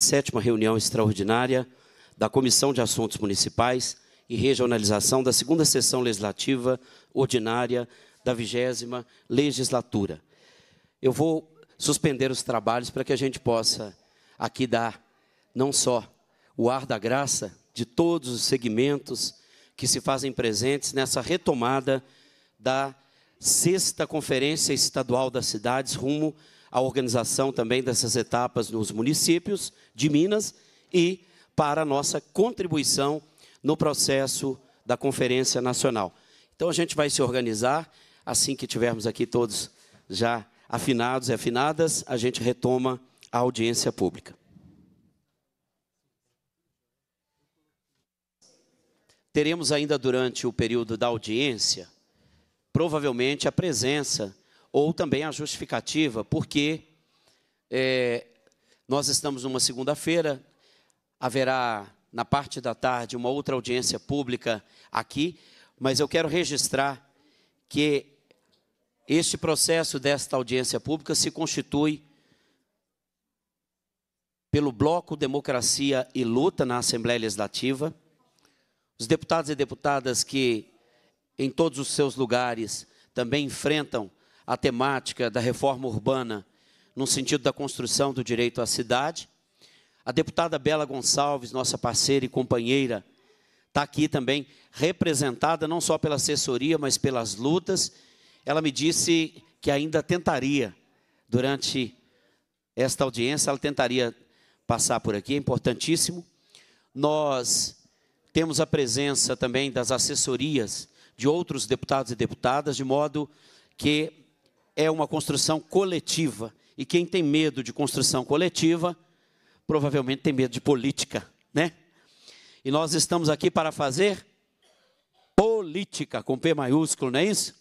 sétima reunião extraordinária da Comissão de Assuntos Municipais e Regionalização da segunda sessão legislativa ordinária da vigésima legislatura. Eu vou suspender os trabalhos para que a gente possa aqui dar não só o ar da graça de todos os segmentos que se fazem presentes nessa retomada da sexta conferência estadual das cidades rumo a organização também dessas etapas nos municípios de Minas e para a nossa contribuição no processo da Conferência Nacional. Então a gente vai se organizar, assim que tivermos aqui todos já afinados e afinadas, a gente retoma a audiência pública. Teremos ainda durante o período da audiência, provavelmente, a presença ou também a justificativa, porque é, nós estamos numa segunda-feira, haverá na parte da tarde uma outra audiência pública aqui, mas eu quero registrar que este processo desta audiência pública se constitui pelo Bloco Democracia e Luta na Assembleia Legislativa, os deputados e deputadas que em todos os seus lugares também enfrentam a temática da reforma urbana no sentido da construção do direito à cidade. A deputada Bela Gonçalves, nossa parceira e companheira, está aqui também representada não só pela assessoria, mas pelas lutas. Ela me disse que ainda tentaria, durante esta audiência, ela tentaria passar por aqui, é importantíssimo. Nós temos a presença também das assessorias de outros deputados e deputadas, de modo que é uma construção coletiva. E quem tem medo de construção coletiva, provavelmente tem medo de política, né? E nós estamos aqui para fazer política, com P maiúsculo, não é isso?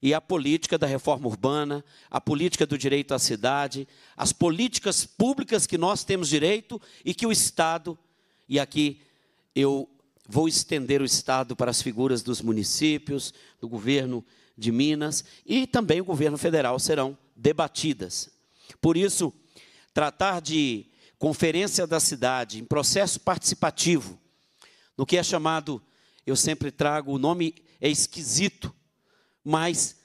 E a política da reforma urbana, a política do direito à cidade, as políticas públicas que nós temos direito e que o Estado, e aqui eu vou estender o Estado para as figuras dos municípios, do governo de Minas e também o governo federal serão debatidas. Por isso, tratar de conferência da cidade em processo participativo, no que é chamado, eu sempre trago, o nome é esquisito, mas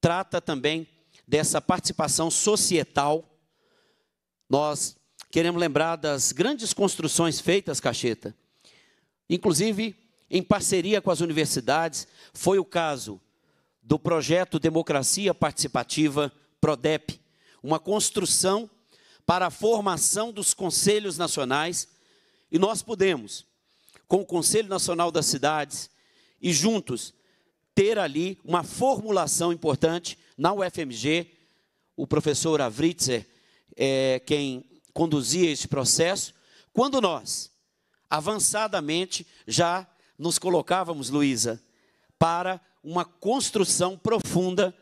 trata também dessa participação societal. Nós queremos lembrar das grandes construções feitas, Cacheta, inclusive em parceria com as universidades, foi o caso do projeto Democracia Participativa PRODEP, uma construção para a formação dos conselhos nacionais, e nós pudemos, com o Conselho Nacional das Cidades e juntos, ter ali uma formulação importante na UFMG. O professor Avritzer é quem conduzia esse processo, quando nós, avançadamente, já nos colocávamos, Luísa, para uma construção profunda,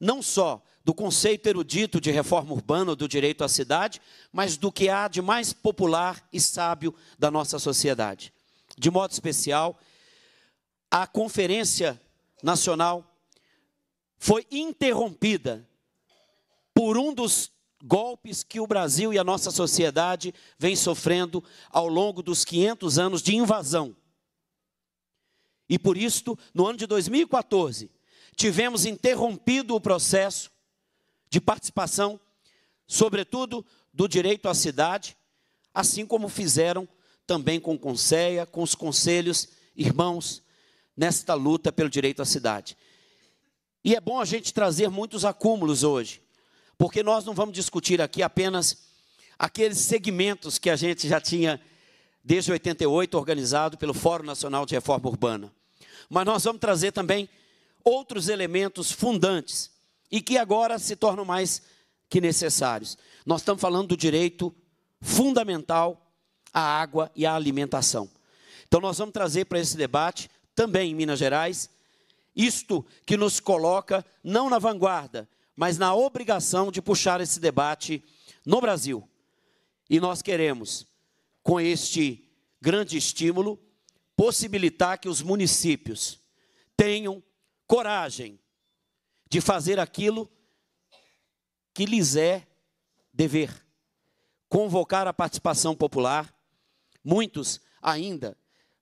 não só do conceito erudito de reforma urbana ou do direito à cidade, mas do que há de mais popular e sábio da nossa sociedade. De modo especial, a Conferência Nacional foi interrompida por um dos golpes que o Brasil e a nossa sociedade vem sofrendo ao longo dos 500 anos de invasão e por isto, no ano de 2014, tivemos interrompido o processo de participação, sobretudo do direito à cidade, assim como fizeram também com o Conselho, com os conselhos irmãos nesta luta pelo direito à cidade. E é bom a gente trazer muitos acúmulos hoje, porque nós não vamos discutir aqui apenas aqueles segmentos que a gente já tinha desde 88, organizado pelo Fórum Nacional de Reforma Urbana. Mas nós vamos trazer também outros elementos fundantes e que agora se tornam mais que necessários. Nós estamos falando do direito fundamental à água e à alimentação. Então, nós vamos trazer para esse debate, também em Minas Gerais, isto que nos coloca não na vanguarda, mas na obrigação de puxar esse debate no Brasil. E nós queremos com este grande estímulo, possibilitar que os municípios tenham coragem de fazer aquilo que lhes é dever: convocar a participação popular. Muitos ainda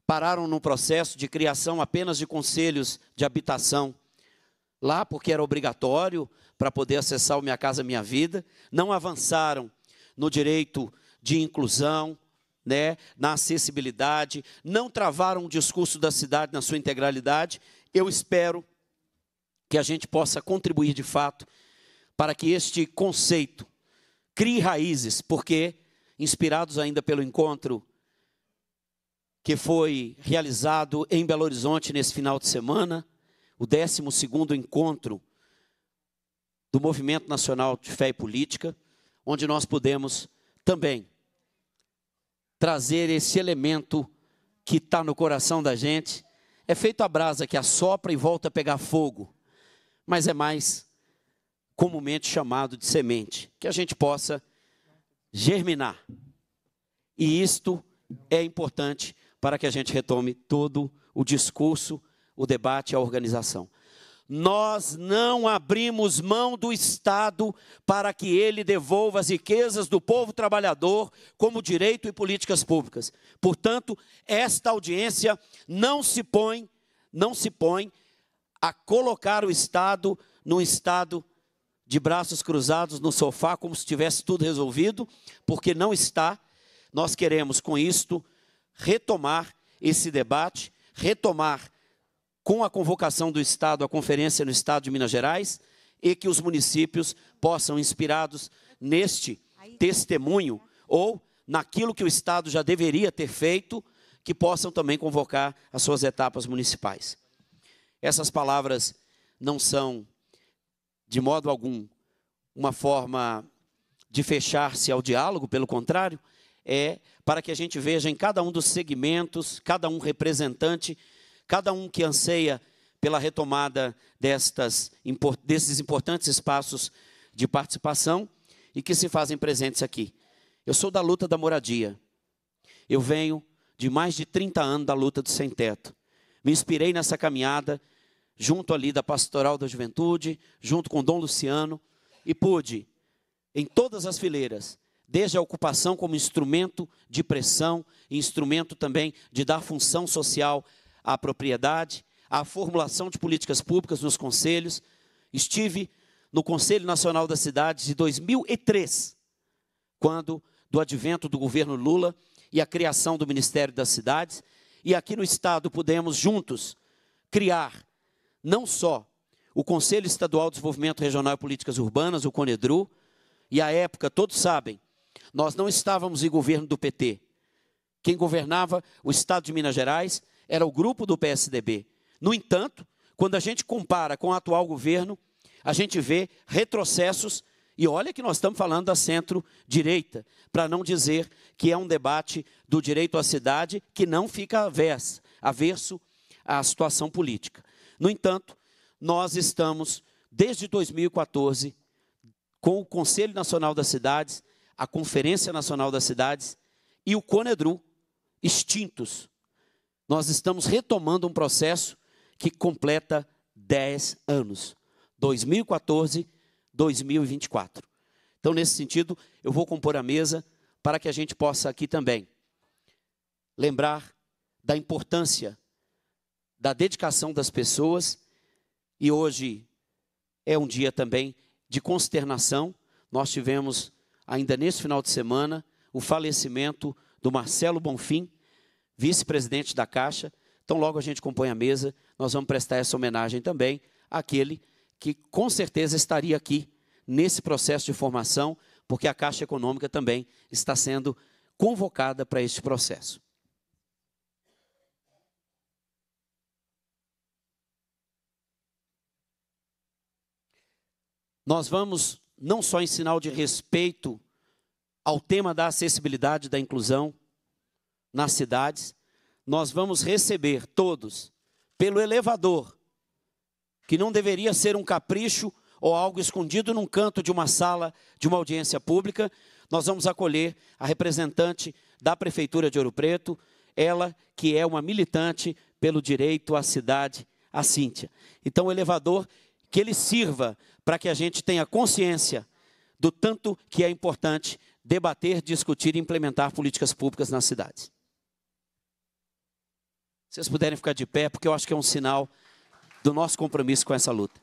pararam no processo de criação apenas de conselhos de habitação. Lá, porque era obrigatório para poder acessar o Minha Casa Minha Vida, não avançaram no direito de inclusão, né, na acessibilidade, não travaram o discurso da cidade na sua integralidade. Eu espero que a gente possa contribuir de fato para que este conceito crie raízes, porque inspirados ainda pelo encontro que foi realizado em Belo Horizonte nesse final de semana, o 12 encontro do Movimento Nacional de Fé e Política, onde nós pudemos também trazer esse elemento que está no coração da gente. É feito a brasa que assopra e volta a pegar fogo, mas é mais comumente chamado de semente, que a gente possa germinar. E isto é importante para que a gente retome todo o discurso, o debate, a organização nós não abrimos mão do Estado para que ele devolva as riquezas do povo trabalhador como direito e políticas públicas. Portanto, esta audiência não se põe, não se põe a colocar o Estado num estado de braços cruzados no sofá como se tivesse tudo resolvido, porque não está. Nós queremos com isto retomar esse debate, retomar com a convocação do Estado à conferência no Estado de Minas Gerais e que os municípios possam, inspirados neste testemunho ou naquilo que o Estado já deveria ter feito, que possam também convocar as suas etapas municipais. Essas palavras não são, de modo algum, uma forma de fechar-se ao diálogo, pelo contrário, é para que a gente veja em cada um dos segmentos, cada um representante cada um que anseia pela retomada destas, desses importantes espaços de participação e que se fazem presentes aqui. Eu sou da luta da moradia. Eu venho de mais de 30 anos da luta do sem-teto. Me inspirei nessa caminhada, junto ali da Pastoral da Juventude, junto com Dom Luciano, e pude, em todas as fileiras, desde a ocupação como instrumento de pressão, instrumento também de dar função social à propriedade, à formulação de políticas públicas nos conselhos. Estive no Conselho Nacional das Cidades de 2003, quando do advento do governo Lula e a criação do Ministério das Cidades, e aqui no estado pudemos juntos criar não só o Conselho Estadual de Desenvolvimento Regional e Políticas Urbanas, o CONEDRU, e à época, todos sabem, nós não estávamos em governo do PT. Quem governava o estado de Minas Gerais era o grupo do PSDB. No entanto, quando a gente compara com o atual governo, a gente vê retrocessos. E olha que nós estamos falando da centro-direita, para não dizer que é um debate do direito à cidade que não fica avesso averso à situação política. No entanto, nós estamos, desde 2014, com o Conselho Nacional das Cidades, a Conferência Nacional das Cidades e o CONEDRU extintos nós estamos retomando um processo que completa 10 anos 2014, 2024. Então, nesse sentido, eu vou compor a mesa para que a gente possa aqui também lembrar da importância da dedicação das pessoas e hoje é um dia também de consternação. Nós tivemos ainda nesse final de semana o falecimento do Marcelo Bonfim, vice-presidente da Caixa. Então, logo a gente compõe a mesa, nós vamos prestar essa homenagem também àquele que com certeza estaria aqui nesse processo de formação, porque a Caixa Econômica também está sendo convocada para este processo. Nós vamos não só em sinal de respeito ao tema da acessibilidade e da inclusão, nas cidades, nós vamos receber todos pelo elevador, que não deveria ser um capricho ou algo escondido num canto de uma sala de uma audiência pública, nós vamos acolher a representante da Prefeitura de Ouro Preto, ela que é uma militante pelo direito à cidade, a Cíntia. Então, o elevador, que ele sirva para que a gente tenha consciência do tanto que é importante debater, discutir e implementar políticas públicas nas cidades vocês puderem ficar de pé, porque eu acho que é um sinal do nosso compromisso com essa luta.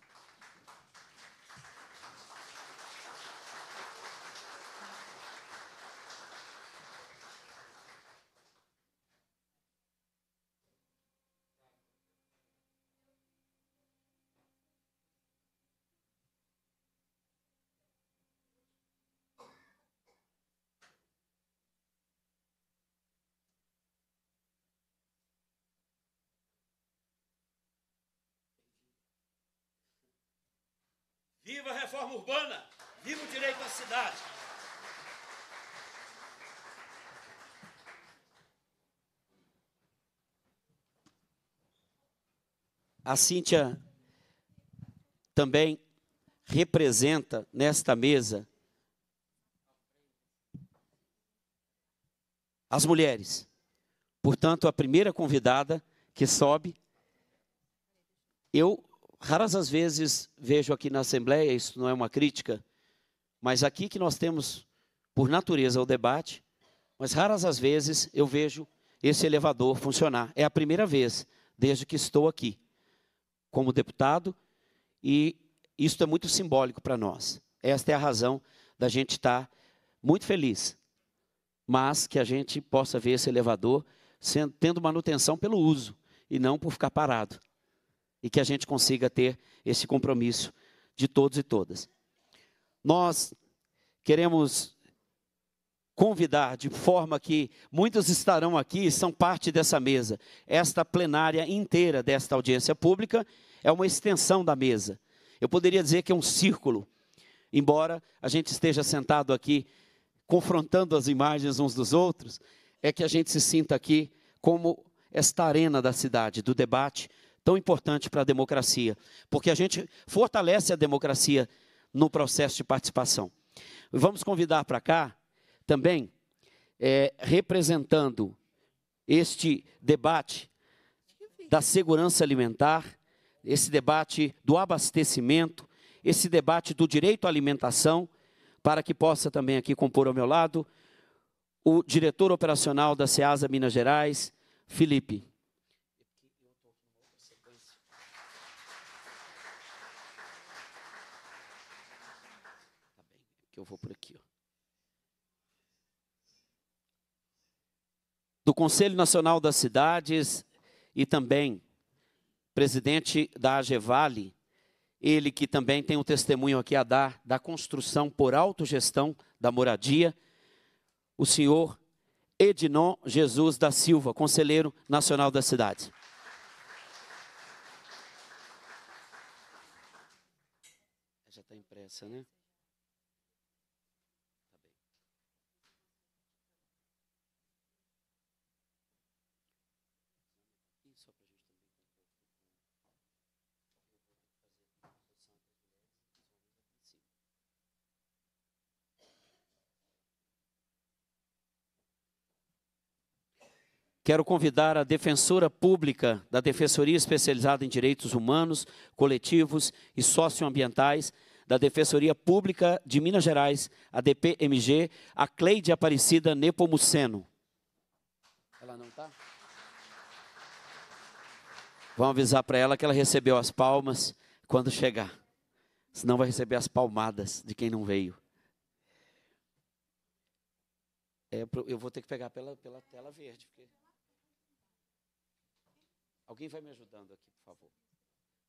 Viva a reforma urbana! Viva o direito à cidade! A Cíntia também representa nesta mesa as mulheres. Portanto, a primeira convidada que sobe, eu Raras as vezes vejo aqui na Assembleia, isso não é uma crítica, mas aqui que nós temos, por natureza, o debate, mas raras as vezes eu vejo esse elevador funcionar. É a primeira vez desde que estou aqui como deputado e isso é muito simbólico para nós. Esta é a razão da gente estar tá muito feliz, mas que a gente possa ver esse elevador sendo, tendo manutenção pelo uso e não por ficar parado e que a gente consiga ter esse compromisso de todos e todas. Nós queremos convidar de forma que muitos estarão aqui, e são parte dessa mesa. Esta plenária inteira desta audiência pública é uma extensão da mesa. Eu poderia dizer que é um círculo, embora a gente esteja sentado aqui confrontando as imagens uns dos outros, é que a gente se sinta aqui como esta arena da cidade, do debate, tão importante para a democracia, porque a gente fortalece a democracia no processo de participação. Vamos convidar para cá também, é, representando este debate da segurança alimentar, esse debate do abastecimento, esse debate do direito à alimentação, para que possa também aqui compor ao meu lado o diretor operacional da SEASA Minas Gerais, Felipe. que eu vou por aqui. Ó. Do Conselho Nacional das Cidades e também presidente da Agevale, ele que também tem um testemunho aqui a dar da construção por autogestão da moradia, o senhor Ednon Jesus da Silva, conselheiro nacional da cidade. Já está impressa, né? Quero convidar a defensora pública da Defensoria Especializada em Direitos Humanos, Coletivos e Socioambientais da Defensoria Pública de Minas Gerais, a DPMG, a Cleide Aparecida Nepomuceno. Ela não está? Vamos avisar para ela que ela recebeu as palmas quando chegar. Senão vai receber as palmadas de quem não veio. É, eu vou ter que pegar pela, pela tela verde. Porque... Alguém vai me ajudando aqui, por favor.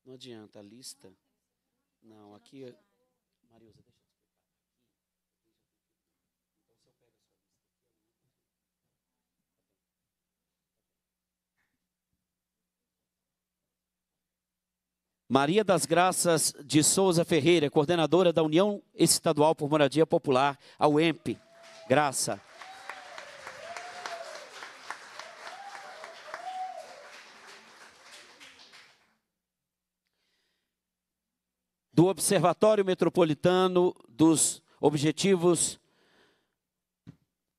Não adianta, a lista. Não, aqui. deixa eu te explicar. Então, se eu pego a sua lista aqui, eu não tá Maria das Graças de Souza Ferreira, coordenadora da União Estadual por Moradia Popular, a UEMP. Graça. Observatório Metropolitano dos Objetivos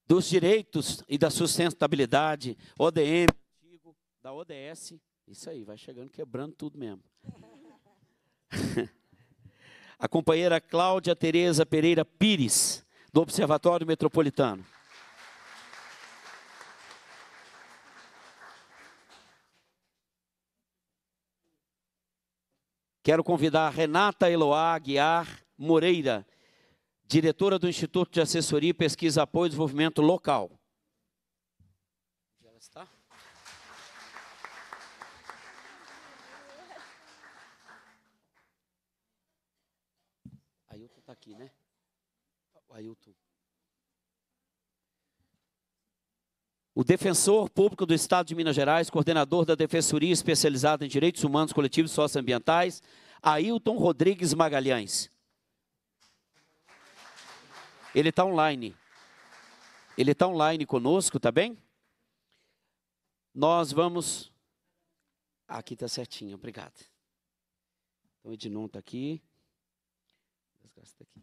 dos Direitos e da Sustentabilidade, ODM, antigo, da ODS. Isso aí, vai chegando quebrando tudo mesmo. a companheira Cláudia Tereza Pereira Pires, do Observatório Metropolitano. Quero convidar a Renata Eloá Guiar Moreira, diretora do Instituto de Assessoria e Pesquisa Apoio e Desenvolvimento Local. Ela está? Ailton está aqui, né? Ailton. o defensor público do Estado de Minas Gerais, coordenador da Defensoria Especializada em Direitos Humanos Coletivos e Socioambientais, Ailton Rodrigues Magalhães. Ele está online. Ele está online conosco, tá bem? Nós vamos. Ah, aqui está certinho, obrigado. Então, Ednon está aqui. Desgaste aqui.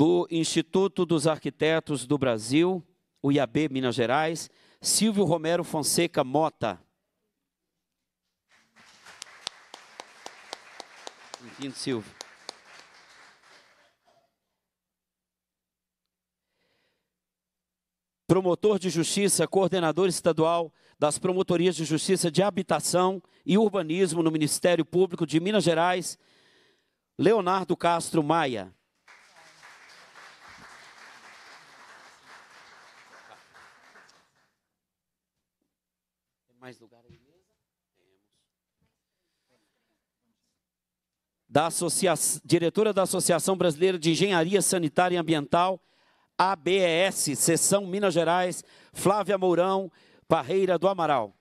do Instituto dos Arquitetos do Brasil, o IAB Minas Gerais, Silvio Romero Fonseca Mota. Bem-vindo, Silvio. Promotor de Justiça, coordenador estadual das Promotorias de Justiça de Habitação e Urbanismo no Ministério Público de Minas Gerais, Leonardo Castro Maia. Mais lugar aí, mesa? Temos. Da associa... Diretora da Associação Brasileira de Engenharia Sanitária e Ambiental, ABES, sessão Minas Gerais, Flávia Mourão, Parreira do Amaral.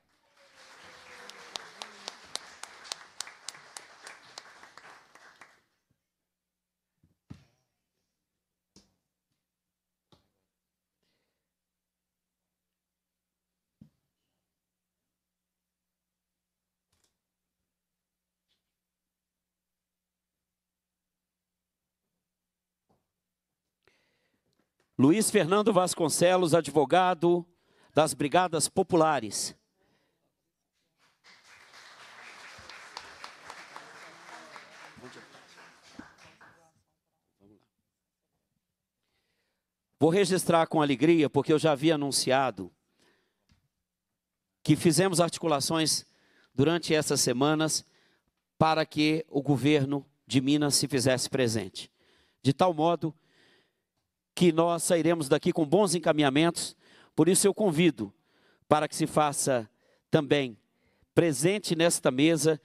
Luiz Fernando Vasconcelos, advogado das Brigadas Populares. Vou registrar com alegria, porque eu já havia anunciado que fizemos articulações durante essas semanas para que o governo de Minas se fizesse presente. De tal modo que nós sairemos daqui com bons encaminhamentos. Por isso eu convido para que se faça também presente nesta mesa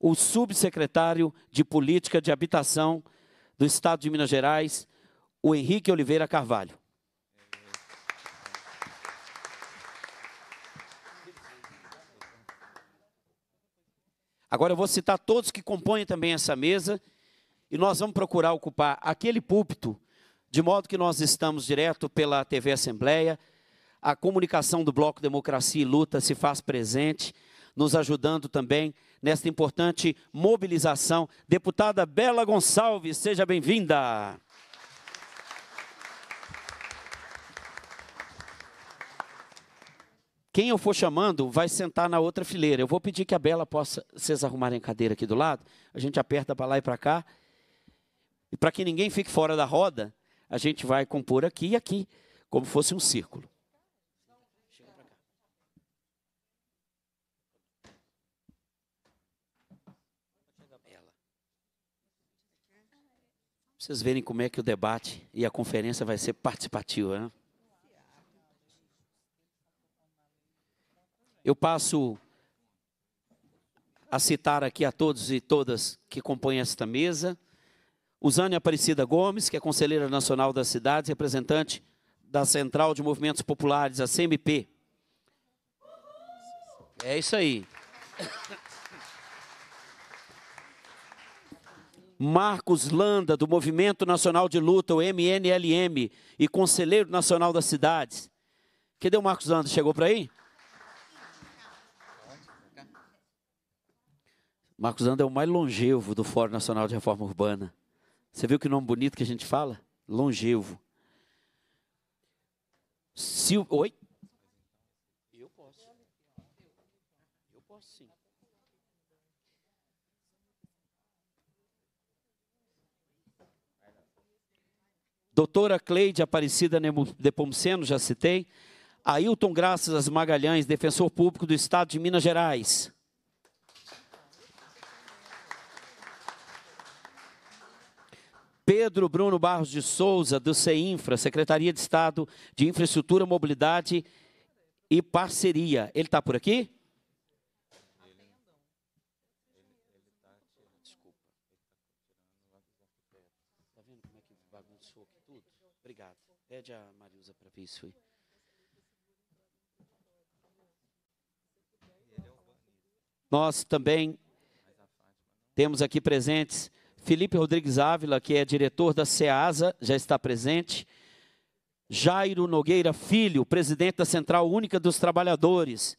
o subsecretário de Política de Habitação do Estado de Minas Gerais, o Henrique Oliveira Carvalho. Agora eu vou citar todos que compõem também essa mesa e nós vamos procurar ocupar aquele púlpito de modo que nós estamos direto pela TV Assembleia, a comunicação do Bloco Democracia e Luta se faz presente, nos ajudando também nesta importante mobilização. Deputada Bela Gonçalves, seja bem-vinda. Quem eu for chamando vai sentar na outra fileira. Eu vou pedir que a Bela possa vocês arrumarem a cadeira aqui do lado. A gente aperta para lá e para cá. E para que ninguém fique fora da roda, a gente vai compor aqui e aqui, como fosse um círculo. Vocês verem como é que o debate e a conferência vai ser participativa. Né? Eu passo a citar aqui a todos e todas que compõem esta mesa Usânia Aparecida Gomes, que é conselheira nacional das cidades, representante da Central de Movimentos Populares, a CMP. É isso aí. Marcos Landa, do Movimento Nacional de Luta, o MNLM, e Conselheiro Nacional das Cidades. Cadê o Marcos Landa? Chegou para aí? Marcos Landa é o mais longevo do Fórum Nacional de Reforma Urbana. Você viu que nome bonito que a gente fala? Longevo. Se, oi? Eu posso. Eu posso sim. Doutora Cleide Aparecida Nepomuceno, já citei. Ailton Graças Magalhães, defensor público do Estado de Minas Gerais. Pedro Bruno Barros de Souza, do CEINFRA, Secretaria de Estado de Infraestrutura, Mobilidade e Parceria. Ele está por aqui? Obrigado. Pede a Marilza para ver isso aí. Nós também temos aqui presentes Felipe Rodrigues Ávila, que é diretor da SEASA, já está presente. Jairo Nogueira Filho, presidente da Central Única dos Trabalhadores.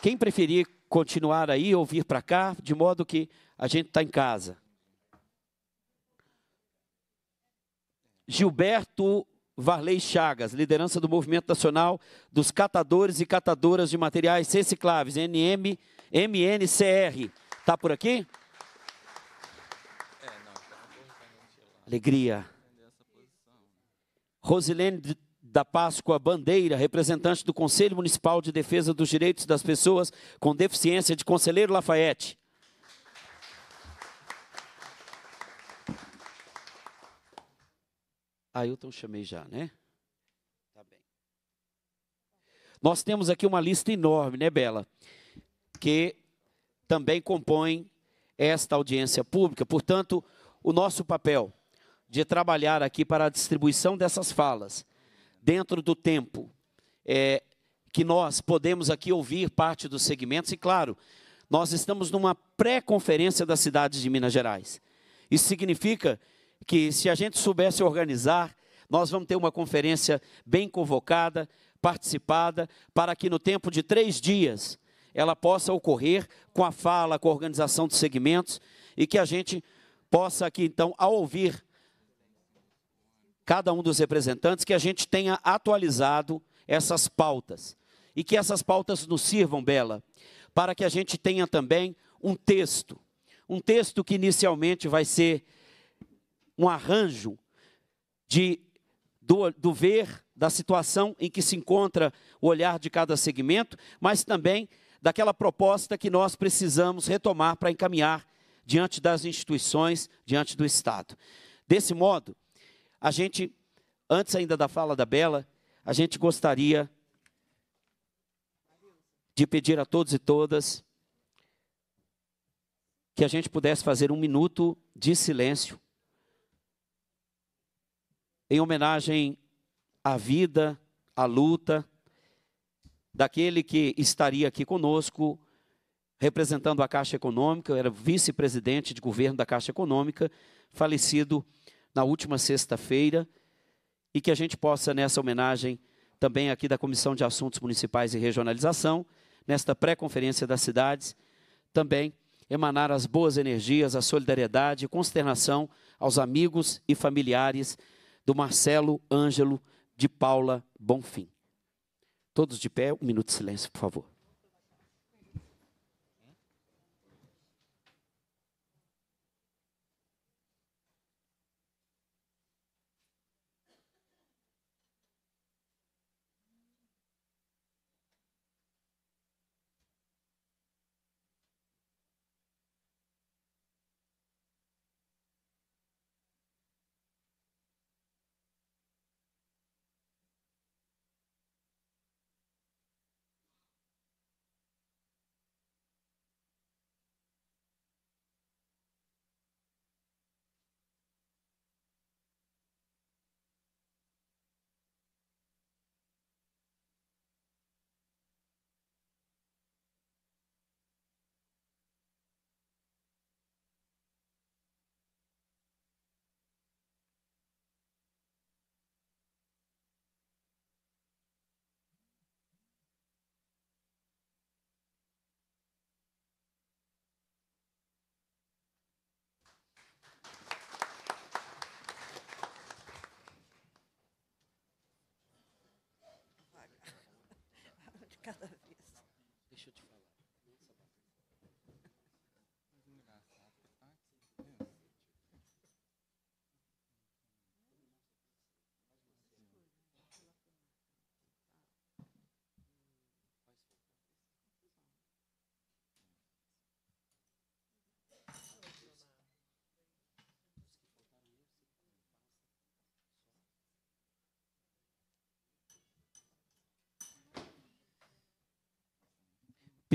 Quem preferir continuar aí ou vir para cá, de modo que a gente está em casa. Gilberto Varley Chagas, liderança do Movimento Nacional dos Catadores e Catadoras de Materiais Recicláveis, NM MNCR. Está por aqui? Alegria. Rosilene da Páscoa Bandeira, representante do Conselho Municipal de Defesa dos Direitos das Pessoas com Deficiência de Conselheiro Lafayette. Ailton ah, então chamei já, né? Tá bem. Nós temos aqui uma lista enorme, né, Bela? que também compõem esta audiência pública. Portanto, o nosso papel de trabalhar aqui para a distribuição dessas falas, dentro do tempo é, que nós podemos aqui ouvir parte dos segmentos, e claro, nós estamos numa pré-conferência das cidades de Minas Gerais. Isso significa que se a gente soubesse organizar, nós vamos ter uma conferência bem convocada, participada, para que no tempo de três dias ela possa ocorrer com a fala, com a organização dos segmentos e que a gente possa aqui então, ao ouvir cada um dos representantes, que a gente tenha atualizado essas pautas e que essas pautas nos sirvam, Bela, para que a gente tenha também um texto, um texto que inicialmente vai ser um arranjo de do, do ver da situação em que se encontra o olhar de cada segmento, mas também daquela proposta que nós precisamos retomar para encaminhar diante das instituições, diante do Estado. Desse modo, a gente, antes ainda da fala da Bela, a gente gostaria de pedir a todos e todas que a gente pudesse fazer um minuto de silêncio em homenagem à vida, à luta, daquele que estaria aqui conosco, representando a Caixa Econômica, era vice-presidente de governo da Caixa Econômica, falecido na última sexta-feira, e que a gente possa, nessa homenagem também aqui da Comissão de Assuntos Municipais e Regionalização, nesta pré-conferência das cidades, também emanar as boas energias, a solidariedade e consternação aos amigos e familiares do Marcelo Ângelo de Paula Bonfim. Todos de pé, um minuto de silêncio, por favor.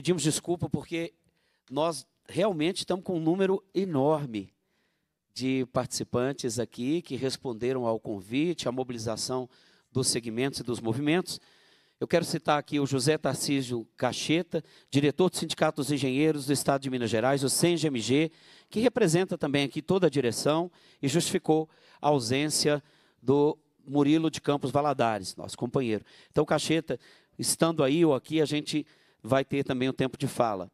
pedimos desculpa porque nós realmente estamos com um número enorme de participantes aqui que responderam ao convite, à mobilização dos segmentos e dos movimentos. Eu quero citar aqui o José Tarcísio Cacheta, diretor do Sindicato dos Engenheiros do Estado de Minas Gerais, o CENGMG, que representa também aqui toda a direção e justificou a ausência do Murilo de Campos Valadares, nosso companheiro. Então, Cacheta, estando aí ou aqui, a gente vai ter também o tempo de fala.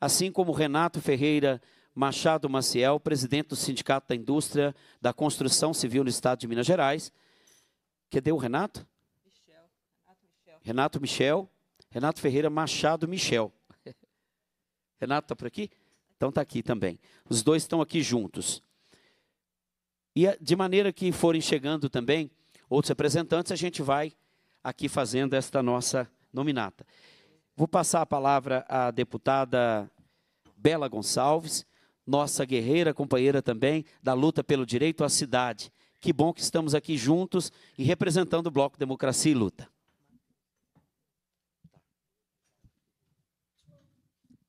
Assim como Renato Ferreira Machado Maciel, presidente do Sindicato da Indústria da Construção Civil no Estado de Minas Gerais. Cadê o Renato? Michel. Renato Michel. Renato Michel. Renato Ferreira Machado Michel. Renato está por aqui? Então está aqui também. Os dois estão aqui juntos. E eh, de maneira que forem chegando também outros representantes, a gente vai aqui fazendo esta nossa nominata. Vou passar a palavra à deputada Bela Gonçalves, nossa guerreira companheira também da luta pelo direito à cidade. Que bom que estamos aqui juntos e representando o Bloco Democracia e Luta.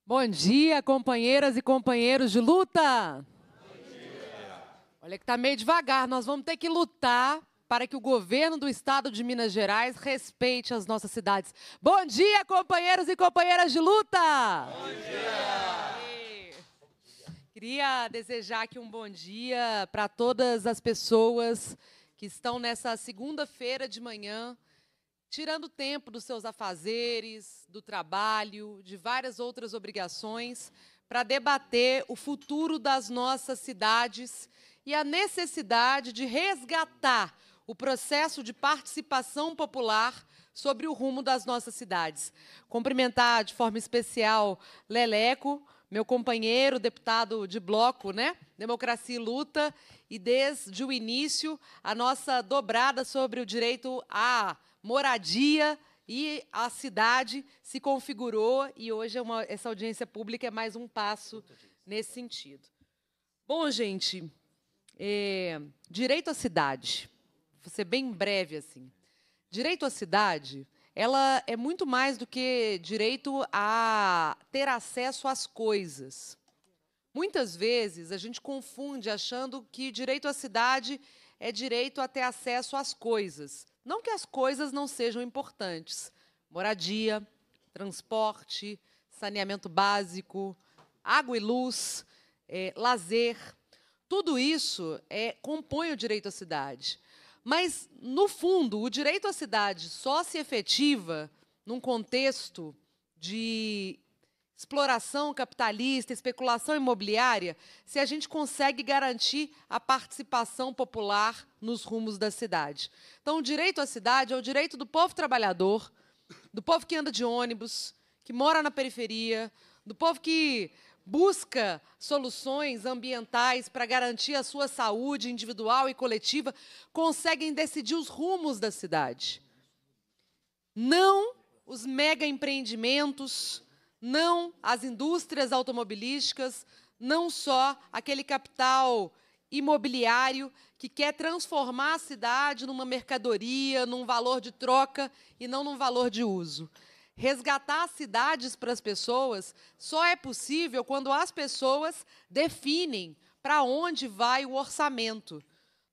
Bom dia, companheiras e companheiros de luta. Bom dia. Olha que está meio devagar, nós vamos ter que lutar para que o governo do estado de Minas Gerais respeite as nossas cidades. Bom dia, companheiros e companheiras de luta! Bom dia! Queria desejar aqui um bom dia para todas as pessoas que estão nessa segunda-feira de manhã, tirando tempo dos seus afazeres, do trabalho, de várias outras obrigações, para debater o futuro das nossas cidades e a necessidade de resgatar o processo de participação popular sobre o rumo das nossas cidades. Cumprimentar de forma especial Leleco, meu companheiro, deputado de bloco, né? Democracia e Luta, e desde o início a nossa dobrada sobre o direito à moradia e a cidade se configurou e hoje é uma, essa audiência pública é mais um passo nesse sentido. Bom, gente, é, direito à cidade vou ser bem breve assim. Direito à cidade, ela é muito mais do que direito a ter acesso às coisas. Muitas vezes a gente confunde achando que direito à cidade é direito a ter acesso às coisas. Não que as coisas não sejam importantes: moradia, transporte, saneamento básico, água e luz, é, lazer. Tudo isso é, compõe o direito à cidade. Mas, no fundo, o direito à cidade só se efetiva num contexto de exploração capitalista, especulação imobiliária, se a gente consegue garantir a participação popular nos rumos da cidade. Então, o direito à cidade é o direito do povo trabalhador, do povo que anda de ônibus, que mora na periferia, do povo que busca soluções ambientais para garantir a sua saúde individual e coletiva, conseguem decidir os rumos da cidade. Não os mega empreendimentos, não as indústrias automobilísticas, não só aquele capital imobiliário que quer transformar a cidade numa mercadoria, num valor de troca e não num valor de uso. Resgatar cidades para as pessoas só é possível quando as pessoas definem para onde vai o orçamento.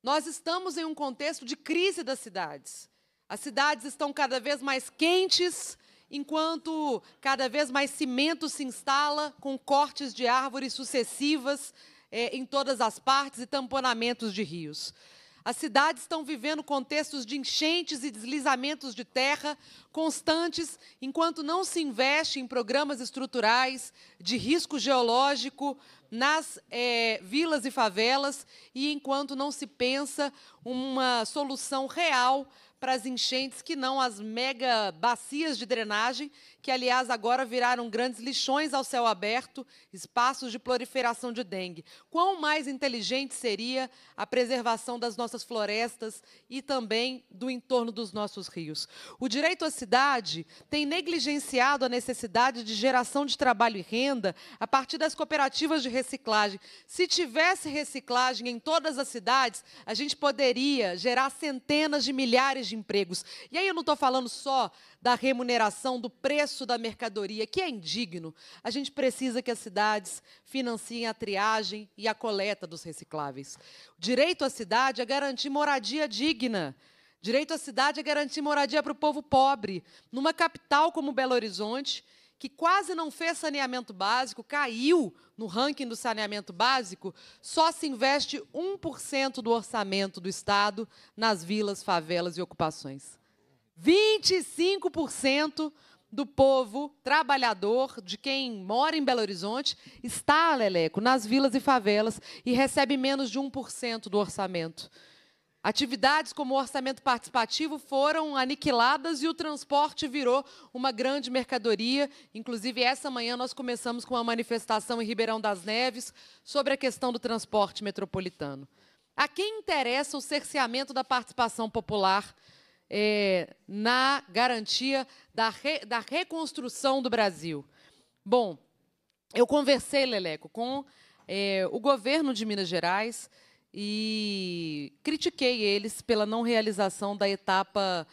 Nós estamos em um contexto de crise das cidades. As cidades estão cada vez mais quentes, enquanto cada vez mais cimento se instala, com cortes de árvores sucessivas eh, em todas as partes e tamponamentos de rios. As cidades estão vivendo contextos de enchentes e deslizamentos de terra constantes, enquanto não se investe em programas estruturais de risco geológico nas é, vilas e favelas e enquanto não se pensa uma solução real para as enchentes que não as mega bacias de drenagem que aliás agora viraram grandes lixões ao céu aberto, espaços de proliferação de dengue. Quão mais inteligente seria a preservação das nossas florestas e também do entorno dos nossos rios? O direito à cidade tem negligenciado a necessidade de geração de trabalho e renda a partir das cooperativas de reciclagem. Se tivesse reciclagem em todas as cidades, a gente poderia gerar centenas de milhares de empregos. E aí eu não estou falando só da remuneração do preço da mercadoria, que é indigno, a gente precisa que as cidades financiem a triagem e a coleta dos recicláveis. O direito à cidade é garantir moradia digna. Direito à cidade é garantir moradia para o povo pobre. Numa capital como Belo Horizonte, que quase não fez saneamento básico, caiu no ranking do saneamento básico, só se investe 1% do orçamento do Estado nas vilas, favelas e ocupações. 25% do povo trabalhador, de quem mora em Belo Horizonte, está, Leleco, nas vilas e favelas e recebe menos de 1% do orçamento. Atividades como o orçamento participativo foram aniquiladas e o transporte virou uma grande mercadoria. Inclusive, essa manhã nós começamos com uma manifestação em Ribeirão das Neves sobre a questão do transporte metropolitano. A quem interessa o cerceamento da participação popular é, na garantia da, re, da reconstrução do Brasil. Bom, eu conversei, Leleco, com é, o governo de Minas Gerais e critiquei eles pela não realização da etapa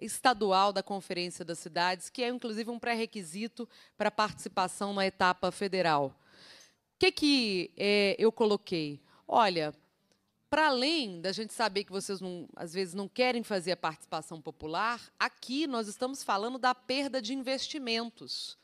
estadual da Conferência das Cidades, que é inclusive um pré-requisito para participação na etapa federal. O que, que é, eu coloquei? Olha, para além da gente saber que vocês não, às vezes não querem fazer a participação popular, aqui nós estamos falando da perda de investimentos.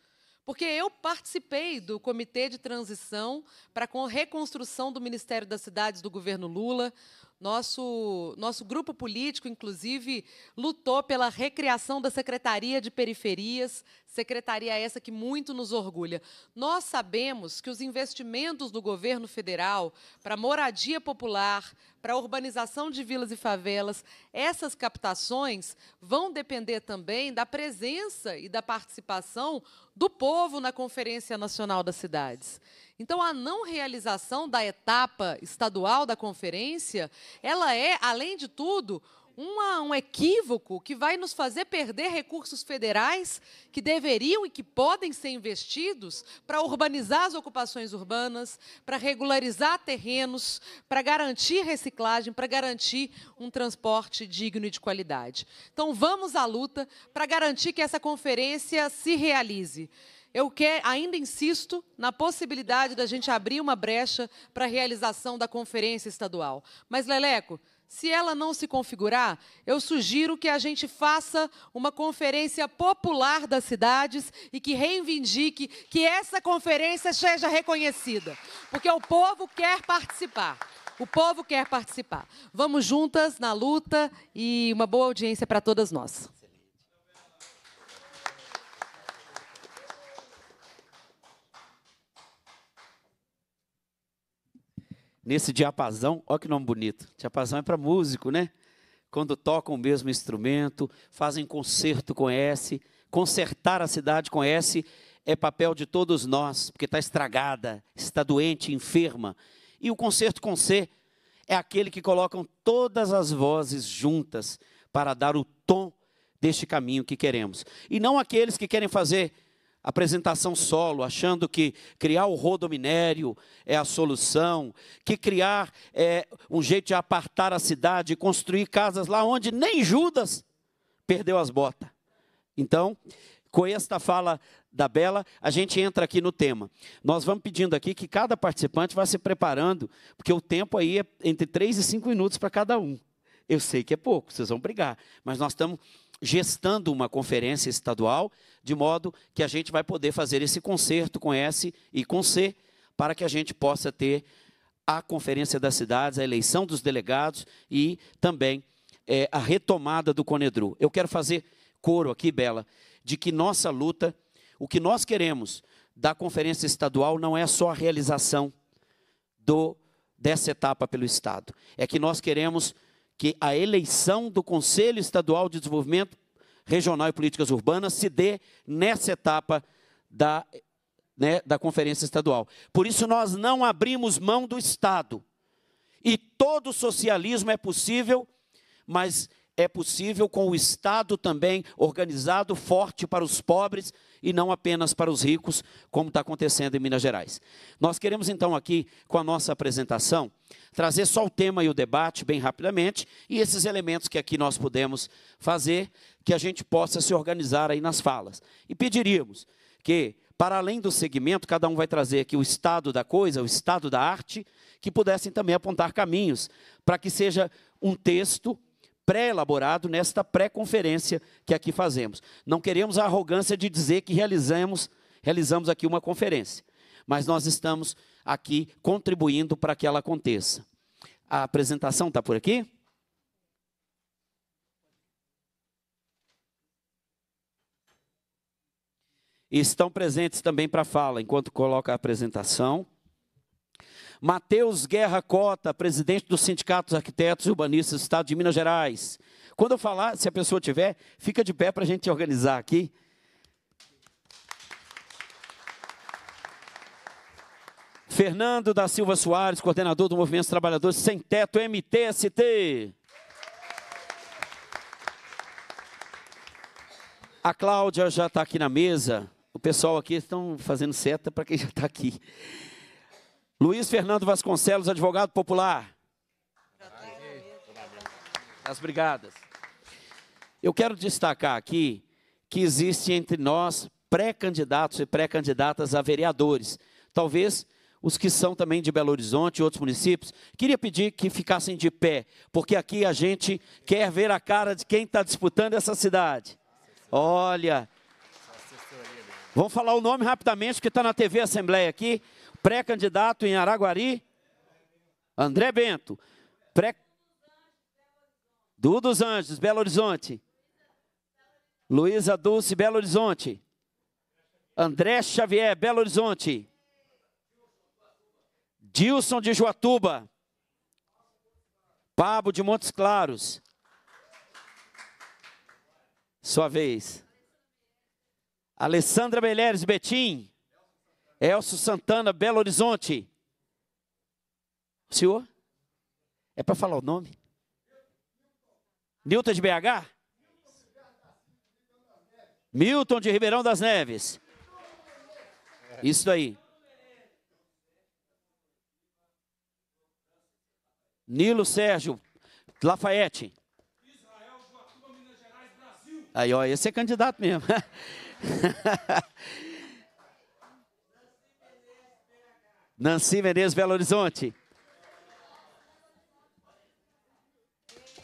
Porque eu participei do comitê de transição para a reconstrução do Ministério das Cidades do governo Lula. Nosso, nosso grupo político, inclusive, lutou pela recriação da Secretaria de Periferias, Secretaria é essa que muito nos orgulha. Nós sabemos que os investimentos do governo federal para moradia popular, para urbanização de vilas e favelas, essas captações vão depender também da presença e da participação do povo na Conferência Nacional das Cidades. Então, a não realização da etapa estadual da conferência, ela é, além de tudo, uma, um equívoco que vai nos fazer perder recursos federais que deveriam e que podem ser investidos para urbanizar as ocupações urbanas, para regularizar terrenos, para garantir reciclagem, para garantir um transporte digno e de qualidade. Então, vamos à luta para garantir que essa conferência se realize. Eu quer, ainda insisto na possibilidade da gente abrir uma brecha para a realização da conferência estadual. Mas, Leleco, se ela não se configurar, eu sugiro que a gente faça uma conferência popular das cidades e que reivindique que essa conferência seja reconhecida, porque o povo quer participar. O povo quer participar. Vamos juntas na luta e uma boa audiência para todas nós. nesse diapasão. Olha que nome bonito. Diapasão é para músico, né? Quando tocam o mesmo instrumento, fazem concerto com S, consertar a cidade com S é papel de todos nós, porque está estragada, está doente, enferma. E o concerto com C é aquele que colocam todas as vozes juntas para dar o tom deste caminho que queremos. E não aqueles que querem fazer apresentação solo, achando que criar o rodominério é a solução, que criar é, um jeito de apartar a cidade, construir casas lá onde nem Judas perdeu as botas. Então, com esta fala da Bela, a gente entra aqui no tema. Nós vamos pedindo aqui que cada participante vá se preparando, porque o tempo aí é entre 3 e 5 minutos para cada um. Eu sei que é pouco, vocês vão brigar, mas nós estamos gestando uma conferência estadual, de modo que a gente vai poder fazer esse concerto com S e com C, para que a gente possa ter a Conferência das Cidades, a eleição dos delegados e também é, a retomada do Conedru. Eu quero fazer coro aqui, Bela, de que nossa luta, o que nós queremos da Conferência Estadual não é só a realização do, dessa etapa pelo Estado, é que nós queremos que a eleição do Conselho Estadual de Desenvolvimento Regional e Políticas Urbanas se dê nessa etapa da, né, da Conferência Estadual. Por isso, nós não abrimos mão do Estado. E todo socialismo é possível, mas é possível com o Estado também organizado, forte para os pobres e não apenas para os ricos, como está acontecendo em Minas Gerais. Nós queremos então aqui, com a nossa apresentação, trazer só o tema e o debate bem rapidamente e esses elementos que aqui nós podemos fazer, que a gente possa se organizar aí nas falas. E pediríamos que para além do segmento, cada um vai trazer aqui o estado da coisa, o estado da arte, que pudessem também apontar caminhos para que seja um texto pré-elaborado nesta pré-conferência que aqui fazemos. Não queremos a arrogância de dizer que realizamos, realizamos aqui uma conferência, mas nós estamos aqui contribuindo para que ela aconteça. A apresentação está por aqui? estão presentes também para a fala, enquanto coloca a apresentação. Mateus Guerra Cota, presidente do Sindicato dos Arquitetos e Urbanistas do Estado de Minas Gerais. Quando eu falar, se a pessoa tiver, fica de pé para a gente organizar aqui. Fernando da Silva Soares, coordenador do Movimento Trabalhadores Sem Teto, MTST. A Cláudia já está aqui na mesa. O pessoal aqui estão fazendo seta para quem já está aqui. Luiz Fernando Vasconcelos, advogado popular. As brigadas. Eu quero destacar aqui que existe entre nós pré-candidatos e pré-candidatas a vereadores. Talvez os que são também de Belo Horizonte e outros municípios. Queria pedir que ficassem de pé, porque aqui a gente quer ver a cara de quem está disputando essa cidade. Olha. Vamos falar o nome rapidamente, porque está na TV Assembleia aqui pré-candidato em Araguari, André Bento, pré Du dos Anjos, Belo Horizonte. Luísa Dulce, Belo Horizonte. André Xavier, Belo Horizonte. Dilson de Joatuba. Pabo de Montes Claros. Sua vez. Alessandra Beleres Betim. Elcio Santana, Belo Horizonte. senhor? É para falar o nome? Newton de BH? Milton de Ribeirão das Neves. Isso daí. Nilo Sérgio Lafayette. Israel, Minas Gerais, Brasil. Aí, ó, esse é candidato mesmo. Nancy Menezes, Belo Horizonte.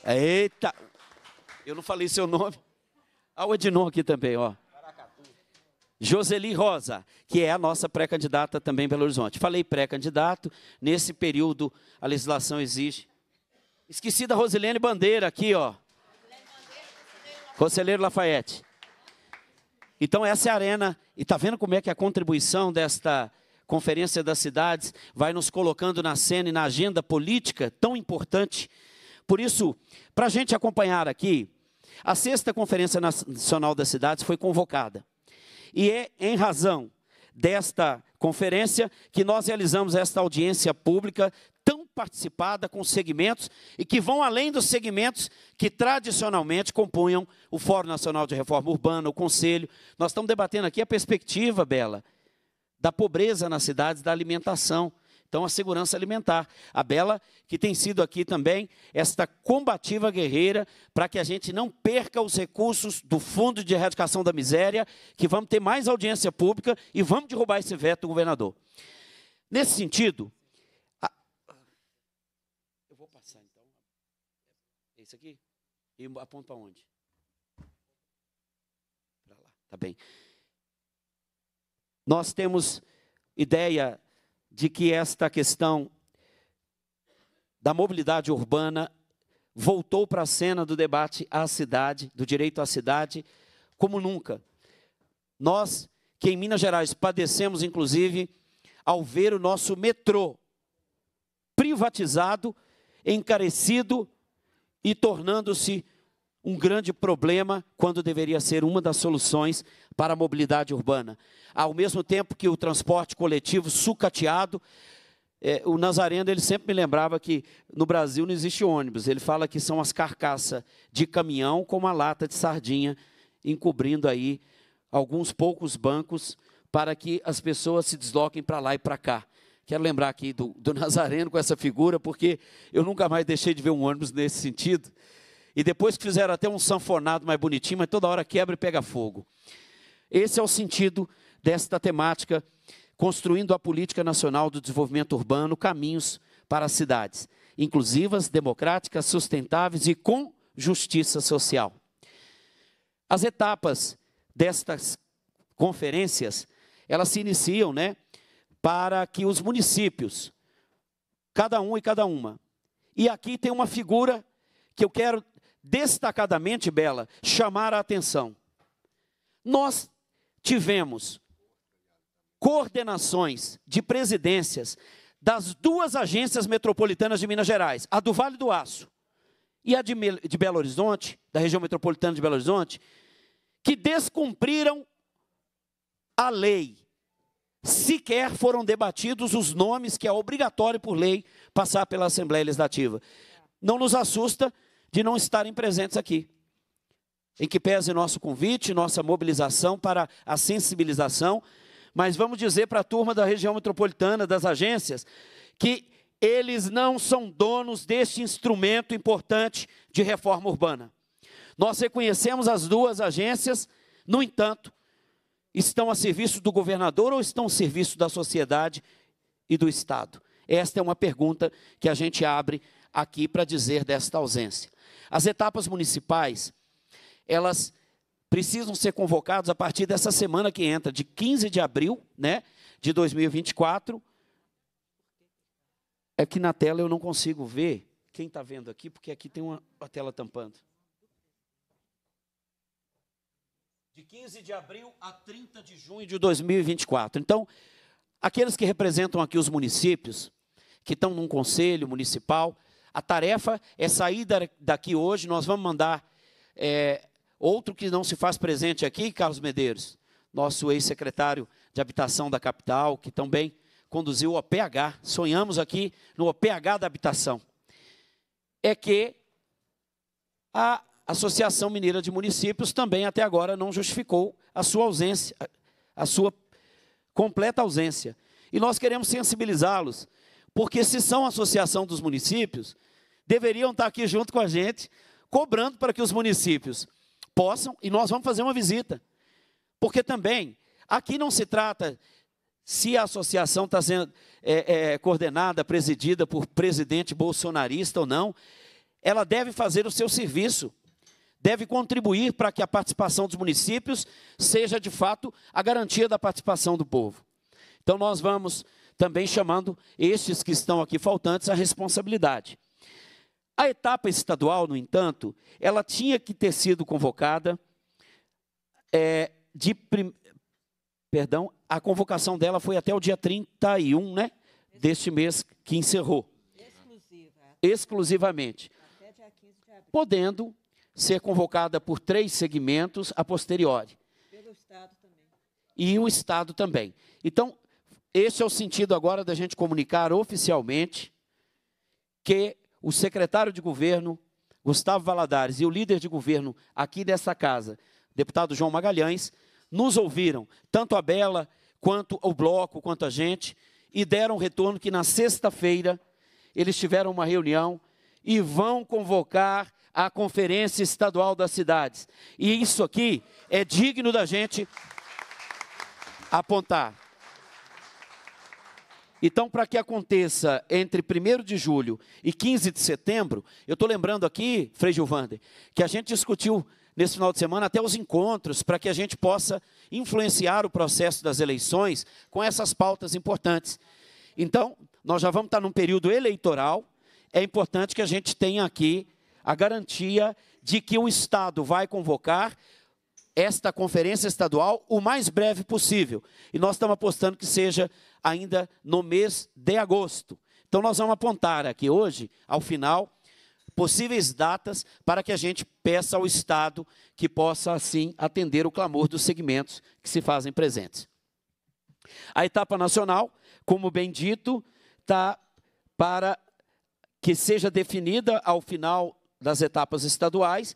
Eita! Eu não falei seu nome. Ah, o Ednon aqui também, ó. Joseli Rosa, que é a nossa pré-candidata também em Belo Horizonte. Falei pré-candidato, nesse período a legislação exige. Esqueci da Rosilene Bandeira aqui, ó. Conselheiro Lafayette. Então essa é a arena, e está vendo como é que é a contribuição desta Conferência das Cidades vai nos colocando na cena e na agenda política tão importante. Por isso, para a gente acompanhar aqui, a sexta Conferência Nacional das Cidades foi convocada. E é em razão desta conferência que nós realizamos esta audiência pública tão participada com segmentos e que vão além dos segmentos que tradicionalmente compunham o Fórum Nacional de Reforma Urbana, o Conselho. Nós estamos debatendo aqui a perspectiva, Bela, da pobreza nas cidades, da alimentação. Então, a segurança alimentar. A Bela, que tem sido aqui também esta combativa guerreira para que a gente não perca os recursos do Fundo de Erradicação da Miséria, que vamos ter mais audiência pública e vamos derrubar esse veto do governador. Nesse sentido. A... Eu vou passar então. É esse aqui? E aponta onde? Para lá. Tá bem. Nós temos ideia de que esta questão da mobilidade urbana voltou para a cena do debate à cidade, do direito à cidade, como nunca. Nós, que em Minas Gerais padecemos, inclusive, ao ver o nosso metrô privatizado, encarecido e tornando-se um grande problema quando deveria ser uma das soluções para a mobilidade urbana. Ao mesmo tempo que o transporte coletivo sucateado, é, o Nazareno ele sempre me lembrava que no Brasil não existe ônibus. Ele fala que são as carcaças de caminhão com uma lata de sardinha encobrindo aí alguns poucos bancos para que as pessoas se desloquem para lá e para cá. Quero lembrar aqui do, do Nazareno com essa figura, porque eu nunca mais deixei de ver um ônibus nesse sentido. E depois que fizeram até um sanfonado mais bonitinho, mas toda hora quebra e pega fogo. Esse é o sentido desta temática, construindo a política nacional do desenvolvimento urbano, caminhos para as cidades, inclusivas, democráticas, sustentáveis e com justiça social. As etapas destas conferências, elas se iniciam, né, para que os municípios, cada um e cada uma. E aqui tem uma figura que eu quero destacadamente, Bela, chamar a atenção. Nós tivemos coordenações de presidências das duas agências metropolitanas de Minas Gerais, a do Vale do Aço e a de, Belo Horizonte, da região metropolitana de Belo Horizonte, que descumpriram a lei. Sequer foram debatidos os nomes que é obrigatório por lei passar pela Assembleia Legislativa. Não nos assusta de não estarem presentes aqui. Em que pese nosso convite, nossa mobilização para a sensibilização, mas vamos dizer para a turma da região metropolitana, das agências, que eles não são donos deste instrumento importante de reforma urbana. Nós reconhecemos as duas agências, no entanto, estão a serviço do governador ou estão a serviço da sociedade e do Estado? Esta é uma pergunta que a gente abre aqui para dizer desta ausência. As etapas municipais, elas precisam ser convocadas a partir dessa semana que entra, de 15 de abril né, de 2024. É que na tela eu não consigo ver quem está vendo aqui, porque aqui tem uma, uma tela tampando. de 15 de abril a 30 de junho de 2024. Então, aqueles que representam aqui os municípios, que estão num conselho municipal, a tarefa é sair daqui hoje. Nós vamos mandar é, outro que não se faz presente aqui, Carlos Medeiros, nosso ex-secretário de Habitação da capital, que também conduziu o OPH. Sonhamos aqui no OPH da habitação. É que a Associação Mineira de Municípios também até agora não justificou a sua ausência, a sua completa ausência. E nós queremos sensibilizá-los, porque se são associação dos municípios, deveriam estar aqui junto com a gente, cobrando para que os municípios possam, e nós vamos fazer uma visita. Porque também, aqui não se trata se a associação está sendo é, é, coordenada, presidida por presidente bolsonarista ou não, ela deve fazer o seu serviço, deve contribuir para que a participação dos municípios seja, de fato, a garantia da participação do povo. Então, nós vamos também chamando estes que estão aqui faltantes à responsabilidade. A etapa estadual, no entanto, ela tinha que ter sido convocada é, de. Prim... Perdão, a convocação dela foi até o dia 31, né? Deste mês que encerrou. Exclusiva. Exclusivamente. Podendo ser convocada por três segmentos a posteriori. Pelo Estado também. E o Estado também. Então, esse é o sentido agora da gente comunicar oficialmente que o secretário de governo, Gustavo Valadares, e o líder de governo aqui dessa casa, deputado João Magalhães, nos ouviram, tanto a Bela, quanto o bloco, quanto a gente, e deram retorno que na sexta-feira eles tiveram uma reunião e vão convocar a Conferência Estadual das Cidades. E isso aqui é digno da gente apontar. Então, para que aconteça entre 1 de julho e 15 de setembro, eu estou lembrando aqui, Frei Gilvander, que a gente discutiu nesse final de semana até os encontros, para que a gente possa influenciar o processo das eleições com essas pautas importantes. Então, nós já vamos estar tá num período eleitoral, é importante que a gente tenha aqui a garantia de que o Estado vai convocar esta conferência estadual o mais breve possível. E nós estamos apostando que seja ainda no mês de agosto. Então, nós vamos apontar aqui hoje, ao final, possíveis datas para que a gente peça ao Estado que possa, assim, atender o clamor dos segmentos que se fazem presentes. A etapa nacional, como bem dito, está para que seja definida ao final das etapas estaduais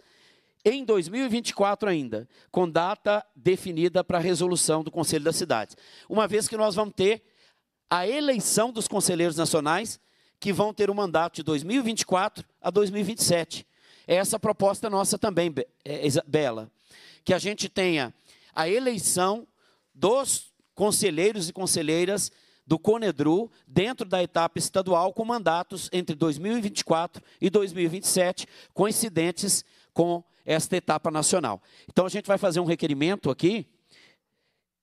em 2024 ainda, com data definida para a resolução do Conselho das Cidades. Uma vez que nós vamos ter a eleição dos conselheiros nacionais, que vão ter o um mandato de 2024 a 2027. É essa proposta nossa também, é, é, Bela, que a gente tenha a eleição dos conselheiros e conselheiras do Conedru dentro da etapa estadual com mandatos entre 2024 e 2027, coincidentes com esta etapa nacional. Então a gente vai fazer um requerimento aqui.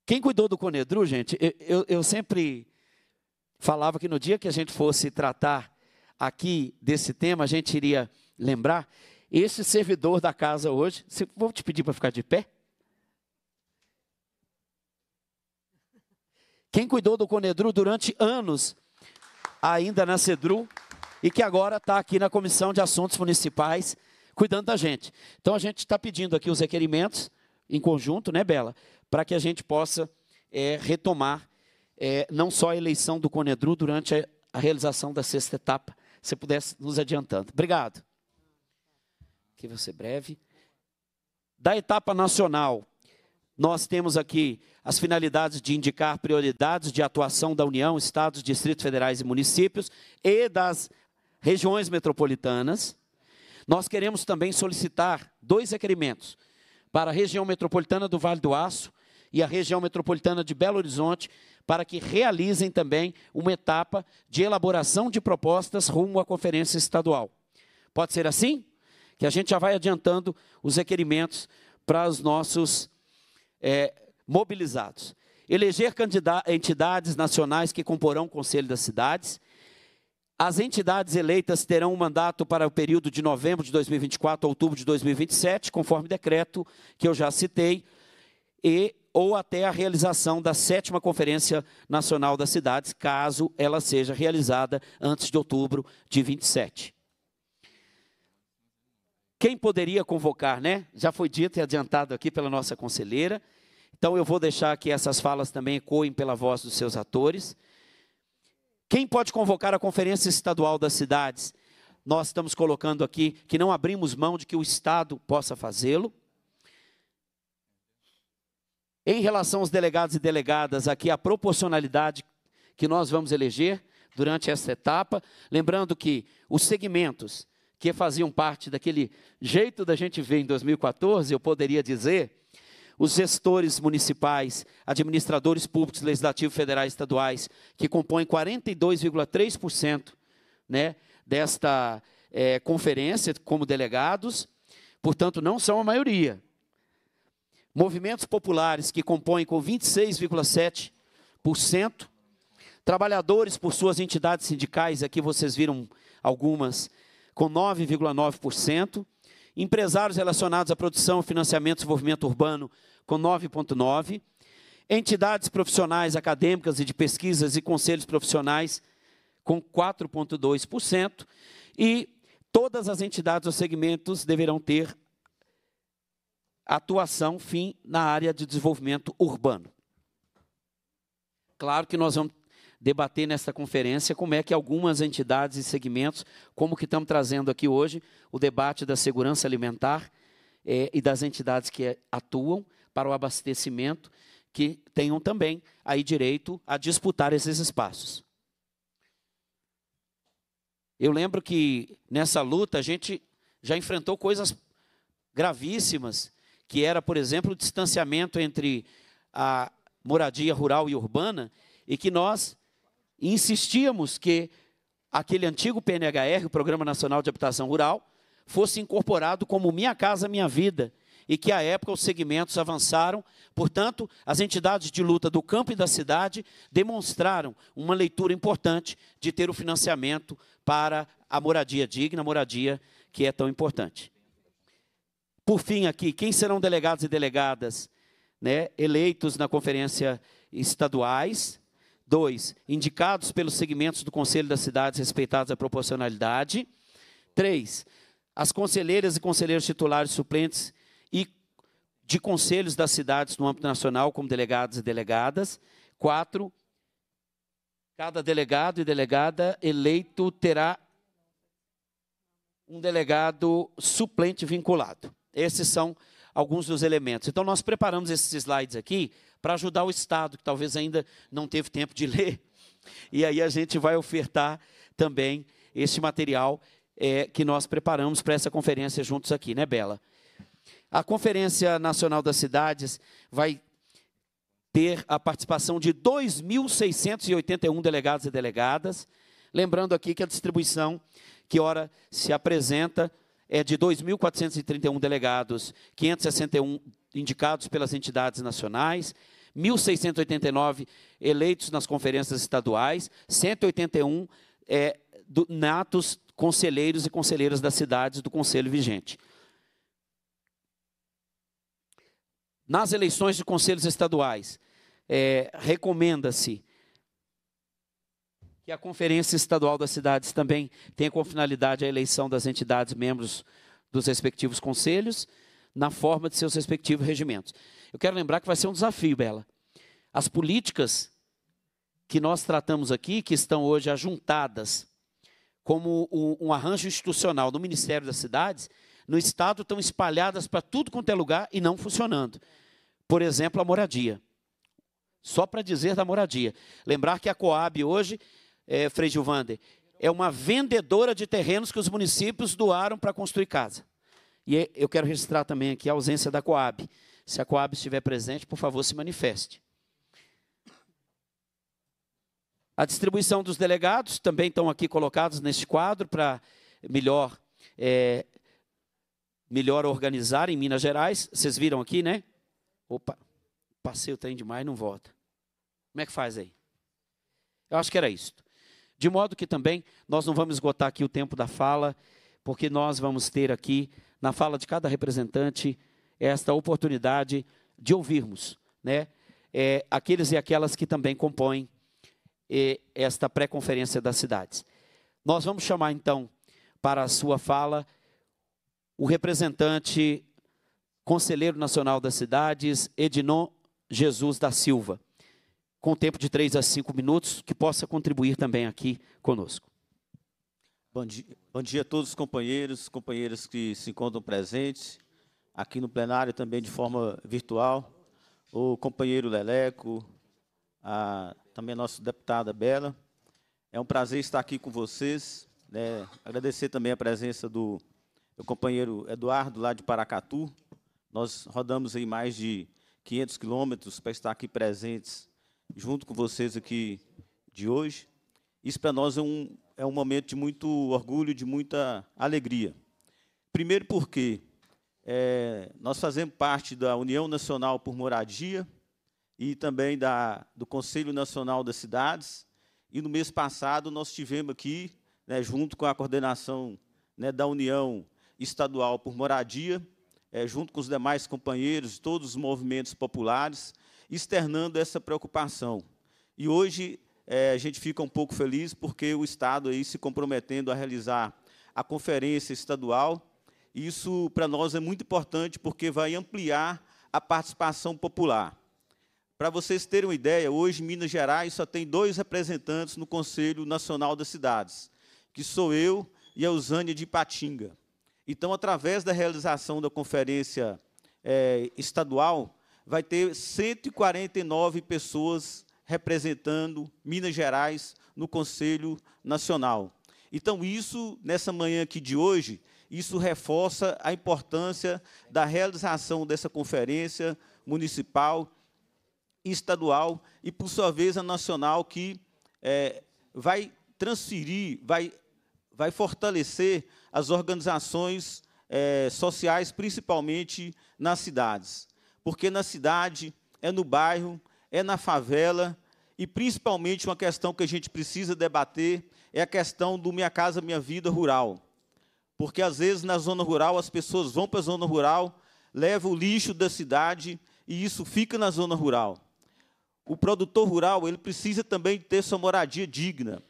Quem cuidou do Conedru, gente, eu, eu, eu sempre falava que no dia que a gente fosse tratar aqui desse tema, a gente iria lembrar. Esse servidor da casa hoje, vou te pedir para ficar de pé. Quem cuidou do Conedru durante anos, ainda na Cedru, e que agora está aqui na Comissão de Assuntos Municipais cuidando da gente. Então a gente está pedindo aqui os requerimentos em conjunto, né, Bela? Para que a gente possa é, retomar é, não só a eleição do Conedru durante a, a realização da sexta etapa, se pudesse nos adiantando. Obrigado. Que você breve. Da etapa nacional, nós temos aqui as finalidades de indicar prioridades de atuação da União, estados, distritos federais e municípios e das regiões metropolitanas. Nós queremos também solicitar dois requerimentos para a região metropolitana do Vale do Aço e a região metropolitana de Belo Horizonte para que realizem também uma etapa de elaboração de propostas rumo à conferência estadual. Pode ser assim? Que a gente já vai adiantando os requerimentos para os nossos é, mobilizados. Eleger entidades nacionais que comporão o Conselho das Cidades, as entidades eleitas terão um mandato para o período de novembro de 2024 a outubro de 2027, conforme decreto que eu já citei, e ou até a realização da sétima Conferência Nacional das Cidades, caso ela seja realizada antes de outubro de 27. Quem poderia convocar, né? Já foi dito e adiantado aqui pela nossa conselheira. Então eu vou deixar que essas falas também ecoem pela voz dos seus atores. Quem pode convocar a Conferência Estadual das Cidades? Nós estamos colocando aqui que não abrimos mão de que o Estado possa fazê-lo. Em relação aos delegados e delegadas, aqui a proporcionalidade que nós vamos eleger durante essa etapa. Lembrando que os segmentos que faziam parte daquele jeito da gente ver em 2014, eu poderia dizer, os gestores municipais, administradores públicos, legislativos federais e estaduais, que compõem 42,3% né, desta é, conferência como delegados, portanto, não são a maioria. Movimentos populares, que compõem com 26,7%, trabalhadores por suas entidades sindicais, aqui vocês viram algumas, com 9,9%, empresários relacionados à produção, financiamento e desenvolvimento urbano, com 9,9%, entidades profissionais acadêmicas e de pesquisas e conselhos profissionais, com 4,2%, e todas as entidades ou segmentos deverão ter atuação, fim, na área de desenvolvimento urbano. Claro que nós vamos debater nesta conferência como é que algumas entidades e segmentos, como que estamos trazendo aqui hoje, o debate da segurança alimentar é, e das entidades que eh, atuam para o abastecimento, que tenham também aí direito a disputar esses espaços. Eu lembro que nessa luta a gente já enfrentou coisas gravíssimas, que era, por exemplo, o distanciamento entre a moradia rural e urbana, e que nós e insistíamos que aquele antigo PNHR, o Programa Nacional de Habitação Rural, fosse incorporado como Minha Casa Minha Vida, e que à época os segmentos avançaram. Portanto, as entidades de luta do campo e da cidade demonstraram uma leitura importante de ter o financiamento para a moradia digna, a moradia que é tão importante. Por fim, aqui, quem serão delegados e delegadas né, eleitos na conferência estaduais? 2. Indicados pelos segmentos do Conselho das Cidades respeitados a proporcionalidade. 3. As conselheiras e conselheiros titulares suplentes e de conselhos das cidades no âmbito nacional, como delegados e delegadas. 4. Cada delegado e delegada eleito terá um delegado suplente vinculado. Esses são alguns dos elementos. Então, nós preparamos esses slides aqui para ajudar o Estado, que talvez ainda não teve tempo de ler. E aí a gente vai ofertar também esse material é, que nós preparamos para essa conferência juntos aqui, né, Bela? A Conferência Nacional das Cidades vai ter a participação de 2.681 delegados e delegadas. Lembrando aqui que a distribuição que ora se apresenta é de 2.431 delegados, 561 indicados pelas entidades nacionais, 1.689 eleitos nas conferências estaduais, 181 é, do, natos conselheiros e conselheiras das cidades do conselho vigente. Nas eleições de conselhos estaduais, é, recomenda-se que a Conferência Estadual das Cidades também tenha como finalidade a eleição das entidades membros dos respectivos conselhos, na forma de seus respectivos regimentos. Eu quero lembrar que vai ser um desafio, Bela. As políticas que nós tratamos aqui, que estão hoje ajuntadas como um, arranjo institucional do Ministério das Cidades, no Estado estão espalhadas para tudo quanto é lugar e não funcionando. Por exemplo, a moradia. Só para dizer da moradia. Lembrar que a Coab hoje é, Frei Gilvander, é uma vendedora de terrenos que os municípios doaram para construir casa. E é, eu quero registrar também aqui a ausência da Coab. Se a Coab estiver presente, por favor, se manifeste. A distribuição dos delegados também estão aqui colocados neste quadro para melhor, é, melhor organizar em Minas Gerais. Vocês viram aqui, né? Opa, passei o trem demais, não volta. Como é que faz aí? Eu acho que era isso. De modo que também nós não vamos esgotar aqui o tempo da fala, porque nós vamos ter aqui, na fala de cada representante, esta oportunidade de ouvirmos né, é, aqueles e aquelas que também compõem é, esta pré-conferência das cidades. Nós vamos chamar então para a sua fala o representante, conselheiro nacional das cidades, Edinon Jesus da Silva com tempo de três a cinco minutos, que possa contribuir também aqui conosco. Bom dia, bom dia a todos os companheiros, companheiras que se encontram presentes, aqui no plenário também de forma virtual, o companheiro Leleco, a, também a nossa deputada Bela. É um prazer estar aqui com vocês, né? agradecer também a presença do meu companheiro Eduardo, lá de Paracatu. Nós rodamos aí mais de 500 quilômetros para estar aqui presentes junto com vocês aqui de hoje. Isso para nós é um, é um momento de muito orgulho, de muita alegria. Primeiro porque é, nós fazemos parte da União Nacional por Moradia e também da, do Conselho Nacional das Cidades. E no mês passado nós tivemos aqui, né, junto com a coordenação né, da União Estadual por Moradia, é, junto com os demais companheiros de todos os movimentos populares, externando essa preocupação. E hoje é, a gente fica um pouco feliz porque o Estado aí se comprometendo a realizar a conferência estadual. Isso para nós é muito importante porque vai ampliar a participação popular. Para vocês terem uma ideia, hoje Minas Gerais só tem dois representantes no Conselho Nacional das Cidades, que sou eu e a Usânia de Patinga. Então, através da realização da conferência é, estadual, vai ter 149 pessoas representando Minas Gerais no Conselho Nacional. Então, isso, nessa manhã aqui de hoje, isso reforça a importância da realização dessa conferência municipal, estadual e, por sua vez, a nacional, que é, vai transferir, vai vai fortalecer as organizações é, sociais, principalmente nas cidades. Porque na cidade, é no bairro, é na favela, e principalmente uma questão que a gente precisa debater é a questão do Minha Casa Minha Vida Rural. Porque às vezes na zona rural as pessoas vão para a zona rural, levam o lixo da cidade e isso fica na zona rural. O produtor rural, ele precisa também ter sua moradia digna.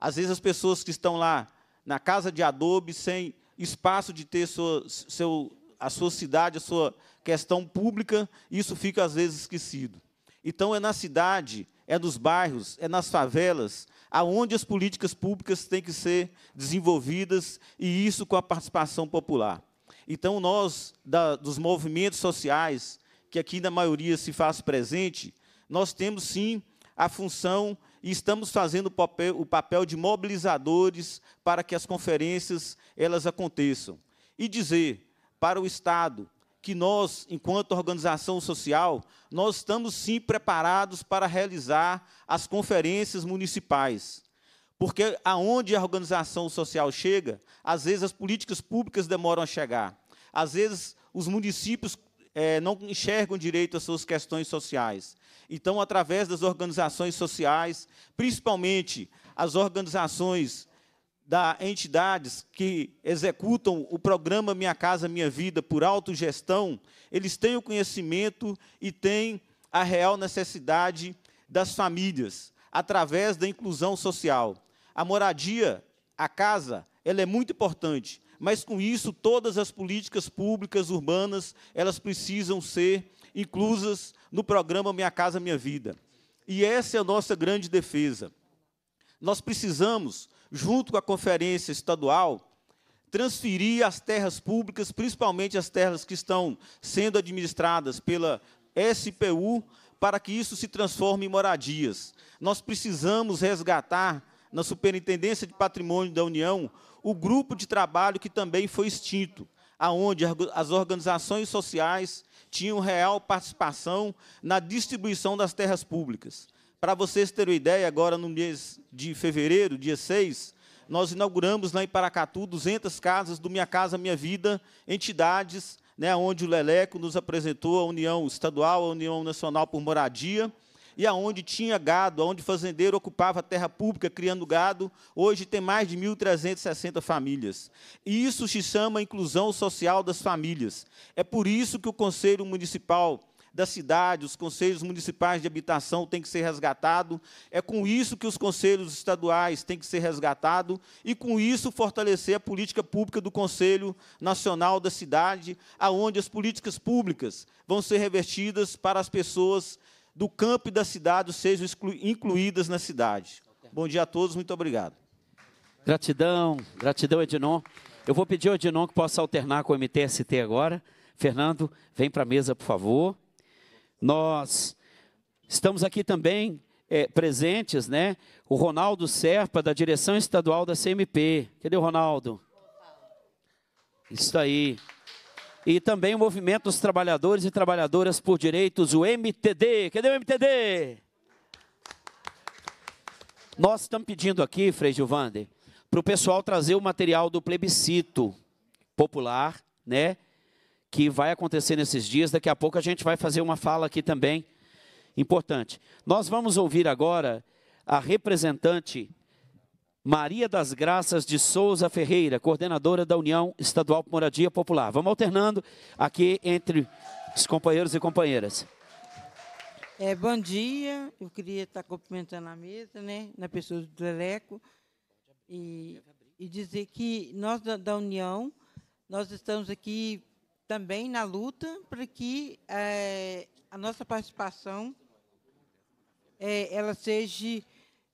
Às vezes as pessoas que estão lá na casa de adobe, sem espaço de ter sua, seu, a sua cidade, a sua questão pública, isso fica às vezes esquecido. Então, é na cidade, é nos bairros, é nas favelas, aonde as políticas públicas têm que ser desenvolvidas, e isso com a participação popular. Então, nós, da, dos movimentos sociais, que aqui na maioria se faz presente, nós temos sim a função e estamos fazendo o papel, o papel de mobilizadores para que as conferências elas aconteçam. E dizer para o Estado que nós, enquanto organização social, nós estamos sim preparados para realizar as conferências municipais. Porque aonde a organização social chega, às vezes as políticas públicas demoram a chegar. Às vezes os municípios é, não enxergam direito as suas questões sociais. Então, através das organizações sociais, principalmente as organizações da entidades que executam o programa Minha Casa Minha Vida por autogestão, eles têm o conhecimento e têm a real necessidade das famílias através da inclusão social. A moradia, a casa, ela é muito importante, mas com isso todas as políticas públicas urbanas, elas precisam ser inclusas no programa Minha Casa Minha Vida. E essa é a nossa grande defesa. Nós precisamos, junto com a Conferência Estadual, transferir as terras públicas, principalmente as terras que estão sendo administradas pela SPU, para que isso se transforme em moradias. Nós precisamos resgatar na Superintendência de Patrimônio da União o grupo de trabalho que também foi extinto aonde as organizações sociais tinham real participação na distribuição das terras públicas. Para vocês terem uma ideia, agora no mês de fevereiro, dia 6, nós inauguramos lá em Paracatu 200 casas do Minha Casa Minha Vida, entidades né, onde o Leleco nos apresentou a União Estadual, a União Nacional por Moradia, e aonde tinha gado, aonde fazendeiro ocupava terra pública criando gado, hoje tem mais de 1.360 famílias. E isso se chama inclusão social das famílias. É por isso que o Conselho Municipal da cidade, os conselhos municipais de habitação têm que ser resgatado. É com isso que os conselhos estaduais têm que ser resgatados e com isso fortalecer a política pública do Conselho Nacional da cidade, aonde as políticas públicas vão ser revertidas para as pessoas do campo e da cidade sejam incluídas na cidade. Bom dia a todos, muito obrigado. Gratidão, gratidão, Ednon. Eu vou pedir ao Ednon que possa alternar com o MTST agora. Fernando, vem para a mesa, por favor. Nós estamos aqui também é, presentes, né? O Ronaldo Serpa, da direção estadual da CMP. Cadê o Ronaldo? Isso aí e também o Movimento dos Trabalhadores e Trabalhadoras por Direitos, o MTD. Cadê o MTD? Nós estamos pedindo aqui, Frei Gilvander, para o pessoal trazer o material do plebiscito popular, né? Que vai acontecer nesses dias. Daqui a pouco a gente vai fazer uma fala aqui também importante. Nós vamos ouvir agora a representante Maria das Graças de Souza Ferreira, coordenadora da União Estadual Moradia Popular. Vamos alternando aqui entre os companheiros e companheiras. É, bom dia, eu queria estar cumprimentando a mesa, né, na pessoa do Teleco, e, e dizer que nós da, da, União, nós estamos aqui também na luta para que é, a nossa participação é, ela seja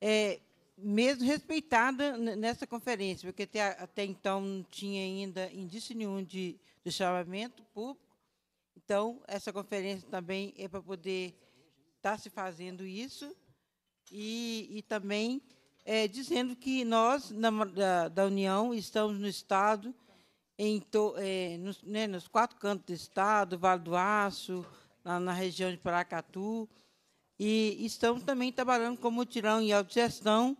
é, mesmo respeitada nessa conferência, porque até, até então não tinha ainda indício nenhum de, de chamamento público. Então, essa conferência também é para poder estar tá se fazendo isso e, e também é, dizendo que nós, na, da, da, União, estamos no Estado, em to, é, nos, né, nos, quatro cantos do Estado, Vale do Aço, na, na região de Paracatu, e estamos também trabalhando como tirão e autogestão,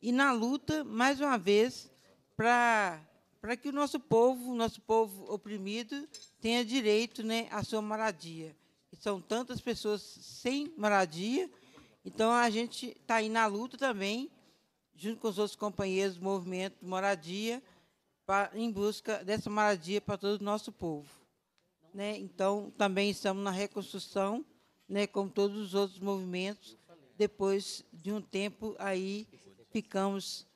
e na luta, mais uma vez, para que o nosso povo, o nosso povo oprimido, tenha direito né, à sua moradia. E são tantas pessoas sem moradia, então a gente está aí na luta também, junto com os outros companheiros do movimento Moradia, pra, em busca dessa moradia para todo o nosso povo. Né? Então, também estamos na reconstrução, né, como todos os outros movimentos, depois de um tempo aí ficamos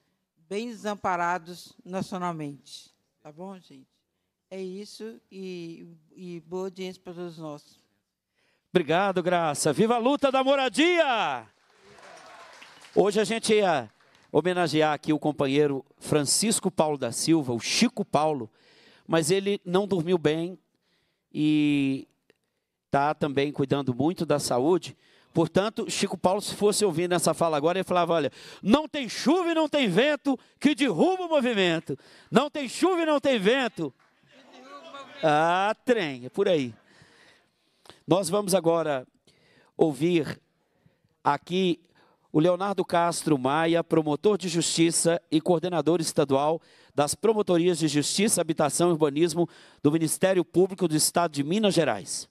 bem desamparados nacionalmente. Tá bom, gente? É isso e, e boa audiência para todos nós. Obrigado, Graça. Viva a luta da moradia! Hoje a gente ia homenagear aqui o companheiro Francisco Paulo da Silva, o Chico Paulo, mas ele não dormiu bem e está também cuidando muito da saúde. Portanto, Chico Paulo, se fosse ouvindo essa fala agora, ele falava: olha, não tem chuva e não tem vento que derruba o movimento. Não tem chuva e não tem vento. Ah, trem, é por aí. Nós vamos agora ouvir aqui o Leonardo Castro Maia, promotor de justiça e coordenador estadual das Promotorias de Justiça, Habitação e Urbanismo do Ministério Público do Estado de Minas Gerais.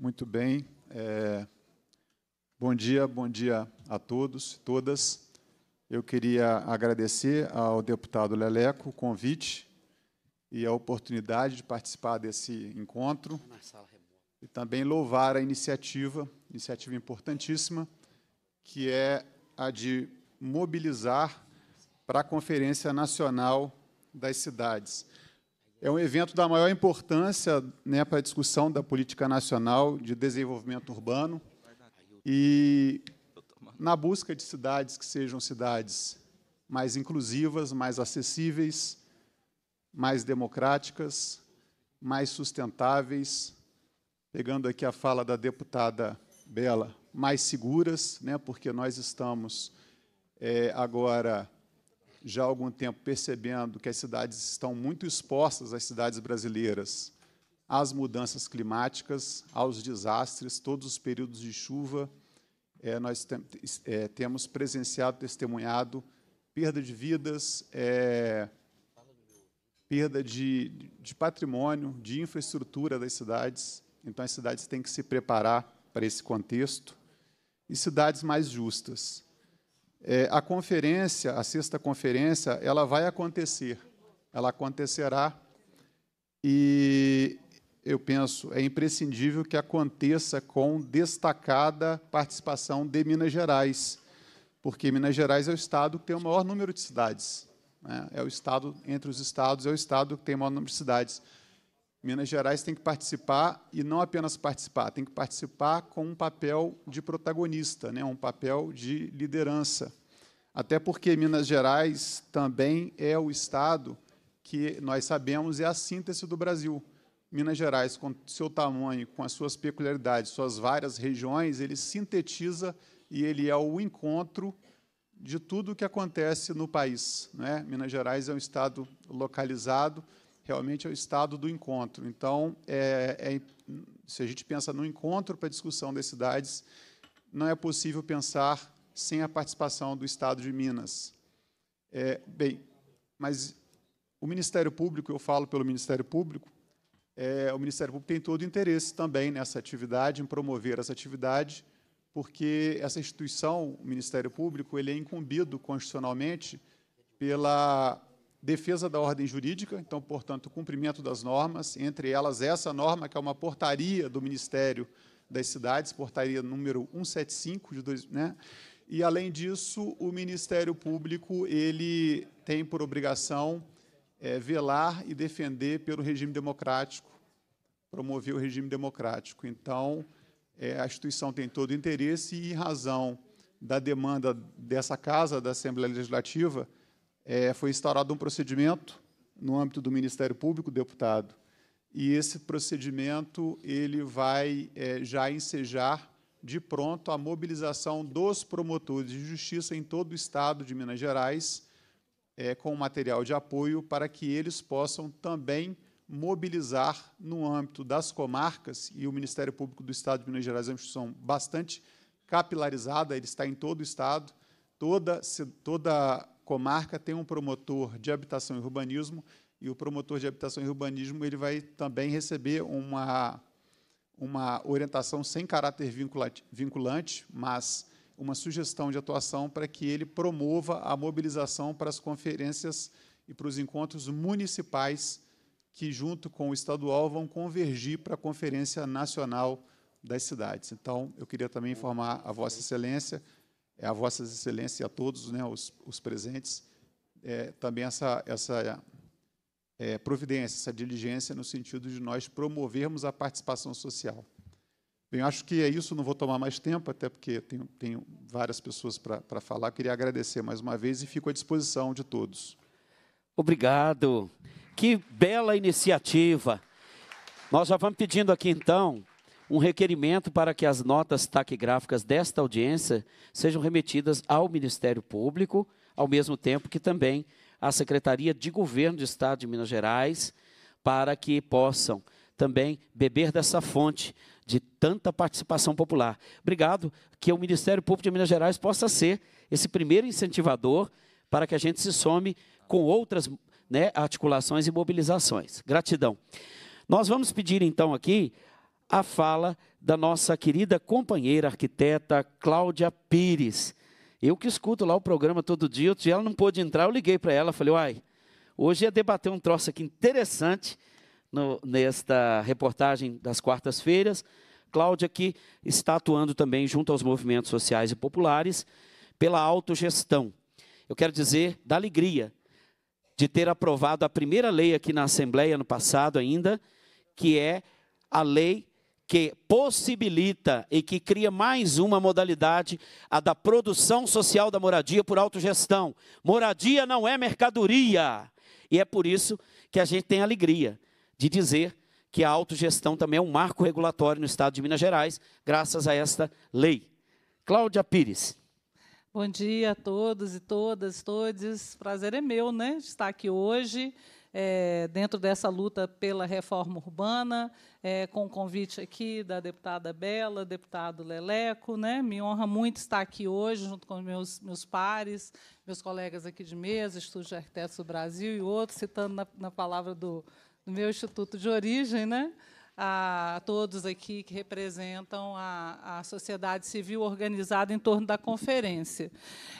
Muito bem. É, bom dia, bom dia a todos, todas. Eu queria agradecer ao deputado Leleco o convite e a oportunidade de participar desse encontro. E também louvar a iniciativa, iniciativa importantíssima, que é a de mobilizar para a Conferência Nacional das Cidades. É um evento da maior importância né, para a discussão da política nacional de desenvolvimento urbano e na busca de cidades que sejam cidades mais inclusivas, mais acessíveis, mais democráticas, mais sustentáveis, pegando aqui a fala da deputada Bela, mais seguras, né, porque nós estamos é, agora já há algum tempo percebendo que as cidades estão muito expostas às cidades brasileiras, às mudanças climáticas, aos desastres, todos os períodos de chuva, é, nós tem, é, temos presenciado, testemunhado perda de vidas, é, perda de, de patrimônio, de infraestrutura das cidades. Então, as cidades têm que se preparar para esse contexto e cidades mais justas. É, a conferência, a sexta conferência, ela vai acontecer. Ela acontecerá e eu penso, é imprescindível que aconteça com destacada participação de Minas Gerais, porque Minas Gerais é o estado que tem o maior número de cidades. Né? É o estado, entre os estados, é o estado que tem o maior número de cidades. Minas Gerais tem que participar e não apenas participar, tem que participar com um papel de protagonista, né? um papel de liderança. Até porque Minas Gerais também é o estado que nós sabemos é a síntese do Brasil. Minas Gerais, com seu tamanho, com as suas peculiaridades, suas várias regiões, ele sintetiza e ele é o encontro de tudo o que acontece no país. Né? Minas Gerais é um estado localizado, realmente é o estado do encontro. Então, é, é, se a gente pensa no encontro para a discussão das cidades, não é possível pensar sem a participação do Estado de Minas. É, bem, mas o Ministério Público, eu falo pelo Ministério Público, é, o Ministério Público tem todo o interesse também nessa atividade, em promover essa atividade, porque essa instituição, o Ministério Público, ele é incumbido constitucionalmente pela defesa da ordem jurídica, então, portanto, o cumprimento das normas, entre elas essa norma, que é uma portaria do Ministério das Cidades, portaria número 175 de dois, né? E além disso, o Ministério Público, ele tem por obrigação é, velar e defender pelo regime democrático, promover o regime democrático. Então, é, a instituição tem todo o interesse e, em razão da demanda dessa casa, da Assembleia Legislativa, é, foi instaurado um procedimento no âmbito do Ministério Público, deputado, e esse procedimento ele vai é, já ensejar de pronto a mobilização dos promotores de justiça em todo o estado de Minas Gerais é, com material de apoio para que eles possam também mobilizar no âmbito das comarcas, e o Ministério Público do Estado de Minas Gerais é uma instituição bastante capilarizada, ele está em todo o Estado, toda, toda comarca tem um promotor de habitação e urbanismo, e o promotor de habitação e urbanismo ele vai também receber uma, uma orientação sem caráter vinculante, mas uma sugestão de atuação para que ele promova a mobilização para as conferências e para os encontros municipais que, junto com o estadual, vão convergir para a Conferência Nacional das Cidades. Então, eu queria também informar a Vossa Excelência é, a vossas excelências e a todos né, os, os presentes é, também essa, essa é, providência, essa diligência no sentido de nós promovermos a participação social. Bem, acho que é isso, não vou tomar mais tempo, até porque tenho, tenho várias pessoas para falar. Queria agradecer mais uma vez e fico à disposição de todos. Obrigado. Que bela iniciativa. Nós já vamos pedindo aqui então um requerimento para que as notas taquigráficas desta audiência sejam remetidas ao Ministério Público, ao mesmo tempo que também à Secretaria de Governo do Estado de Minas Gerais, para que possam também beber dessa fonte de tanta participação popular. Obrigado que o Ministério Público de Minas Gerais possa ser esse primeiro incentivador para que a gente se some com outras né, articulações e mobilizações. Gratidão. Nós vamos pedir então aqui a fala da nossa querida companheira arquiteta Cláudia Pires. Eu que escuto lá o programa todo dia, e ela não pôde entrar, eu liguei para ela, falei, uai, hoje ia é debater um troço aqui interessante no, nesta reportagem das quartas-feiras. Cláudia, que está atuando também junto aos movimentos sociais e populares pela autogestão. Eu quero dizer da alegria de ter aprovado a primeira lei aqui na Assembleia no passado ainda, que é a lei que possibilita e que cria mais uma modalidade, a da produção social da moradia por autogestão. Moradia não é mercadoria. E é por isso que a gente tem alegria de dizer que a autogestão também é um marco regulatório no estado de Minas Gerais, graças a esta lei. Cláudia Pires. Bom dia a todos e todas, todos. Prazer é meu, né, estar aqui hoje é, dentro dessa luta pela reforma urbana, é, com o convite aqui da deputada Bela, deputado Leleco. Né? Me honra muito estar aqui hoje, junto com meus, meus pares, meus colegas aqui de mesa, Estúdio de Arquitetos do Brasil e outros, citando na, na palavra do, do meu instituto de origem, né? a todos aqui que representam a, a sociedade civil organizada em torno da conferência.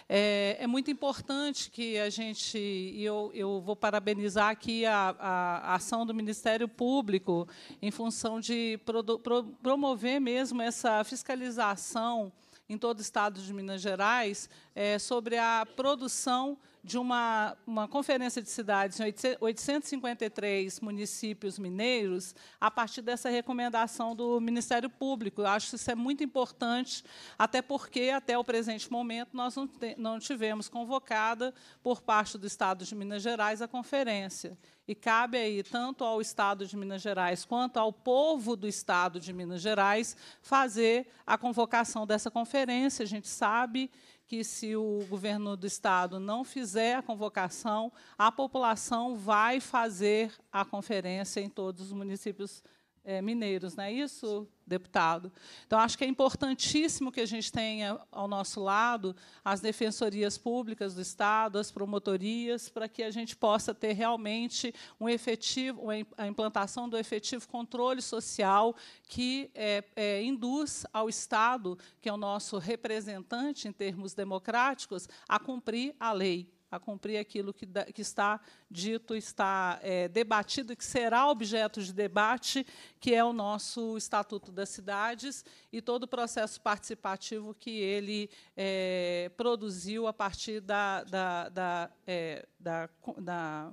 É, é muito importante que a gente, e eu, eu vou parabenizar aqui a, a, ação do Ministério Público em função de pro, pro, promover mesmo essa fiscalização em todo o estado de Minas Gerais é, sobre a produção de uma, uma conferência de cidades em 853 municípios mineiros, a partir dessa recomendação do Ministério Público. Eu acho que isso é muito importante, até porque, até o presente momento, nós não, te, não tivemos convocada, por parte do Estado de Minas Gerais, a conferência. E cabe aí, tanto ao Estado de Minas Gerais quanto ao povo do Estado de Minas Gerais, fazer a convocação dessa conferência. A gente sabe que se o governo do estado não fizer a convocação, a população vai fazer a conferência em todos os municípios é, mineiros, não é isso, deputado? Então, acho que é importantíssimo que a gente tenha ao nosso lado as defensorias públicas do Estado, as promotorias, para que a gente possa ter realmente um efetivo, a implantação do efetivo controle social que é, é, induz ao Estado, que é o nosso representante em termos democráticos, a cumprir a lei a cumprir aquilo que, da, que está dito, está é, debatido e que será objeto de debate, que é o nosso Estatuto das Cidades e todo o processo participativo que ele é, produziu a partir da, da, da, é, da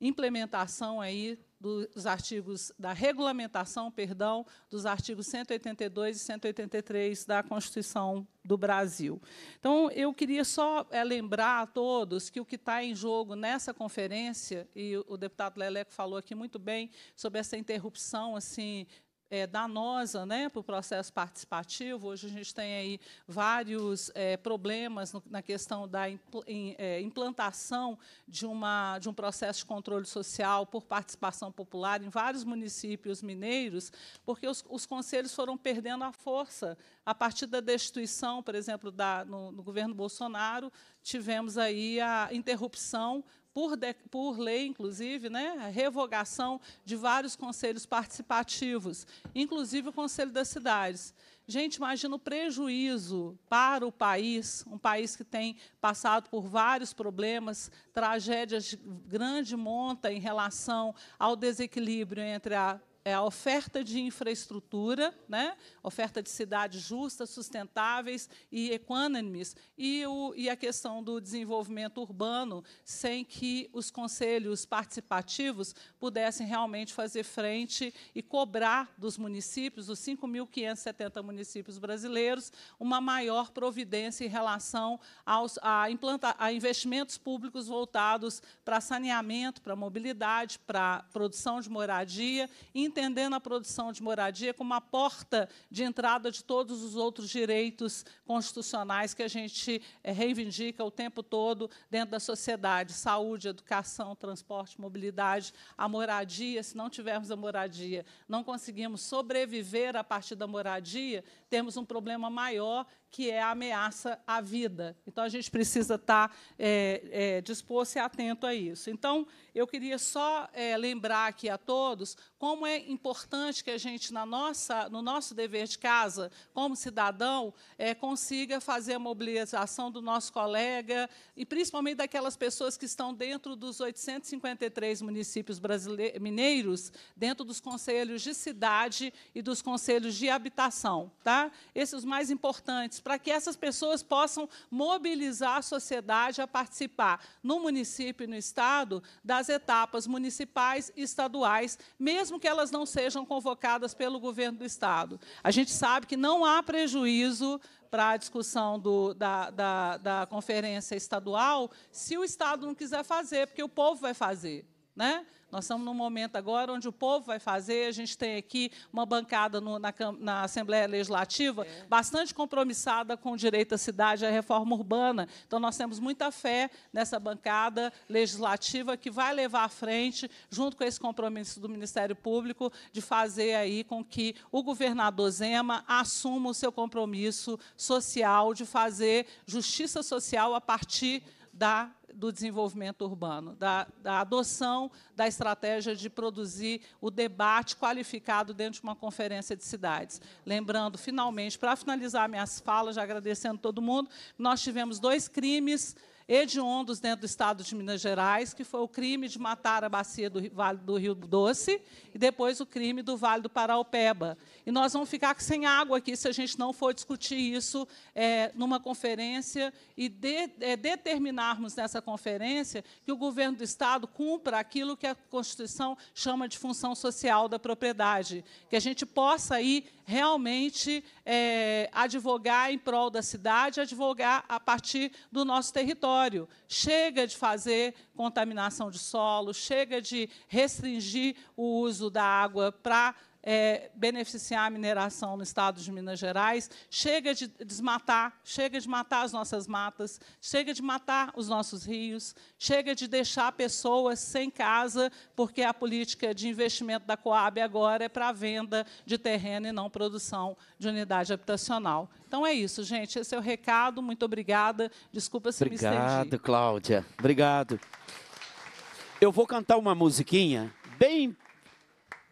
implementação aí dos artigos da regulamentação, perdão, dos artigos 182 e 183 da Constituição do Brasil. Então, eu queria só eh, lembrar a todos que o que está em jogo nessa conferência e o deputado Leleco falou aqui muito bem sobre essa interrupção assim é, danosa né, para o processo participativo. Hoje a gente tem aí vários é, problemas no, na questão da impl, é, implantação de, uma, de um processo de controle social por participação popular em vários municípios mineiros, porque os, os conselhos foram perdendo a força. A partir da destituição, por exemplo, da, no, no governo Bolsonaro, tivemos aí a interrupção por, de, por lei, inclusive, né, a revogação de vários conselhos participativos, inclusive o Conselho das Cidades. Gente, imagina o prejuízo para o país, um país que tem passado por vários problemas, tragédias de grande monta em relação ao desequilíbrio entre a é a oferta de infraestrutura, né? oferta de cidades justas, sustentáveis e equânimes, e, o, e a questão do desenvolvimento urbano, sem que os conselhos participativos pudessem realmente fazer frente e cobrar dos municípios, dos 5.570 municípios brasileiros, uma maior providência em relação aos, a, implanta, a investimentos públicos voltados para saneamento, para mobilidade, para produção de moradia, entendendo a produção de moradia como a porta de entrada de todos os outros direitos constitucionais que a gente eh, reivindica o tempo todo dentro da sociedade: saúde, educação, transporte, mobilidade, a moradia. Se não tivermos a moradia, não conseguimos sobreviver a partir da moradia, temos um problema maior que é a ameaça à vida. Então, a gente precisa estar tá, é, é, disposto e atento a isso. Então, eu queria só é, lembrar aqui a todos como é importante que a gente, na nossa, no nosso dever de casa, como cidadão, é, consiga fazer a mobilização do nosso colega e, principalmente, daquelas pessoas que estão dentro dos 853 municípios mineiros, dentro dos conselhos de cidade e dos conselhos de habitação. Tá? Esses mais importantes para que essas pessoas possam mobilizar a sociedade a participar no município e no estado das etapas municipais e estaduais, mesmo que elas não sejam convocadas pelo governo do estado. A gente sabe que não há prejuízo para a discussão do, da, da, da conferência estadual se o Estado não quiser fazer, porque o povo vai fazer. Né? Nós estamos num momento agora onde o povo vai fazer, a gente tem aqui uma bancada no, na, na, Assembleia Legislativa é. bastante compromissada com o direito à cidade e à reforma urbana. Então, nós temos muita fé nessa bancada legislativa que vai levar à frente, junto com esse compromisso do Ministério Público, de fazer aí com que o governador Zema assuma o seu compromisso social de fazer justiça social a partir da do desenvolvimento urbano, da, da, adoção da estratégia de produzir o debate qualificado dentro de uma conferência de cidades. Lembrando, finalmente, para finalizar minhas falas, já agradecendo todo mundo, nós tivemos dois crimes hediondos dentro do estado de Minas Gerais, que foi o crime de matar a bacia do Vale do Rio Doce e depois o crime do Vale do Paraupeba. E nós vamos ficar sem água aqui se a gente não for discutir isso é, numa conferência e de, é, determinarmos nessa conferência que o governo do estado cumpra aquilo que a Constituição chama de função social da propriedade, que a gente possa ir realmente é, advogar em prol da cidade, advogar a partir do nosso território. Chega de fazer contaminação de solo, chega de restringir o uso da água para é, beneficiar a mineração no estado de Minas Gerais. Chega de desmatar, chega de matar as nossas matas, chega de matar os nossos rios, chega de deixar pessoas sem casa, porque a política de investimento da Coab agora é para venda de terreno e não produção de unidade habitacional. Então é isso, gente. Esse é o recado. Muito obrigada. Desculpa se Obrigado, me estendi. Obrigado, Cláudia. Obrigado. Eu vou cantar uma musiquinha bem,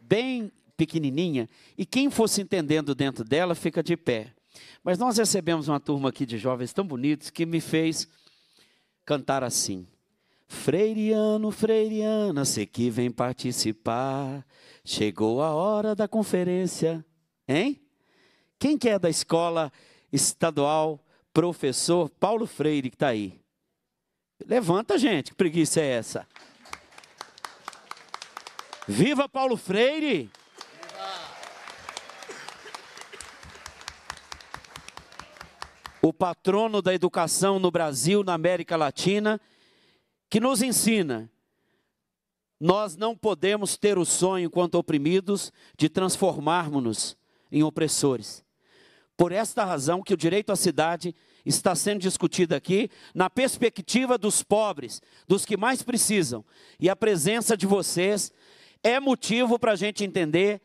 bem pequenininha, e quem fosse entendendo dentro dela fica de pé. Mas nós recebemos uma turma aqui de jovens tão bonitos que me fez cantar assim. Freiriano, freiriana, você que vem participar, chegou a hora da conferência, hein? Quem que é da escola estadual, professor Paulo Freire que está aí? Levanta, gente, que preguiça é essa? Viva Paulo Freire! o patrono da educação no Brasil, na América Latina, que nos ensina: nós não podemos ter o sonho, quanto oprimidos, de transformarmos-nos em opressores. Por esta razão que o direito à cidade está sendo discutido aqui, na perspectiva dos pobres, dos que mais precisam. E a presença de vocês é motivo para a gente entender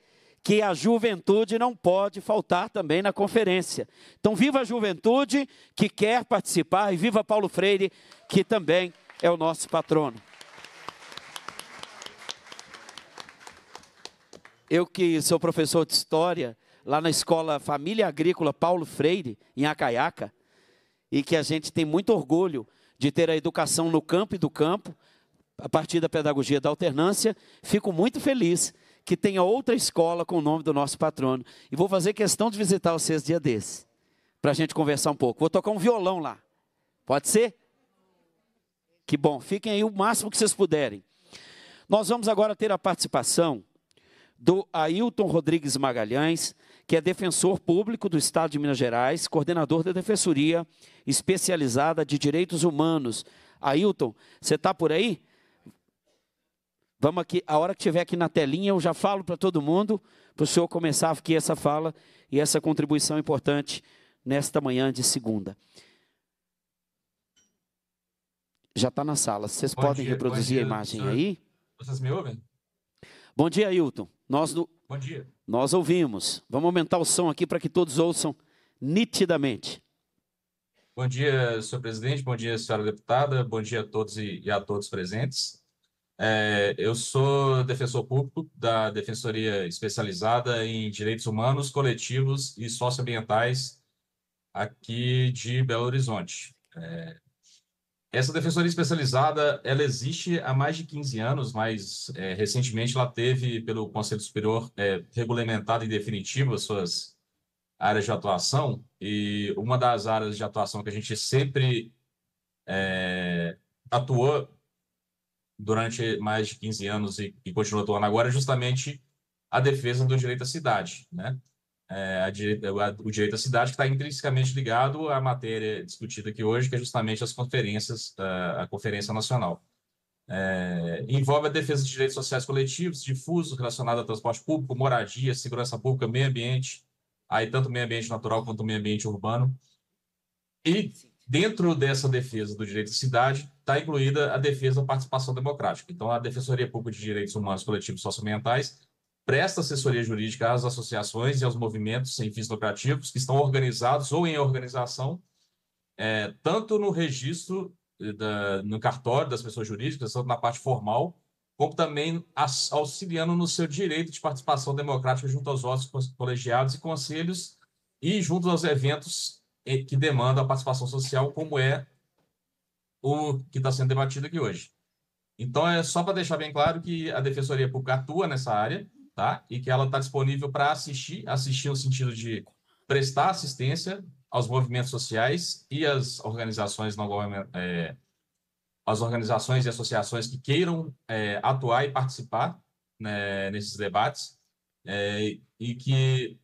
que a juventude não pode faltar também na conferência. Então, viva a juventude que quer participar e viva Paulo Freire, que também é o nosso patrono. Eu que sou professor de história lá na escola Família Agrícola Paulo Freire, em Acaiaca, e que a gente tem muito orgulho de ter a educação no campo e do campo, a partir da pedagogia da alternância, fico muito feliz que tenha outra escola com o nome do nosso patrono. E vou fazer questão de visitar vocês dia desse, para a gente conversar um pouco. Vou tocar um violão lá. Pode ser? Que bom, fiquem aí o máximo que vocês puderem. Nós vamos agora ter a participação do Ailton Rodrigues Magalhães, que é defensor público do Estado de Minas Gerais, coordenador da Defensoria Especializada de Direitos Humanos. Ailton, você está por aí? Vamos aqui, a hora que tiver aqui na telinha, eu já falo para todo mundo, para o senhor começar aqui essa fala e essa contribuição importante nesta manhã de segunda. Já está na sala. Vocês bom podem dia, reproduzir dia, a imagem senhor. aí? Vocês me ouvem? Bom dia, Hilton. Nós do... Bom dia. Nós ouvimos. Vamos aumentar o som aqui para que todos ouçam nitidamente. Bom dia, senhor presidente. Bom dia, senhora deputada. Bom dia a todos e a todos presentes. É, eu sou defensor público da Defensoria Especializada em Direitos Humanos, Coletivos e Socioambientais aqui de Belo Horizonte. É, essa Defensoria Especializada, ela existe há mais de 15 anos, mas é, recentemente ela teve, pelo Conselho Superior, é, regulamentada em definitiva as suas áreas de atuação, e uma das áreas de atuação que a gente sempre é, atuou durante mais de 15 anos e, e continua atuando agora, é justamente a defesa do direito à cidade, né? É, a a, o direito à cidade que está intrinsecamente ligado à matéria discutida aqui hoje, que é justamente as conferências, a, a Conferência Nacional. É, envolve a defesa de direitos sociais coletivos, difusos, relacionados a transporte público, moradia, segurança pública, meio ambiente, aí tanto meio ambiente natural quanto meio ambiente urbano. E dentro dessa defesa do direito à cidade, está incluída a defesa da participação democrática. Então, a Defensoria Pública de Direitos Humanos Coletivos Socioambientais presta assessoria jurídica às associações e aos movimentos sem fins lucrativos que estão organizados ou em organização, é, tanto no registro, eh, da, no cartório das pessoas jurídicas, tanto na parte formal, como também auxiliando no seu direito de participação democrática junto aos órgãos colegiados e conselhos e junto aos eventos eh, que demandam a participação social, como é o que está sendo debatido aqui hoje. Então, é só para deixar bem claro que a Defensoria Pública atua nessa área, tá? E que ela está disponível para assistir, assistir no sentido de prestar assistência aos movimentos sociais e às organizações não é, as organizações e associações que queiram é, atuar e participar né, nesses debates é, e que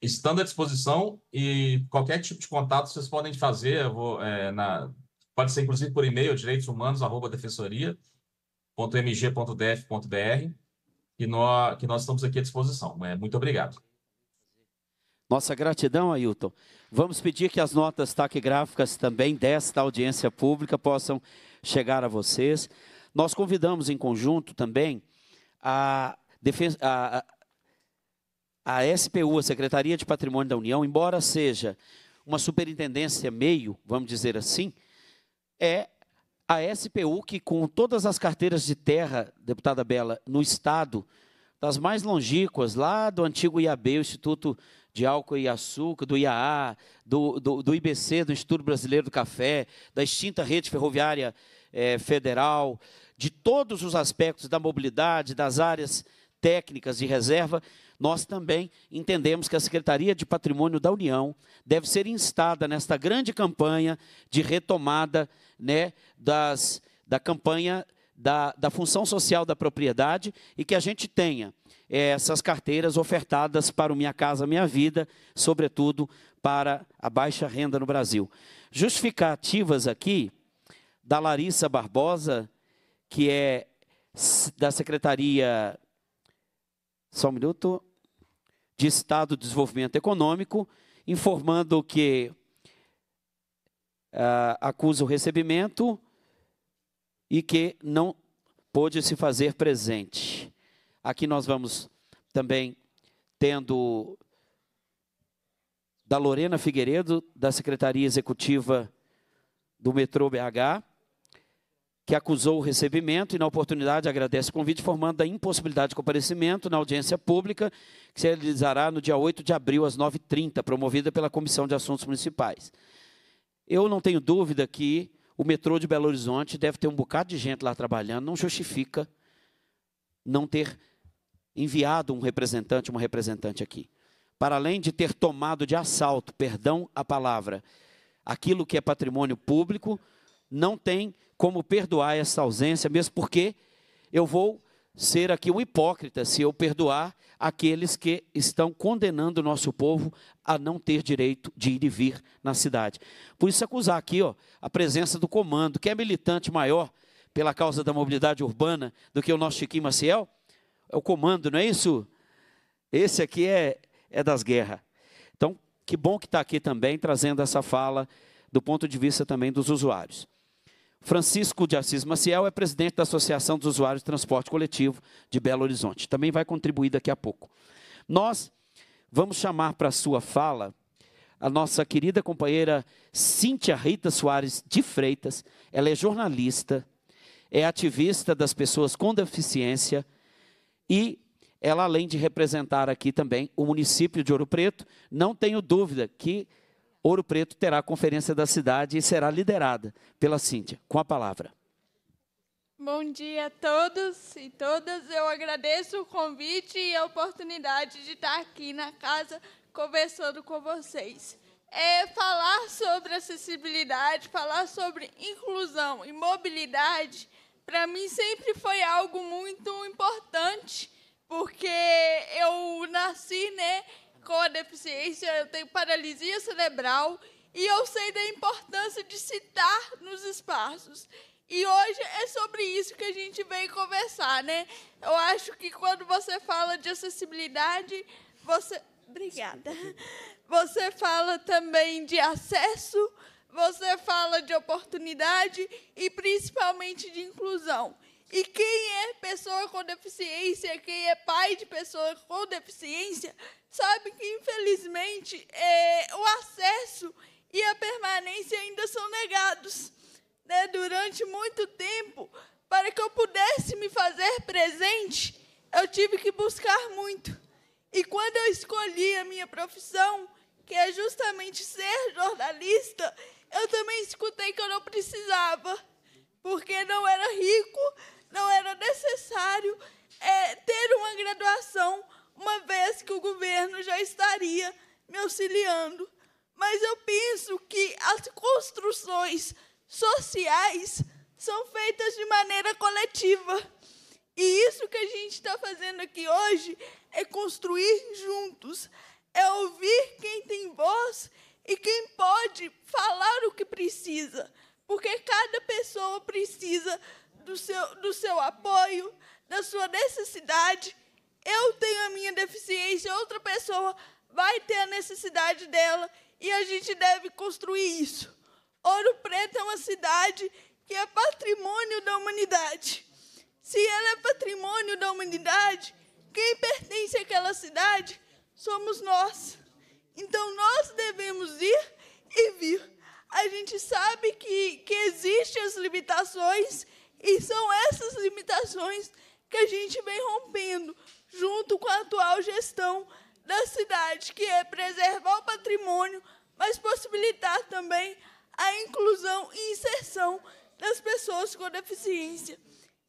estando à disposição e qualquer tipo de contato vocês podem fazer vou, é, na, Pode ser, inclusive, por e-mail, direitoshumanos.defensoria.mg.df.br, que nós, que nós estamos aqui à disposição. É, muito obrigado. Nossa gratidão, Ailton. Vamos pedir que as notas taquigráficas também desta audiência pública possam chegar a vocês. Nós convidamos em conjunto também a, a, a SPU, a Secretaria de Patrimônio da União, embora seja uma superintendência meio, vamos dizer assim, é a SPU que, com todas as carteiras de terra, deputada Bela, no Estado, das mais longíquas, lá do antigo IAB, o Instituto de Álcool e Açúcar, do IAA, do, do, do IBC, do Instituto Brasileiro do Café, da extinta rede ferroviária eh, federal, de todos os aspectos da mobilidade, das áreas técnicas de reserva, nós também entendemos que a Secretaria de Patrimônio da União deve ser instada nesta grande campanha de retomada né, das, da campanha da, da função social da propriedade e que a gente tenha é, essas carteiras ofertadas para o Minha Casa Minha Vida, sobretudo para a baixa renda no Brasil. Justificativas aqui da Larissa Barbosa, que é da Secretaria só um minuto, de Estado de Desenvolvimento Econômico, informando que uh, acusa o recebimento e que não pôde se fazer presente. Aqui nós vamos também tendo da Lorena Figueiredo, da Secretaria Executiva do Metrô BH, que acusou o recebimento e, na oportunidade, agradece o convite, formando a impossibilidade de comparecimento na audiência pública, que se realizará no dia 8 de abril, às 9h30, promovida pela Comissão de Assuntos Municipais. Eu não tenho dúvida que o metrô de Belo Horizonte deve ter um bocado de gente lá trabalhando, não justifica não ter enviado um representante, uma representante aqui. Para além de ter tomado de assalto, perdão a palavra, aquilo que é patrimônio público, não tem como perdoar essa ausência, mesmo porque eu vou ser aqui um hipócrita se eu perdoar aqueles que estão condenando o nosso povo a não ter direito de ir e vir na cidade. Por isso acusar aqui, ó, a presença do comando, que é militante maior pela causa da mobilidade urbana do que o nosso Chiquinho Maciel, é o comando, não é isso? Esse aqui é, é das guerras. Então, que bom que está aqui também trazendo essa fala do ponto de vista também dos usuários. Francisco de Assis Maciel é presidente da Associação dos Usuários de Transporte Coletivo de Belo Horizonte. Também vai contribuir daqui a pouco. Nós vamos chamar para a sua fala a nossa querida companheira Cíntia Rita Soares de Freitas. Ela é jornalista, é ativista das pessoas com deficiência e ela, além de representar aqui também o município de Ouro Preto, não tenho dúvida que Ouro Preto terá a conferência da cidade e será liderada pela Cíntia. Com a palavra. Bom dia a todos e todas. Eu agradeço o convite e a oportunidade de estar aqui na casa conversando com vocês. É falar sobre acessibilidade, falar sobre inclusão e mobilidade, para mim sempre foi algo muito importante, porque eu nasci, né, com deficiência, eu tenho paralisia cerebral e eu sei da importância de citar nos espaços. E hoje é sobre isso que a gente veio conversar, né? Eu acho que quando você fala de acessibilidade, você. Obrigada. Você fala também de acesso, você fala de oportunidade e principalmente de inclusão. E quem é pessoa com deficiência, quem é pai de pessoa com deficiência, sabe que, infelizmente, é, o acesso e a permanência ainda são negados. Né? Durante muito tempo, para que eu pudesse me fazer presente, eu tive que buscar muito. E quando eu escolhi a minha profissão, que é justamente ser jornalista, eu também escutei que eu não precisava, porque não era rico, não era necessário é, ter uma graduação uma vez que o governo já estaria me auxiliando. Mas eu penso que as construções sociais são feitas de maneira coletiva. E isso que a gente está fazendo aqui hoje é construir juntos, é ouvir quem tem voz e quem pode falar o que precisa, porque cada pessoa precisa do seu, do seu apoio, da sua necessidade eu tenho a minha deficiência, outra pessoa vai ter a necessidade dela e a gente deve construir isso. Ouro Preto é uma cidade que é patrimônio da humanidade. Se ela é patrimônio da humanidade, quem pertence àquela cidade somos nós. Então nós devemos ir e vir. A gente sabe que, que existem as limitações e são essas limitações que a gente vem rompendo junto com a atual gestão da cidade, que é preservar o patrimônio, mas possibilitar também a inclusão e inserção das pessoas com deficiência.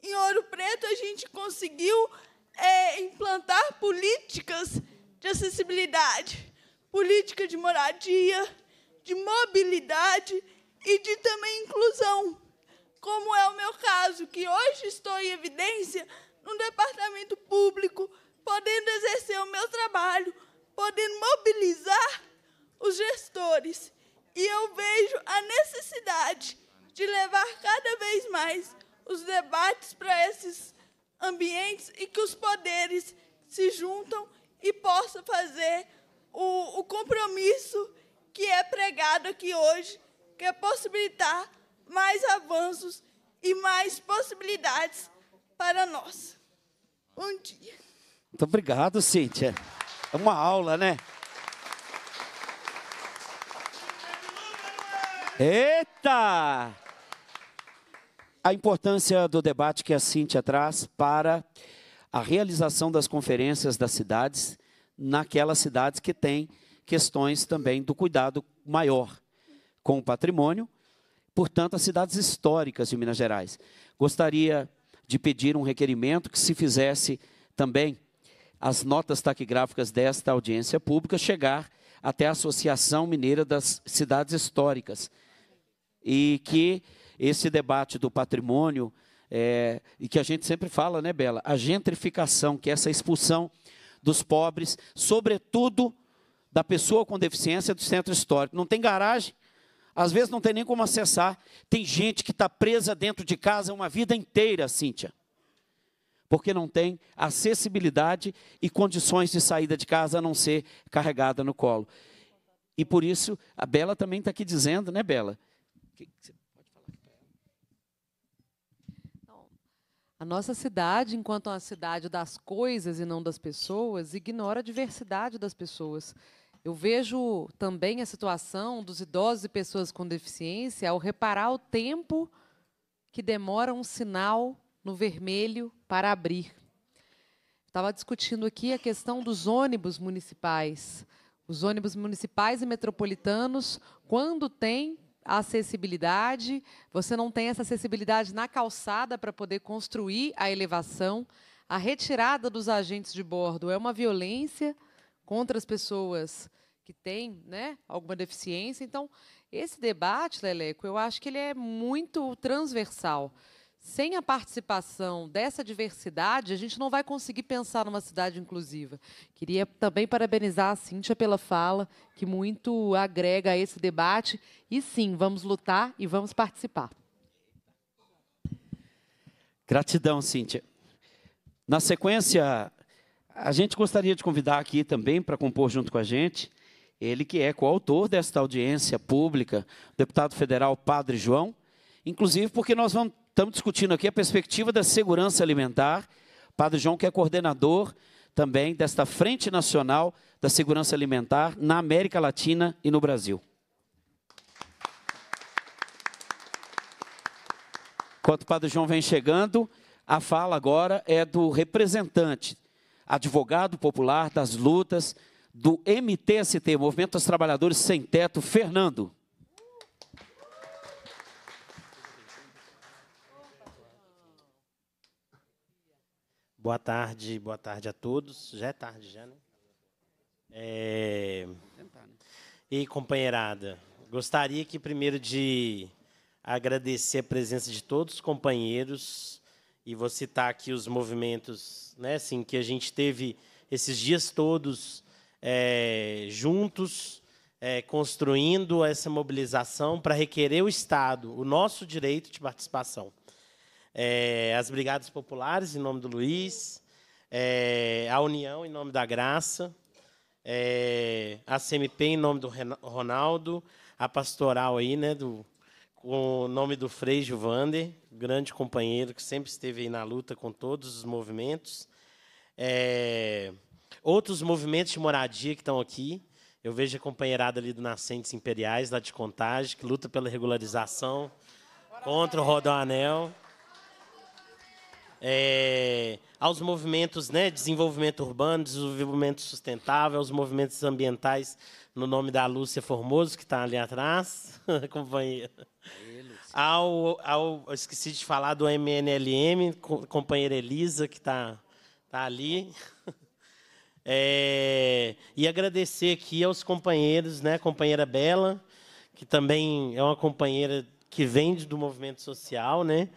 Em Ouro Preto, a gente conseguiu é, implantar políticas de acessibilidade, política de moradia, de mobilidade e de também inclusão, como é o meu caso, que hoje estou em evidência, num departamento público, podendo exercer o meu trabalho, podendo mobilizar os gestores. E eu vejo a necessidade de levar cada vez mais os debates para esses ambientes e que os poderes se juntam e possam fazer o, o compromisso que é pregado aqui hoje, que é possibilitar mais avanços e mais possibilidades para nós. Bom dia. Muito obrigado, Cíntia. É uma aula, né? Eita! A importância do debate que a Cíntia traz para a realização das conferências das cidades, naquelas cidades que têm questões também do cuidado maior com o patrimônio, portanto, as cidades históricas de Minas Gerais. Gostaria de pedir um requerimento que se fizesse também as notas taquigráficas desta audiência pública chegar até a Associação Mineira das Cidades Históricas. E que esse debate do patrimônio, é, e que a gente sempre fala, né, Bela? A gentrificação, que é essa expulsão dos pobres, sobretudo da pessoa com deficiência do centro histórico. Não tem garagem, às vezes não tem nem como acessar. Tem gente que está presa dentro de casa uma vida inteira, Cíntia. Porque não tem acessibilidade e condições de saída de casa a não ser carregada no colo. E por isso, a Bela também está aqui dizendo, né, Bela? Então, a nossa cidade, enquanto uma cidade das coisas e não das pessoas, ignora a diversidade das pessoas. Eu vejo também a situação dos idosos e pessoas com deficiência ao reparar o tempo que demora um sinal no vermelho para abrir. Estava discutindo aqui a questão dos ônibus municipais. Os ônibus municipais e metropolitanos, quando tem acessibilidade, você não tem essa acessibilidade na calçada para poder construir a elevação. A retirada dos agentes de bordo é uma violência contra as pessoas que têm né, alguma deficiência. Então, esse debate, Leleco, eu acho que ele é muito transversal. Sem a participação dessa diversidade, a gente não vai conseguir pensar numa cidade inclusiva. Queria também parabenizar a Cíntia pela fala, que muito agrega a esse debate. E sim, vamos lutar e vamos participar. Gratidão, Cíntia. Na sequência, a gente gostaria de convidar aqui também para compor junto com a gente, ele que é coautor desta audiência pública, o deputado federal Padre João, inclusive porque nós vamos, estamos discutindo aqui a perspectiva da segurança alimentar. Padre João, que é coordenador também desta Frente Nacional da Segurança Alimentar na América Latina e no Brasil. Enquanto o Padre João vem chegando, a fala agora é do representante advogado popular das lutas do MTST, Movimento dos Trabalhadores Sem Teto, Fernando. Boa tarde, boa tarde a todos. Já é tarde, já, né? É... E companheirada, gostaria que primeiro de agradecer a presença de todos os companheiros e vou citar aqui os movimentos né, assim, que a gente teve esses dias todos é, juntos, é, construindo essa mobilização para requerer o Estado, o nosso direito de participação. É, as Brigadas Populares, em nome do Luiz, é, a União, em nome da Graça, é, a CMP, em nome do Ronaldo, a Pastoral, aí, né, do, o nome do Frei Gilvander, grande companheiro que sempre esteve aí na luta com todos os movimentos. É, outros movimentos de moradia que estão aqui. Eu vejo a companheirada ali do Nascentes Imperiais, da de Contagem, que luta pela regularização, contra o Rodoanel é, aos movimentos né, desenvolvimento urbano, desenvolvimento sustentável, aos movimentos ambientais, no nome da Lúcia Formoso, que está ali atrás, companheira. ao, ao, esqueci de falar do MNLM, companheira Elisa, que está tá ali. É, e agradecer aqui aos companheiros, né, a companheira Bela, que também é uma companheira que vem do movimento social, né?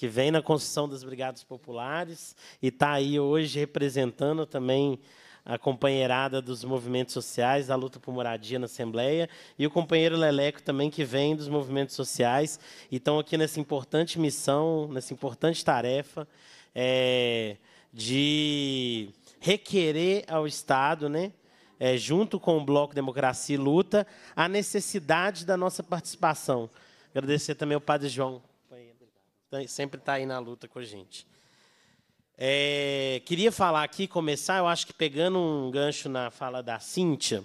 que vem na construção das Brigadas Populares e está aí hoje representando também a companheirada dos movimentos sociais, da luta por moradia na Assembleia, e o companheiro Leleco também, que vem dos movimentos sociais, e estão aqui nessa importante missão, nessa importante tarefa é, de requerer ao Estado, né, é, junto com o Bloco Democracia e Luta, a necessidade da nossa participação. Agradecer também ao Padre João Tá, sempre está aí na luta com a gente. É, queria falar aqui, começar, eu acho que pegando um gancho na fala da Cíntia,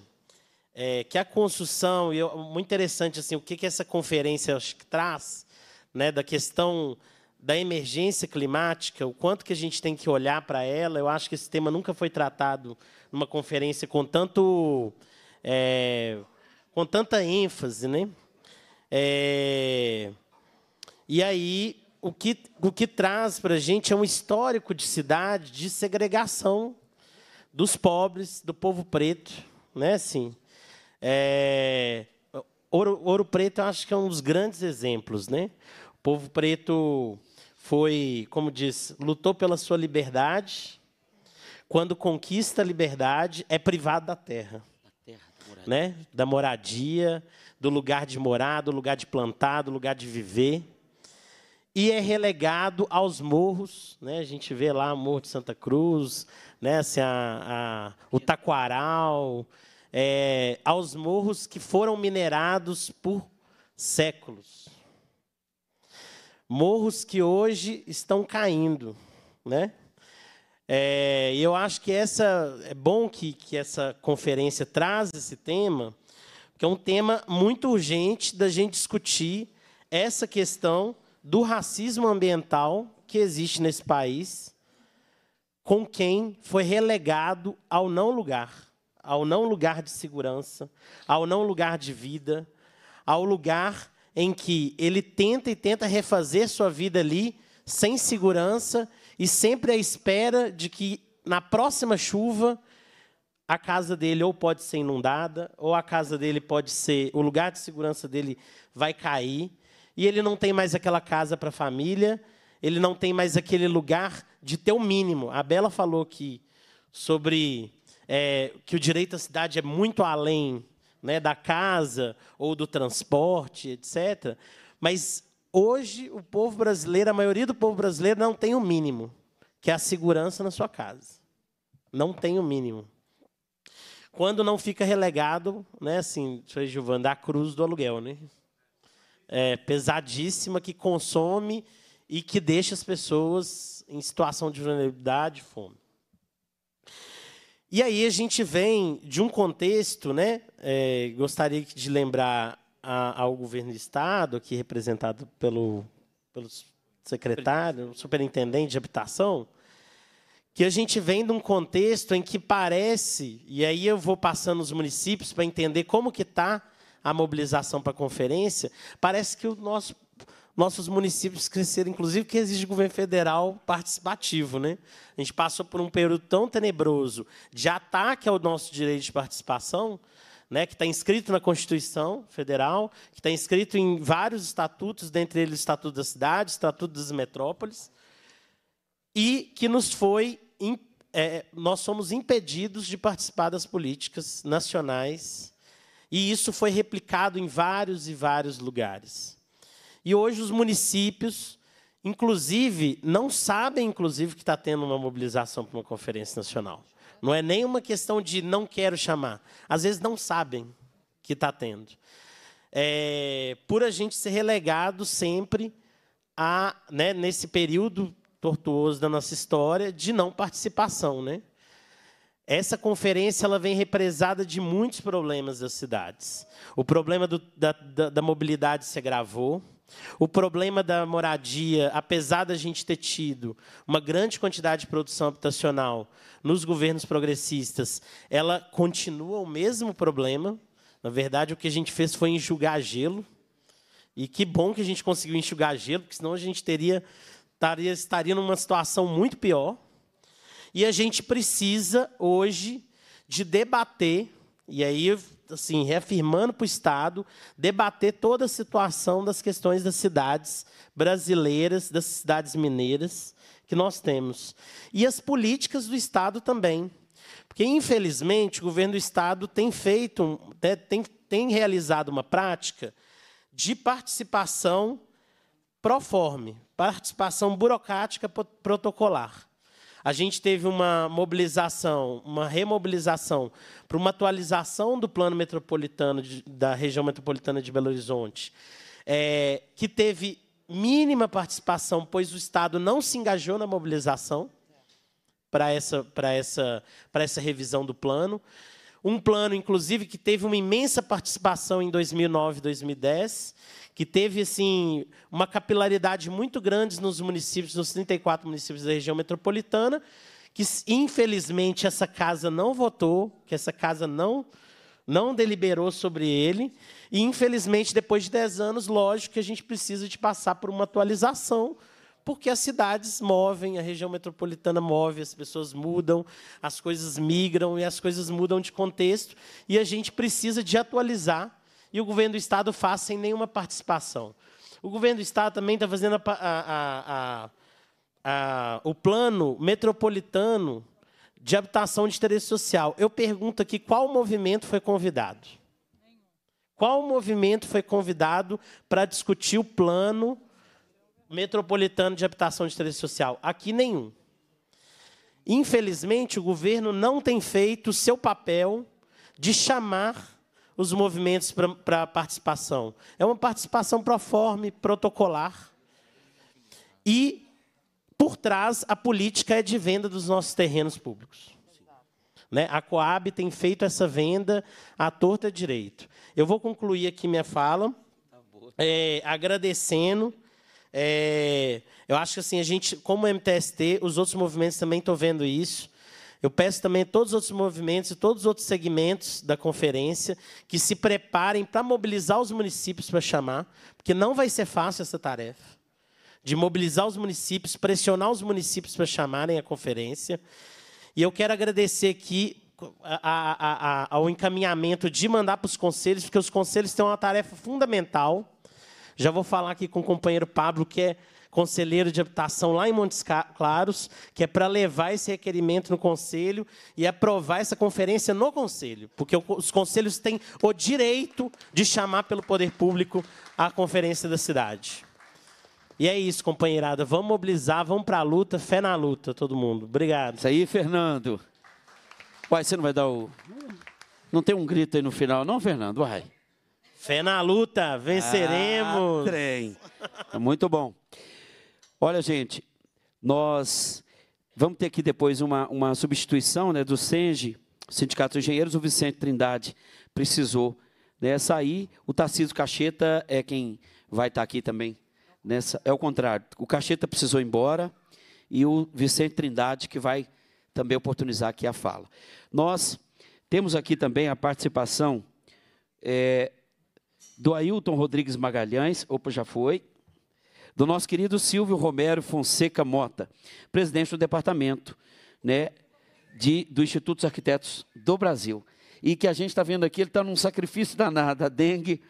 é, que a construção, e eu, muito interessante assim, o que, que essa conferência que, traz né, da questão da emergência climática, o quanto que a gente tem que olhar para ela. Eu acho que esse tema nunca foi tratado numa conferência com tanto é, com tanta ênfase, né? É, e aí o que, o que traz para a gente é um histórico de cidade de segregação dos pobres, do povo preto. Né? Assim, é, Ouro, Ouro Preto, eu acho que é um dos grandes exemplos. Né? O povo preto foi, como diz, lutou pela sua liberdade. Quando conquista a liberdade, é privado da terra. Né? da moradia, do lugar de morar, do lugar de plantar, do lugar de viver e é relegado aos morros. Né? A gente vê lá o Morro de Santa Cruz, né? assim, a, a, o Taquaral, é, aos morros que foram minerados por séculos. Morros que hoje estão caindo. Né? É, eu acho que essa é bom que, que essa conferência traz esse tema, porque é um tema muito urgente da gente discutir essa questão do racismo ambiental que existe nesse país com quem foi relegado ao não lugar, ao não lugar de segurança, ao não lugar de vida, ao lugar em que ele tenta e tenta refazer sua vida ali sem segurança e sempre à espera de que na próxima chuva a casa dele ou pode ser inundada, ou a casa dele pode ser, o lugar de segurança dele vai cair e ele não tem mais aquela casa para a família, ele não tem mais aquele lugar de ter o mínimo. A Bela falou aqui sobre é, que o direito à cidade é muito além né, da casa ou do transporte, etc. Mas hoje o povo brasileiro, a maioria do povo brasileiro não tem o mínimo, que é a segurança na sua casa. Não tem o mínimo. Quando não fica relegado, né, assim, Giovana, da cruz do aluguel, né? é, pesadíssima que consome e que deixa as pessoas em situação de vulnerabilidade e fome. E aí a gente vem de um contexto, né? É, gostaria de lembrar a, ao governo do estado, aqui representado pelo, pelo secretário, superintendente de habitação, que a gente vem de um contexto em que parece, e aí eu vou passando os municípios para entender como que está a mobilização para a conferência, parece que o nosso, nossos municípios cresceram, inclusive que exige governo federal participativo. Né? A gente passou por um período tão tenebroso de ataque ao nosso direito de participação, né, que está inscrito na Constituição Federal, que está inscrito em vários estatutos, dentre eles o Estatuto das Cidades, o Estatuto das Metrópoles, e que nos foi é, nós somos impedidos de participar das políticas nacionais e isso foi replicado em vários e vários lugares. E hoje os municípios, inclusive, não sabem, inclusive, que está tendo uma mobilização para uma conferência nacional. Não é nenhuma questão de não quero chamar. Às vezes não sabem que está tendo. É, por a gente ser relegado sempre a, né, nesse período tortuoso da nossa história, de não participação, né? Essa conferência ela vem represada de muitos problemas das cidades. O problema do, da, da, da mobilidade se agravou. O problema da moradia, apesar da gente ter tido uma grande quantidade de produção habitacional nos governos progressistas, ela continua o mesmo problema. Na verdade, o que a gente fez foi enxugar gelo. E que bom que a gente conseguiu enxugar gelo, porque senão a gente teria estaria, estaria numa situação muito pior. E a gente precisa hoje de debater, e aí, assim, reafirmando para o Estado, debater toda a situação das questões das cidades brasileiras, das cidades mineiras que nós temos. E as políticas do Estado também. Porque, infelizmente, o governo do Estado tem feito, né, tem, tem realizado uma prática de participação proforme, participação burocrática protocolar a gente teve uma mobilização, uma remobilização para uma atualização do plano metropolitano de, da região metropolitana de Belo Horizonte, é, que teve mínima participação, pois o Estado não se engajou na mobilização para essa, para essa, para essa revisão do plano. Um plano, inclusive, que teve uma imensa participação em 2009 e 2010 que teve assim uma capilaridade muito grande nos municípios, nos 34 municípios da região metropolitana, que infelizmente essa casa não votou, que essa casa não não deliberou sobre ele, e infelizmente depois de 10 anos, lógico que a gente precisa de passar por uma atualização, porque as cidades movem, a região metropolitana move, as pessoas mudam, as coisas migram e as coisas mudam de contexto, e a gente precisa de atualizar e o governo do Estado faz sem nenhuma participação. O governo do Estado também está fazendo a, a, a, o plano metropolitano de habitação de interesse social. Eu pergunto aqui qual movimento foi convidado. Qual movimento foi convidado para discutir o plano metropolitano de habitação de interesse social? Aqui nenhum. Infelizmente, o governo não tem feito o seu papel de chamar os movimentos para participação. É uma participação proforme, protocolar. E, por trás, a política é de venda dos nossos terrenos públicos. Né? A Coab tem feito essa venda à torta direito. Eu vou concluir aqui minha fala, é, agradecendo. É, eu acho que assim, a gente, como o MTST, os outros movimentos também estão vendo isso. Eu peço também a todos os outros movimentos e todos os outros segmentos da conferência que se preparem para mobilizar os municípios para chamar, porque não vai ser fácil essa tarefa de mobilizar os municípios, pressionar os municípios para chamarem a conferência. E eu quero agradecer aqui a, a, a, ao encaminhamento de mandar para os conselhos, porque os conselhos têm uma tarefa fundamental. Já vou falar aqui com o companheiro Pablo, que é conselheiro de habitação lá em Montes Claros, que é para levar esse requerimento no conselho e aprovar essa conferência no conselho, porque os conselhos têm o direito de chamar pelo poder público a conferência da cidade. E é isso, companheirada. Vamos mobilizar, vamos para a luta, fé na luta, todo mundo. Obrigado. Isso aí, Fernando. Uai, você não vai dar o. Não tem um grito aí no final, não, Fernando? Uai. Fé na luta, venceremos. Ah, trem. Muito bom. Olha, gente, nós vamos ter aqui depois uma, uma substituição né, do SENGE, Sindicato dos Engenheiros, o Vicente Trindade precisou né, sair. O Tarcísio Cacheta é quem vai estar aqui também. Nessa, é o contrário. O Cacheta precisou ir embora e o Vicente Trindade que vai também oportunizar aqui a fala. Nós temos aqui também a participação é, do Ailton Rodrigues Magalhães, opa, já foi, do nosso querido Silvio Romero Fonseca Mota, presidente do departamento né, de, do Instituto dos Arquitetos do Brasil. E que a gente está vendo aqui, ele está num sacrifício danado, a dengue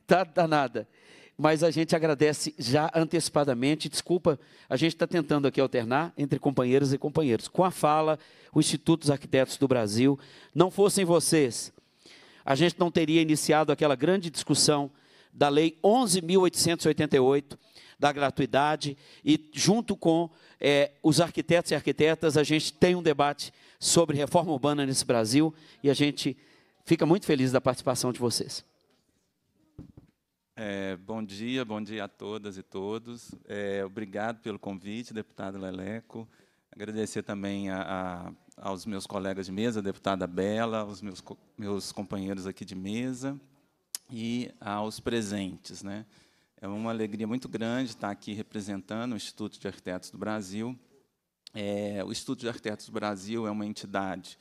está danada. Mas a gente agradece já antecipadamente. Desculpa, a gente está tentando aqui alternar entre companheiras e companheiros. Com a fala, o Instituto dos Arquitetos do Brasil, não fossem vocês, a gente não teria iniciado aquela grande discussão da Lei 11.888, da gratuidade, e junto com é, os arquitetos e arquitetas, a gente tem um debate sobre reforma urbana nesse Brasil, e a gente fica muito feliz da participação de vocês. É, bom dia, bom dia a todas e todos. É, obrigado pelo convite, deputado Leleco. Agradecer também a, a, aos meus colegas de mesa, a deputada Bela, aos meus, meus companheiros aqui de mesa e aos presentes. Né? É uma alegria muito grande estar aqui representando o Instituto de Arquitetos do Brasil. É, o Instituto de Arquitetos do Brasil é uma entidade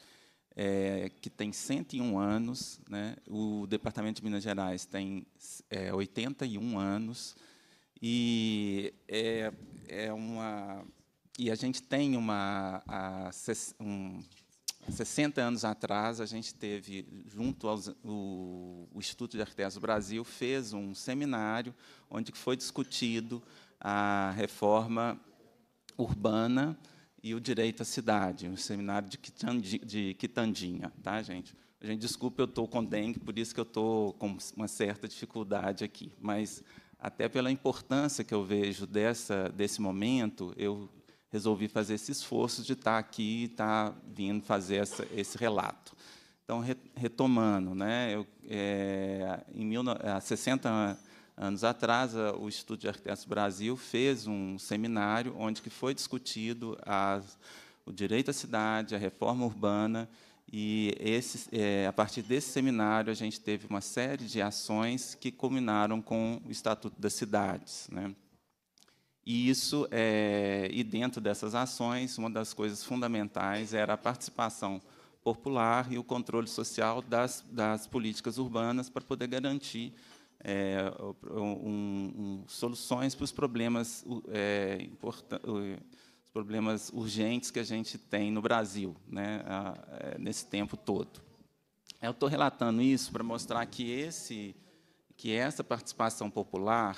é, que tem 101 anos, né? o Departamento de Minas Gerais tem é, 81 anos, e, é, é, uma, e a gente tem uma, a, um, 60 anos atrás, a gente teve, junto ao o, o Instituto de Arquitetos do Brasil, fez um seminário onde foi discutido a reforma urbana e o direito à cidade, um seminário de, Quitandi, de Quitandinha, tá, gente? Gente, desculpa, eu estou com dengue, por isso que eu estou com uma certa dificuldade aqui, mas até pela importância que eu vejo dessa, desse momento, eu resolvi fazer esse esforço de estar tá aqui, e estar tá vindo fazer essa, esse relato. Então, re, retomando, né, eu, é, em mil, há 60 anos atrás, o Instituto de Arquitetos Brasil fez um seminário onde que foi discutido a, o direito à cidade, a reforma urbana, e esse, é, a partir desse seminário, a gente teve uma série de ações que culminaram com o Estatuto das Cidades. Né? E isso é, e dentro dessas ações, uma das coisas fundamentais era a participação popular e o controle social das, das políticas urbanas para poder garantir é, um, um, soluções para os problemas é, os problemas urgentes que a gente tem no Brasil, né, a, a, é, nesse tempo todo. Eu estou relatando isso para mostrar que esse que essa participação popular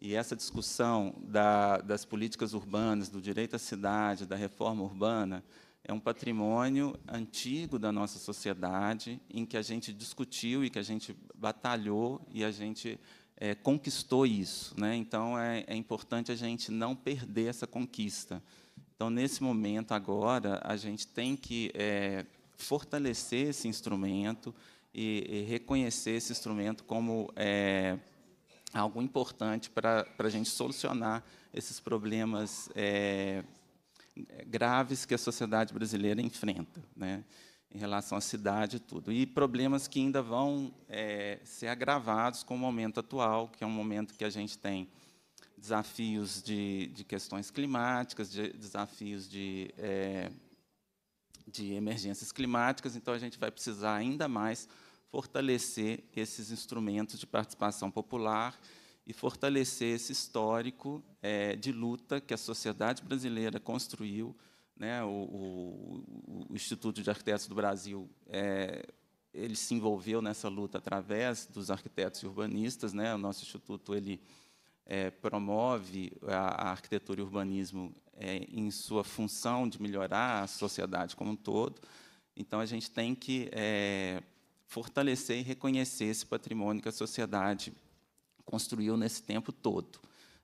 e essa discussão da, das políticas urbanas, do direito à cidade, da reforma urbana, é um patrimônio antigo da nossa sociedade, em que a gente discutiu e que a gente batalhou e a gente é, conquistou isso. Né? Então, é, é importante a gente não perder essa conquista. Então, nesse momento agora, a gente tem que é, fortalecer esse instrumento e, e, reconhecer esse instrumento como é, algo importante para a gente solucionar esses problemas é, é, graves que a sociedade brasileira enfrenta, né, em relação à cidade e tudo. E problemas que ainda vão é, ser agravados com o momento atual, que é um momento que a gente tem desafios de, de questões climáticas, de, desafios de, é, de emergências climáticas, então a gente vai precisar ainda mais fortalecer esses instrumentos de participação popular e fortalecer esse histórico é, de luta que a sociedade brasileira construiu. Né, o, o, o, Instituto de Arquitetos do Brasil é, ele se envolveu nessa luta através dos arquitetos e urbanistas. Né, o nosso instituto ele é, promove a, a, arquitetura e urbanismo é, em sua função de melhorar a sociedade como um todo. Então, a gente tem que é, fortalecer e reconhecer esse patrimônio que a sociedade construiu nesse tempo todo.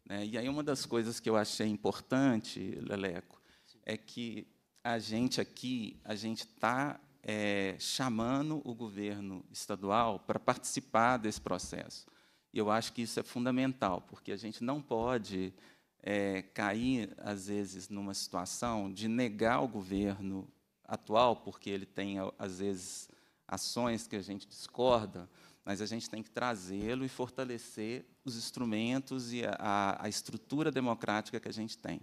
Né? E aí uma das coisas que eu achei importante, Leleco, é que a gente aqui, a gente está é, chamando o governo estadual para participar desse processo. E eu acho que isso é fundamental, porque a gente não pode é, cair, às vezes, numa situação de negar o governo atual, porque ele tem, às vezes, ações que a gente discorda, mas a gente tem que trazê-lo e fortalecer os instrumentos e a, a, estrutura democrática que a gente tem.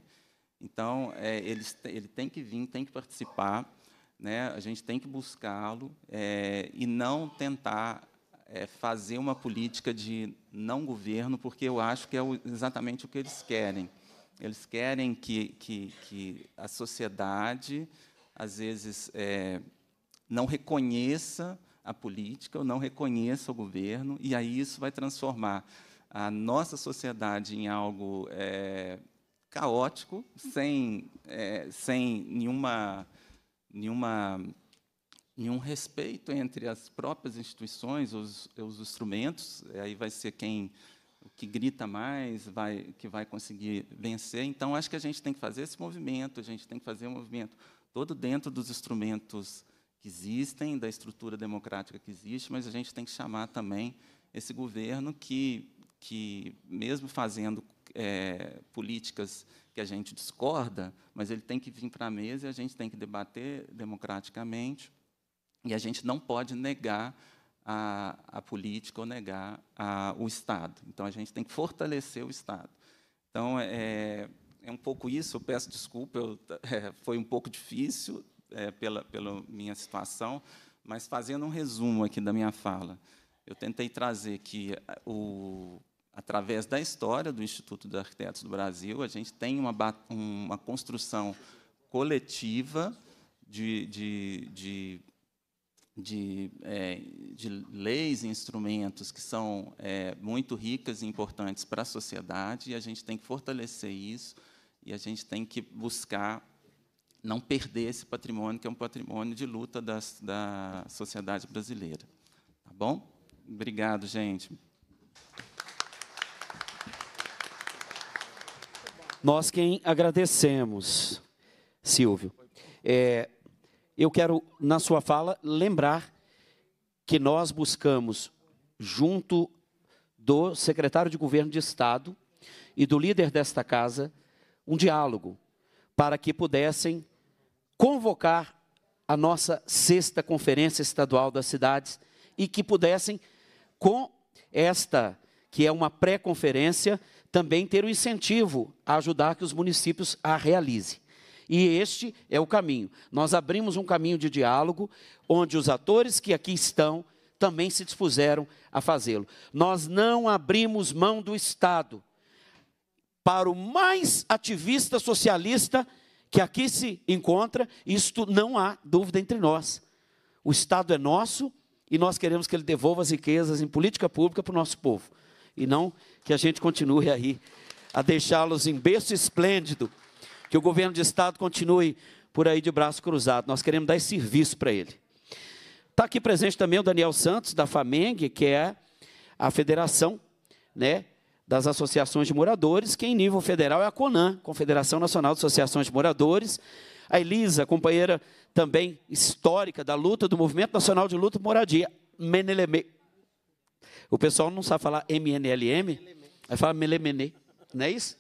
Então, é, ele, ele tem que vir, tem que participar, né? a gente tem que buscá-lo é, e não tentar é, fazer uma política de não governo, porque eu acho que é exatamente o que eles querem. Eles querem que, que, que a sociedade, às vezes, é, não reconheça a política ou não reconheça o governo, e aí isso vai transformar a nossa sociedade em algo é, caótico, sem, é, sem nenhuma, nenhuma, nenhum respeito entre as próprias instituições, os, os instrumentos, aí vai ser quem que grita mais, vai, que vai conseguir vencer. Então, acho que a gente tem que fazer esse movimento, a gente tem que fazer um movimento todo dentro dos instrumentos que existem, da estrutura democrática que existe, mas a gente tem que chamar também esse governo que, que mesmo fazendo é, políticas que a gente discorda, mas ele tem que vir para a mesa e a gente tem que debater democraticamente. E a gente não pode negar a, a política ou negar a, o Estado. Então, a gente tem que fortalecer o Estado. Então, é, é um pouco isso. Eu peço desculpa, eu, é, foi um pouco difícil é, pela, pela minha situação, mas fazendo um resumo aqui da minha fala, eu tentei trazer que, o, através da história do Instituto dos Arquitetos do Brasil, a gente tem uma, uma construção coletiva de, de, de de, é, de, leis e instrumentos que são é, muito ricas e importantes para a sociedade, e a gente tem que fortalecer isso, e a gente tem que buscar não perder esse patrimônio, que é um patrimônio de luta das, da sociedade brasileira. Tá bom? Obrigado, gente. Nós quem agradecemos, Silvio. É, eu quero, na sua fala, lembrar que nós buscamos, junto do secretário de governo de Estado e do líder desta casa, um diálogo para que pudessem convocar a nossa sexta conferência estadual das cidades e que pudessem, com esta, que é uma pré-conferência, também ter o um incentivo a ajudar que os municípios a realizem. E este é o caminho. Nós abrimos um caminho de diálogo, onde os atores que aqui estão também se dispuseram a fazê-lo. Nós não abrimos mão do Estado para o mais ativista socialista que aqui se encontra, isto não há dúvida entre nós. O Estado é nosso e nós queremos que ele devolva as riquezas em política pública para o nosso povo. E não que a gente continue aí a deixá-los em berço esplêndido, que o governo de Estado continue por aí de braço cruzado. Nós queremos dar esse serviço para ele. Está aqui presente também o Daniel Santos, da FAMENG, que é a federação né, das associações de moradores, que em nível federal é a CONAN, Confederação Nacional de Associações de Moradores. A Elisa, companheira também histórica da luta do Movimento Nacional de Luta por Moradia, Meneleme. O pessoal não sabe falar MNLM, vai falar Melemene, não é isso?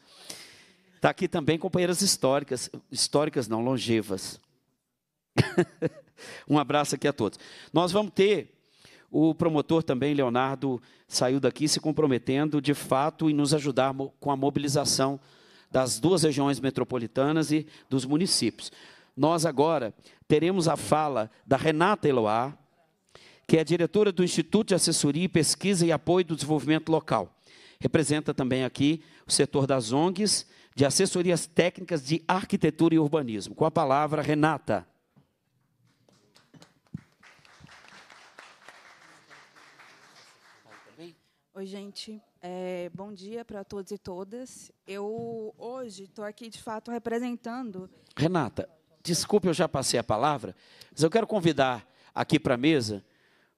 Está aqui também companheiras históricas, históricas não, longevas. um abraço aqui a todos. Nós vamos ter o promotor também, Leonardo, saiu daqui se comprometendo de fato em nos ajudar com a mobilização das duas regiões metropolitanas e dos municípios. Nós agora teremos a fala da Renata Eloá, que é diretora do Instituto de Assessoria, Pesquisa e Apoio do Desenvolvimento Local. Representa também aqui o setor das ONGs, de assessorias técnicas de arquitetura e urbanismo. Com a palavra, Renata. Oi, gente. É, bom dia para todos e todas. Eu hoje estou aqui, de fato, representando. Renata, desculpe, eu já passei a palavra, mas eu quero convidar aqui para a mesa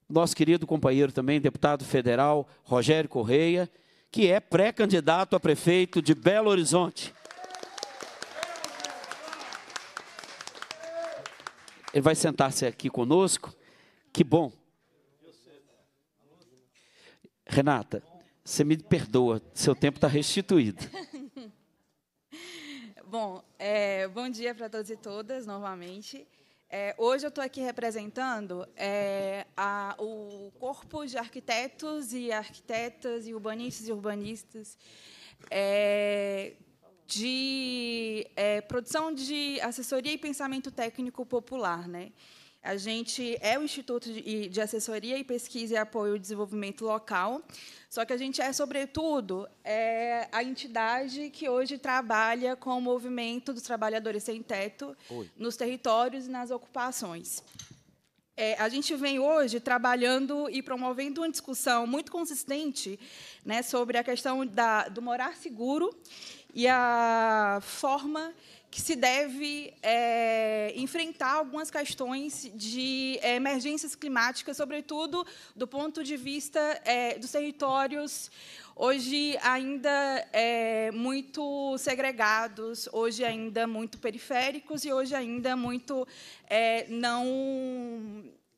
nosso querido companheiro também, deputado federal Rogério Correia, que é pré-candidato a prefeito de Belo Horizonte. Ele vai sentar-se aqui conosco. Que bom. Renata, você me perdoa, seu tempo está restituído. Bom, é, bom dia para todos e todas novamente. É, hoje eu estou aqui representando é, a, o corpo de arquitetos e arquitetas e urbanistas e urbanistas é, de é, produção de assessoria e pensamento técnico popular, né? A gente é o Instituto de Assessoria e Pesquisa e Apoio ao Desenvolvimento Local, só que a gente é, sobretudo, é a entidade que hoje trabalha com o movimento dos trabalhadores sem teto Oi. nos territórios e nas ocupações. É, a gente vem hoje trabalhando e promovendo uma discussão muito consistente né, sobre a questão da, do morar seguro e a forma que se deve é, enfrentar algumas questões de é, emergências climáticas, sobretudo do ponto de vista é, dos territórios hoje ainda é, muito segregados, hoje ainda muito periféricos e hoje ainda muito é, não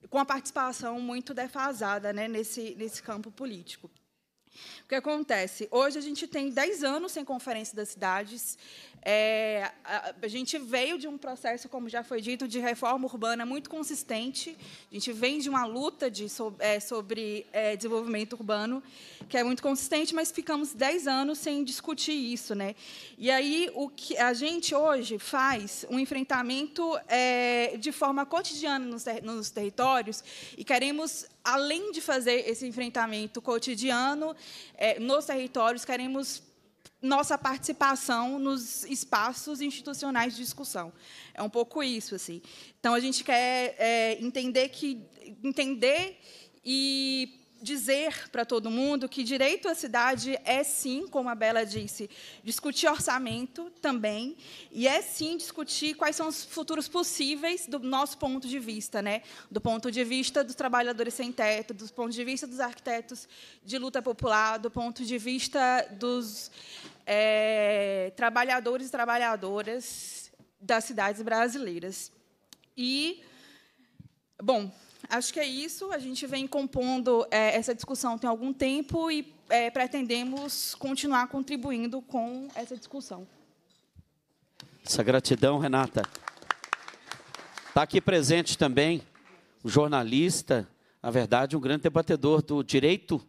com a participação muito defasada né, nesse, nesse campo político. O que acontece? Hoje a gente tem 10 anos sem Conferência das Cidades. É, a, a, gente veio de um processo, como já foi dito, de reforma urbana muito consistente. A gente vem de uma luta de, so, é, sobre é, desenvolvimento urbano, que é muito consistente, mas ficamos 10 anos sem discutir isso. Né? E aí, o que a gente hoje faz um enfrentamento é, de forma cotidiana nos, ter, nos territórios e queremos além de fazer esse enfrentamento cotidiano é, nos territórios, queremos nossa participação nos espaços institucionais de discussão. É um pouco isso. assim. Então, a gente quer é, entender que entender e dizer para todo mundo que direito à cidade é sim, como a Bela disse, discutir orçamento também e é sim discutir quais são os futuros possíveis do nosso ponto de vista, né? Do ponto de vista dos trabalhadores sem teto, do ponto de vista dos arquitetos de luta popular, do ponto de vista dos é, trabalhadores e trabalhadoras das cidades brasileiras. E bom, acho que é isso. A gente vem compondo é, essa discussão tem algum tempo e é, pretendemos continuar contribuindo com essa discussão. Essa gratidão, Renata. Está aqui presente também o jornalista, na verdade, um grande debatedor do direito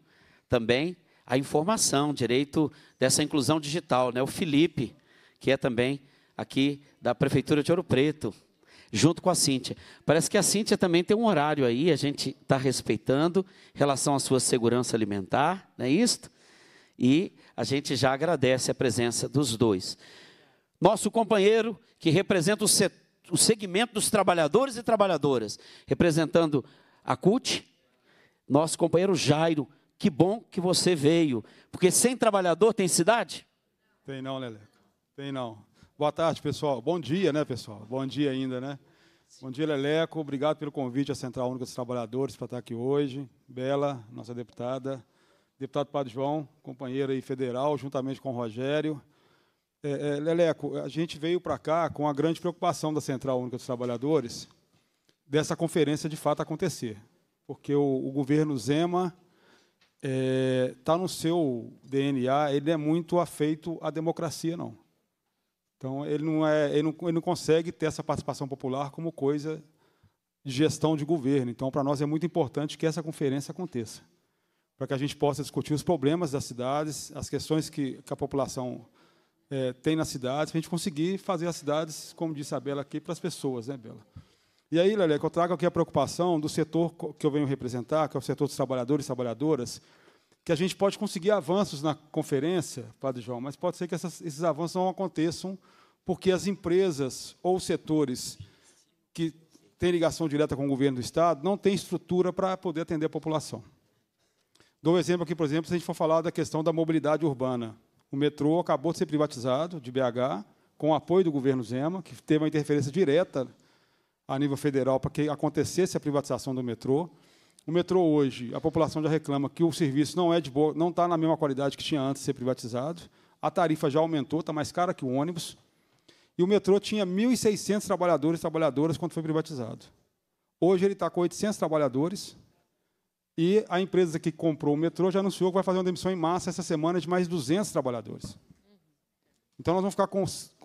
também à informação, direito dessa inclusão digital, né? o Felipe, que é também aqui da Prefeitura de Ouro Preto junto com a Cíntia. Parece que a Cíntia também tem um horário aí, a gente está respeitando em relação à sua segurança alimentar, não é isto? E a gente já agradece a presença dos dois. Nosso companheiro, que representa o, o segmento dos trabalhadores e trabalhadoras, representando a CUT, nosso companheiro Jairo, que bom que você veio, porque sem trabalhador tem cidade? Tem não, Leleco, tem não. Boa tarde, pessoal. Bom dia, né, pessoal? Bom dia ainda, né? Bom dia, Leleco. Obrigado pelo convite à Central Única dos Trabalhadores para estar aqui hoje. Bela, nossa deputada. Deputado Padre João, companheiro aí federal, juntamente com o Rogério. É, é, Leleco, a gente veio para cá com a grande preocupação da Central Única dos Trabalhadores dessa conferência de fato acontecer. Porque o, o governo Zema está é, tá no seu DNA, ele é muito afeito à democracia, não. Então, ele não, é, ele, não, ele não consegue ter essa participação popular como coisa de gestão de governo. Então, para nós é muito importante que essa conferência aconteça, para que a gente possa discutir os problemas das cidades, as questões que, que a população é, tem nas cidades, para a gente conseguir fazer as cidades, como disse a Bela aqui, para as pessoas, né, Bela? E aí, Leleco, eu trago aqui a preocupação do setor que eu venho representar, que é o setor dos trabalhadores e trabalhadoras, que a gente pode conseguir avanços na conferência, Padre João, mas pode ser que essas, esses avanços não aconteçam porque as empresas ou setores que têm ligação direta com o governo do Estado não têm estrutura para poder atender a população. Dou um exemplo aqui, por exemplo, se a gente for falar da questão da mobilidade urbana. O metrô acabou de ser privatizado de BH, com o apoio do governo Zema, que teve uma interferência direta a nível federal para que acontecesse a privatização do metrô. O metrô hoje, a população já reclama que o serviço não é de boa, não está na mesma qualidade que tinha antes de ser privatizado. A tarifa já aumentou, está mais cara que o ônibus. E o metrô tinha 1.600 trabalhadores e trabalhadoras quando foi privatizado. Hoje ele está com 800 trabalhadores e a empresa que comprou o metrô já anunciou que vai fazer uma demissão em massa essa semana de mais 200 trabalhadores. Então nós vamos ficar com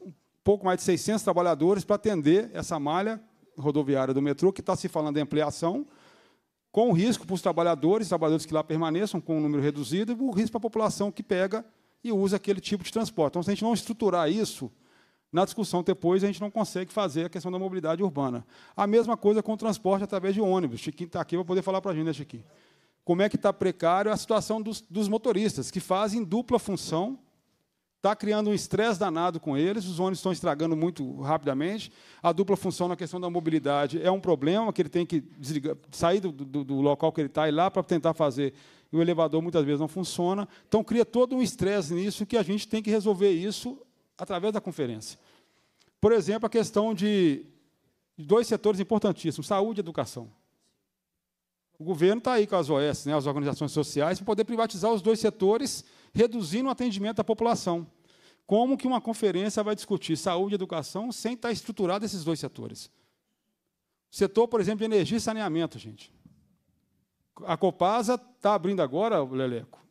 um pouco mais de 600 trabalhadores para atender essa malha rodoviária do metrô, que está se falando em ampliação, com risco para os trabalhadores, trabalhadores que lá permaneçam com um número reduzido, e o risco para a população que pega e usa aquele tipo de transporte. Então, se a gente não estruturar isso, na discussão depois a gente não consegue fazer a questão da mobilidade urbana. A mesma coisa com o transporte através de ônibus. Chiquinho está aqui para poder falar para a gente, né, Chiquinho? Como é que está precário a situação dos, dos motoristas, que fazem dupla função Está criando um estresse danado com eles, os ônibus estão estragando muito rapidamente. A dupla função na questão da mobilidade é um problema, que ele tem que desligar, sair do, do, do local que ele está e ir lá para tentar fazer e o elevador muitas vezes não funciona. Então, cria todo um estresse nisso que a gente tem que resolver isso através da conferência. Por exemplo, a questão de dois setores importantíssimos, saúde e educação. O governo está aí com as OS, né, as organizações sociais, para poder privatizar os dois setores reduzindo o atendimento à população. Como que uma conferência vai discutir saúde e educação sem estar estruturado esses dois setores? Setor, por exemplo, de energia e saneamento, gente. A Copasa está abrindo agora, Leleco.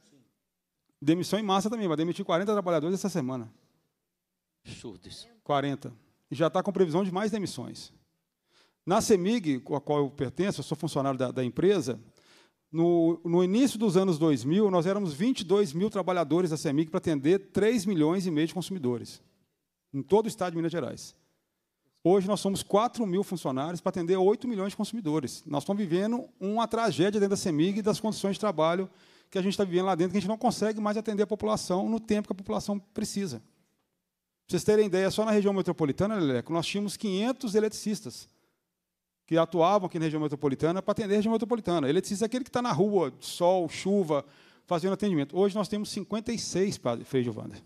Demissão em massa também, vai demitir 40 trabalhadores essa semana. Absurdo isso. 40. E já está com previsão de mais demissões. Na CEMIG, a qual eu pertenço, eu sou funcionário da, da empresa, no, no, início dos anos 2000, nós éramos 22 mil trabalhadores da CEMIG para atender 3 milhões e meio de consumidores, em todo o estado de Minas Gerais. Hoje nós somos 4 mil funcionários para atender 8 milhões de consumidores. Nós estamos vivendo uma tragédia dentro da CEMIG e das condições de trabalho que a gente está vivendo lá dentro, que a gente não consegue mais atender a população no tempo que a população precisa. Para vocês terem ideia, só na região metropolitana, Leleco, nós tínhamos 500 eletricistas que atuavam aqui na região metropolitana para atender a região metropolitana. Eletricista é aquele que está na rua, sol, chuva, fazendo atendimento. Hoje nós temos 56, padre Frei Wander.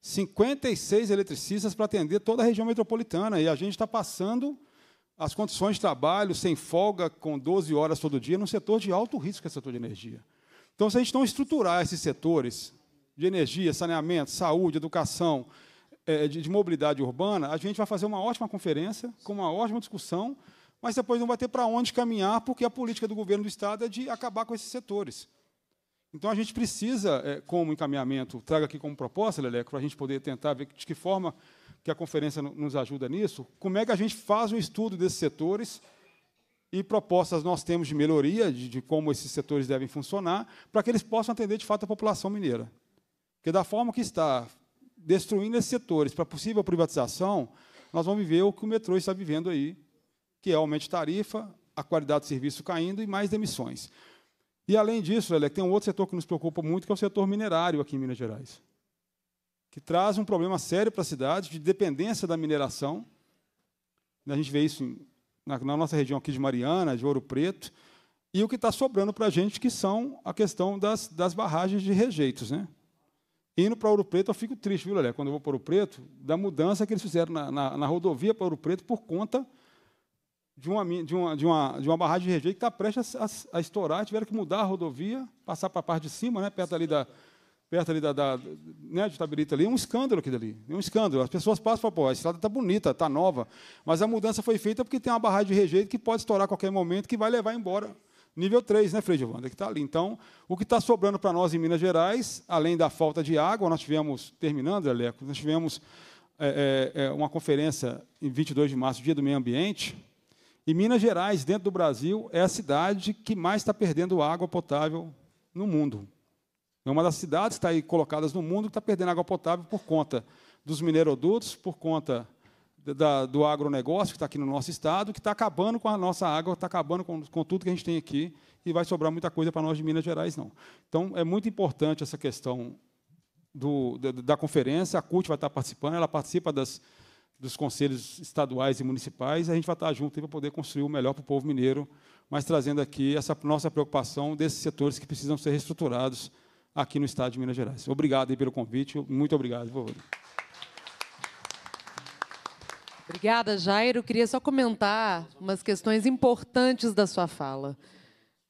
56 eletricistas para atender toda a região metropolitana. E a gente está passando as condições de trabalho sem folga, com 12 horas todo dia, num setor de alto risco, que é o setor de energia. Então, se a gente não estruturar esses setores de energia, saneamento, saúde, educação, é, de, de mobilidade urbana, a gente vai fazer uma ótima conferência, com uma ótima discussão, mas depois não vai ter para onde caminhar, porque a política do governo do Estado é de acabar com esses setores. Então, a gente precisa, é, como encaminhamento, traga aqui como proposta, Leleco, para a gente poder tentar ver de que forma que a conferência nos ajuda nisso, como é que a gente faz um estudo desses setores e propostas nós temos de melhoria, de, de como esses setores devem funcionar, para que eles possam atender, de fato, a população mineira. Porque, da forma que está, destruindo esses setores para possível privatização, nós vamos viver o que o metrô está vivendo aí, que é aumento de tarifa, a qualidade de serviço caindo e mais demissões. E, além disso, Lelec, tem um outro setor que nos preocupa muito, que é o setor minerário aqui em Minas Gerais, que traz um problema sério para a cidade de dependência da mineração. A gente vê isso na, na nossa região aqui de Mariana, de Ouro Preto, e o que está sobrando para a gente, que são a questão das, das barragens de rejeitos. Né? Indo para Ouro Preto, eu fico triste, viu, Lelé? Quando eu vou para Ouro Preto, da mudança que eles fizeram na, na, na rodovia para Ouro Preto por conta de uma, de uma, de uma, de uma barragem de rejeito que está prestes a, a, estourar. Tiveram que mudar a rodovia, passar para a parte de cima, né, perto ali da. Perto ali da, da né, de Itabirita ali, é um escândalo aqui dali. É um escândalo. As pessoas passam e falam, pô, a estrada está bonita, está nova. Mas a mudança foi feita porque tem uma barragem de rejeito que pode estourar a qualquer momento, que vai levar embora nível 3, né, Frei O que está ali. Então, o que está sobrando para nós em Minas Gerais, além da falta de água, nós tivemos, terminando, Aleco, nós tivemos é, é, é, uma conferência em 22 de março, Dia do Meio Ambiente, e Minas Gerais, dentro do Brasil, é a cidade que mais está perdendo água potável no mundo. É uma das cidades que está aí colocadas no mundo que está perdendo água potável por conta dos minerodutos, por conta da, do agronegócio que está aqui no nosso estado, que está acabando com a nossa água, está acabando com, com tudo que a gente tem aqui, e vai sobrar muita coisa para nós de Minas Gerais, não. Então, é muito importante essa questão do, da, da, conferência, a CUT vai estar tá participando, ela participa das, dos conselhos estaduais e municipais, a gente vai estar tá junto para poder construir o melhor para o povo mineiro, mas trazendo aqui essa nossa preocupação desses setores que precisam ser reestruturados aqui no estado de Minas Gerais. Obrigado pelo convite, muito obrigado, por favor. Obrigada, Jairo. queria só comentar umas questões importantes da sua fala.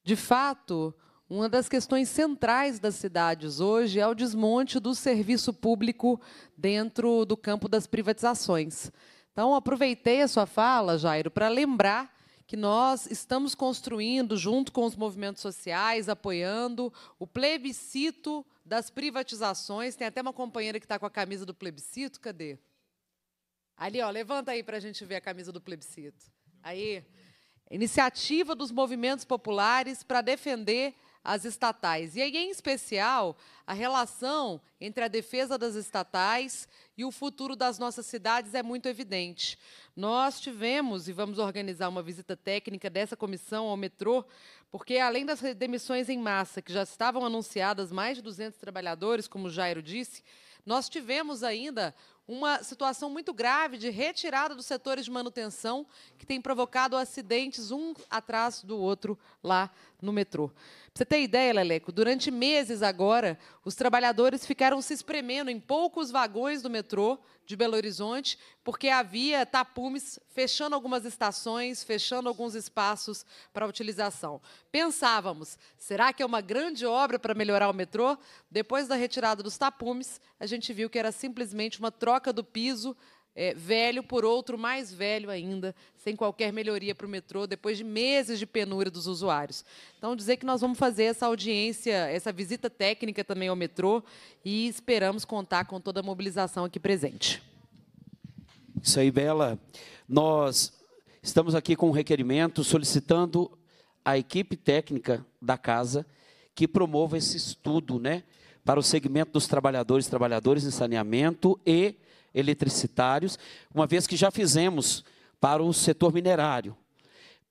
De fato, uma das questões centrais das cidades hoje é o desmonte do serviço público dentro do campo das privatizações. Então, aproveitei a sua fala, Jairo, para lembrar que nós estamos construindo, junto com os movimentos sociais, apoiando o plebiscito das privatizações. Tem até uma companheira que está com a camisa do plebiscito, cadê? Ali, ó, levanta aí para a gente ver a camisa do plebiscito. Aí, iniciativa dos movimentos populares para defender as estatais. E aí, em especial, a relação entre a defesa das estatais e o futuro das nossas cidades é muito evidente. Nós tivemos e vamos organizar uma visita técnica dessa comissão ao metrô, porque além das demissões em massa, que já estavam anunciadas, mais de 200 trabalhadores, como o Jairo disse, nós tivemos ainda uma situação muito grave de retirada dos setores de manutenção que tem provocado acidentes um atrás do outro lá no metrô. Pra você ter ideia, Leleco, durante meses agora, os trabalhadores ficaram se espremendo em poucos vagões do metrô de Belo Horizonte, porque havia tapumes fechando algumas estações, fechando alguns espaços para utilização. Pensávamos, será que é uma grande obra para melhorar o metrô? Depois da retirada dos tapumes, a gente viu que era simplesmente uma troca troca do piso é, velho por outro mais velho ainda, sem qualquer melhoria para o metrô, depois de meses de penúria dos usuários. Então, dizer que nós vamos fazer essa audiência, essa visita técnica também ao metrô e esperamos contar com toda a mobilização aqui presente. Isso aí, Bela. Nós estamos aqui com um requerimento solicitando à equipe técnica da casa que promova esse estudo né, para o segmento dos trabalhadores trabalhadores trabalhadoras em saneamento e eletricitários, uma vez que já fizemos para o setor minerário,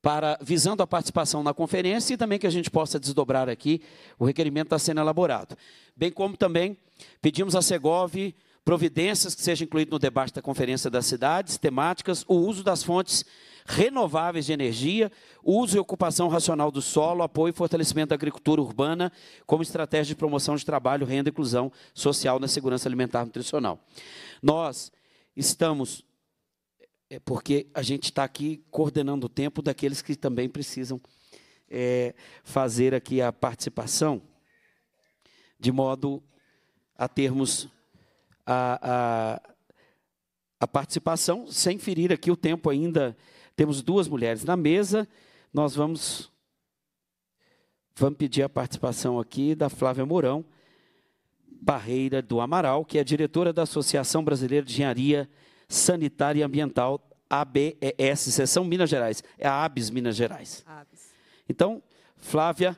para visando a participação na conferência e também que a gente possa desdobrar aqui, o requerimento está sendo elaborado. Bem como também pedimos à Segov providências que sejam incluídas no debate da Conferência das Cidades, temáticas, o uso das fontes renováveis de energia, uso e ocupação racional do solo, apoio e fortalecimento da agricultura urbana como estratégia de promoção de trabalho, renda e inclusão social na segurança alimentar e nutricional. Nós estamos, é porque a gente está aqui coordenando o tempo daqueles que também precisam é, fazer aqui a participação, de modo a termos a, a, a participação, sem ferir aqui o tempo ainda. Temos duas mulheres na mesa, nós vamos, vamos pedir a participação aqui da Flávia Mourão. Barreira do Amaral, que é diretora da Associação Brasileira de Engenharia Sanitária e Ambiental, ABES, Seção Minas Gerais, é a ABES Minas Gerais. ABES. Então, Flávia,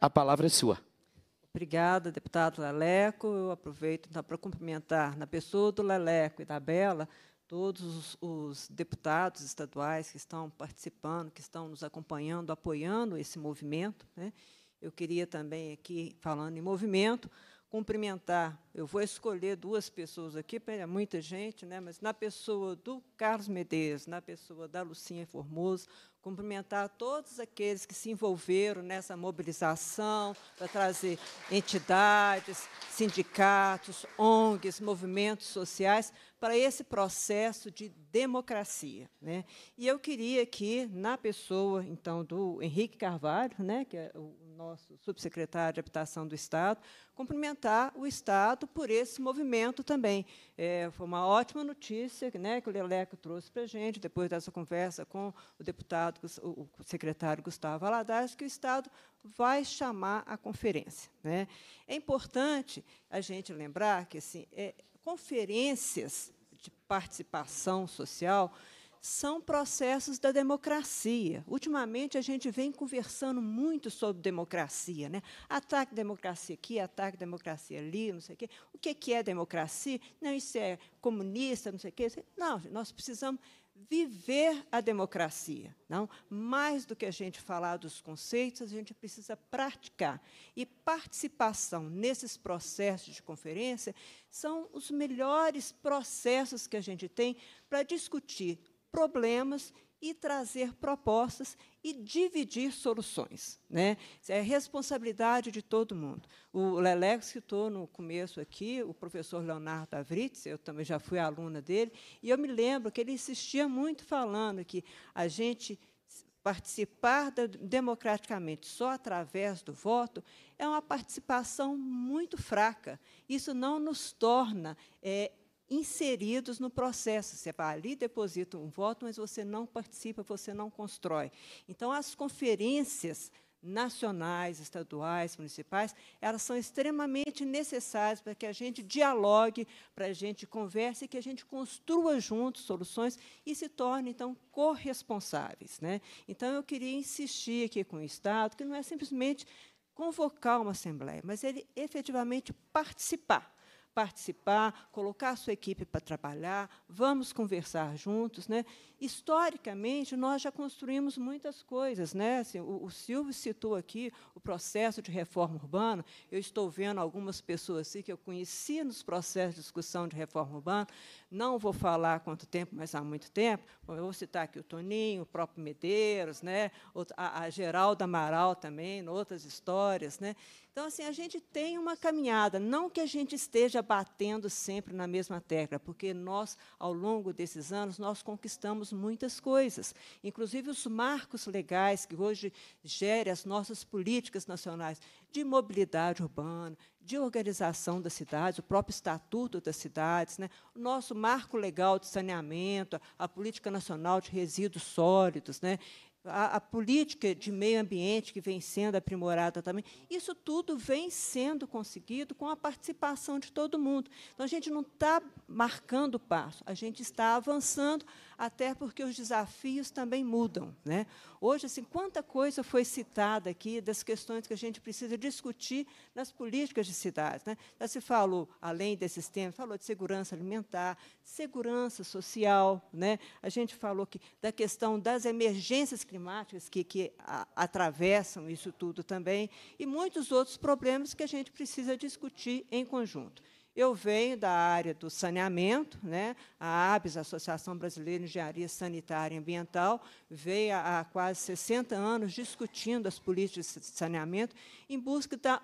a palavra é sua. Obrigada, deputado Leleco. Eu aproveito então, para cumprimentar, na pessoa do Leleco e da Bela, todos os deputados estaduais que estão participando, que estão nos acompanhando, apoiando esse movimento. Né? Eu queria também, aqui, falando em movimento, cumprimentar. Eu vou escolher duas pessoas aqui, porque é muita gente, né? mas na pessoa do Carlos Medeiros, na pessoa da Lucinha Formoso, cumprimentar todos aqueles que se envolveram nessa mobilização para trazer entidades, sindicatos, ONGs, movimentos sociais para esse processo de democracia. Né? E eu queria que, na pessoa então do Henrique Carvalho, né, que é o nosso subsecretário de Habitação do Estado, cumprimentar o Estado por esse movimento também. É, foi uma ótima notícia né, que o Leleco trouxe para a gente, depois dessa conversa com o deputado, o secretário Gustavo Aladares, que o Estado vai chamar a conferência. Né? É importante a gente lembrar que assim, é, conferências de participação social são processos da democracia. Ultimamente, a gente vem conversando muito sobre democracia. Né? Ataque democracia aqui, ataque democracia ali, não sei o quê. O que é democracia? Não, isso é comunista, não sei o quê. É, não, nós precisamos viver a democracia. Não? Mais do que a gente falar dos conceitos, a gente precisa praticar. E participação nesses processos de conferência são os melhores processos que a gente tem para discutir problemas e trazer propostas e dividir soluções. Né? É responsabilidade de todo mundo. O Leleco citou no começo aqui o professor Leonardo Avritz, eu também já fui aluna dele, e eu me lembro que ele insistia muito falando que a gente participar democraticamente só através do voto é uma participação muito fraca. Isso não nos torna é, inseridos no processo. Você vai ali, deposita um voto, mas você não participa, você não constrói. Então, as conferências nacionais, estaduais, municipais, elas são extremamente necessárias para que a gente dialogue, para a gente converse, que a gente construa juntos soluções e se torne, então, corresponsáveis. Né? Então, eu queria insistir aqui com o Estado, que não é simplesmente convocar uma assembleia, mas ele efetivamente participar participar, colocar a sua equipe para trabalhar, vamos conversar juntos. Né? Historicamente, nós já construímos muitas coisas. Né? Assim, o, o, Silvio citou aqui o processo de reforma urbana. Eu estou vendo algumas pessoas assim, que eu conheci nos processos de discussão de reforma urbana. Não vou falar quanto tempo, mas há muito tempo. Bom, eu vou citar aqui o Toninho, o próprio Medeiros, né? a, a Geralda Amaral também, outras histórias. Né? Então, assim, a gente tem uma caminhada, não que a gente esteja batendo sempre na mesma tecla, porque nós, ao longo desses anos, nós conquistamos muitas coisas, inclusive os marcos legais que hoje gerem as nossas políticas nacionais de mobilidade urbana, de organização das cidades, o próprio Estatuto das Cidades, né? o nosso marco legal de saneamento, a Política Nacional de Resíduos Sólidos. Né? a, a, política de meio ambiente que vem sendo aprimorada também, isso tudo vem sendo conseguido com a participação de todo mundo. Então, a gente não está marcando passo, a gente está avançando até porque os desafios também mudam. Né? Hoje, assim, quanta coisa foi citada aqui das questões que a gente precisa discutir nas políticas de cidades. Né? Já se falou, além desses temas, falou de segurança alimentar, segurança social, né? a gente falou que, da questão das emergências climáticas que, que a, atravessam isso tudo também, e muitos outros problemas que a gente precisa discutir em conjunto. Eu venho da área do saneamento, né? a ABS, Associação Brasileira de Engenharia Sanitária e Ambiental, veio há quase 60 anos discutindo as políticas de saneamento em busca da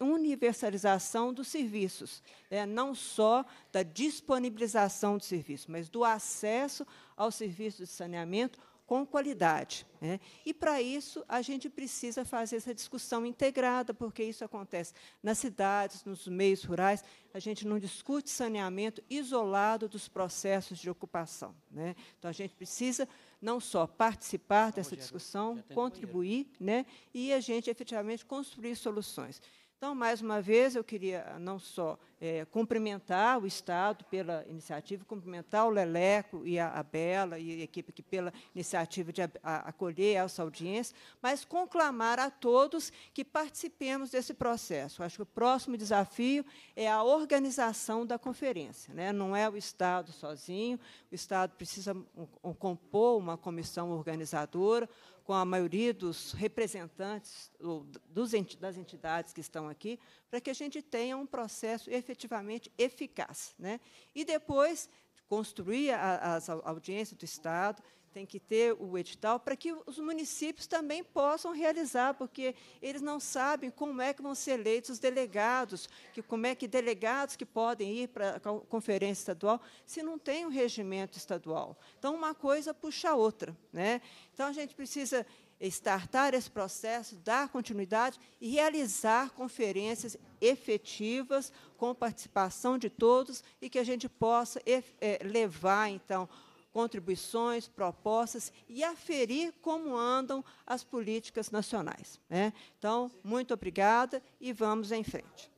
universalização dos serviços, né? não só da disponibilização de serviços, mas do acesso ao serviço de saneamento com qualidade. Né? E, para isso, a gente precisa fazer essa discussão integrada, porque isso acontece nas cidades, nos meios rurais. A gente não discute saneamento isolado dos processos de ocupação. Né? Então, a gente precisa não só participar dessa discussão, contribuir, né? e a gente efetivamente construir soluções. Então, mais uma vez, eu queria eh, não só é, cumprimentar o Estado pela iniciativa, cumprimentar o Leleco e a, a Bela e a equipe que pela iniciativa de a, a, acolher essa audiência, mas conclamar a todos que participemos desse processo. acho que o próximo desafio é a organização da conferência. Né? Não é o Estado sozinho, o Estado precisa um, um, compor uma comissão organizadora, com a maioria dos representantes ou dos das entidades que estão aqui, para que a gente tenha um processo efetivamente eficaz. Né? E depois construir a, as audiências do Estado, tem que ter o edital para que os municípios também possam realizar, porque eles não sabem como é que vão ser eleitos os delegados, que como é que delegados que podem ir para a conferência estadual se não tem um regimento estadual. Então uma coisa puxa a outra, né? Então a gente precisa estartar esse processo, dar continuidade e realizar conferências efetivas com participação de todos e que a gente possa eh, eh, levar então contribuições, propostas e aferir como andam as políticas nacionais. Né? Então, muito obrigada e vamos em frente.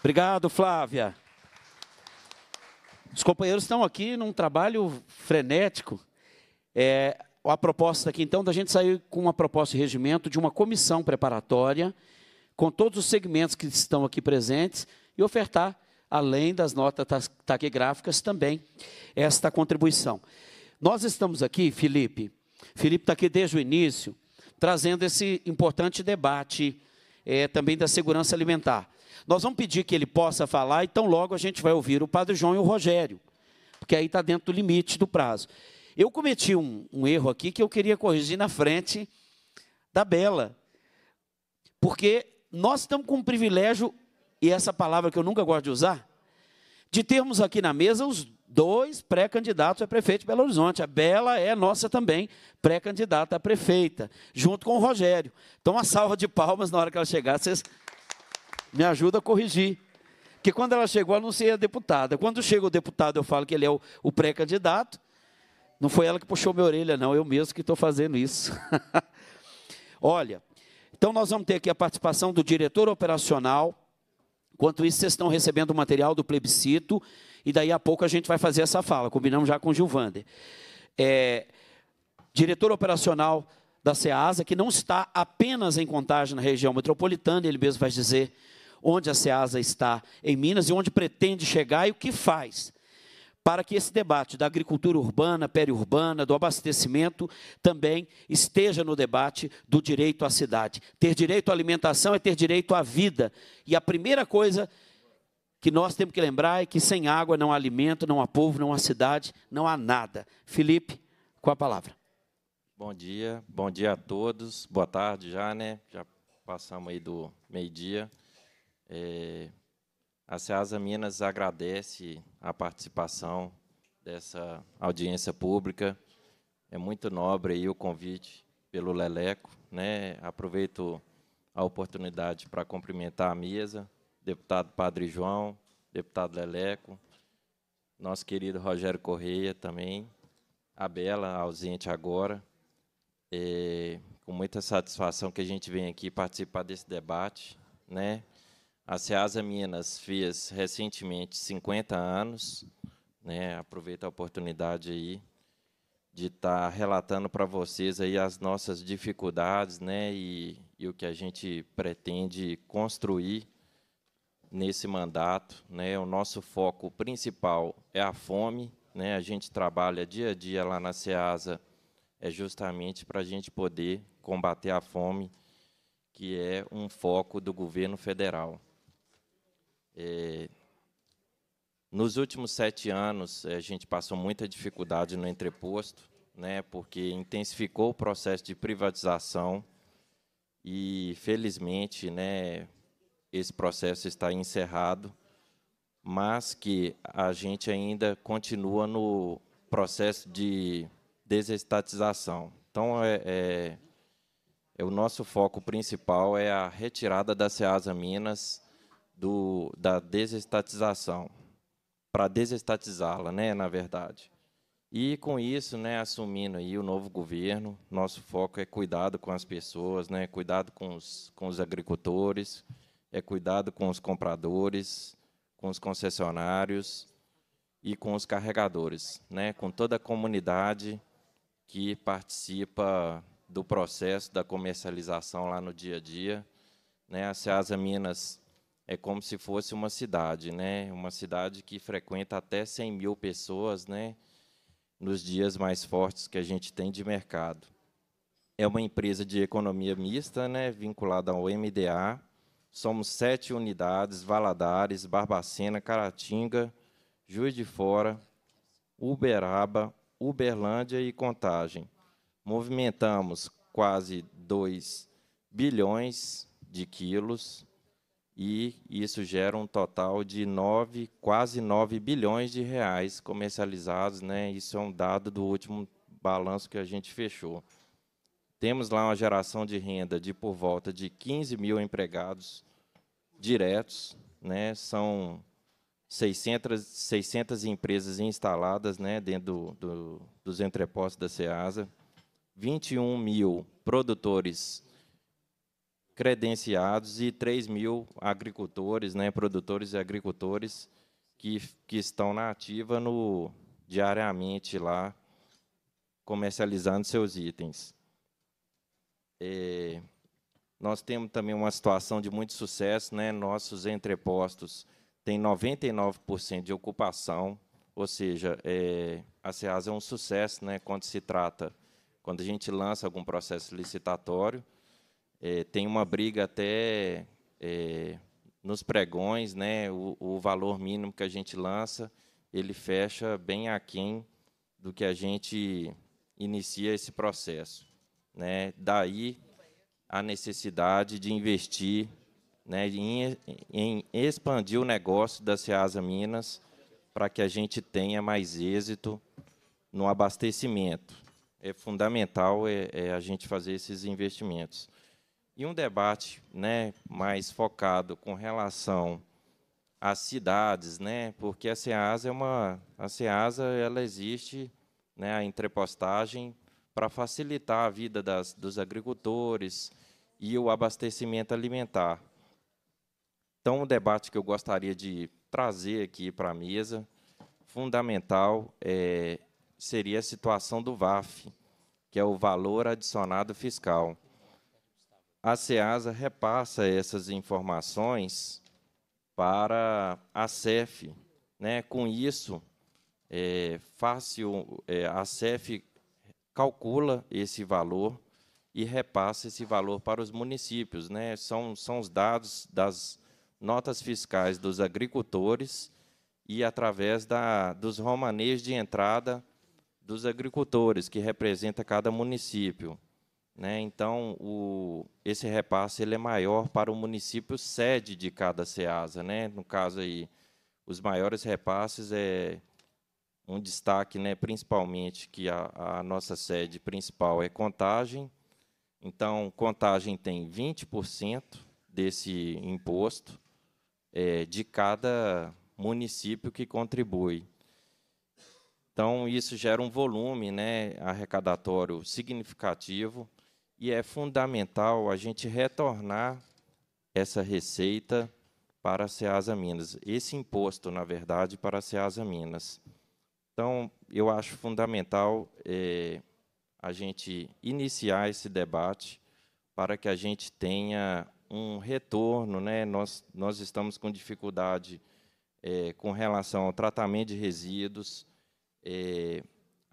Obrigado, Flávia. Os companheiros estão aqui num trabalho frenético. É, a proposta aqui, então, da gente sair com uma proposta de regimento de uma comissão preparatória com todos os segmentos que estão aqui presentes e ofertar além das notas taquigráficas também, esta contribuição. Nós estamos aqui, Felipe, Felipe está aqui desde o início, trazendo esse importante debate é, também da segurança alimentar. Nós vamos pedir que ele possa falar, então logo a gente vai ouvir o Padre João e o Rogério, porque aí está dentro do limite do prazo. Eu cometi um, um erro aqui que eu queria corrigir na frente da Bela, porque nós estamos com um privilégio e essa palavra que eu nunca gosto de usar, de termos aqui na mesa os dois pré-candidatos a prefeito de Belo Horizonte. A Bela é nossa também, pré-candidata a prefeita, junto com o Rogério. Então, uma salva de palmas na hora que ela chegar, vocês me ajudam a corrigir. Porque quando ela chegou, eu não seria deputada. Quando chega o deputado, eu falo que ele é o, o pré-candidato. Não foi ela que puxou minha orelha, não, eu mesmo que estou fazendo isso. Olha, então nós vamos ter aqui a participação do diretor operacional, Enquanto isso, vocês estão recebendo o material do plebiscito, e daí a pouco a gente vai fazer essa fala, combinamos já com o Gilvander. É, diretor operacional da SEASA, que não está apenas em contagem na região metropolitana, ele mesmo vai dizer onde a SEASA está em Minas e onde pretende chegar e o que faz para que esse debate da agricultura urbana, periurbana, do abastecimento, também esteja no debate do direito à cidade. Ter direito à alimentação é ter direito à vida. E a primeira coisa que nós temos que lembrar é que sem água não há alimento, não há povo, não há cidade, não há nada. Felipe, com a palavra. Bom dia, bom dia a todos. Boa tarde já, né? Já passamos aí do meio-dia. É... a Ceasa Minas agradece a participação dessa audiência pública. É muito nobre aí o convite pelo Leleco. Né? Aproveito a oportunidade para cumprimentar a mesa, deputado Padre João, deputado Leleco, nosso querido Rogério Correia também, a Bela, ausente agora. É, com muita satisfação que a gente vem aqui participar desse debate, né? A Ceasa Minas fez recentemente 50 anos. Né? Aproveito a oportunidade aí de estar tá relatando para vocês aí as nossas dificuldades né? e, e o que a gente pretende construir nesse mandato. Né? O nosso foco principal é a fome. Né? A gente trabalha dia a dia lá na Ceasa é justamente para a gente poder combater a fome, que é um foco do governo federal. É, nos últimos sete anos, é, a gente passou muita dificuldade no entreposto, né, porque intensificou o processo de privatização e, felizmente, né, esse processo está encerrado, mas que a gente ainda continua no processo de desestatização. Então, é, é, é o nosso foco principal é a retirada da Ceasa Minas do, da desestatização, para desestatizá-la, né, na verdade. E com isso, né, assumindo aí o novo governo, nosso foco é cuidado com as pessoas, né, cuidado com os, com os agricultores, é cuidado com os compradores, com os concessionários e com os carregadores, né, com toda a comunidade que participa do processo da comercialização lá no dia a dia. Né, a Ceasa Minas é como se fosse uma cidade, né? Uma cidade que frequenta até 100 mil pessoas, né? Nos dias mais fortes que a gente tem de mercado. É uma empresa de economia mista, né? Vinculada ao MDA. Somos sete unidades: Valadares, Barbacena, Caratinga, Juiz de Fora, Uberaba, Uberlândia e Contagem. Movimentamos quase 2 bilhões de quilos e isso gera um total de 9, quase 9 bilhões de reais comercializados. Né? Isso é um dado do último balanço que a gente fechou. Temos lá uma geração de renda de por volta de 15 mil empregados diretos, né? são 600, 600 empresas instaladas né? dentro do, do, dos entrepostos da SEASA, 21 mil produtores credenciados e 3 mil agricultores, né, produtores e agricultores que, que estão na ativa no, diariamente lá, comercializando seus itens. É, nós temos também uma situação de muito sucesso, né? nossos entrepostos têm 99% de ocupação, ou seja, é, a SEAS é um sucesso né? quando se trata, quando a gente lança algum processo licitatório, é, tem uma briga até é, nos pregões, né? O, o, valor mínimo que a gente lança, ele fecha bem aquém do que a gente inicia esse processo, né? Daí a necessidade de investir, né? Em, em expandir o negócio da Ceasa Minas para que a gente tenha mais êxito no abastecimento. É fundamental é, é a gente fazer esses investimentos e um debate né, mais focado com relação às cidades, né, porque a CEASA é uma a CEASA ela existe né, a entrepostagem para facilitar a vida das, dos agricultores e o abastecimento alimentar. Então, um debate que eu gostaria de trazer aqui para a mesa, fundamental, é, seria a situação do VAF, que é o valor adicionado fiscal a SEASA repassa essas informações para a CEF. Né? Com isso, é, fácil, é, a CEF calcula esse valor e repassa esse valor para os municípios. Né? São, são os dados das notas fiscais dos agricultores e através da, dos romanês de entrada dos agricultores, que representa cada município. Né? Então, o, esse repasse ele é maior para o município sede de cada SEASA. Né? No caso, aí, os maiores repasses é um destaque, né, principalmente, que a, a nossa sede principal é contagem. Então, contagem tem 20% desse imposto é, de cada município que contribui. Então, isso gera um volume né, arrecadatório significativo e é fundamental a gente retornar essa receita para a Ceasa Minas, esse imposto, na verdade, para a Ceasa Minas. Então, eu acho fundamental é, a gente iniciar esse debate para que a gente tenha um retorno. Né? Nós, nós estamos com dificuldade é, com relação ao tratamento de resíduos, é,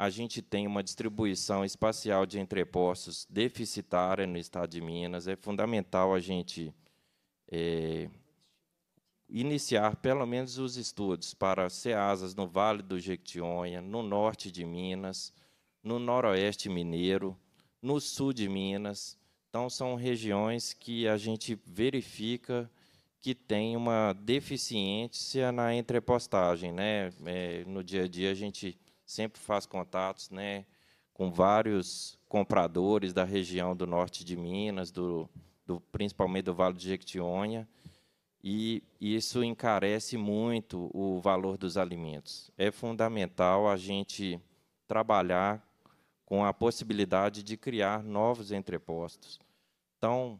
a gente tem uma distribuição espacial de entrepostos deficitária no estado de Minas. É fundamental a gente é, iniciar pelo menos os estudos para ceasas no Vale do Jequitinhonha, no norte de Minas, no noroeste mineiro, no sul de Minas. Então, são regiões que a gente verifica que tem uma deficiência na entrepostagem. Né? É, no dia a dia, a gente sempre faz contatos né, com vários compradores da região do norte de Minas, do, do principalmente do Vale de Jequitinhonha, e isso encarece muito o valor dos alimentos. É fundamental a gente trabalhar com a possibilidade de criar novos entrepostos. Então,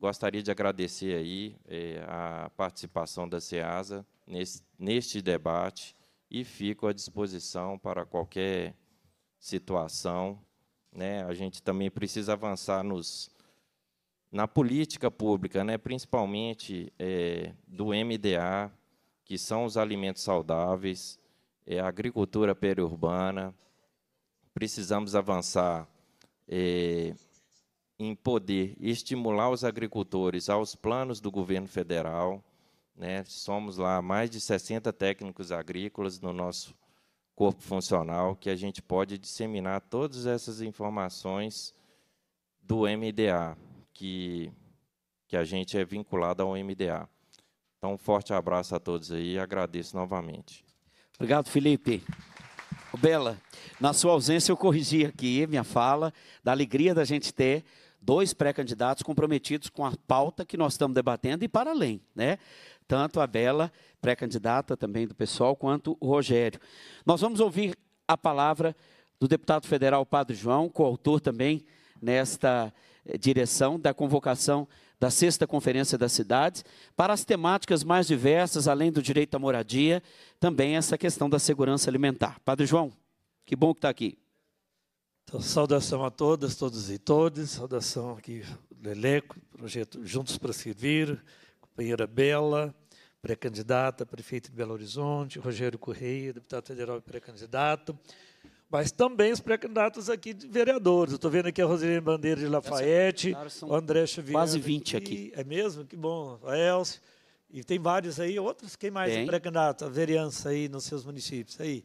gostaria de agradecer aí eh, a participação da Seasa nesse, neste debate e fico à disposição para qualquer situação. Né? A gente também precisa avançar nos, na política pública, né? principalmente é, do MDA, que são os alimentos saudáveis, é, a agricultura periurbana. Precisamos avançar é, em poder estimular os agricultores aos planos do governo federal né? Somos lá mais de 60 técnicos agrícolas no nosso corpo funcional que a gente pode disseminar todas essas informações do MDA, que, que a gente é vinculado ao MDA. Então, um forte abraço a todos aí e agradeço novamente. Obrigado, Felipe. Bela, na sua ausência eu corrigi aqui minha fala da alegria da gente ter dois pré-candidatos comprometidos com a pauta que nós estamos debatendo e para além, né? tanto a Bela, pré-candidata também do pessoal, quanto o Rogério. Nós vamos ouvir a palavra do deputado federal Padre João, coautor também nesta eh, direção da convocação da sexta conferência das cidades para as temáticas mais diversas, além do direito à moradia, também essa questão da segurança alimentar. Padre João, que bom que está aqui. Então, saudação a todas, todos e todas, saudação aqui do elenco, projeto Juntos para Servir, companheira Bela, pré-candidata a prefeito de Belo Horizonte, Rogério Correia, deputado federal e pré-candidato, mas também os pré-candidatos aqui de vereadores. Estou vendo aqui a Rosilene Bandeira de Lafayette, o André Xavier. Quase 20 aqui. É mesmo? Que bom. A Elcio. E tem vários aí, outros, quem mais é pré-candidato? A vereança aí nos seus municípios, aí.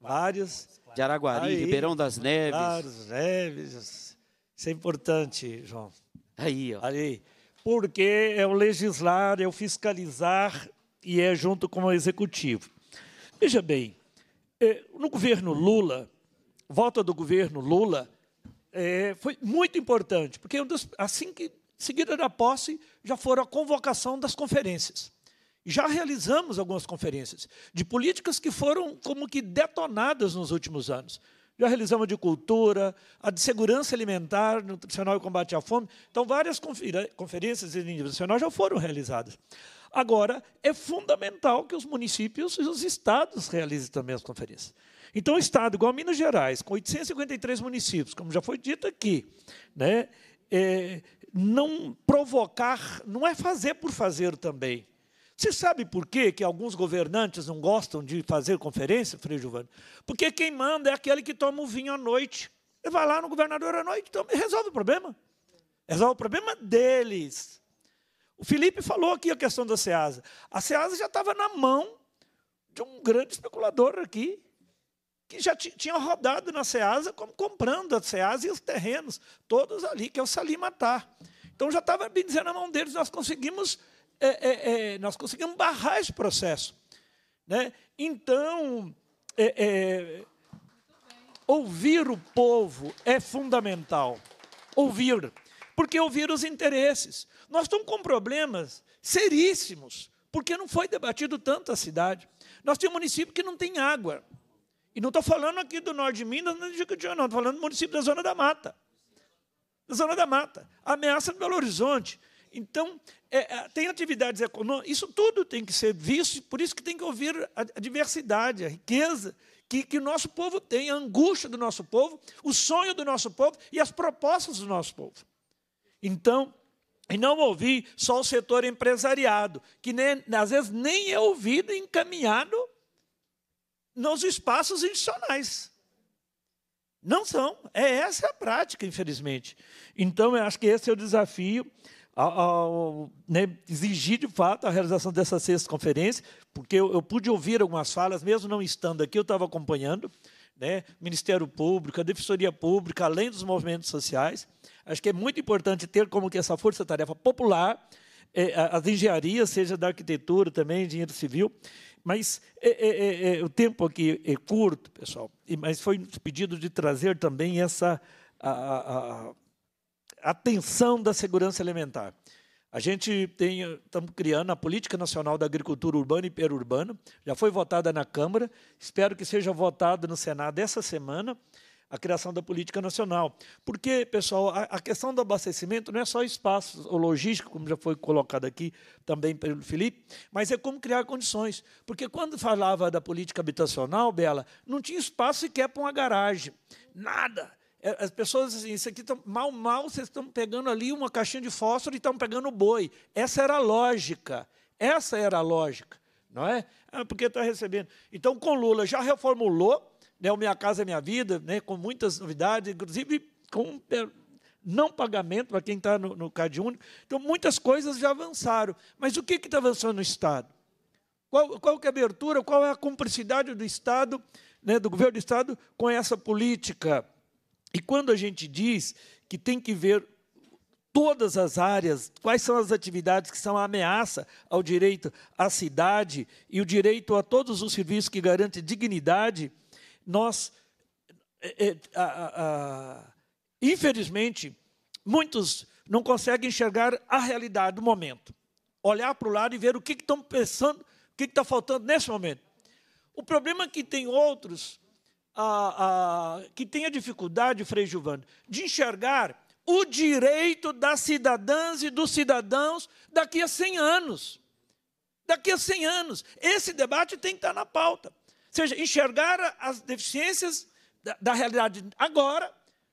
Vários. De Araguari, aí, Ribeirão das Neves. Vários, Neves. Isso é importante, João. Aí, ó. Aí. Porque é o legislar, é o fiscalizar e é junto com o executivo. Veja bem, é, no governo Lula, volta do governo Lula, é, foi muito importante, porque é assim que seguida da posse já foram a convocação das conferências. Já realizamos algumas conferências de políticas que foram como que detonadas nos últimos anos. Já realizamos de cultura, a de segurança alimentar, nutricional e combate à fome. Então, várias conferências nacional já foram realizadas. Agora, é fundamental que os municípios e os estados realizem também as conferências. Então, o estado, igual a Minas Gerais, com 853 municípios, como já foi dito aqui, né, é, não provocar, não é fazer por fazer também. Você sabe por quê que alguns governantes não gostam de fazer conferência, Frei Giovanni? Porque quem manda é aquele que toma o vinho à noite. Ele vai lá no governador à noite, e resolve o problema. Resolve o problema deles. O Felipe falou aqui a questão da Ceasa. A Ceasa já estava na mão de um grande especulador aqui, que já tinha rodado na Ceasa, como comprando a Ceasa e os terrenos, todos ali, que é o Salimatar. Então já estava dizendo na mão deles, nós conseguimos, é, é, é, nós conseguimos barrar esse processo. Né? Então, é, é, ouvir o povo é fundamental. Ouvir porque ouviram os interesses. Nós estamos com problemas seríssimos, porque não foi debatido tanto a cidade. Nós temos um município que não tem água. E não estou falando aqui do norte de Minas, não estou falando do município da Zona da Mata. Da Zona da Mata. Ameaça no Belo Horizonte. Então, é, é, tem atividades econômicas, isso tudo tem que ser visto, por isso que tem que ouvir a, a diversidade, a riqueza que, que o nosso povo tem, a angústia do nosso povo, o sonho do nosso povo e as propostas do nosso povo. Então, e não ouvir só o setor empresariado, que nem, às vezes nem é ouvido e encaminhado nos espaços institucionais. Não são. É essa é a prática, infelizmente. Então, eu acho que esse é o desafio ao, ao né, exigir, de fato, a realização dessa sexta conferência, porque eu, eu pude ouvir algumas falas, mesmo não estando aqui, eu estava acompanhando, né, Ministério Público, a Defensoria Pública, além dos movimentos sociais, Acho que é muito importante ter como que essa força-tarefa popular, é, as engenharias, seja da arquitetura também, engenheiro civil, mas é, é, é, é o tempo aqui é curto, pessoal, mas foi nos pedido de trazer também essa a, a, a atenção da segurança alimentar. A gente tem, estamos criando a Política Nacional da Agricultura Urbana e Perurbana, já foi votada na Câmara, espero que seja votada no Senado essa semana, a criação da política nacional. Porque, pessoal, a, a questão do abastecimento não é só espaço ou logístico, como já foi colocado aqui também pelo Felipe, mas é como criar condições. Porque quando falava da política habitacional, Bela, não tinha espaço sequer para uma garagem, nada. É, as pessoas assim, isso aqui tão, mal, mal, vocês estão pegando ali uma caixinha de fósforo e estão pegando boi. Essa era a lógica. Essa era a lógica, não é? Ah, porque está recebendo. Então, com Lula, já reformulou né, o Minha Casa é Minha Vida, né, com muitas novidades, inclusive com não pagamento para quem está no, no CAD único. Então, muitas coisas já avançaram. Mas o que está avançando no Estado? Qual, qual é a abertura, qual é a cumplicidade do Estado, né, do governo do Estado, com essa política? E quando a gente diz que tem que ver todas as áreas, quais são as atividades que são a ameaça ao direito à cidade e o direito a todos os serviços que garantem dignidade, nós, é, é a, a, infelizmente, muitos não conseguem enxergar a realidade do momento. Olhar para o lado e ver o que, estão pensando, o que, está faltando nesse momento. O problema é que tem outros a, a, que têm a dificuldade, Frei Giovanni, de enxergar o direito das cidadãs e dos cidadãos daqui a 100 anos. Daqui a 100 anos. Esse debate tem que estar tá na pauta seja, enxergar as deficiências da, da realidade agora,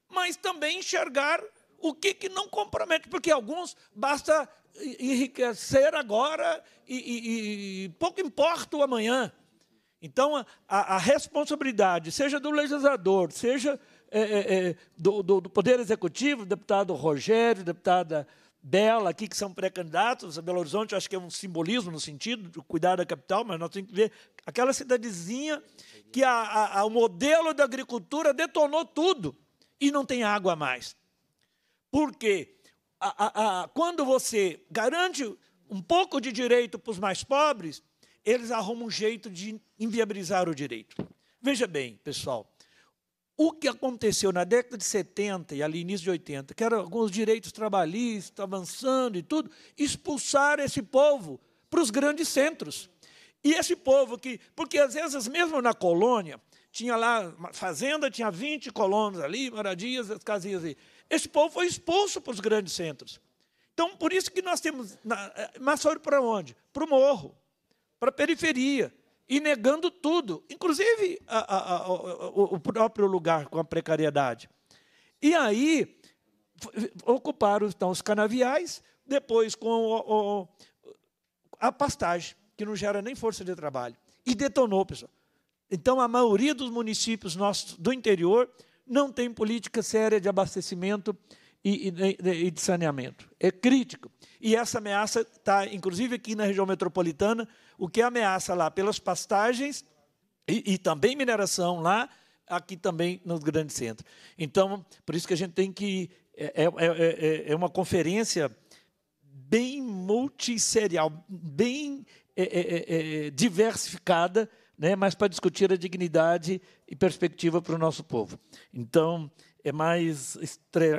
mas também enxergar o que, que não compromete, porque alguns basta enriquecer agora e, e, e pouco importa o amanhã. Então, a, a, responsabilidade, seja do legislador, seja é, é, é, do, do, do, Poder Executivo, deputado Rogério, deputada Bela, aqui que são pré-candidatos, a Belo Horizonte acho que é um simbolismo no sentido de cuidar da capital, mas nós temos que ver aquela cidadezinha que a, a, a, o modelo da agricultura detonou tudo e não tem água mais. Por quê? quando você garante um pouco de direito para os mais pobres, eles arrumam um jeito de inviabilizar o direito. Veja bem, pessoal, o que aconteceu na década de 70 e ali início de 80, que eram alguns direitos trabalhistas avançando e tudo, expulsar esse povo para os grandes centros. E esse povo que, porque às vezes mesmo na colônia, tinha lá fazenda, tinha 20 colonos ali, moradias, as casinhas ali. Esse povo foi expulso para os grandes centros. Então, por isso que nós temos eh, mas foi para onde? Para o morro, para a periferia, e negando tudo, inclusive a, a, a, o, o próprio lugar com a precariedade. E aí, ocuparam então os canaviais, depois com o, o, a pastagem que não gera nem força de trabalho. E detonou, pessoal. Então, a maioria dos municípios nossos do interior não tem política séria de abastecimento e, e, e de saneamento. É crítico. E essa ameaça está, inclusive, aqui na região metropolitana, o que é ameaça lá pelas pastagens e, e também mineração lá, aqui também nos grandes centros. Então, por isso que a gente tem que. É, é, é, é, é uma conferência bem multisserial, bem é é, é, é, diversificada, né, mas para discutir a dignidade e perspectiva para o nosso povo. Então, é mais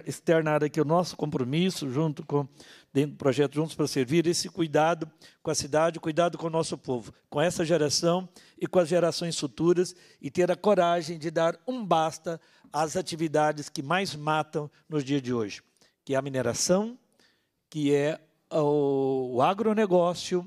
externar aqui o nosso compromisso, junto com dentro do projeto Juntos para Servir, esse cuidado com a cidade, cuidado com o nosso povo, com essa geração e com as gerações futuras, e ter a coragem de dar um basta às atividades que mais matam nos dias de hoje, que é a mineração, que é o agronegócio,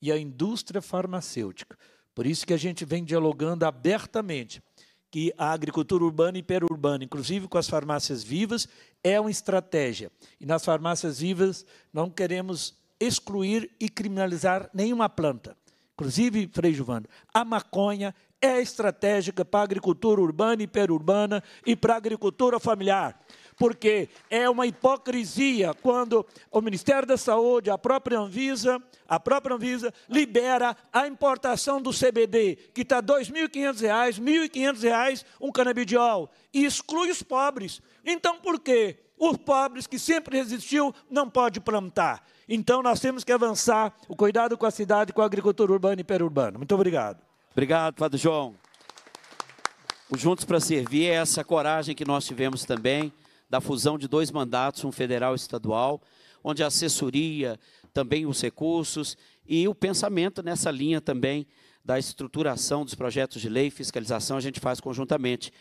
e a indústria farmacêutica. Por isso que a gente vem dialogando abertamente que a agricultura urbana e perurbana, inclusive com as farmácias vivas, é uma estratégia. E nas farmácias vivas não queremos excluir e criminalizar nenhuma planta. Inclusive, Frei Giovanni, a maconha é estratégica para a agricultura urbana e perurbana e para a agricultura familiar porque é uma hipocrisia quando o Ministério da Saúde, a própria Anvisa, a própria Anvisa libera a importação do CBD, que está R$ 2.500, R$ 1.500 um canabidiol, e exclui os pobres. Então, por quê? Os pobres que sempre resistiu não pode plantar. Então, nós temos que avançar o cuidado com a cidade, com a agricultura urbana e perurbana. Muito obrigado. Obrigado, Padre João. O Juntos para Servir é essa coragem que nós tivemos também da fusão de dois mandatos, um federal e estadual, onde a assessoria, também os recursos e o pensamento nessa linha também da estruturação dos projetos de lei, fiscalização, a gente faz conjuntamente.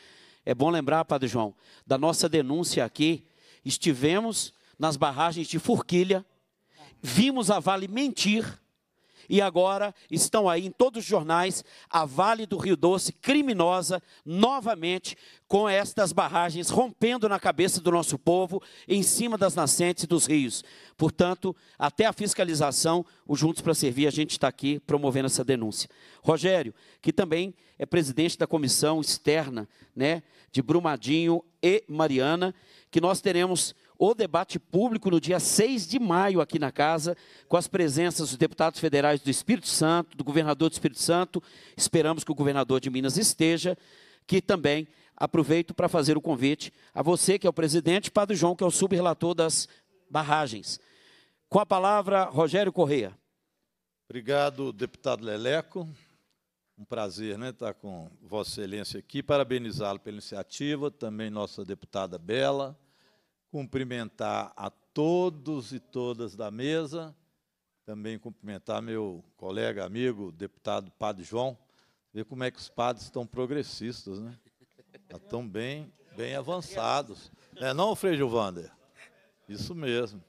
É bom lembrar, Padre João, da nossa denúncia aqui, estivemos nas barragens de Forquilha, vimos a Vale mentir e agora estão aí em todos os jornais a Vale do Rio Doce criminosa novamente com estas barragens rompendo na cabeça do nosso povo em cima das nascentes dos rios. Portanto, até a fiscalização, o Juntos para Servir, a gente está aqui promovendo essa denúncia. Rogério, que também é presidente da comissão externa, né, de Brumadinho e Mariana, que nós teremos o debate público no dia 6 de maio aqui na casa, com as presenças dos deputados federais do Espírito Santo, do governador do Espírito Santo. Esperamos que o governador de Minas esteja, que também aproveito para fazer o convite a você, que é o presidente, e Padre João, que é o subrelator das barragens. Com a palavra, Rogério Correia. Obrigado, deputado Leleco. Um prazer né, estar com Vossa Excelência aqui. Parabenizá-lo pela iniciativa, também nossa deputada Bela cumprimentar a todos e todas da mesa, também cumprimentar meu colega, amigo, deputado Padre João, ver como é que os padres estão progressistas, né? Já tá estão bem, bem avançados. Não é não, Frei Gilvander? Isso mesmo.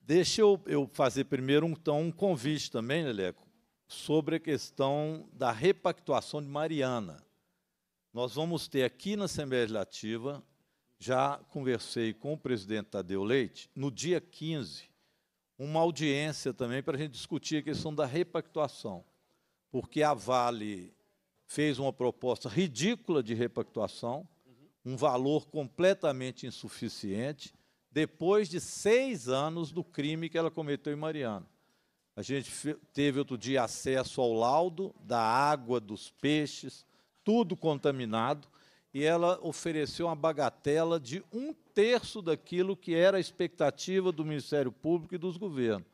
Deixa eu, eu fazer primeiro um, então, um convite também, Leleco, sobre a questão da repactuação de Mariana. Nós vamos ter aqui na Assembleia Legislativa já conversei com o presidente Tadeu Leite, no dia 15, uma audiência também para a gente discutir a questão da repactuação, porque a Vale fez uma proposta ridícula de repactuação, um valor completamente insuficiente, depois de seis anos do crime que ela cometeu em Mariana. A gente teve outro dia acesso ao laudo da água, dos peixes, tudo contaminado e ela ofereceu uma bagatela de um terço daquilo que era a expectativa do Ministério Público e dos governos.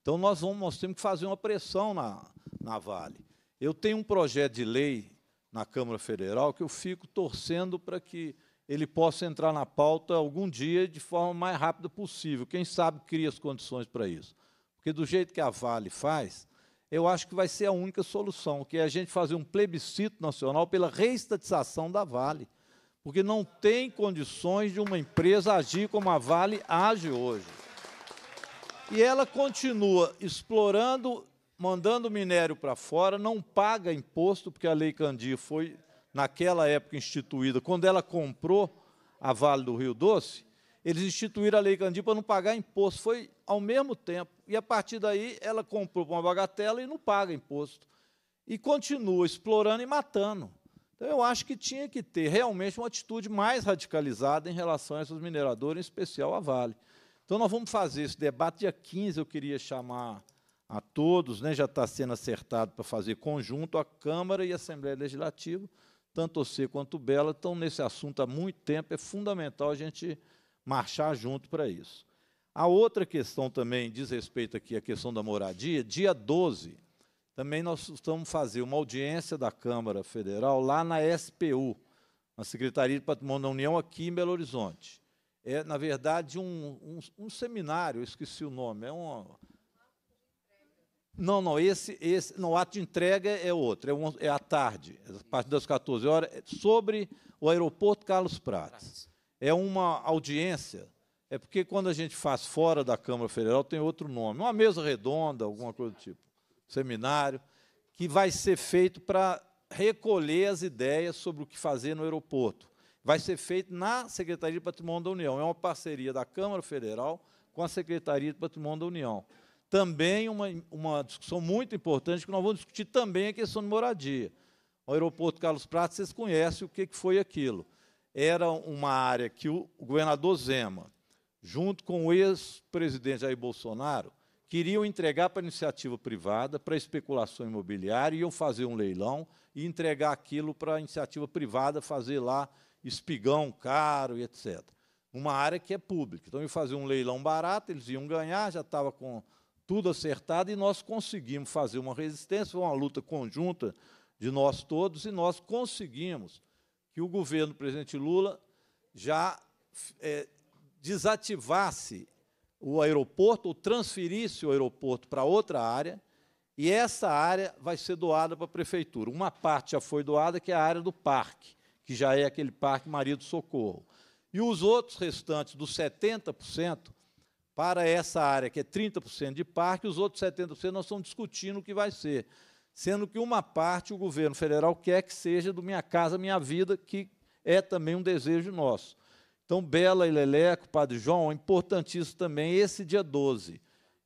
Então, nós, vamos, nós temos que fazer uma pressão na, na Vale. Eu tenho um projeto de lei na Câmara Federal que eu fico torcendo para que ele possa entrar na pauta algum dia de forma mais rápida possível. Quem sabe cria as condições para isso. Porque do jeito que a Vale faz, eu acho que vai ser a única solução, que é a gente fazer um plebiscito nacional pela reestatização da Vale, porque não tem condições de uma empresa agir como a Vale age hoje. E ela continua explorando, mandando minério para fora, não paga imposto, porque a Lei Candir foi, naquela época, instituída. Quando ela comprou a Vale do Rio Doce, eles instituíram a Lei Candir para não pagar imposto. Foi ao mesmo tempo. E, a partir daí, ela comprou uma bagatela e não paga imposto. E continua explorando e matando. Então, eu acho que tinha que ter realmente uma atitude mais radicalizada em relação a esses mineradores, em especial a Vale. Então, nós vamos fazer esse debate. Dia 15, eu queria chamar a todos, né, já está sendo acertado para fazer conjunto, a Câmara e a Assembleia Legislativa, tanto você quanto Bela, estão nesse assunto há muito tempo, é fundamental a gente marchar junto para isso. A outra questão também diz respeito aqui à questão da moradia. Dia 12, também nós estamos fazer uma audiência da Câmara Federal lá na SPU, na Secretaria de Patrimônio da União, aqui em Belo Horizonte. É, na verdade, um, um, um seminário, esqueci o nome, é um... Não, não, esse, esse, não, o ato de entrega é outro, é, um, é à tarde, é a partir das 14 horas, é sobre o aeroporto Carlos Prates é uma audiência. É porque quando a gente faz fora da Câmara Federal tem outro nome, uma mesa redonda, alguma coisa do tipo, seminário, que vai ser feito para recolher as ideias sobre o que fazer no aeroporto. Vai ser feito na Secretaria de Patrimônio da União. É uma parceria da Câmara Federal com a Secretaria de Patrimônio da União. Também uma, uma discussão muito importante que nós vamos discutir também a questão de moradia. O aeroporto Carlos Prato, vocês conhecem o que foi aquilo era uma área que o governador Zema, junto com o ex-presidente Jair Bolsonaro, queriam entregar para iniciativa privada, para especulação imobiliária, iam fazer um leilão e entregar aquilo para a iniciativa privada fazer lá espigão caro e etc. Uma área que é pública. Então, iam fazer um leilão barato, eles iam ganhar, já estava com tudo acertado, e nós conseguimos fazer uma resistência, uma luta conjunta de nós todos, e nós conseguimos que o governo do presidente Lula já é, desativasse o aeroporto, ou transferisse o aeroporto para outra área, e essa área vai ser doada para a prefeitura. Uma parte já foi doada, que é a área do parque, que já é aquele parque Maria do Socorro. E os outros restantes, dos 70%, para essa área, que é 30% de parque, os outros 70% nós estamos discutindo o que vai ser sendo que uma parte o governo federal quer que seja do Minha Casa Minha Vida, que é também um desejo nosso. Então, Bela e Leleco, Padre João, é importantíssimo também esse dia 12.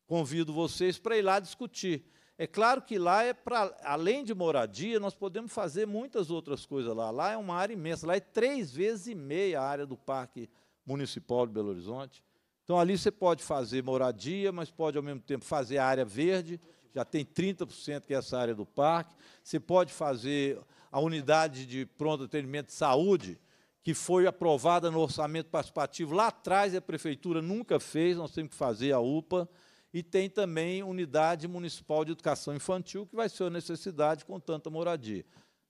Convido vocês para ir lá discutir. É claro que lá é para além de moradia, nós podemos fazer muitas outras coisas lá. Lá é uma área imensa, lá é três vezes e meia a área do Parque Municipal de Belo Horizonte. Então ali você pode fazer moradia, mas pode ao mesmo tempo fazer área verde, já tem 30% que é essa área do parque. Você pode fazer a unidade de pronto atendimento de saúde, que foi aprovada no orçamento participativo lá atrás, a prefeitura nunca fez, nós temos que fazer a UPA. E tem também unidade municipal de educação infantil, que vai ser uma necessidade com tanta moradia.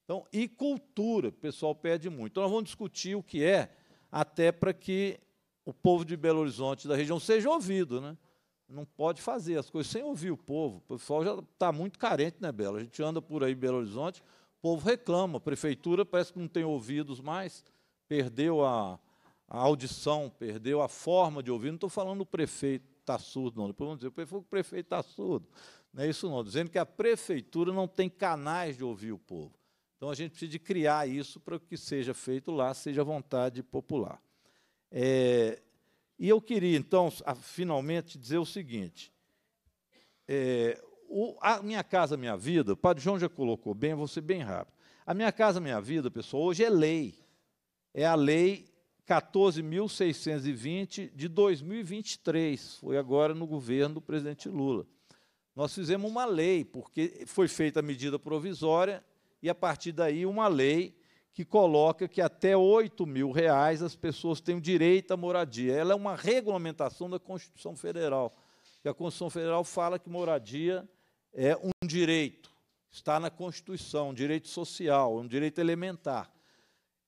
Então, e cultura, o pessoal pede muito. Então, nós vamos discutir o que é, até para que o povo de Belo Horizonte da região seja ouvido, né? não pode fazer as coisas sem ouvir o povo. O pessoal já está muito carente, né, Belo? A gente anda por aí em Belo Horizonte, o povo reclama, a prefeitura parece que não tem ouvidos mais, perdeu a, a audição, perdeu a forma de ouvir. Não estou falando do prefeito está surdo, não. Depois vamos dizer, o prefeito está surdo. Não é isso não, dizendo que a prefeitura não tem canais de ouvir o povo. Então a gente precisa de criar isso para que seja feito lá, seja vontade popular. É, e eu queria, então, finalmente dizer o seguinte: é, o, a Minha Casa Minha Vida, o Padre João já colocou bem, vou ser bem rápido. A Minha Casa Minha Vida, pessoal, hoje é lei. É a lei 14.620 de 2023, foi agora no governo do presidente Lula. Nós fizemos uma lei, porque foi feita a medida provisória, e a partir daí uma lei que coloca que até 8 mil reais as pessoas têm o direito à moradia. Ela é uma regulamentação da Constituição Federal. E a Constituição Federal fala que moradia é um direito, está na Constituição, um direito social, um direito elementar.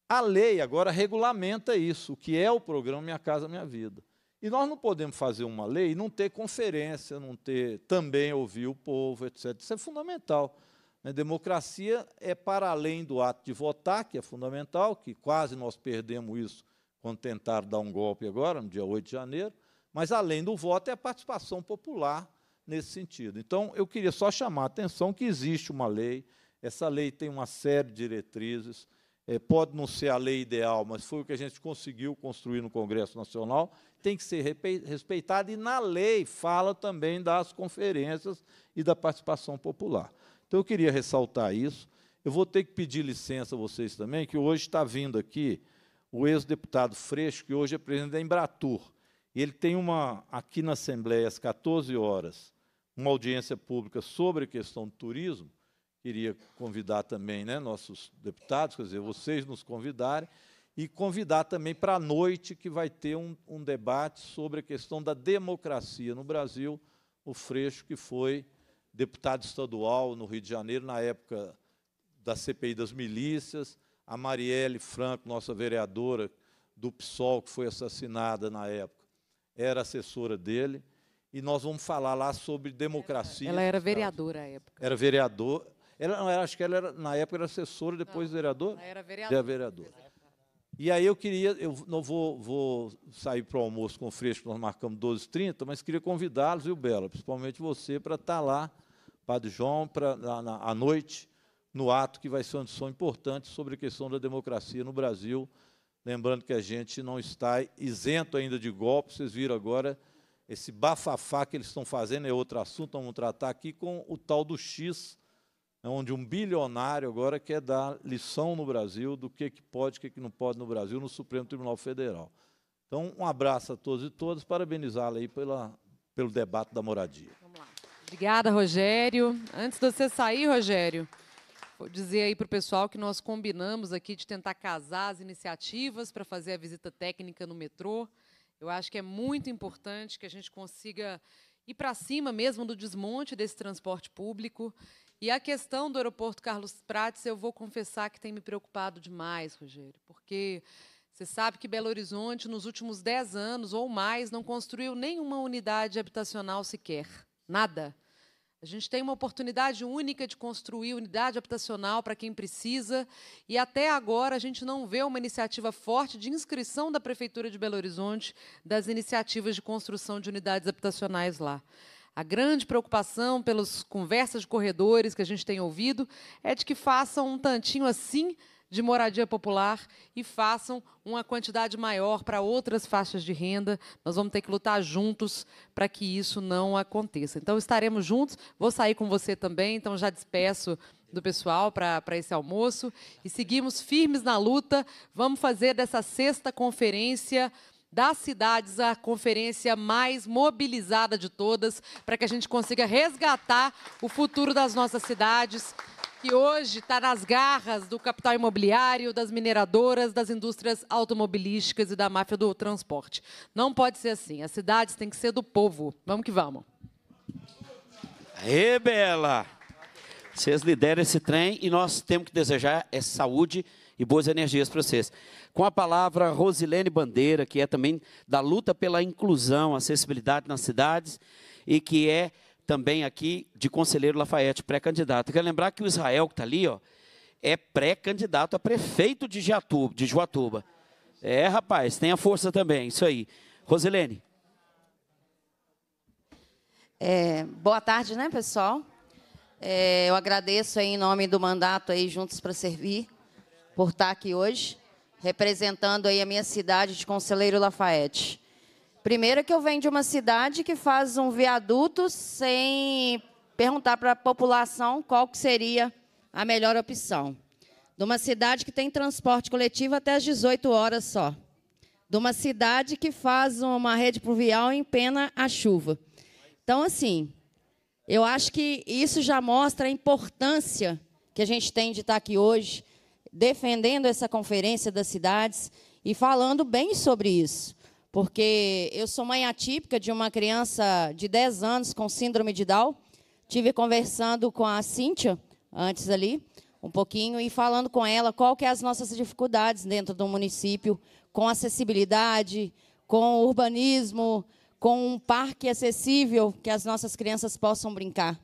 A lei agora regulamenta isso, o que é o programa Minha Casa Minha Vida. E nós não podemos fazer uma lei e não ter conferência, não ter também ouvir o povo, etc. Isso é fundamental. A né, democracia é para além do ato de votar, que é fundamental, que quase nós perdemos isso quando tentaram dar um golpe agora, no dia 8 de janeiro, mas além do voto é a participação popular nesse sentido. Então, eu queria só chamar a atenção que existe uma lei, essa lei tem uma série de diretrizes, é, pode não ser a lei ideal, mas foi o que a gente conseguiu construir no Congresso Nacional, tem que ser respeitada, e na lei fala também das conferências e da participação popular. Então eu queria ressaltar isso. Eu vou ter que pedir licença a vocês também, que hoje está vindo aqui o ex-deputado Freixo, que hoje é presidente da Embratur. Ele tem uma, aqui na Assembleia, às 14 horas, uma audiência pública sobre a questão do turismo. Queria convidar também né, nossos deputados, quer dizer, vocês nos convidarem, e convidar também para a noite, que vai ter um, um debate sobre a questão da democracia no Brasil. O Freixo, que foi deputado estadual no Rio de Janeiro, na época da CPI das milícias, a Marielle Franco, nossa vereadora do PSOL, que foi assassinada na época, era assessora dele. E nós vamos falar lá sobre democracia. Ela, era vereadora à época. Era vereador. Ela, não, acho que ela era, na época era assessora, depois não, vereador. Ela era vereadora. Era vereadora. E aí eu queria, eu não vou, vou sair para o almoço com o Freixo, nós marcamos 12h30, mas queria convidá-los, viu, Bela, principalmente você, para estar tá lá Padre João, pra, na, na, à noite, no ato que vai ser uma discussão importante sobre a questão da democracia no Brasil. Lembrando que a gente não está isento ainda de golpes. vocês viram agora esse bafafá que eles estão fazendo é outro assunto, vamos tratar aqui com o tal do X, né, onde um bilionário agora quer dar lição no Brasil do que, que pode, o que, que não pode no Brasil, no Supremo Tribunal Federal. Então, um abraço a todos e todas, parabenizá-la aí pela, pelo debate da moradia. Obrigada, Rogério. Antes de você sair, Rogério, vou dizer aí para o pessoal que nós combinamos aqui de tentar casar as iniciativas para fazer a visita técnica no metrô. Eu acho que é muito importante que a gente consiga ir para cima mesmo do desmonte desse transporte público. E a questão do aeroporto Carlos Prates, eu vou confessar que tem me preocupado demais, Rogério, porque você sabe que Belo Horizonte, nos últimos 10 anos ou mais, não construiu nenhuma unidade habitacional sequer. Nada. A gente tem uma oportunidade única de construir unidade habitacional para quem precisa, e até agora a gente não vê uma iniciativa forte de inscrição da Prefeitura de Belo Horizonte das iniciativas de construção de unidades habitacionais lá. A grande preocupação pelas conversas de corredores que a gente tem ouvido é de que façam um tantinho assim de moradia popular e façam uma quantidade maior para outras faixas de renda. Nós vamos ter que lutar juntos para que isso não aconteça. Então, estaremos juntos. Vou sair com você também, então já despeço do pessoal para esse almoço. E seguimos firmes na luta. Vamos fazer dessa sexta conferência das cidades a conferência mais mobilizada de todas, para que a gente consiga resgatar o futuro das nossas cidades que hoje está nas garras do capital imobiliário, das mineradoras, das indústrias automobilísticas e da máfia do transporte. Não pode ser assim. As cidades têm que ser do povo. Vamos que vamos. Rebela, Vocês lideram esse trem e nós temos que desejar é saúde e boas energias para vocês. Com a palavra Rosilene Bandeira, que é também da luta pela inclusão, acessibilidade nas cidades e que é também aqui de conselheiro Lafayette, pré-candidato. Quero lembrar que o Israel que está ali, ó, é pré-candidato a prefeito de, Jatuba, de Joatuba. É, rapaz, tem a força também, isso aí. Rosilene. É, boa tarde, né, pessoal? É, eu agradeço aí, em nome do mandato aí Juntos para Servir por estar tá aqui hoje, representando aí a minha cidade de Conselheiro Lafayette. Primeiro que eu venho de uma cidade que faz um viaduto sem perguntar para a população qual que seria a melhor opção. De uma cidade que tem transporte coletivo até às 18 horas só. De uma cidade que faz uma rede pluvial em pena a chuva. Então, assim, eu acho que isso já mostra a importância que a gente tem de estar aqui hoje, defendendo essa conferência das cidades e falando bem sobre isso porque eu sou mãe atípica de uma criança de 10 anos com síndrome de Down. Tive conversando com a Cíntia antes ali, um pouquinho, e falando com ela qual que é as nossas dificuldades dentro do município, com acessibilidade, com urbanismo, com um parque acessível que as nossas crianças possam brincar.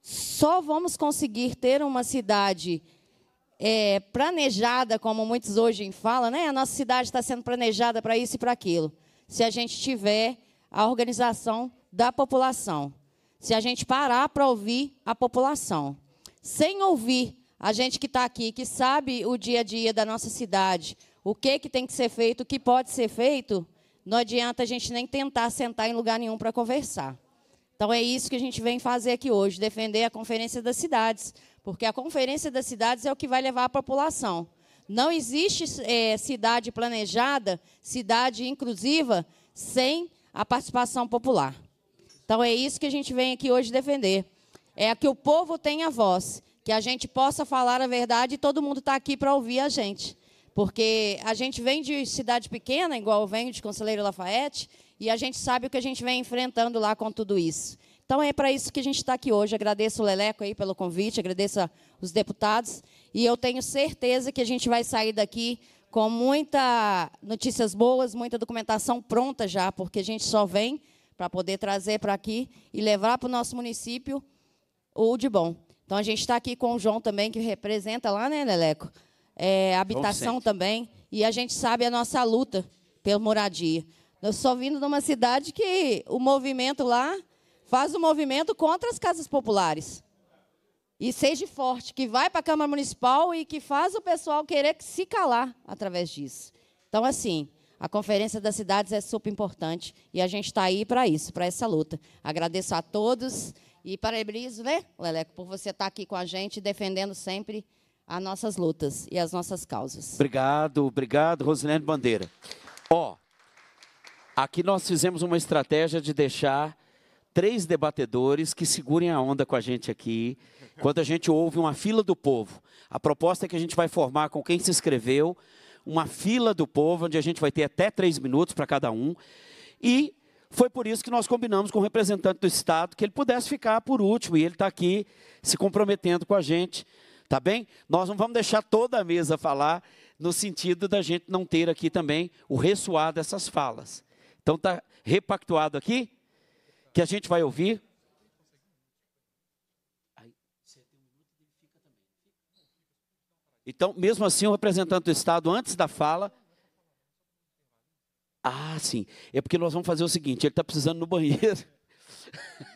Só vamos conseguir ter uma cidade é, planejada, como muitos hoje falam, né? A nossa cidade está sendo planejada para isso e para aquilo. Se a gente tiver a organização da população, se a gente parar para ouvir a população, sem ouvir a gente que está aqui, que sabe o dia a dia da nossa cidade, o que que tem que ser feito, o que pode ser feito, não adianta a gente nem tentar sentar em lugar nenhum para conversar. Então é isso que a gente vem fazer aqui hoje, defender a Conferência das Cidades, porque a Conferência das Cidades é o que vai levar a população. Não existe é, cidade planejada, cidade inclusiva, sem a participação popular. Então é isso que a gente vem aqui hoje defender. É que o povo tenha voz, que a gente possa falar a verdade e todo mundo está aqui para ouvir a gente. Porque a gente vem de cidade pequena, igual eu venho de Conselheiro Lafayette, e a gente sabe o que a gente vem enfrentando lá com tudo isso. Então é para isso que a gente está aqui hoje. Agradeço o Leleco aí pelo convite, agradeço os deputados. E eu tenho certeza que a gente vai sair daqui com muitas notícias boas, muita documentação pronta já, porque a gente só vem para poder trazer para aqui e levar para o nosso município o de bom. Então a gente está aqui com o João também, que representa lá, né, Leleco? É, habitação também. E a gente sabe a nossa luta pela moradia. Eu sou vindo de uma cidade que o movimento lá Faz um movimento contra as casas populares. E seja forte, que vai para a Câmara Municipal e que faz o pessoal querer se calar através disso. Então, assim, a Conferência das Cidades é super importante e a gente está aí para isso, para essa luta. Agradeço a todos e parabenizo, né, Leleco, por você estar tá aqui com a gente, defendendo sempre as nossas lutas e as nossas causas. Obrigado, obrigado, Rosilene Bandeira. Ó, oh, aqui nós fizemos uma estratégia de deixar três debatedores que segurem a onda com a gente aqui, quando a gente ouve uma fila do povo. A proposta é que a gente vai formar com quem se inscreveu, uma fila do povo, onde a gente vai ter até três minutos para cada um. E foi por isso que nós combinamos com o representante do Estado que ele pudesse ficar por último, e ele está aqui se comprometendo com a gente. Tá bem? Nós não vamos deixar toda a mesa falar, no sentido da gente não ter aqui também o ressoar dessas falas. Então, está repactuado aqui? que a gente vai ouvir? Então, mesmo assim, o representante do Estado, antes da fala. Ah, sim. É porque nós vamos fazer o seguinte: ele está precisando no banheiro.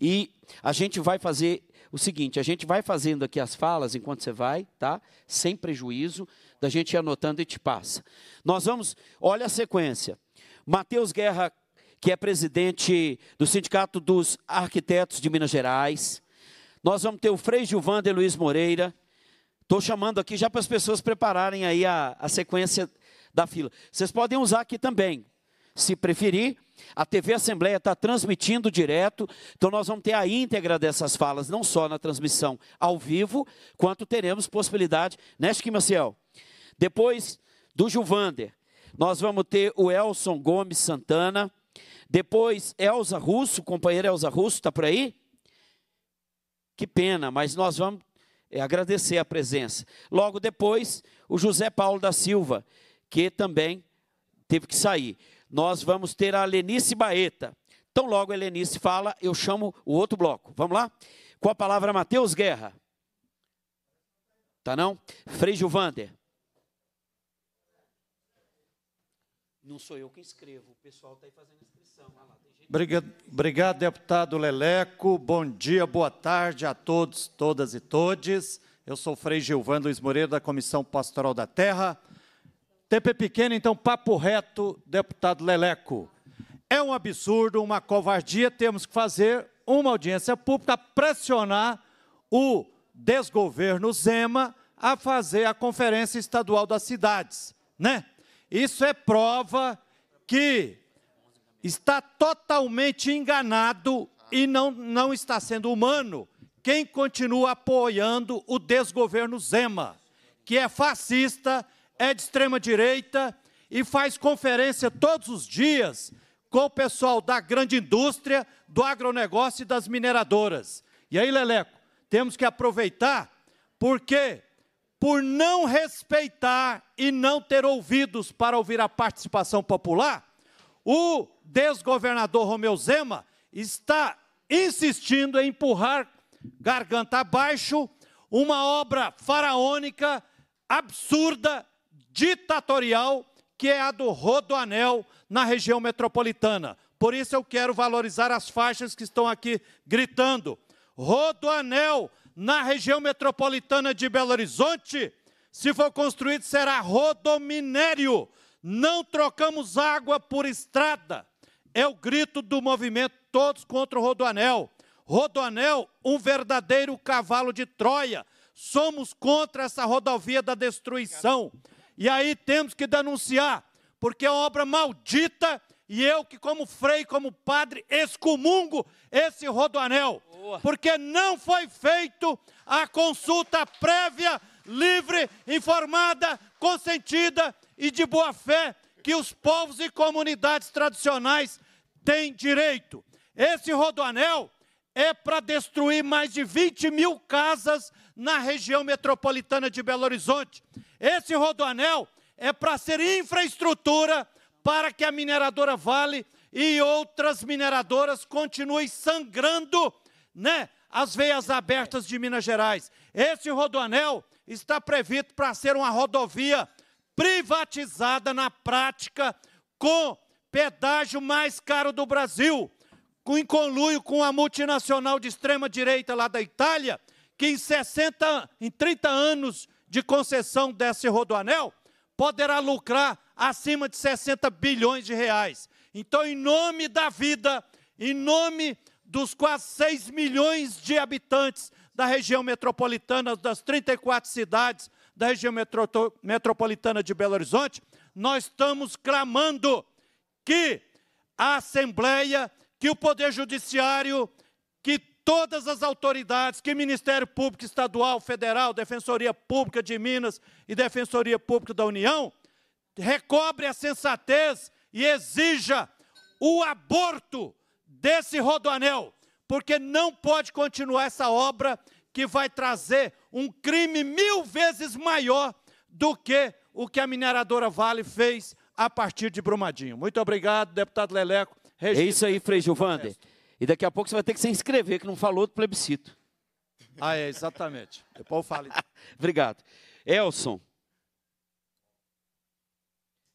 e a gente vai fazer o seguinte: a gente vai fazendo aqui as falas enquanto você vai, tá? Sem prejuízo da gente ir anotando e te passa. Nós vamos, olha a sequência. Mateus Guerra que é presidente do Sindicato dos Arquitetos de Minas Gerais. Nós vamos ter o Frei Gilvander Luiz Moreira. Estou chamando aqui já para as pessoas prepararem aí a, a sequência da fila. Vocês podem usar aqui também, se preferir. A TV Assembleia está transmitindo direto, então nós vamos ter a íntegra dessas falas, não só na transmissão ao vivo, quanto teremos possibilidade, né, Chiquinho Maciel? Depois do Gilvander, nós vamos ter o Elson Gomes Santana, depois, Elza Russo, companheira Elza Russo, está por aí? Que pena, mas nós vamos é, agradecer a presença. Logo depois, o José Paulo da Silva, que também teve que sair. Nós vamos ter a Lenice Baeta. Então, logo a Lenice fala, eu chamo o outro bloco. Vamos lá? Com a palavra Matheus Guerra. Tá não? Frei Gilvander. Não sou eu que escrevo, o pessoal está aí fazendo inscrição. Ah, lá, obrigado, obrigado, deputado Leleco. Bom dia, boa tarde a todos, todas e todes. Eu sou Frei Gilvan Luiz Moreira, da Comissão Pastoral da Terra. TP Pequeno, então, papo reto, deputado Leleco. É um absurdo, uma covardia, temos que fazer uma audiência pública, pressionar o desgoverno Zema a fazer a Conferência Estadual das Cidades, né? Isso é prova que está totalmente enganado e não, não está sendo humano quem continua apoiando o desgoverno Zema, que é fascista, é de extrema-direita e faz conferência todos os dias com o pessoal da grande indústria, do agronegócio e das mineradoras. E aí, Leleco, temos que aproveitar, porque por não respeitar e não ter ouvidos para ouvir a participação popular, o desgovernador Romeu Zema está insistindo em empurrar garganta abaixo uma obra faraônica, absurda, ditatorial, que é a do Rodoanel na região metropolitana. Por isso eu quero valorizar as faixas que estão aqui gritando: Rodoanel na região metropolitana de Belo Horizonte, se for construído, será rodominério. Não trocamos água por estrada. É o grito do movimento Todos contra o Rodoanel. Rodoanel, um verdadeiro cavalo de Troia. Somos contra essa rodovia da destruição. E aí temos que denunciar, porque é obra maldita. E eu, que como frei, como padre, excomungo esse rodoanel porque não foi feito a consulta prévia, livre, informada, consentida e de boa fé que os povos e comunidades tradicionais têm direito. Esse rodoanel é para destruir mais de 20 mil casas na região metropolitana de Belo Horizonte. Esse rodoanel é para ser infraestrutura para que a mineradora Vale e outras mineradoras continuem sangrando né, as veias abertas de Minas Gerais. Esse rodoanel está previsto para ser uma rodovia privatizada na prática, com pedágio mais caro do Brasil, em conluio com a multinacional de extrema direita lá da Itália, que em 60, em 30 anos de concessão desse rodoanel, poderá lucrar acima de 60 bilhões de reais. Então, em nome da vida, em nome dos quase 6 milhões de habitantes da região metropolitana, das 34 cidades da região metro, metropolitana de Belo Horizonte, nós estamos clamando que a Assembleia, que o Poder Judiciário, que todas as autoridades, que Ministério Público Estadual, Federal, Defensoria Pública de Minas e Defensoria Pública da União, recobre a sensatez e exija o aborto desse rodoanel, porque não pode continuar essa obra que vai trazer um crime mil vezes maior do que o que a mineradora Vale fez a partir de Brumadinho. Muito obrigado, deputado Leleco. É Registro. É isso aí, Frei Gilvander. E daqui a pouco você vai ter que se inscrever, que não falou do plebiscito. Ah, é, exatamente. Depois eu falo. Obrigado. Elson.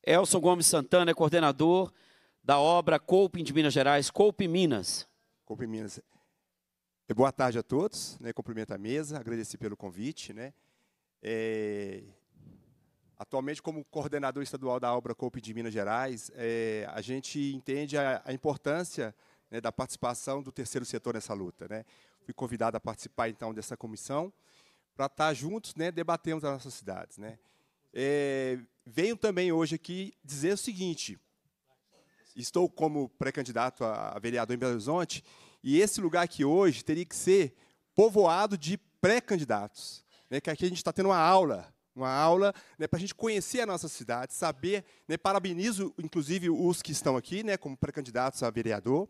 Elson Gomes Santana é coordenador da obra Coupe de Minas Gerais, Coupe Minas. Coupe Minas. É, boa tarde a todos, né, cumprimento a mesa, agradecer pelo convite. Né. É, atualmente, como coordenador estadual da obra Coupe de Minas Gerais, é, a gente entende a, a importância né, da participação do terceiro setor nessa luta. Né. Fui convidado a participar, então, dessa comissão, para estar juntos, né, as nossas cidades. Né. É, venho também hoje aqui dizer o seguinte, estou como pré-candidato a vereador em Belo Horizonte, e esse lugar aqui hoje teria que ser povoado de pré-candidatos. Né, que aqui a gente está tendo uma aula, uma aula né, para a gente conhecer a nossa cidade, saber, né, parabenizo, inclusive, os que estão aqui né, como pré-candidatos a vereador,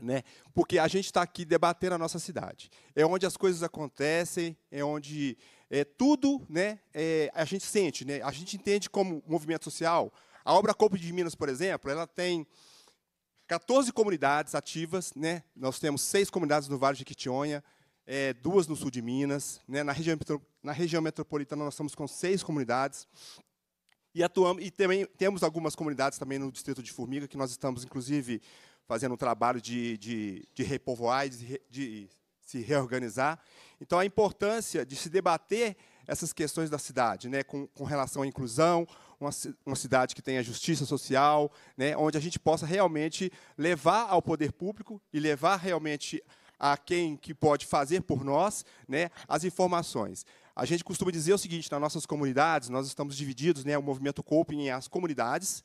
né, porque a gente está aqui debatendo a nossa cidade. É onde as coisas acontecem, é onde é, tudo né, é, a gente sente. Né, a gente entende como movimento social a obra Corpo de Minas, por exemplo, ela tem 14 comunidades ativas, né? Nós temos seis comunidades no Vale de Quitionha, é, duas no sul de Minas, né? na, região, na região metropolitana nós estamos com seis comunidades e atuamos e também temos algumas comunidades também no distrito de Formiga que nós estamos inclusive fazendo um trabalho de, de, de repovoar, de, de se reorganizar. Então a importância de se debater essas questões da cidade, né, com, com relação à inclusão, uma, uma cidade que tenha justiça social, né, onde a gente possa realmente levar ao poder público e levar realmente a quem que pode fazer por nós né, as informações. A gente costuma dizer o seguinte, nas nossas comunidades, nós estamos divididos, né, o movimento Coping em as comunidades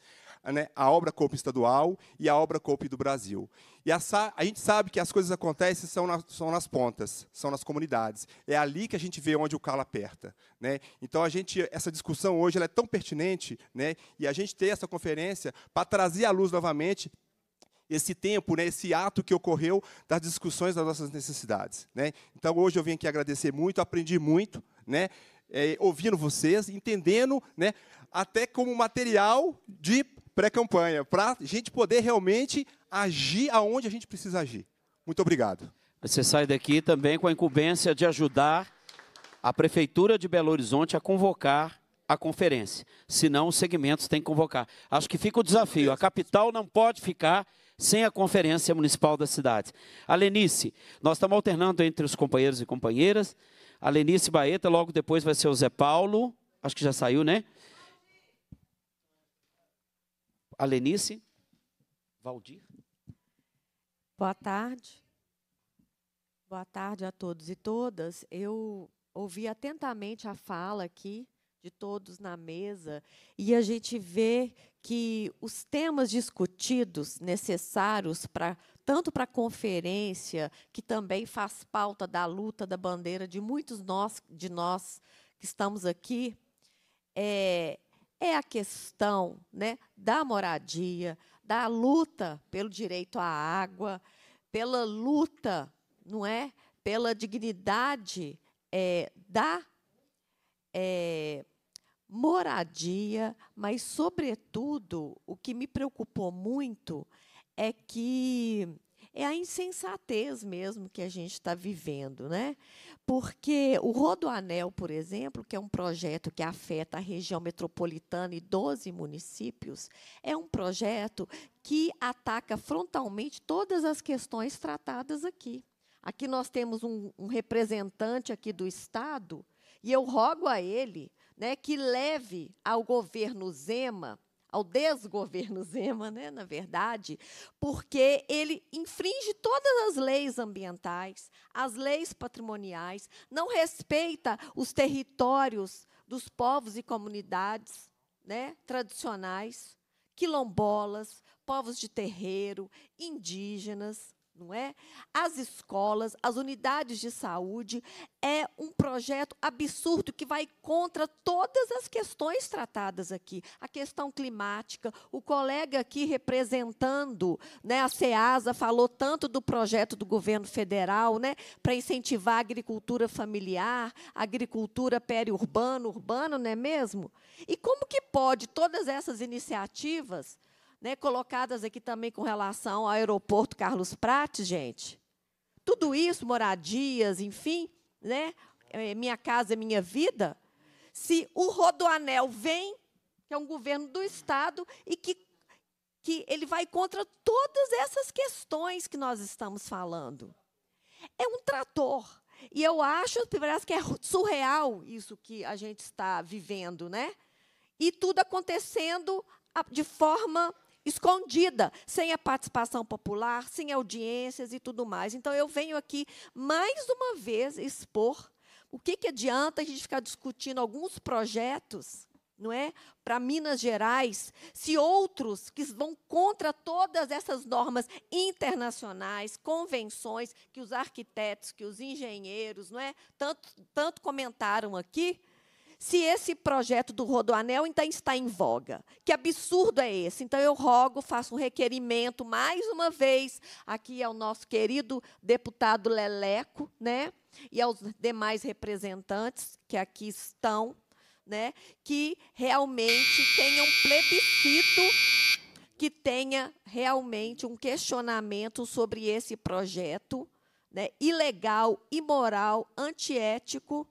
né, a obra COP estadual e a obra COP do Brasil. E a, a, gente sabe que as coisas acontecem são, na, são nas pontas, são nas comunidades. É ali que a gente vê onde o calo aperta. Né? Então, a gente, essa discussão hoje é tão pertinente, né? e a gente ter essa conferência para trazer à luz novamente esse tempo, né, esse ato que ocorreu das discussões das nossas necessidades. Né? Então, hoje eu vim aqui agradecer muito, aprendi muito, né, é, ouvindo vocês, entendendo né, até como material de pré-campanha, para a gente poder realmente agir aonde a gente precisa agir. Muito obrigado. Você sai daqui também com a incumbência de ajudar a Prefeitura de Belo Horizonte a convocar a conferência. Senão, os segmentos têm que convocar. Acho que fica o desafio. A capital não pode ficar sem a Conferência Municipal da cidade. A Lenice, nós estamos alternando entre os companheiros e companheiras. A Lenice Baeta, logo depois vai ser o Zé Paulo, acho que já saiu, né? Alenice, Valdir. Boa tarde. Boa tarde a todos e todas. Eu ouvi atentamente a fala aqui de todos na mesa e a gente vê que os temas discutidos necessários para tanto para a conferência, que também faz pauta da luta da bandeira de muitos nós, de nós que estamos aqui, é, é a questão né, da moradia, da luta pelo direito à água, pela luta, não é, pela dignidade é, da é, moradia, mas sobretudo o que me preocupou muito é que é a insensatez mesmo que a gente está vivendo, né? Porque o Rodoanel, por exemplo, que é um projeto que afeta a região metropolitana e 12 municípios, é um projeto que ataca frontalmente todas as questões tratadas aqui. Aqui nós temos um, um representante aqui do Estado, e eu rogo a ele né, que leve ao governo Zema ao desgoverno Zema, né, na verdade, porque ele infringe todas as leis ambientais, as leis patrimoniais, não respeita os territórios dos povos e comunidades né, tradicionais, quilombolas, povos de terreiro, indígenas não é? As escolas, as unidades de saúde, é um projeto absurdo que vai contra todas as questões tratadas aqui. A questão climática, o colega aqui representando, né, a Ceasa falou tanto do projeto do governo federal, né, para incentivar a agricultura familiar, a agricultura periurbana, urbana, não é mesmo? E como que pode todas essas iniciativas né, colocadas aqui também com relação ao aeroporto Carlos Prates, gente. Tudo isso, moradias, enfim, né, é, minha casa, é minha vida. Se o Rodoanel vem, que é um governo do Estado e que, que ele vai contra todas essas questões que nós estamos falando. É um trator. E eu acho, parece que é surreal isso que a gente está vivendo, né? E tudo acontecendo de forma escondida, sem a participação popular, sem audiências e tudo mais. Então, eu venho aqui mais uma vez expor o que, que adianta a gente ficar discutindo alguns projetos não é? Para Minas Gerais, se outros que vão contra todas essas normas internacionais, convenções que os arquitetos, que os engenheiros, não é? Tanto, tanto comentaram aqui, se esse projeto do Rodoanel ainda então, está em voga. Que absurdo é esse? Então, eu rogo, faço um requerimento, mais uma vez, aqui ao nosso querido deputado Leleco, né? E aos demais representantes que aqui estão, né? Que realmente tenham plebiscito, que tenha realmente um questionamento sobre esse projeto, né? Ilegal, imoral, antiético,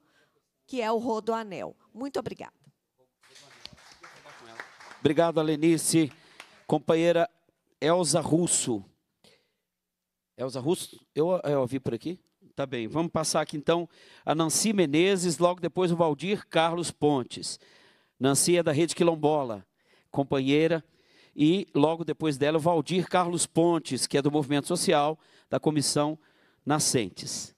que é o Rodoanel. Muito obrigada. Obrigado, Alenice. Companheira Elza Russo. Elza Russo, eu, eu ouvi por aqui? Tá bem, vamos passar aqui então a Nancy Menezes, logo depois o Valdir Carlos Pontes. Nancy é da Rede Quilombola, companheira, e logo depois dela o Valdir Carlos Pontes, que é do Movimento Social, da Comissão Nascentes.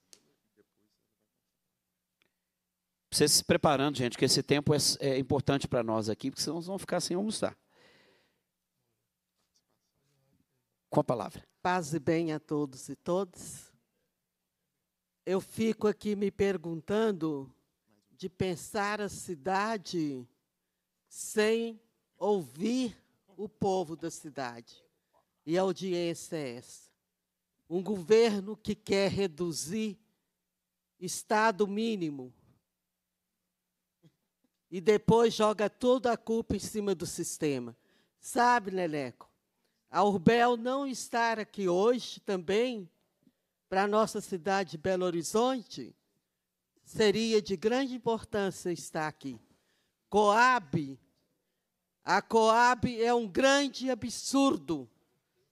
Vocês se preparando, gente, que esse tempo é, é importante para nós aqui, porque senão nós vamos ficar sem almoçar. Com a palavra. Paz e bem a todos e todas. Eu fico aqui me perguntando de pensar a cidade sem ouvir o povo da cidade. E a audiência é essa. Um governo que quer reduzir Estado mínimo, e depois joga toda a culpa em cima do sistema. Sabe, Leleco, a Urbel não estar aqui hoje também, para a nossa cidade de Belo Horizonte, seria de grande importância estar aqui. Coab, a Coab é um grande absurdo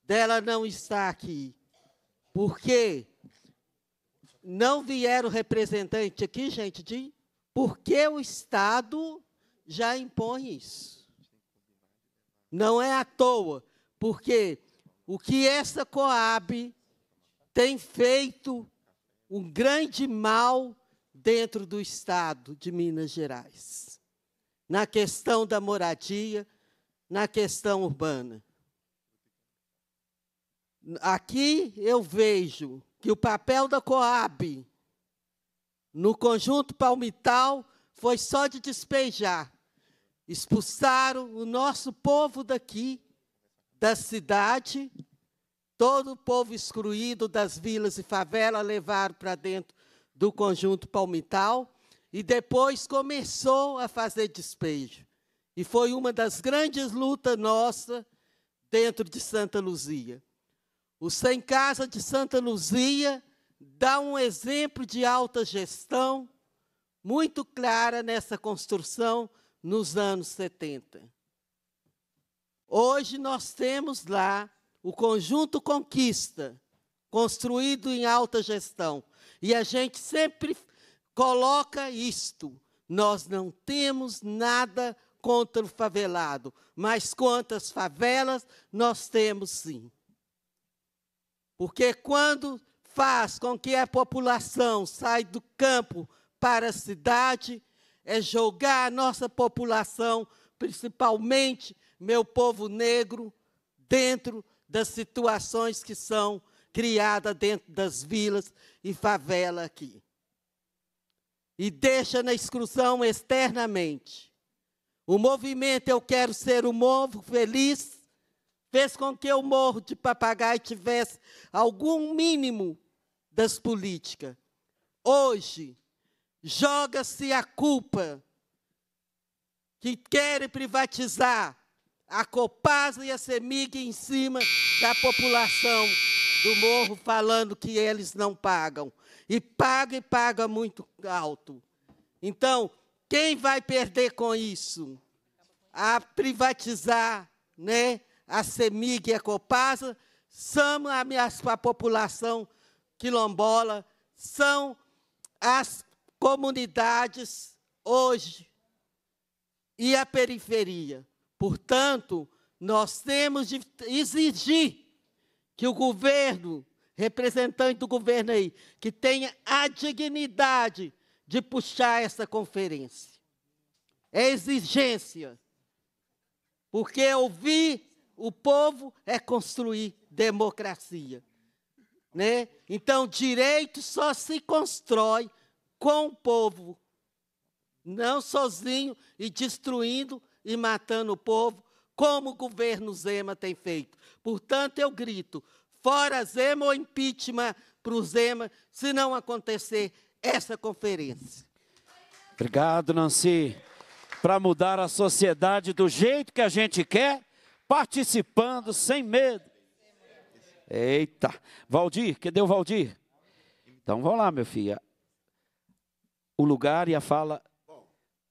dela não estar aqui, por quê? não vieram representante aqui, gente, de porque o Estado já impõe isso. Não é à toa, porque o que essa Coab tem feito um grande mal dentro do estado de Minas Gerais, na questão da moradia, na questão urbana. Aqui eu vejo que o papel da Coab no conjunto palmital foi só de despejar. Expulsaram o nosso povo daqui, da cidade, todo o povo excluído das vilas e favelas levaram para dentro do conjunto palmital e depois começou a fazer despejo. E foi uma das grandes lutas nossas dentro de Santa Luzia. O Sem Casa de Santa Luzia dá um exemplo de alta gestão muito clara nessa construção nos anos 70. Hoje nós temos lá o conjunto Conquista, construído em alta gestão. E a gente sempre coloca isto: nós não temos nada contra o favelado, mas quantas favelas nós temos sim. Porque quando faz com que a população saia do campo para a cidade é jogar a nossa população, principalmente meu povo negro, dentro das situações que são criadas dentro das vilas e favela aqui. E deixa na exclusão externamente. O movimento Eu Quero Ser um Novo Feliz fez com que o Morro de Papagaio tivesse algum mínimo das políticas. Hoje, joga-se a culpa que querem privatizar a Copasa e a Semig em cima da população do morro, falando que eles não pagam. E paga e paga muito alto. Então, quem vai perder com isso? A privatizar né, a Semig e a Copasa, são a, minha, a população quilombola são as comunidades hoje e a periferia. Portanto, nós temos de exigir que o governo, representante do governo aí, que tenha a dignidade de puxar essa conferência. É exigência. Porque ouvir o povo é construir democracia. Né? Então, direito só se constrói com o povo, não sozinho e destruindo e matando o povo, como o governo Zema tem feito. Portanto, eu grito: fora Zema ou impeachment para o Zema, se não acontecer essa conferência. Obrigado, Nancy. Para mudar a sociedade do jeito que a gente quer, participando sem medo. Eita. Valdir, cadê o Valdir? Então vamos lá, meu filho. O lugar e a fala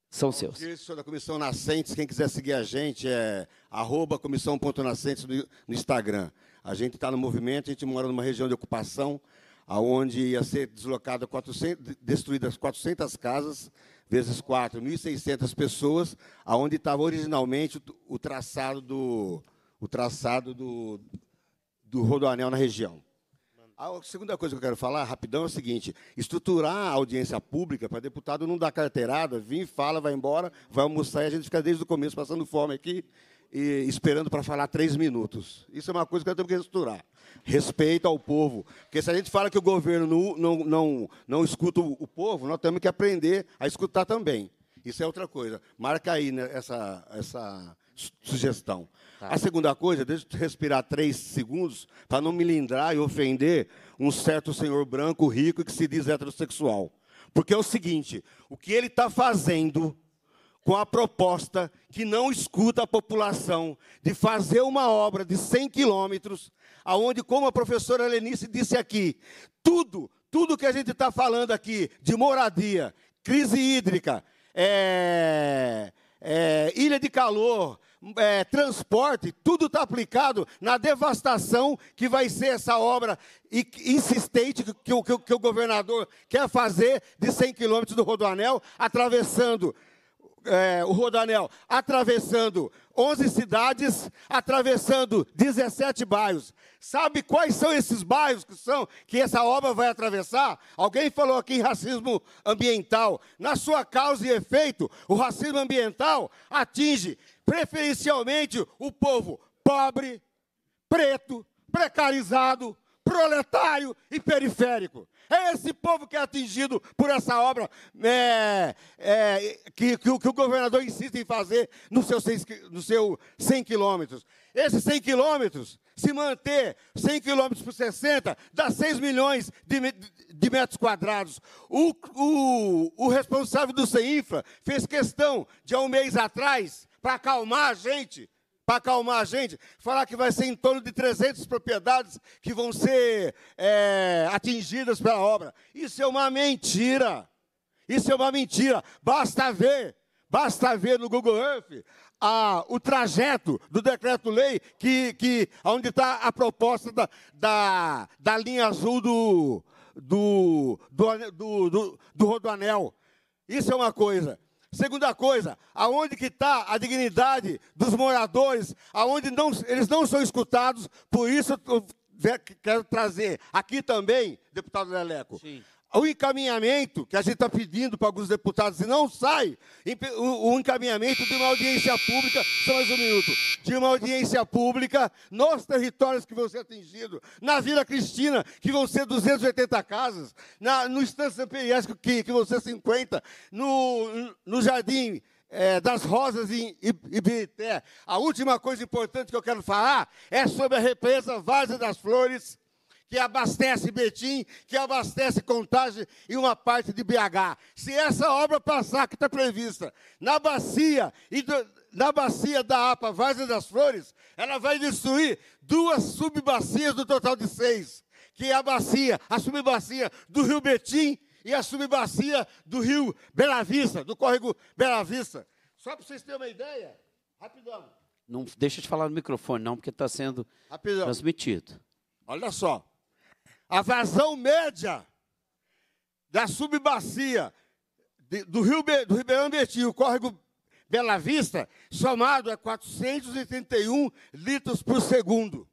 são seus. Sou da Comissão Nascentes. Quem quiser seguir a gente é arroba comissão.nascentes no, Instagram. A gente está no movimento, a gente mora numa região de ocupação, aonde ia ser deslocada 400, destruídas 400 casas, vezes 4, 1.600 pessoas, aonde estava originalmente o, o traçado do o traçado do do Rodoanel na região. A segunda coisa que eu quero falar, rapidão, é o seguinte: estruturar a audiência pública para deputado não dar carteirada, vir, fala, vai embora, vai almoçar e a gente fica desde o começo passando fome aqui e esperando para falar três minutos. Isso é uma coisa que nós temos que estruturar. Respeito ao povo. Porque se a gente fala que o governo não, não, não, não escuta o povo, nós temos que aprender a escutar também. Isso é outra coisa. Marca aí né, essa, essa sugestão. Tá. A segunda coisa, deixa eu respirar três segundos para não milindrar e ofender um certo senhor branco rico que se diz heterossexual. Porque é o seguinte: o que ele está fazendo com a proposta que não escuta a população de fazer uma obra de 100 quilômetros, aonde, como a professora Lenice disse aqui, tudo, tudo que a gente está falando aqui de moradia, crise hídrica, é, é, ilha de calor, é, transporte, tudo está aplicado na devastação que vai ser essa obra insistente que, que, que, que o governador quer fazer de 100 quilômetros do Rodoanel, atravessando é, o Rodanel, atravessando 11 cidades, atravessando 17 bairros. Sabe quais são esses bairros que são que essa obra vai atravessar? Alguém falou aqui racismo ambiental. Na sua causa e efeito, o racismo ambiental atinge preferencialmente o povo pobre, preto, precarizado, proletário e periférico. É esse povo que é atingido por essa obra é, é, que, que, que, o governador insiste em fazer nos seus no seu 100 quilômetros. Esses 100 quilômetros, se manter 100 quilômetros por 60, dá 6 milhões de, de metros quadrados. O, o, o responsável do CEINFRA fez questão de há um mês atrás, para acalmar a gente, para acalmar a gente, falar que vai ser em torno de 300 propriedades que vão ser é, atingidas pela obra. Isso é uma mentira. Isso é uma mentira. Basta ver, basta ver no Google Earth a, o trajeto do decreto-lei que, que onde está a proposta da, da, da linha azul do, do, do, do, do, do rodoanel. Isso é uma coisa. Segunda coisa, aonde que está a dignidade dos moradores, aonde não, eles não são escutados, por isso eu quero trazer aqui também, deputado Leleco, Sim o encaminhamento que a gente está pedindo para alguns deputados e não sai, o encaminhamento de uma audiência pública, só mais um minuto, de uma audiência pública nos territórios que vão ser atingidos, na Vila Cristina, que vão ser 280 casas, na, no Estância Periás, que, que vão ser 50, no, no Jardim é, das Rosas em Ibirité. A última coisa importante que eu quero falar é sobre a represa Vaza das Flores, que abastece Betim, que abastece Contagem e uma parte de BH. Se essa obra passar, que está prevista, na bacia e na bacia da APA Vazia das Flores, ela vai destruir duas subbacias do total de seis, que é a bacia, a subbacia do Rio Betim e a subbacia do Rio Bela Vista, do córrego Bela Vista. Só para vocês terem uma ideia, rapidão. Não deixa de falar no microfone, não, porque está sendo rapidão. transmitido. Olha só, a vazão média da subbacia do, Rio, do Ribeirão Betim, o córrego Bela Vista, somado é a 431 litros por segundo.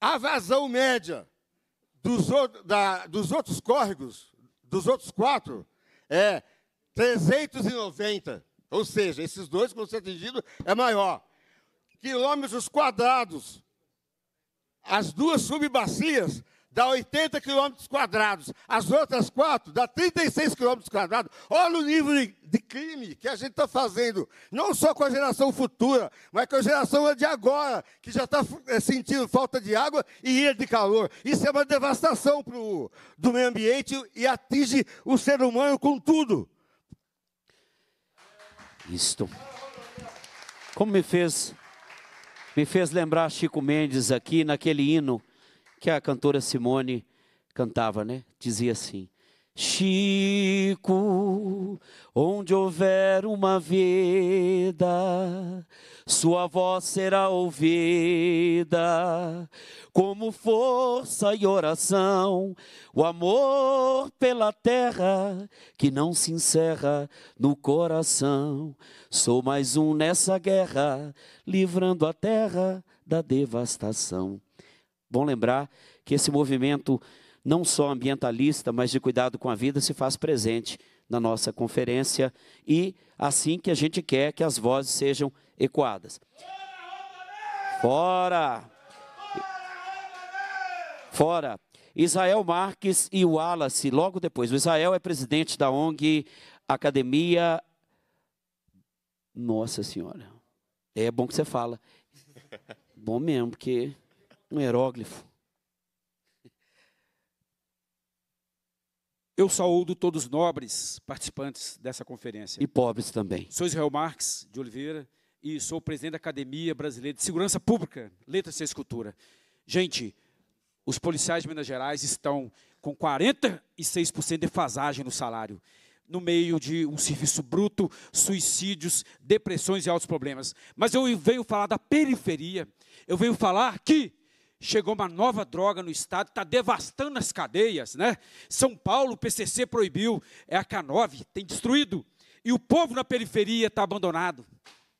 A vazão média dos, da, dos outros córregos, dos outros quatro, é 390. Ou seja, esses dois, quando ser atingido, é maior. Quilômetros quadrados as duas subbacias dá 80 quilômetros quadrados. As outras quatro dá 36 quilômetros quadrados. Olha o nível de crime que a gente está fazendo, não só com a geração futura, mas com a geração de agora, que já está eh, sentindo falta de água e ilha de calor. Isso é uma devastação pro, do meio ambiente e atinge o ser humano com tudo. Isto. Como me fez me fez lembrar Chico Mendes aqui naquele hino que a cantora Simone cantava, né? Dizia assim: Chico, onde houver uma vida, sua voz será ouvida, como força e oração, o amor pela terra que não se encerra no coração. Sou mais um nessa guerra, livrando a terra da devastação. Bom lembrar que esse movimento não só ambientalista, mas de cuidado com a vida, se faz presente na nossa conferência e assim que a gente quer que as vozes sejam ecoadas. Fora! Fora! Israel Marques e Wallace, logo depois. O Israel é presidente da ONG Academia. Nossa Senhora. É bom que você fala. Bom mesmo, porque um hieróglifo. Eu saúdo todos os nobres participantes dessa conferência. E pobres também. Sou Israel Marques de Oliveira e sou presidente da Academia Brasileira de Segurança Pública, Letras e Escultura. Gente, os policiais de Minas Gerais estão com 46% de fasagem no salário, no meio de um serviço bruto, suicídios, depressões e altos problemas. Mas eu venho falar da periferia, eu venho falar que chegou uma nova droga no estado, está devastando as cadeias, né? São Paulo, o PCC proibiu, é a K9, tem destruído. E o povo na periferia está abandonado.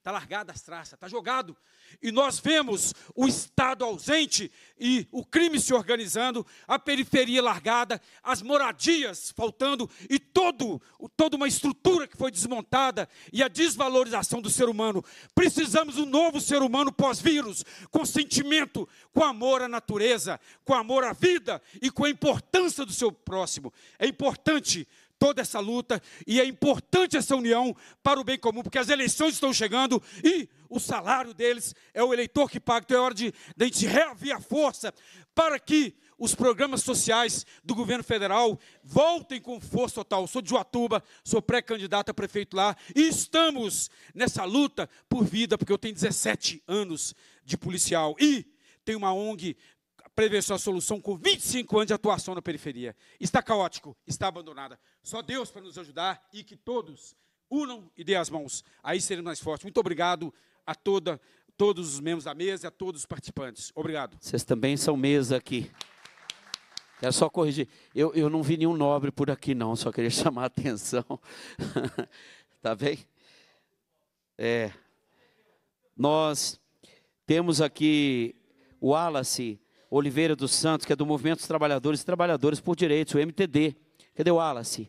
Está largada as traças, está jogado. E nós vemos o Estado ausente e o crime se organizando, a periferia largada, as moradias faltando e todo, toda uma estrutura que foi desmontada e a desvalorização do ser humano. Precisamos um novo ser humano pós-vírus, com sentimento, com amor à natureza, com amor à vida e com a importância do seu próximo. É importante toda essa luta e é importante essa união para o bem comum, porque as eleições estão chegando e o salário deles é o eleitor que paga. Então é hora de, de a gente reaviar a força para que os programas sociais do governo federal voltem com força total. sou de Joatuba, sou pré-candidato a prefeito lá e estamos nessa luta por vida, porque eu tenho 17 anos de policial e tem uma ONG Prever sua solução com 25 anos de atuação na periferia. Está caótico, está abandonada. Só Deus para nos ajudar e que todos unam e dê as mãos. Aí seremos mais fortes. Muito obrigado a toda, todos os membros da mesa e a todos os participantes. Obrigado. Vocês também são mesa aqui. É só corrigir. Eu, eu não vi nenhum nobre por aqui, não. Só queria chamar a atenção. tá bem? É. Nós temos aqui o Wallace Oliveira dos Santos, que é do Movimento dos Trabalhadores e Trabalhadores por Direitos, o MTD. Cadê o Wallace?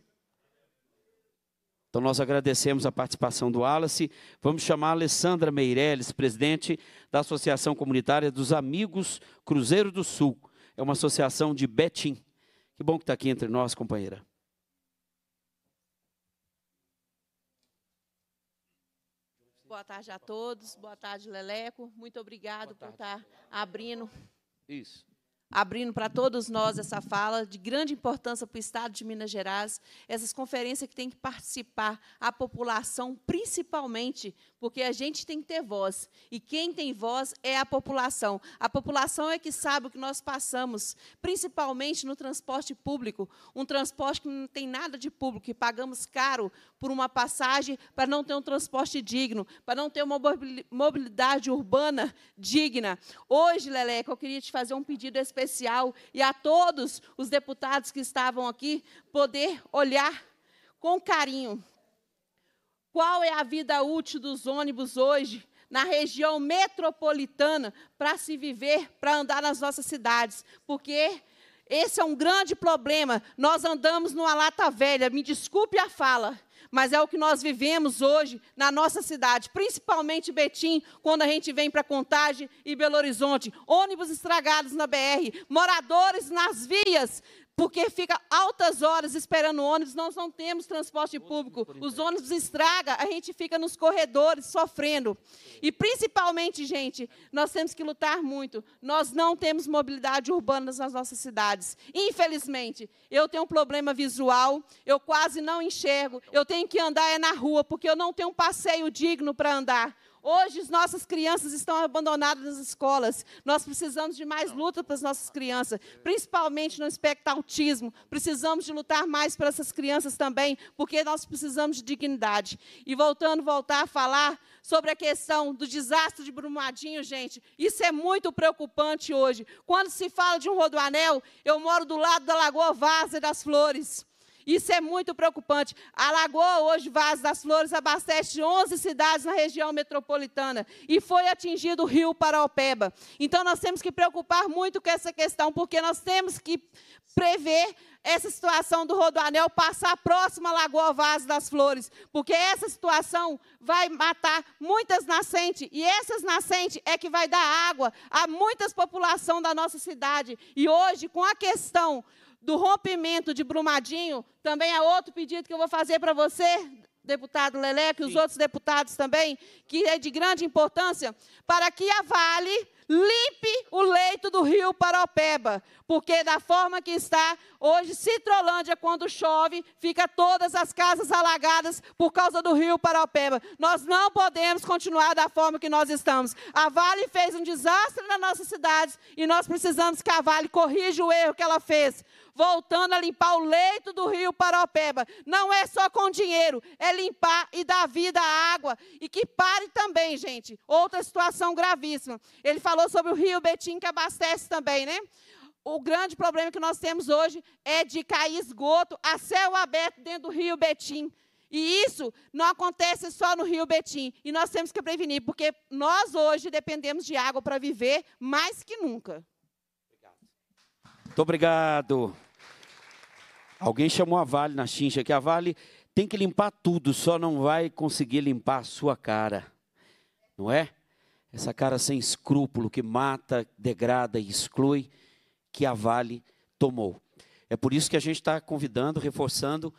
Então nós agradecemos a participação do Wallace. Vamos chamar a Alessandra Meirelles, presidente da Associação Comunitária dos Amigos Cruzeiro do Sul. É uma associação de Betim. Que bom que está aqui entre nós, companheira. Boa tarde a todos, boa tarde, Leleco. Muito obrigado por estar tá abrindo isso abrindo para todos nós essa fala de grande importância para o Estado de Minas Gerais, essas conferências que tem que participar a população, principalmente, porque a gente tem que ter voz. E quem tem voz é a população. A população é que sabe o que nós passamos, principalmente no transporte público, um transporte que não tem nada de público, que pagamos caro por uma passagem para não ter um transporte digno, para não ter uma mobilidade urbana digna. Hoje, Leleca, eu queria te fazer um pedido especial especial e a todos os deputados que estavam aqui poder olhar com carinho qual é a vida útil dos ônibus hoje na região metropolitana para se viver, para andar nas nossas cidades, porque esse é um grande problema. Nós andamos numa lata velha, me desculpe a fala, mas é o que nós vivemos hoje na nossa cidade, principalmente Betim, quando a gente vem para Contagem e Belo Horizonte. Ônibus estragados na BR, moradores nas vias porque fica altas horas esperando ônibus, nós não temos transporte público, os ônibus estragam, a gente fica nos corredores sofrendo. E principalmente, gente, nós temos que lutar muito. Nós não temos mobilidade urbana nas nossas cidades. Infelizmente, eu tenho um problema visual, eu quase não enxergo, eu tenho que andar é na rua, porque eu não tenho um passeio digno para andar. Hoje as nossas crianças estão abandonadas nas escolas. Nós precisamos de mais luta para as nossas crianças, principalmente no aspecto autismo. Precisamos de lutar mais para essas crianças também, porque nós precisamos de dignidade. E voltando, voltar a falar sobre a questão do desastre de Brumadinho, gente. Isso é muito preocupante hoje. Quando se fala de um rodoanel, eu moro do lado da Lagoa Várzea das Flores. Isso é muito preocupante. A Lagoa, hoje, Vaz das Flores, abastece 11 cidades na região metropolitana e foi atingido o rio Paraopeba. Então, nós temos que preocupar muito com essa questão, porque nós temos que prever essa situação do Rodoanel passar próximo à Lagoa Vaz das Flores, porque essa situação vai matar muitas nascentes, e essas nascentes é que vai dar água a muitas populações da nossa cidade. E hoje, com a questão do rompimento de Brumadinho, também é outro pedido que eu vou fazer para você, deputado Leleco, e os outros deputados também, que é de grande importância, para que a Vale limpe o leito do rio Paropeba, porque da forma que está hoje, Citrolândia, quando chove, fica todas as casas alagadas por causa do rio Paropeba. Nós não podemos continuar da forma que nós estamos. A Vale fez um desastre nas nossas cidades e nós precisamos que a Vale corrija o erro que ela fez voltando a limpar o leito do rio Paropeba. Não é só com dinheiro, é limpar e dar vida à água. E que pare também, gente. Outra situação gravíssima. Ele falou sobre o rio Betim que abastece também, né? o grande problema que nós temos hoje é de cair esgoto a céu aberto dentro do rio Betim. E isso não acontece só no rio Betim. E nós temos que prevenir, porque nós hoje dependemos de água para viver mais que nunca. Muito obrigado. Alguém chamou a Vale na chincha que a Vale tem que limpar tudo, só não vai conseguir limpar a sua cara. Não é? Essa cara sem escrúpulo que mata, degrada e exclui que a Vale tomou. É por isso que a gente está convidando, reforçando.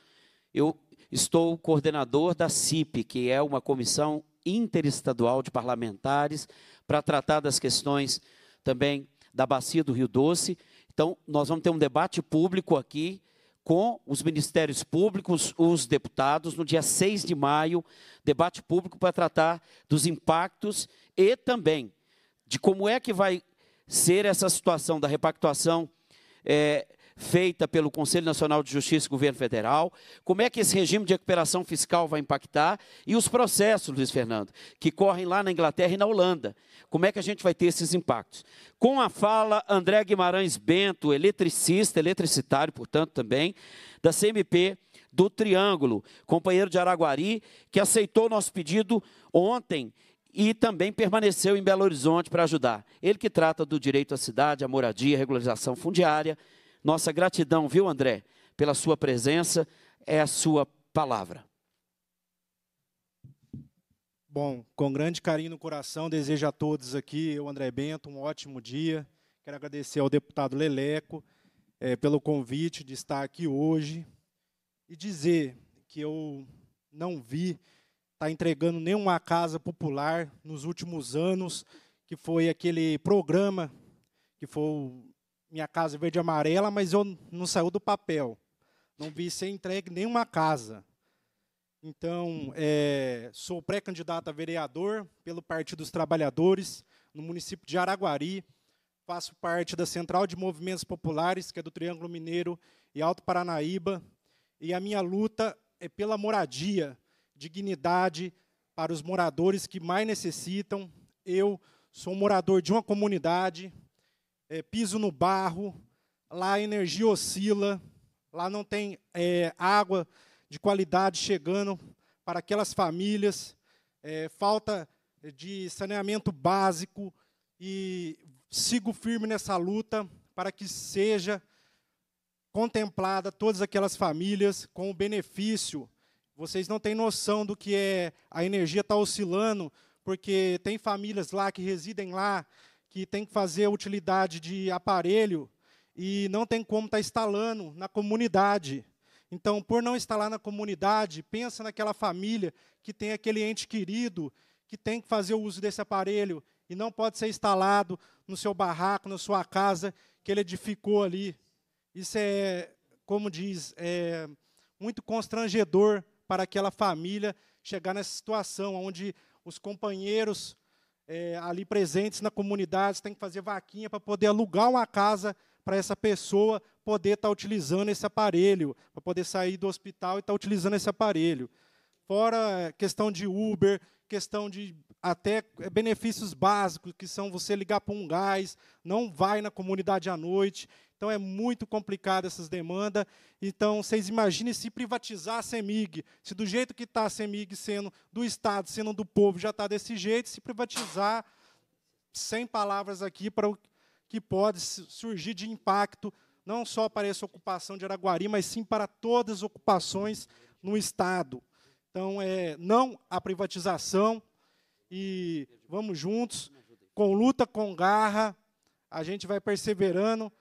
Eu estou coordenador da CIP, que é uma comissão interestadual de parlamentares para tratar das questões também da bacia do Rio Doce, então, nós vamos ter um debate público aqui com os ministérios públicos, os deputados, no dia 6 de maio, debate público para tratar dos impactos e também de como é que vai ser essa situação da repactuação é, feita pelo Conselho Nacional de Justiça e Governo Federal, como é que esse regime de recuperação fiscal vai impactar e os processos, Luiz Fernando, que correm lá na Inglaterra e na Holanda. Como é que a gente vai ter esses impactos? Com a fala, André Guimarães Bento, eletricista, eletricitário, portanto, também, da CMP do Triângulo, companheiro de Araguari, que aceitou nosso pedido ontem e também permaneceu em Belo Horizonte para ajudar. Ele que trata do direito à cidade, à moradia, regularização fundiária, nossa gratidão, viu, André, pela sua presença, é a sua palavra. Bom, com grande carinho no coração, desejo a todos aqui, eu, André Bento, um ótimo dia. Quero agradecer ao deputado Leleco é, pelo convite de estar aqui hoje e dizer que eu não vi estar tá entregando nenhuma casa popular nos últimos anos, que foi aquele programa que foi minha casa verde e amarela, mas eu não saiu do papel. Não vi ser entregue nenhuma casa. Então, é, sou pré-candidato a vereador pelo Partido dos Trabalhadores, no município de Araguari. Faço parte da Central de Movimentos Populares, que é do Triângulo Mineiro e Alto Paranaíba. E a minha luta é pela moradia, dignidade para os moradores que mais necessitam. Eu sou morador de uma comunidade, é, piso no barro, lá a energia oscila, lá não tem é, água de qualidade chegando para aquelas famílias, é, falta de saneamento básico e sigo firme nessa luta para que seja contemplada todas aquelas famílias com o benefício. Vocês não têm noção do que é a energia está oscilando, porque tem famílias lá que residem lá que tem que fazer utilidade de aparelho e não tem como estar tá instalando na comunidade. Então, por não instalar na comunidade, pensa naquela família que tem aquele ente querido que tem que fazer o uso desse aparelho e não pode ser instalado no seu barraco, na sua casa que ele edificou ali. Isso é, como diz, é muito constrangedor para aquela família chegar nessa situação onde os companheiros é, ali presentes na comunidade, você tem que fazer vaquinha para poder alugar uma casa para essa pessoa poder estar tá utilizando esse aparelho, para poder sair do hospital e estar tá utilizando esse aparelho. Fora é, questão de Uber, questão de até é, benefícios básicos, que são você ligar para um gás, não vai na comunidade à noite. Então é muito complicado essas demandas. Então vocês imaginem se privatizar a CEMIG, se do jeito que está a CEMIG sendo do Estado, sendo do povo, já está desse jeito, se privatizar, sem palavras aqui para o que pode surgir de impacto, não só para essa ocupação de Araguari, mas sim para todas as ocupações no Estado. Então, é, não a privatização e vamos juntos, com luta, com garra, a gente vai perseverando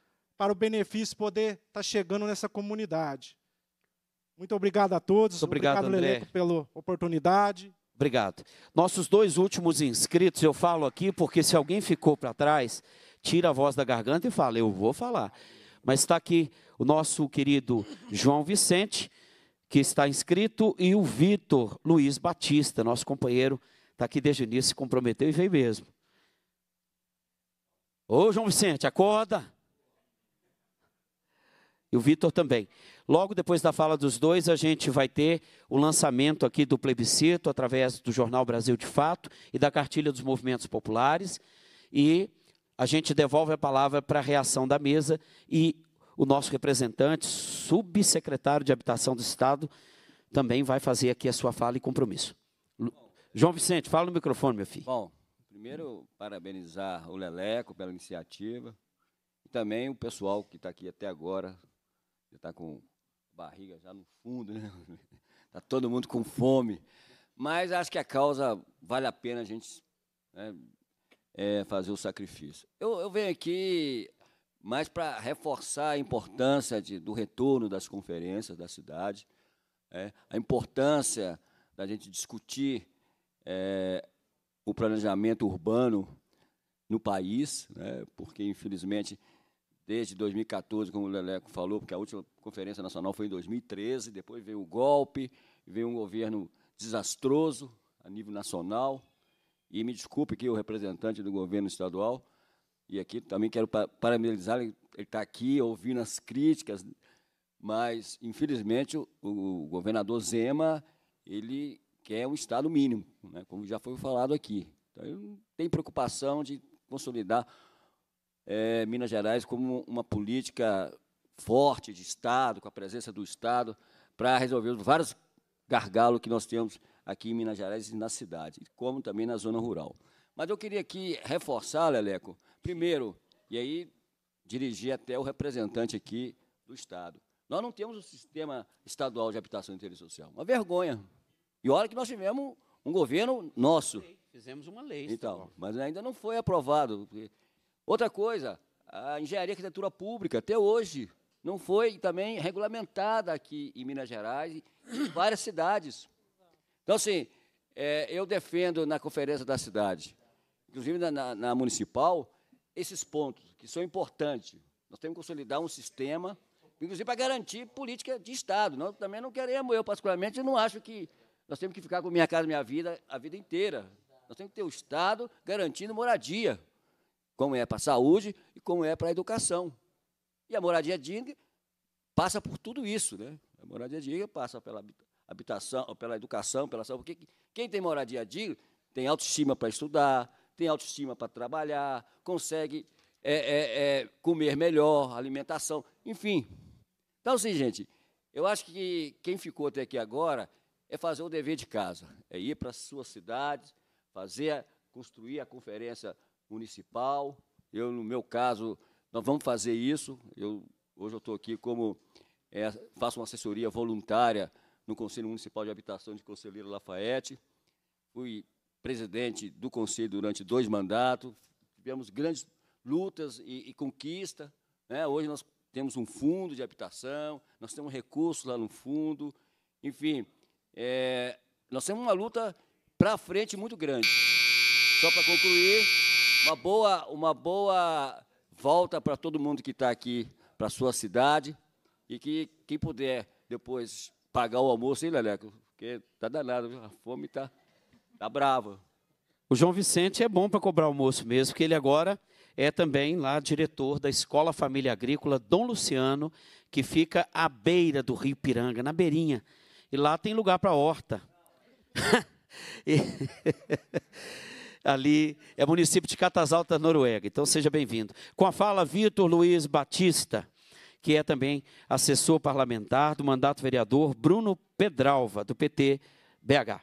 para o benefício poder estar tá chegando nessa comunidade. Muito obrigado a todos. Muito obrigado, obrigado André. pela oportunidade. Obrigado. Nossos dois últimos inscritos, eu falo aqui porque se alguém ficou para trás, tira a voz da garganta e fala, eu vou falar. Mas está aqui o nosso querido João Vicente, que está inscrito, e o Vitor Luiz Batista, nosso companheiro, está aqui desde o início, se comprometeu e veio mesmo. Ô, João Vicente, acorda! e o Vitor também. Logo depois da fala dos dois, a gente vai ter o lançamento aqui do plebiscito através do Jornal Brasil de Fato e da cartilha dos movimentos populares. E a gente devolve a palavra para a reação da mesa e o nosso representante, subsecretário de Habitação do Estado, também vai fazer aqui a sua fala e compromisso. João Vicente, fala no microfone, meu filho. Bom, primeiro parabenizar o Leleco pela iniciativa e também o pessoal que está aqui até agora já está com barriga já no fundo, né? Está todo mundo com fome. Mas acho que a causa vale a pena a gente né, é, fazer o sacrifício. Eu, eu venho aqui mais para reforçar a importância de, do retorno das conferências da cidade, é, a importância da gente discutir é, o planejamento urbano no país, né, porque, infelizmente, desde 2014, como o Leleco falou, porque a última Conferência Nacional foi em 2013, depois veio o golpe, veio um governo desastroso a nível nacional. E me desculpe que o representante do governo estadual, e aqui também quero parabenizar, ele está aqui ouvindo as críticas, mas, infelizmente, o, o governador Zema, ele quer um Estado mínimo, né, como já foi falado aqui. Então, ele não tem preocupação de consolidar é, Minas Gerais como uma política forte de Estado, com a presença do Estado, para resolver os vários gargalos que nós temos aqui em Minas Gerais e na cidade, como também na zona rural. Mas eu queria aqui reforçar, Leleco, primeiro, e aí dirigir até o representante aqui do Estado. Nós não temos o um sistema estadual de habitação e interesse social. Uma vergonha. E olha que nós tivemos um governo nosso. Fizemos uma lei. Então, mas ainda não foi aprovado. Outra coisa, a engenharia e arquitetura pública, até hoje, não foi também regulamentada aqui em Minas Gerais e em várias cidades. Então, assim, é, eu defendo na conferência da cidade, inclusive na, na, na municipal, esses pontos que são importantes. Nós temos que consolidar um sistema, inclusive para garantir política de Estado. Nós também não queremos, eu particularmente, não acho que nós temos que ficar com Minha Casa Minha Vida a vida inteira. Nós temos que ter o Estado garantindo moradia como é para a saúde e como é para a educação. E a moradia digna passa por tudo isso. Né? A moradia digna passa pela habitação, pela educação, pela saúde. Porque quem tem moradia digna tem autoestima para estudar, tem autoestima para trabalhar, consegue é, é, é, comer melhor, alimentação, enfim. Então, assim, gente, eu acho que quem ficou até aqui agora é fazer o dever de casa, é ir para a sua cidade, fazer, construir a conferência municipal. Eu, no meu caso, nós vamos fazer isso. Eu, hoje eu estou aqui como é, faço uma assessoria voluntária no Conselho Municipal de Habitação de Conselheiro Lafayette. Fui presidente do Conselho durante dois mandatos. Tivemos grandes lutas e, e conquista. Né? Hoje nós temos um fundo de habitação, nós temos recursos lá no fundo. Enfim, é, nós temos uma luta para frente muito grande. Só para concluir, uma boa, uma boa volta para todo mundo que está aqui, para a sua cidade. E que quem puder depois pagar o almoço, hein, Leleco? Porque tá danado, a fome tá, tá brava. O João Vicente é bom para cobrar almoço mesmo, porque ele agora é também lá diretor da Escola Família Agrícola Dom Luciano, que fica à beira do Rio Piranga, na beirinha. E lá tem lugar para horta. e ali, é município de Catasalta, Noruega. Então seja bem-vindo. Com a fala, Vitor Luiz Batista, que é também assessor parlamentar do mandato vereador Bruno Pedralva, do PT BH.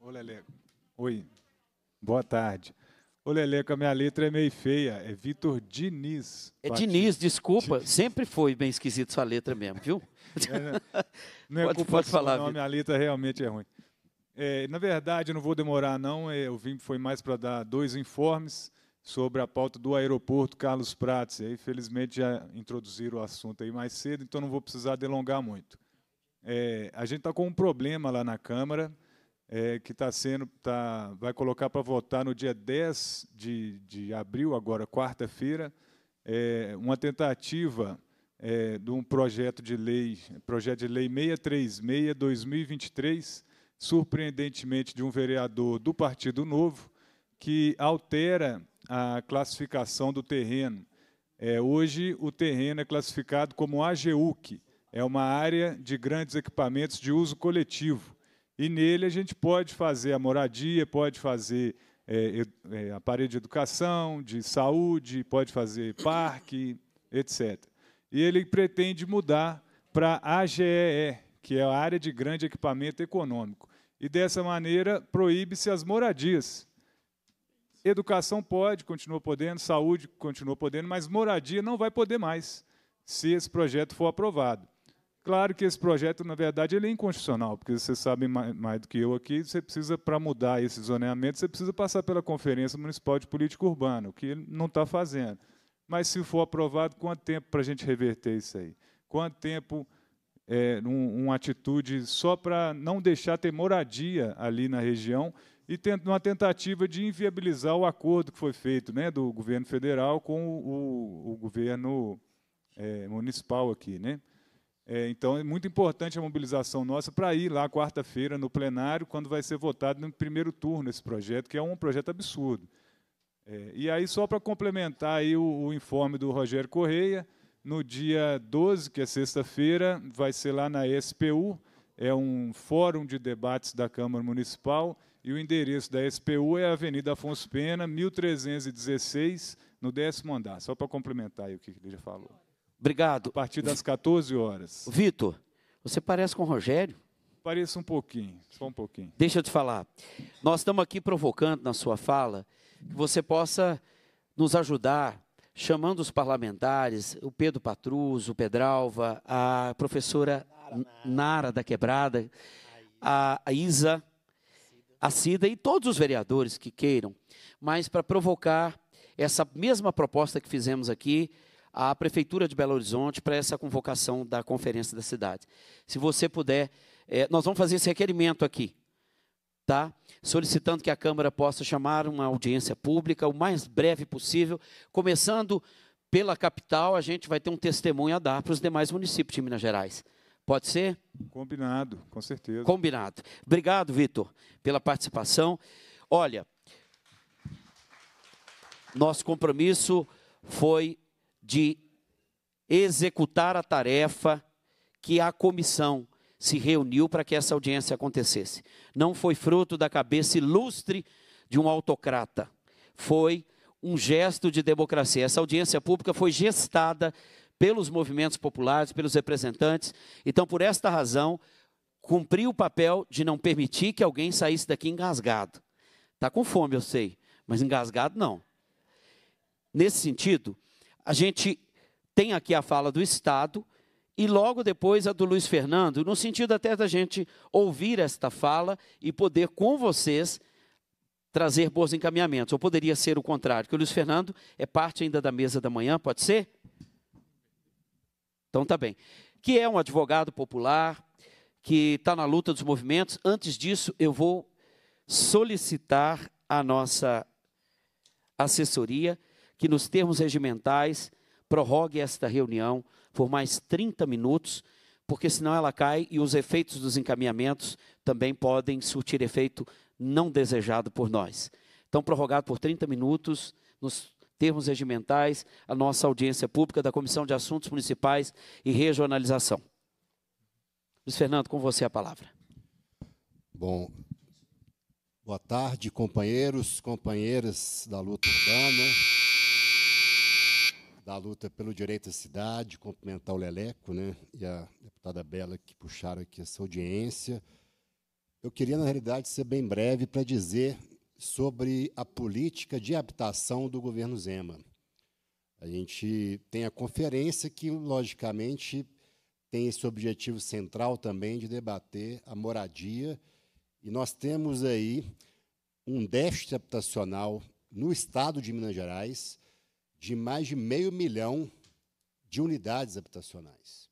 Ô, Leleco. Oi, boa tarde. Ô, Leleco, a minha letra é meio feia, é Vitor Diniz. É Batista. Diniz, desculpa, Diniz. sempre foi bem esquisito sua letra mesmo, viu? É, né? não é pode, culpa pode falar, não, a minha letra realmente é ruim. É, na verdade, eu não vou demorar, não. É, eu vim foi mais para dar dois informes sobre a pauta do aeroporto Carlos Prates. Aí, felizmente, já introduziram o assunto aí mais cedo, então não vou precisar delongar muito. É, a gente está com um problema lá na Câmara, é, que está sendo, tá, vai colocar para votar no dia 10 de, de abril, agora quarta-feira, é, uma tentativa é, de um projeto de lei, projeto de lei 636 2023 surpreendentemente, de um vereador do Partido Novo, que altera a classificação do terreno. É, hoje, o terreno é classificado como AGUC, é uma área de grandes equipamentos de uso coletivo. E nele a gente pode fazer a moradia, pode fazer é, é, a parede de educação, de saúde, pode fazer parque, etc. E ele pretende mudar para a AGEE, que é a área de grande equipamento econômico e dessa maneira proíbe-se as moradias. Educação pode, continua podendo, saúde continua podendo, mas moradia não vai poder mais se esse projeto for aprovado. Claro que esse projeto, na verdade, ele é inconstitucional, porque você sabe mais, mais do que eu aqui, você precisa, para mudar esse zoneamento, você precisa passar pela Conferência Municipal de Política Urbana, o que ele não está fazendo. Mas se for aprovado, quanto tempo para a gente reverter isso aí? Quanto tempo é, um, uma atitude só para não deixar ter moradia ali na região e tent, uma tentativa de inviabilizar o acordo que foi feito né, do governo federal com o, o, o governo é, municipal aqui. Né? É, então, é muito importante a mobilização nossa para ir lá quarta-feira no plenário, quando vai ser votado no primeiro turno esse projeto, que é um projeto absurdo. É, e aí, só para complementar aí o, o informe do Rogério Correia, no dia 12, que é sexta-feira, vai ser lá na SPU, é um fórum de debates da Câmara Municipal, e o endereço da SPU é a Avenida Afonso Pena, 1316, no décimo andar. Só para complementar o que ele já falou. Obrigado. A partir das 14 horas. Vitor, você parece com o Rogério? Pareça um pouquinho, só um pouquinho. Deixa eu te falar. Nós estamos aqui provocando na sua fala que você possa nos ajudar chamando os parlamentares, o Pedro Patrus, o Pedralva, a professora Nara da Quebrada, a Isa, a Cida e todos os vereadores que queiram, mas para provocar essa mesma proposta que fizemos aqui à Prefeitura de Belo Horizonte para essa convocação da Conferência da Cidade. Se você puder, é, nós vamos fazer esse requerimento aqui tá? Solicitando que a Câmara possa chamar uma audiência pública o mais breve possível, começando pela capital, a gente vai ter um testemunho a dar para os demais municípios de Minas Gerais. Pode ser? Combinado, com certeza. Combinado. Obrigado, Vitor, pela participação. Olha, nosso compromisso foi de executar a tarefa que a comissão se reuniu para que essa audiência acontecesse. Não foi fruto da cabeça ilustre de um autocrata. Foi um gesto de democracia. Essa audiência pública foi gestada pelos movimentos populares, pelos representantes. Então, por esta razão, cumpri o papel de não permitir que alguém saísse daqui engasgado. Está com fome, eu sei, mas engasgado não. Nesse sentido, a gente tem aqui a fala do Estado, e logo depois a do Luiz Fernando, no sentido até da gente ouvir esta fala e poder com vocês trazer bons encaminhamentos. Ou poderia ser o contrário, que o Luiz Fernando é parte ainda da mesa da manhã, pode ser? Então tá bem. Que é um advogado popular, que está na luta dos movimentos. Antes disso, eu vou solicitar a nossa assessoria que, nos termos regimentais, prorrogue esta reunião por mais 30 minutos, porque senão ela cai e os efeitos dos encaminhamentos também podem surtir efeito não desejado por nós. Então, prorrogado por 30 minutos, nos termos regimentais, a nossa audiência pública da Comissão de Assuntos Municipais e Regionalização. Luiz Fernando, com você a palavra. Bom, boa tarde, companheiros, companheiras da luta urbana da luta pelo direito à cidade, cumprimentar o Leleco né, e a deputada Bela que puxaram aqui essa audiência. Eu queria, na realidade, ser bem breve para dizer sobre a política de habitação do governo Zema. A gente tem a conferência que, logicamente, tem esse objetivo central também de debater a moradia. E nós temos aí um déficit habitacional no estado de Minas Gerais de mais de meio milhão de unidades habitacionais.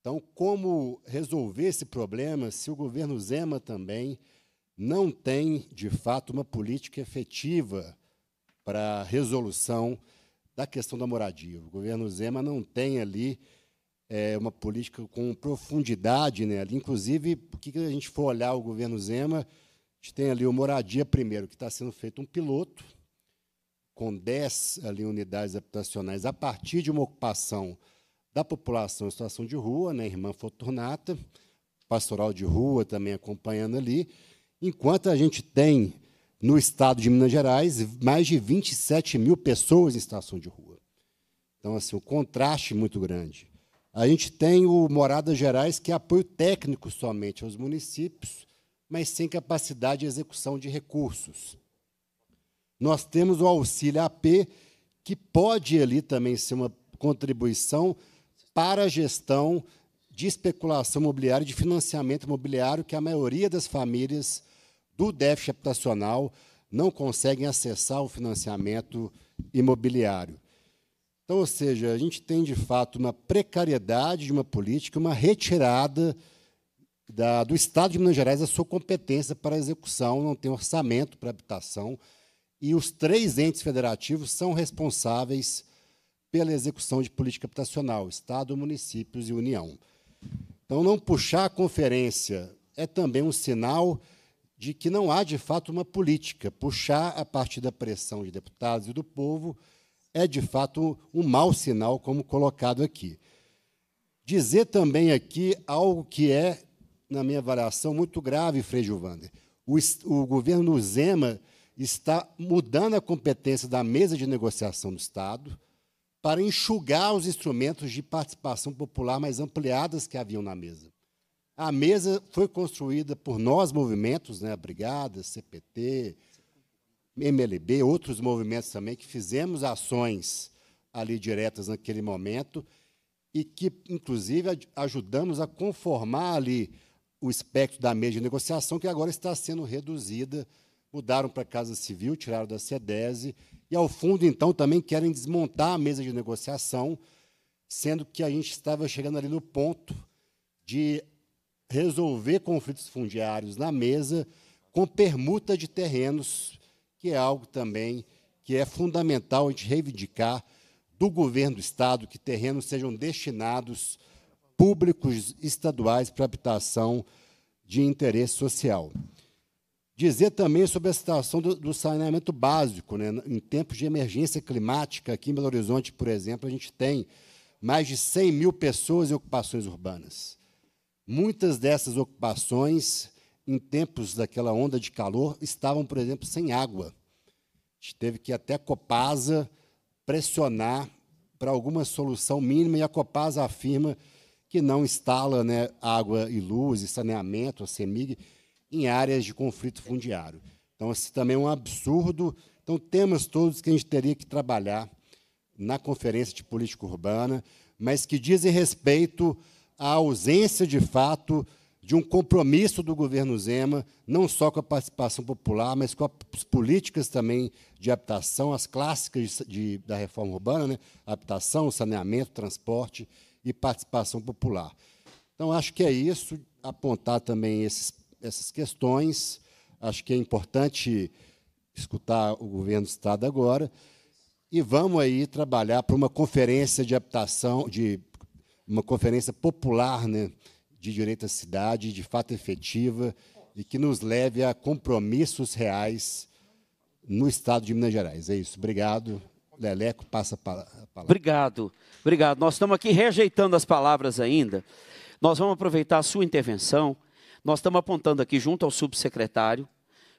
Então, como resolver esse problema se o governo Zema também não tem, de fato, uma política efetiva para a resolução da questão da moradia? O governo Zema não tem ali é, uma política com profundidade, né? Ali, inclusive, porque a gente for olhar o governo Zema, a gente tem ali o moradia primeiro, que está sendo feito um piloto, com 10 ali, unidades habitacionais a partir de uma ocupação da população em situação de rua, né, irmã Fortunata, pastoral de rua também acompanhando ali, enquanto a gente tem no estado de Minas Gerais mais de 27 mil pessoas em situação de rua. Então, assim, um contraste muito grande. A gente tem o Moradas Gerais, que é apoio técnico somente aos municípios, mas sem capacidade de execução de recursos. Nós temos o auxílio AP, que pode ali também ser uma contribuição para a gestão de especulação imobiliária, de financiamento imobiliário, que a maioria das famílias do déficit habitacional não conseguem acessar o financiamento imobiliário. Então, ou seja, a gente tem de fato uma precariedade de uma política, uma retirada da, do Estado de Minas Gerais da sua competência para execução, não tem orçamento para habitação, e os três entes federativos são responsáveis pela execução de política habitacional, Estado, municípios e União. Então, não puxar a conferência é também um sinal de que não há, de fato, uma política. Puxar a partir da pressão de deputados e do povo é, de fato, um mau sinal, como colocado aqui. Dizer também aqui algo que é, na minha avaliação, muito grave, Frei Gilvander. O, o governo Zema está mudando a competência da mesa de negociação do Estado para enxugar os instrumentos de participação popular mais ampliadas que haviam na mesa. A mesa foi construída por nós, movimentos, né, Brigada, CPT, MLB, outros movimentos também, que fizemos ações ali diretas naquele momento e que, inclusive, ajudamos a conformar ali o espectro da mesa de negociação, que agora está sendo reduzida mudaram para a Casa Civil, tiraram da CEDESE, e, ao fundo, então, também querem desmontar a mesa de negociação, sendo que a gente estava chegando ali no ponto de resolver conflitos fundiários na mesa com permuta de terrenos, que é algo também que é fundamental a gente reivindicar do governo do Estado que terrenos sejam destinados públicos estaduais para habitação de interesse social dizer também sobre a situação do, do saneamento básico. Né? Em tempos de emergência climática, aqui em Belo Horizonte, por exemplo, a gente tem mais de 100 mil pessoas em ocupações urbanas. Muitas dessas ocupações, em tempos daquela onda de calor, estavam, por exemplo, sem água. A gente teve que até a Copasa pressionar para alguma solução mínima, e a Copasa afirma que não instala né, água e luz e saneamento, a CEMIG, em áreas de conflito fundiário. Então, esse também é um absurdo. Então, temas todos que a gente teria que trabalhar na Conferência de Política Urbana, mas que dizem respeito à ausência, de fato, de um compromisso do governo Zema, não só com a participação popular, mas com as políticas também de habitação, as clássicas de, da reforma urbana, né? habitação, saneamento, transporte e participação popular. Então, acho que é isso, apontar também esses essas questões. Acho que é importante escutar o governo do Estado agora. E vamos aí trabalhar para uma conferência de habitação, de uma conferência popular né, de direito à cidade, de fato efetiva, e que nos leve a compromissos reais no Estado de Minas Gerais. É isso. Obrigado. Leleco, passa a palavra. Obrigado. Obrigado. Nós estamos aqui rejeitando as palavras ainda. Nós vamos aproveitar a sua intervenção. Nós estamos apontando aqui junto ao subsecretário,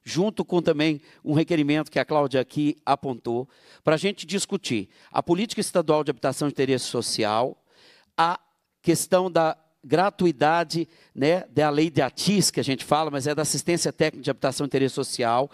junto com também um requerimento que a Cláudia aqui apontou, para a gente discutir a política estadual de habitação de interesse social, a questão da gratuidade né, da lei de ATIS, que a gente fala, mas é da assistência técnica de habitação de interesse social,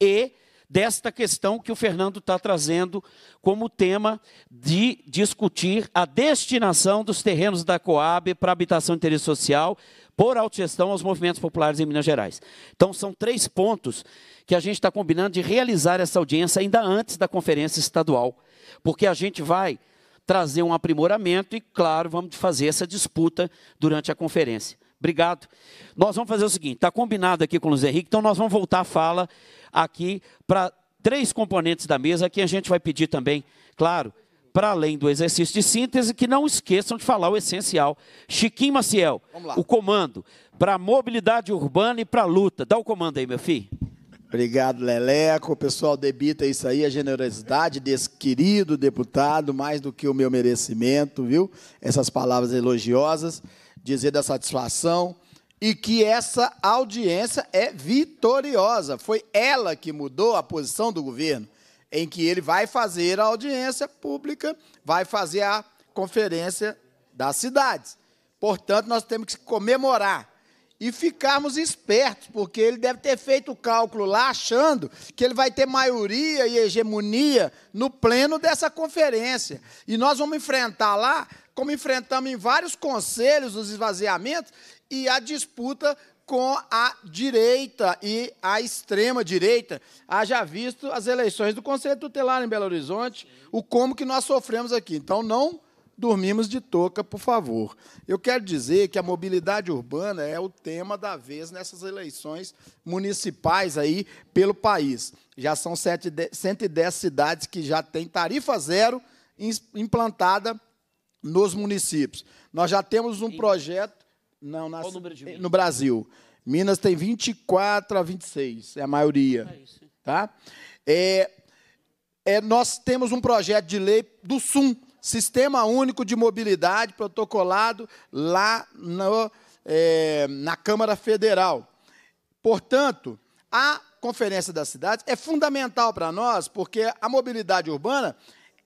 e desta questão que o Fernando está trazendo como tema de discutir a destinação dos terrenos da Coab para habitação de interesse social por autogestão aos movimentos populares em Minas Gerais. Então, são três pontos que a gente está combinando de realizar essa audiência ainda antes da conferência estadual, porque a gente vai trazer um aprimoramento e, claro, vamos fazer essa disputa durante a conferência. Obrigado. Nós vamos fazer o seguinte: está combinado aqui com o Luiz Henrique, então nós vamos voltar a fala aqui para três componentes da mesa que a gente vai pedir também, claro, para além do exercício de síntese, que não esqueçam de falar o essencial. Chiquinho Maciel, o comando para a mobilidade urbana e para a luta. Dá o comando aí, meu filho. Obrigado, Leleco. O pessoal debita isso aí, a generosidade desse querido deputado, mais do que o meu merecimento, viu? Essas palavras elogiosas, dizer da satisfação e que essa audiência é vitoriosa. Foi ela que mudou a posição do governo em que ele vai fazer a audiência pública, vai fazer a conferência das cidades. Portanto, nós temos que comemorar e ficarmos espertos, porque ele deve ter feito o cálculo lá achando que ele vai ter maioria e hegemonia no pleno dessa conferência. E nós vamos enfrentar lá, como enfrentamos em vários conselhos, os esvaziamentos e a disputa com a direita e a extrema direita. Haja visto as eleições do Conselho Tutelar em Belo Horizonte, o como que nós sofremos aqui. Então não dormimos de touca, por favor. Eu quero dizer que a mobilidade urbana é o tema da vez nessas eleições municipais aí pelo país. Já são 110 cidades que já têm tarifa zero implantada nos municípios. Nós já temos um projeto não, na, Qual o número de eh, Minas? no Brasil. Minas tem 24 a 26, é a maioria. É isso. Tá? É, é, nós temos um projeto de lei do SUM, Sistema Único de Mobilidade, protocolado lá no, é, na Câmara Federal. Portanto, a Conferência das Cidades é fundamental para nós, porque a mobilidade urbana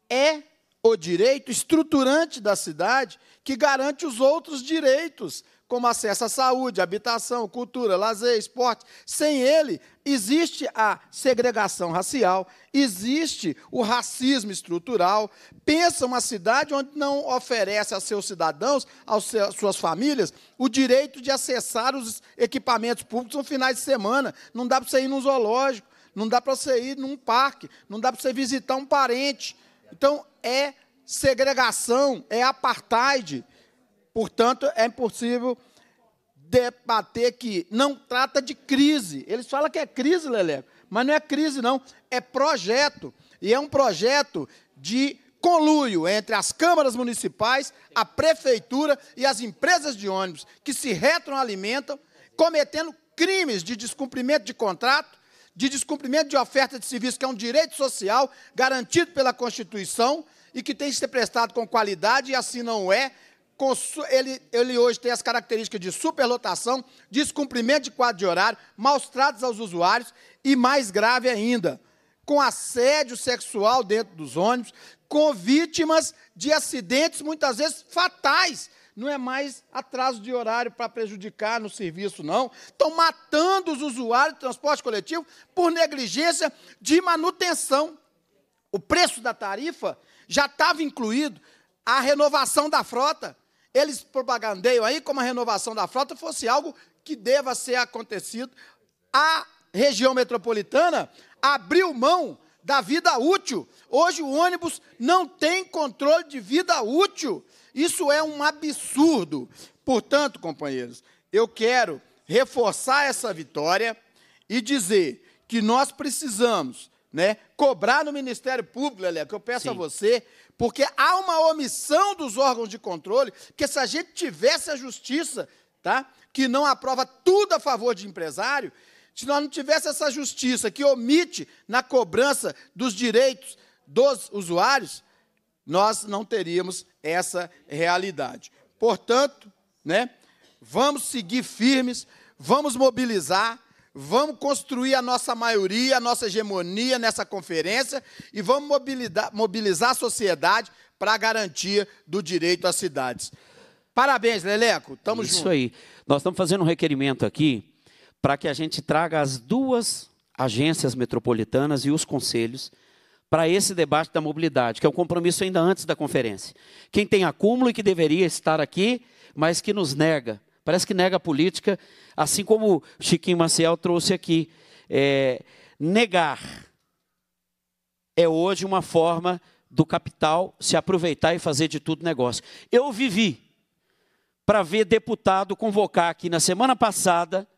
é o direito estruturante da cidade que garante os outros direitos como acesso à saúde, habitação, cultura, lazer, esporte. Sem ele, existe a segregação racial, existe o racismo estrutural. Pensa uma cidade onde não oferece a seus cidadãos, às suas famílias, o direito de acessar os equipamentos públicos no final de semana. Não dá para você ir num zoológico, não dá para você ir num parque, não dá para você visitar um parente. Então, é segregação, é apartheid. Portanto, é impossível debater que não trata de crise. Eles falam que é crise, Leleco, mas não é crise, não. É projeto. E é um projeto de conluio entre as câmaras municipais, a prefeitura e as empresas de ônibus que se retroalimentam, cometendo crimes de descumprimento de contrato, de descumprimento de oferta de serviço, que é um direito social garantido pela Constituição e que tem que ser prestado com qualidade, e assim não é, ele, ele hoje tem as características de superlotação, descumprimento de quadro de horário, maus tratos aos usuários e, mais grave ainda, com assédio sexual dentro dos ônibus, com vítimas de acidentes muitas vezes fatais. Não é mais atraso de horário para prejudicar no serviço, não. Estão matando os usuários do transporte coletivo por negligência de manutenção. O preço da tarifa já estava incluído a renovação da frota. Eles propagandeiam aí como a renovação da frota fosse algo que deva ser acontecido. A região metropolitana abriu mão da vida útil. Hoje o ônibus não tem controle de vida útil. Isso é um absurdo. Portanto, companheiros, eu quero reforçar essa vitória e dizer que nós precisamos né, cobrar no Ministério Público, Lelé, que eu peço Sim. a você porque há uma omissão dos órgãos de controle, que se a gente tivesse a justiça, tá? Que não aprova tudo a favor de empresário, se nós não tivesse essa justiça que omite na cobrança dos direitos dos usuários, nós não teríamos essa realidade. Portanto, né, vamos seguir firmes, vamos mobilizar, Vamos construir a nossa maioria, a nossa hegemonia nessa conferência e vamos mobilizar, mobilizar a sociedade para a garantia do direito às cidades. Parabéns, Leleco. Tamo Isso junto. Isso aí. Nós estamos fazendo um requerimento aqui para que a gente traga as duas agências metropolitanas e os conselhos para esse debate da mobilidade, que é um compromisso ainda antes da conferência. Quem tem acúmulo e que deveria estar aqui, mas que nos nega. Parece que nega a política Assim como Chiquinho Maciel trouxe aqui. É, negar é hoje uma forma do capital se aproveitar e fazer de tudo negócio. Eu vivi para ver deputado convocar aqui na semana passada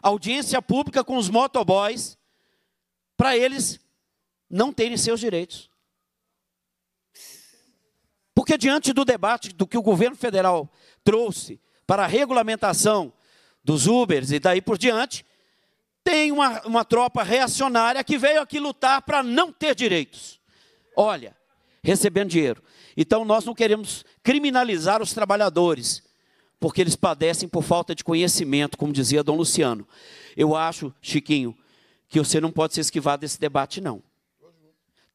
audiência pública com os motoboys para eles não terem seus direitos. Porque diante do debate do que o governo federal trouxe para a regulamentação dos Ubers e daí por diante, tem uma, uma tropa reacionária que veio aqui lutar para não ter direitos. Olha, recebendo dinheiro. Então nós não queremos criminalizar os trabalhadores, porque eles padecem por falta de conhecimento, como dizia Dom Luciano. Eu acho, Chiquinho, que você não pode se esquivar desse debate, não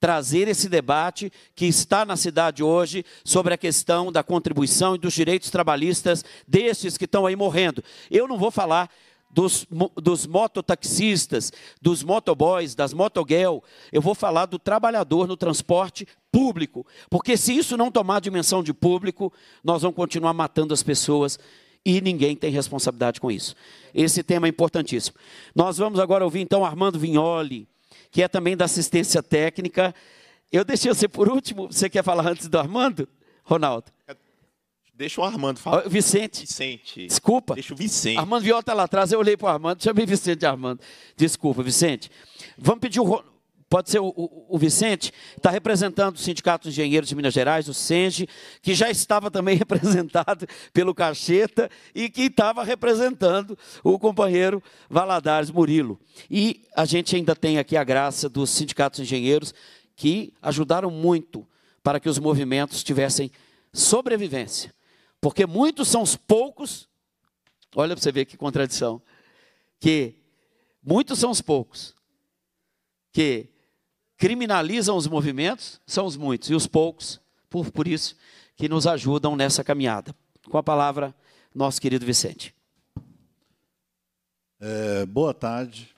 trazer esse debate que está na cidade hoje sobre a questão da contribuição e dos direitos trabalhistas desses que estão aí morrendo. Eu não vou falar dos, dos mototaxistas, dos motoboys, das motoguel. eu vou falar do trabalhador no transporte público, porque se isso não tomar dimensão de público, nós vamos continuar matando as pessoas e ninguém tem responsabilidade com isso. Esse tema é importantíssimo. Nós vamos agora ouvir então Armando Vignoli, que é também da assistência técnica. Eu deixei você por último. Você quer falar antes do Armando, Ronaldo? Deixa o Armando falar. Ah, Vicente. Vicente. Desculpa. Deixa o Vicente. Armando Viola está lá atrás, eu olhei para o Armando, chamei Vicente de Armando. Desculpa, Vicente. Vamos pedir o, Pode ser o, o, o Vicente, está representando o Sindicato de Engenheiros de Minas Gerais, o SENGE, que já estava também representado pelo Cacheta e que estava representando o companheiro Valadares Murilo. E a gente ainda tem aqui a graça dos sindicatos engenheiros que ajudaram muito para que os movimentos tivessem sobrevivência. Porque muitos são os poucos, olha para você ver que contradição, que muitos são os poucos que criminalizam os movimentos são os muitos e os poucos, por, por isso, que nos ajudam nessa caminhada. Com a palavra, nosso querido Vicente. É, boa tarde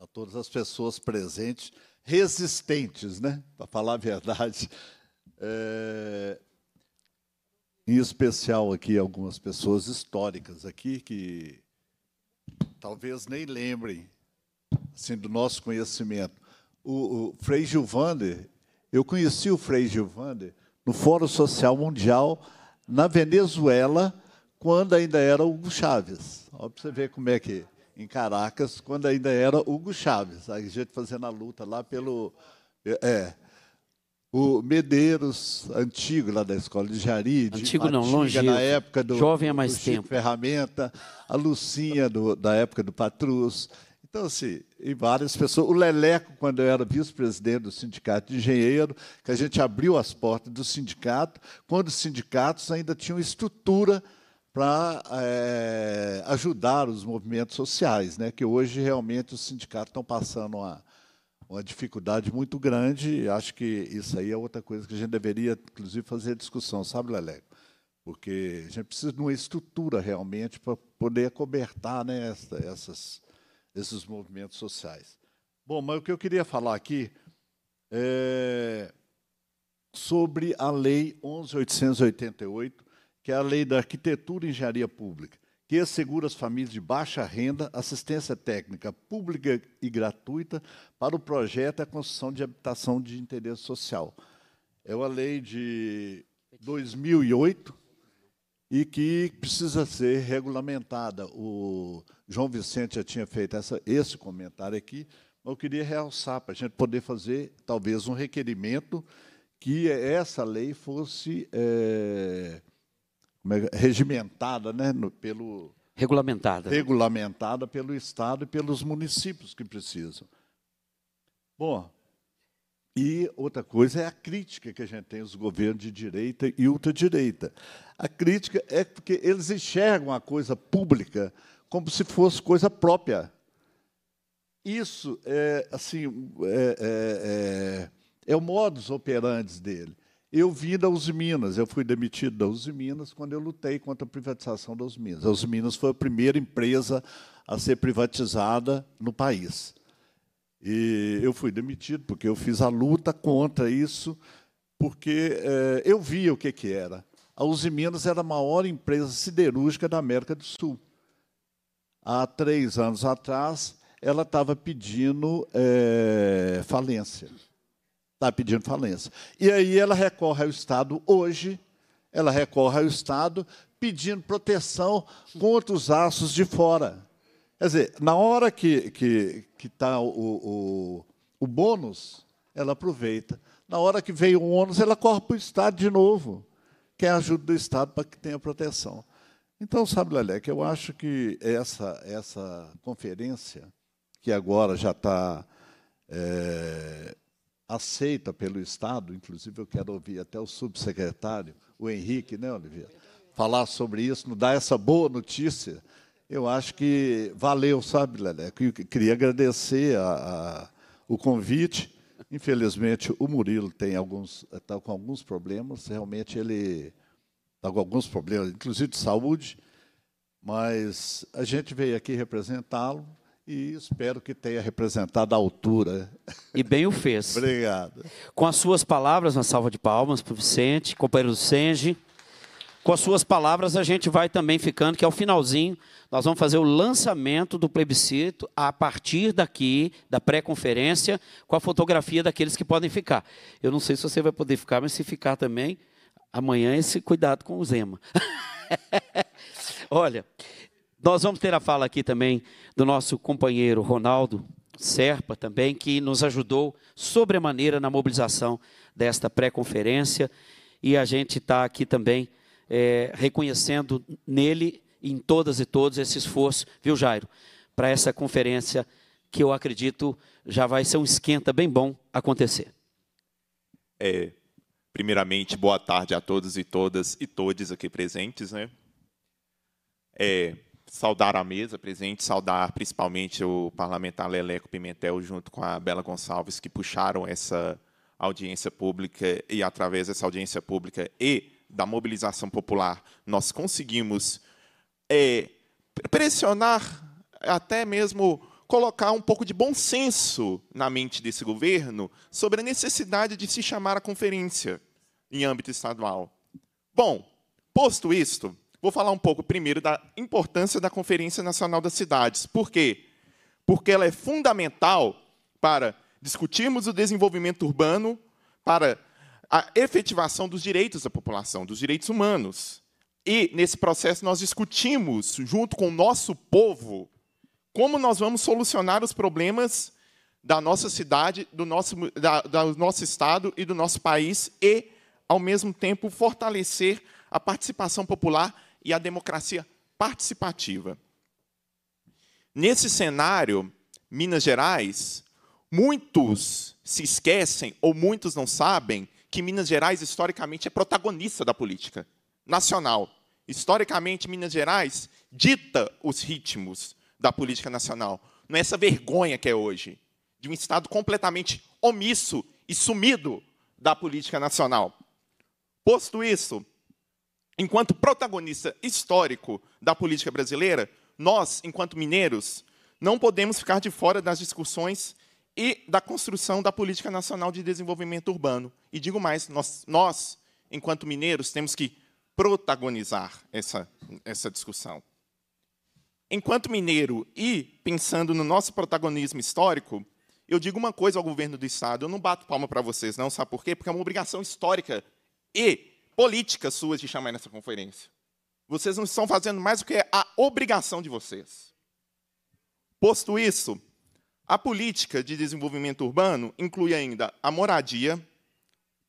a todas as pessoas presentes, resistentes, né? Para falar a verdade. É, em especial aqui algumas pessoas históricas aqui que talvez nem lembrem assim do nosso conhecimento o, o Frei Gilvander, eu conheci o Frei Gilvander no Fórum Social Mundial na Venezuela, quando ainda era Hugo Chávez. Olha para você ver como é que em Caracas, quando ainda era Hugo Chávez, a gente fazendo a luta lá pelo é, é o Medeiros antigo lá da escola de Jari, antigo de Matinga, não, longe na época do jovem há mais do tempo, Chico Ferramenta, a Lucinha do, da época do Patrus, então, assim, e várias pessoas. O Leleco, quando eu era vice-presidente do Sindicato de Engenheiro, que a gente abriu as portas do sindicato, quando os sindicatos ainda tinham estrutura para é, eh, ajudar os movimentos sociais, né? que hoje realmente os sindicatos estão passando uma, uma dificuldade muito grande. E acho que isso aí é outra coisa que a gente deveria, inclusive, fazer discussão, sabe, Leleco? Porque a gente precisa de uma estrutura realmente para poder cobertar, né, essa, essas desses movimentos sociais. Bom, mas o que eu queria falar aqui é sobre a Lei 11.888, que é a Lei da Arquitetura e Engenharia Pública, que assegura às famílias de baixa renda assistência técnica pública e gratuita para o projeto e a construção de habitação de interesse social. É uma lei de 2008, e que precisa ser regulamentada. O João Vicente já tinha feito essa, esse comentário aqui, mas eu queria realçar para a gente poder fazer, talvez, um requerimento que essa lei fosse é, é, é, regimentada né, no, pelo. Regulamentada. Regulamentada pelo Estado e pelos municípios que precisam. Bom, e outra coisa é a crítica que a gente tem aos governos de direita e ultradireita. A crítica é porque eles enxergam a coisa pública como se fosse coisa própria. Isso é assim é, é, é, é o modus operandi dele. Eu vim da Uzi Minas, eu fui demitido da Uzi Minas quando eu lutei contra a privatização da Uzi Minas. A Uzi Minas foi a primeira empresa a ser privatizada no país. E eu fui demitido porque eu fiz a luta contra isso, porque é, eu via o que, que era. A Uzi Minas era a maior empresa siderúrgica da América do Sul. Há três anos atrás, ela estava pedindo é, falência. Estava tá pedindo falência. E aí ela recorre ao Estado hoje, ela recorre ao Estado pedindo proteção contra os aços de fora. Quer dizer, na hora que, que, que está o, o, o bônus, ela aproveita. Na hora que veio o ônus, ela corre para o Estado de novo, quer é a ajuda do Estado para que tenha proteção. Então, sabe, Lelec, eu acho que essa, essa conferência, que agora já está é, aceita pelo Estado, inclusive eu quero ouvir até o subsecretário, o Henrique, né, Oliveira, falar sobre isso, nos dar essa boa notícia eu acho que valeu, sabe, Leleco? Eu queria agradecer a, a, o convite. Infelizmente, o Murilo tem alguns, está com alguns problemas. Realmente, ele está com alguns problemas, inclusive de saúde. Mas a gente veio aqui representá-lo e espero que tenha representado a altura. E bem o fez. Obrigado. Com as suas palavras, uma salva de palmas para o Vicente, companheiro do Senge com as suas palavras, a gente vai também ficando, que ao finalzinho, nós vamos fazer o lançamento do plebiscito a partir daqui, da pré-conferência, com a fotografia daqueles que podem ficar. Eu não sei se você vai poder ficar, mas se ficar também, amanhã é esse cuidado com o Zema. Olha, nós vamos ter a fala aqui também do nosso companheiro Ronaldo Serpa também, que nos ajudou sobremaneira na mobilização desta pré-conferência. E a gente está aqui também é, reconhecendo nele, em todas e todos, esse esforço, viu, Jairo, para essa conferência que eu acredito já vai ser um esquenta bem bom acontecer. É, primeiramente, boa tarde a todos e todas e todos aqui presentes, né? É, saudar a mesa presente, saudar principalmente o parlamentar Leleco Pimentel junto com a Bela Gonçalves que puxaram essa audiência pública e através dessa audiência pública e da mobilização popular, nós conseguimos é, pressionar, até mesmo colocar um pouco de bom senso na mente desse governo sobre a necessidade de se chamar a conferência em âmbito estadual. Bom, posto isto, vou falar um pouco primeiro da importância da Conferência Nacional das Cidades. Por quê? Porque ela é fundamental para discutirmos o desenvolvimento urbano, para a efetivação dos direitos da população, dos direitos humanos. E, nesse processo, nós discutimos, junto com o nosso povo, como nós vamos solucionar os problemas da nossa cidade, do nosso, da, do nosso Estado e do nosso país, e, ao mesmo tempo, fortalecer a participação popular e a democracia participativa. Nesse cenário, Minas Gerais, muitos se esquecem ou muitos não sabem que Minas Gerais, historicamente, é protagonista da política nacional. Historicamente, Minas Gerais dita os ritmos da política nacional. Não é essa vergonha que é hoje, de um Estado completamente omisso e sumido da política nacional. Posto isso, enquanto protagonista histórico da política brasileira, nós, enquanto mineiros, não podemos ficar de fora das discussões e da construção da Política Nacional de Desenvolvimento Urbano. E digo mais, nós, nós enquanto mineiros, temos que protagonizar essa, essa discussão. Enquanto mineiro e pensando no nosso protagonismo histórico, eu digo uma coisa ao governo do Estado, eu não bato palma para vocês, não, sabe por quê? Porque é uma obrigação histórica e política sua de chamar nessa conferência. Vocês não estão fazendo mais do que é a obrigação de vocês. Posto isso, a política de desenvolvimento urbano inclui ainda a moradia,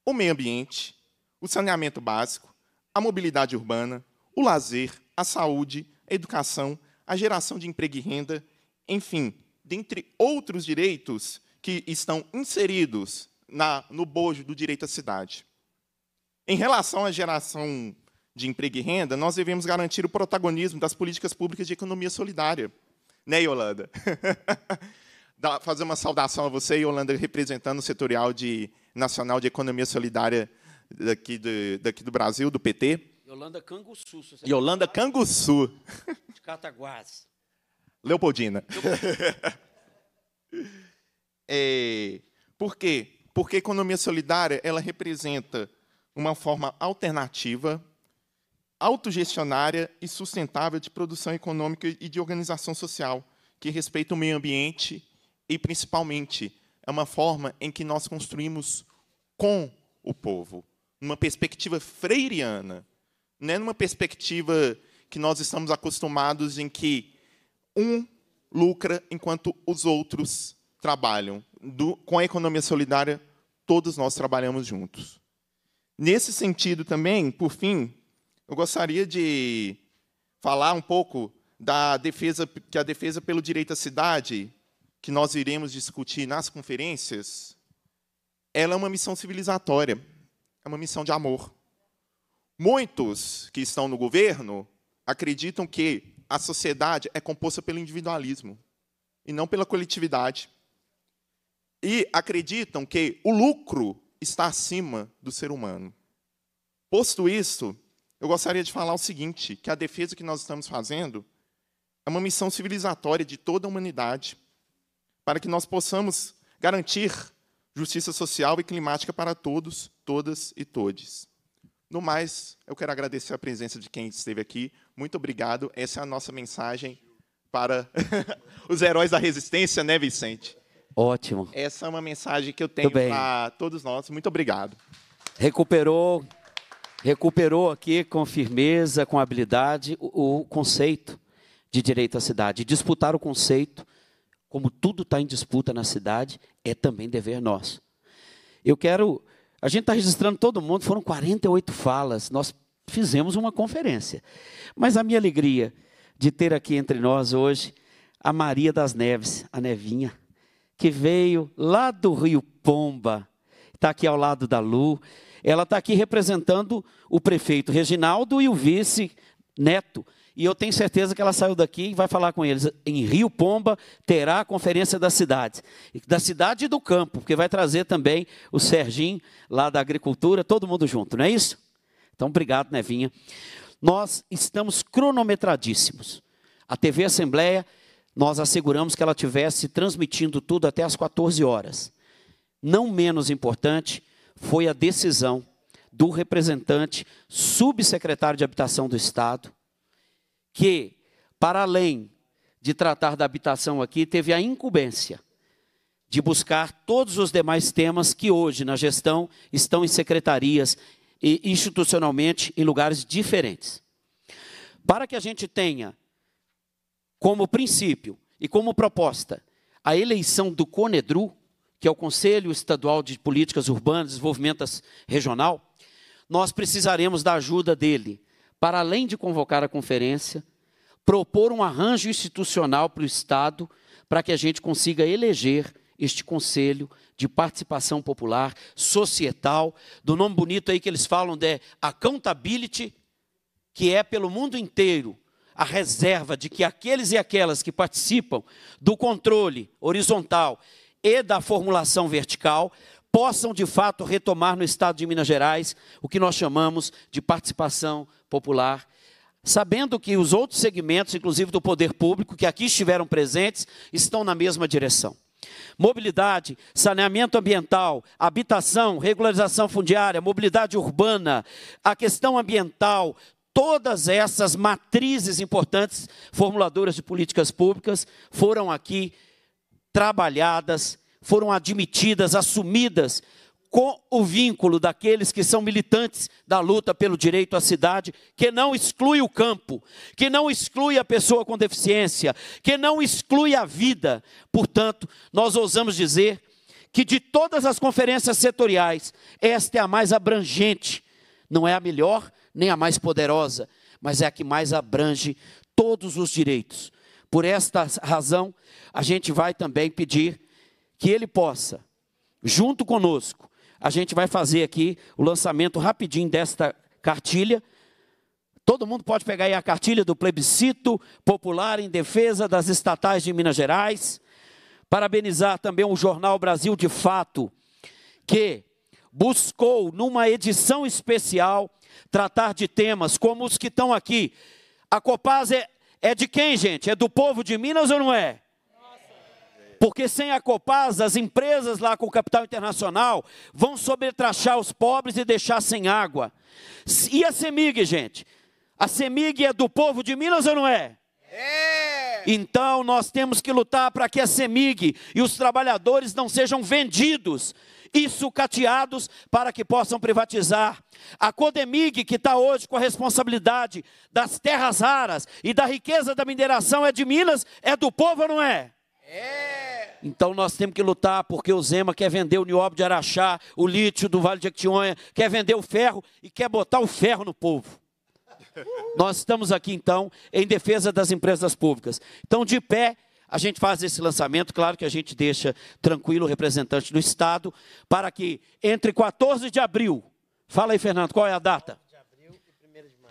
o meio ambiente, o saneamento básico, a mobilidade urbana, o lazer, a saúde, a educação, a geração de emprego e renda, enfim, dentre outros direitos que estão inseridos na, no bojo do direito à cidade. Em relação à geração de emprego e renda, nós devemos garantir o protagonismo das políticas públicas de economia solidária. Né, Yolanda? fazer uma saudação a você, e Yolanda, representando o setorial de, nacional de economia solidária daqui do, daqui do Brasil, do PT. Yolanda Canguçu. Yolanda sabe? Canguçu. De Cataguás. Leopoldina. Leopoldina. é, por quê? Porque a economia solidária ela representa uma forma alternativa, autogestionária e sustentável de produção econômica e de organização social, que respeita o meio ambiente e, principalmente, é uma forma em que nós construímos com o povo, numa perspectiva freiriana, não é numa perspectiva que nós estamos acostumados em que um lucra enquanto os outros trabalham. Do, com a economia solidária, todos nós trabalhamos juntos. Nesse sentido também, por fim, eu gostaria de falar um pouco da defesa que a defesa pelo direito à cidade que nós iremos discutir nas conferências, ela é uma missão civilizatória, é uma missão de amor. Muitos que estão no governo acreditam que a sociedade é composta pelo individualismo e não pela coletividade. E acreditam que o lucro está acima do ser humano. Posto isso, eu gostaria de falar o seguinte, que a defesa que nós estamos fazendo é uma missão civilizatória de toda a humanidade para que nós possamos garantir justiça social e climática para todos, todas e todes. No mais, eu quero agradecer a presença de quem esteve aqui. Muito obrigado. Essa é a nossa mensagem para os heróis da resistência, né, Vicente? Ótimo. Essa é uma mensagem que eu tenho para todos nós. Muito obrigado. Recuperou, recuperou aqui com firmeza, com habilidade o, o conceito de direito à cidade, disputar o conceito como tudo está em disputa na cidade, é também dever nosso. Eu quero. A gente está registrando todo mundo, foram 48 falas, nós fizemos uma conferência. Mas a minha alegria de ter aqui entre nós hoje a Maria das Neves, a Nevinha, que veio lá do Rio Pomba, está aqui ao lado da Lu. Ela está aqui representando o prefeito Reginaldo e o vice Neto, e eu tenho certeza que ela saiu daqui e vai falar com eles. Em Rio Pomba terá a conferência da cidade, da cidade e do campo, porque vai trazer também o Serginho lá da agricultura, todo mundo junto, não é isso? Então, obrigado, Nevinha. Nós estamos cronometradíssimos. A TV Assembleia, nós asseguramos que ela tivesse transmitindo tudo até as 14 horas. Não menos importante foi a decisão do representante subsecretário de Habitação do Estado, que, para além de tratar da habitação aqui, teve a incumbência de buscar todos os demais temas que hoje, na gestão, estão em secretarias e institucionalmente em lugares diferentes. Para que a gente tenha como princípio e como proposta a eleição do CONEDRU, que é o Conselho Estadual de Políticas Urbanas e Desenvolvimento Regional, nós precisaremos da ajuda dele para além de convocar a conferência, propor um arranjo institucional para o Estado para que a gente consiga eleger este conselho de participação popular, societal, do nome bonito aí que eles falam de né? accountability, que é pelo mundo inteiro a reserva de que aqueles e aquelas que participam do controle horizontal e da formulação vertical possam de fato retomar no estado de Minas Gerais o que nós chamamos de participação popular sabendo que os outros segmentos, inclusive do poder público, que aqui estiveram presentes, estão na mesma direção. Mobilidade, saneamento ambiental, habitação, regularização fundiária, mobilidade urbana, a questão ambiental, todas essas matrizes importantes, formuladoras de políticas públicas, foram aqui trabalhadas foram admitidas, assumidas com o vínculo daqueles que são militantes da luta pelo direito à cidade, que não exclui o campo, que não exclui a pessoa com deficiência, que não exclui a vida. Portanto, nós ousamos dizer que de todas as conferências setoriais, esta é a mais abrangente, não é a melhor nem a mais poderosa, mas é a que mais abrange todos os direitos. Por esta razão, a gente vai também pedir que ele possa, junto conosco, a gente vai fazer aqui o lançamento rapidinho desta cartilha. Todo mundo pode pegar aí a cartilha do plebiscito popular em defesa das estatais de Minas Gerais. Parabenizar também o jornal Brasil de Fato, que buscou, numa edição especial, tratar de temas como os que estão aqui. A Copaz é, é de quem, gente? É do povo de Minas ou não é? Porque sem a Copasa, as empresas lá com o capital internacional vão sobretrachar os pobres e deixar sem água. E a CEMIG, gente? A CEMIG é do povo de Minas ou não é? É! Então nós temos que lutar para que a CEMIG e os trabalhadores não sejam vendidos e sucateados para que possam privatizar. A Codemig, que está hoje com a responsabilidade das terras raras e da riqueza da mineração, é de Minas, é do povo ou não é? É. Então nós temos que lutar, porque o Zema quer vender o nióbio de Araxá, o lítio do Vale de Actionha, quer vender o ferro e quer botar o ferro no povo. Nós estamos aqui, então, em defesa das empresas públicas. Então, de pé, a gente faz esse lançamento, claro que a gente deixa tranquilo o representante do Estado, para que entre 14 de abril, fala aí, Fernando, qual é a data?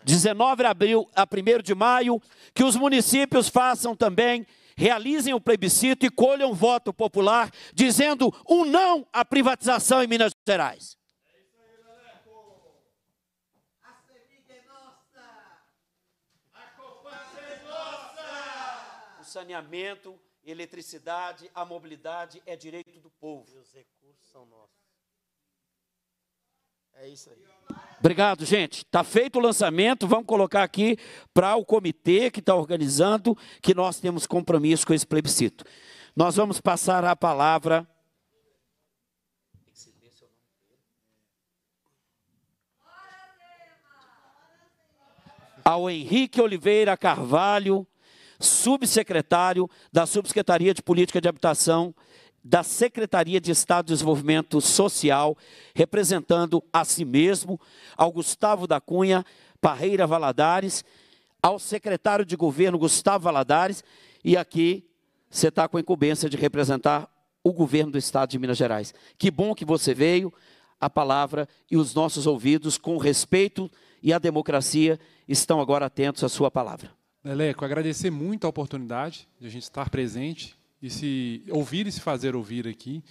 19 de abril a 1 de maio, que os municípios façam também realizem o plebiscito e colham voto popular, dizendo um não à privatização em Minas Gerais. O saneamento, eletricidade, a mobilidade é direito do povo. E os recursos são nossos. É isso aí. Obrigado, gente. Está feito o lançamento. Vamos colocar aqui para o comitê que está organizando que nós temos compromisso com esse plebiscito. Nós vamos passar a palavra. Ao Henrique Oliveira Carvalho, subsecretário da Subsecretaria de Política de Habitação da Secretaria de Estado de Desenvolvimento Social, representando a si mesmo, ao Gustavo da Cunha Parreira Valadares, ao secretário de governo Gustavo Valadares, e aqui você está com a incumbência de representar o governo do Estado de Minas Gerais. Que bom que você veio, a palavra e os nossos ouvidos, com respeito e a democracia, estão agora atentos à sua palavra. Leleco, agradecer muito a oportunidade de a gente estar presente e se ouvir e se fazer ouvir aqui.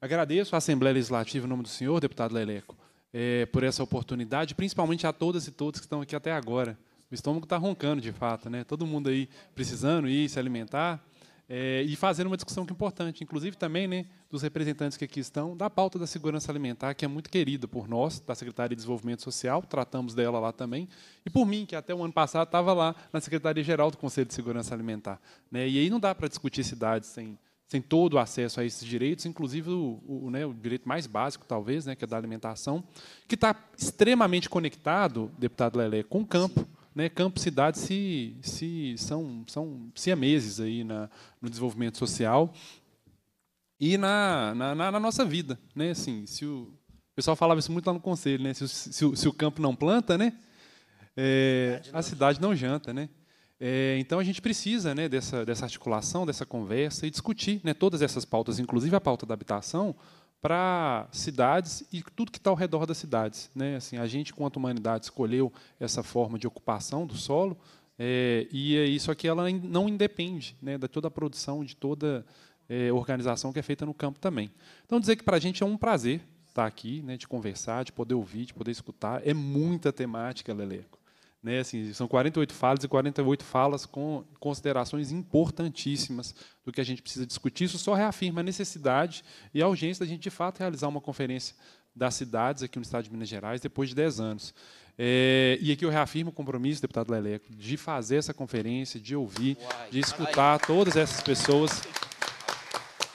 Agradeço à Assembleia Legislativa, em nome do senhor, deputado Leleco, é, por essa oportunidade, principalmente a todas e todos que estão aqui até agora. O estômago está roncando, de fato, né? Todo mundo aí precisando ir se alimentar, é, e fazendo uma discussão que é importante, inclusive também né, dos representantes que aqui estão, da pauta da segurança alimentar, que é muito querida por nós, da Secretaria de Desenvolvimento Social, tratamos dela lá também, e por mim, que até o ano passado estava lá na Secretaria-Geral do Conselho de Segurança Alimentar. Né, e aí não dá para discutir cidades sem, sem todo o acesso a esses direitos, inclusive o, o, né, o direito mais básico, talvez, né, que é da alimentação, que está extremamente conectado, deputado Lelé, com o campo né, campo e cidade se, se, são, são siameses aí na, no desenvolvimento social e na, na, na, nossa vida. Né? Assim, se o, o pessoal falava isso muito lá no conselho, né? se, o, se, o, se o campo não planta, né? É, a cidade não janta. Né? É, então a gente precisa né, dessa, dessa articulação, dessa conversa e discutir né, todas essas pautas, inclusive a pauta da habitação, para cidades e tudo que está ao redor das cidades. Né? Assim, a gente, quanto humanidade, escolheu essa forma de ocupação do solo, é, e é isso aqui ela não independe né, de toda a produção, de toda é, organização que é feita no campo também. Então, dizer que para a gente é um prazer estar tá aqui, né, de conversar, de poder ouvir, de poder escutar. É muita temática, Leleco. Né, assim, são 48 falas e 48 falas com considerações importantíssimas do que a gente precisa discutir. Isso só reafirma a necessidade e a urgência da gente, de fato, realizar uma conferência das cidades aqui no estado de Minas Gerais depois de 10 anos. É, e aqui eu reafirmo o compromisso, deputado Leleco, de fazer essa conferência, de ouvir, de escutar todas essas pessoas,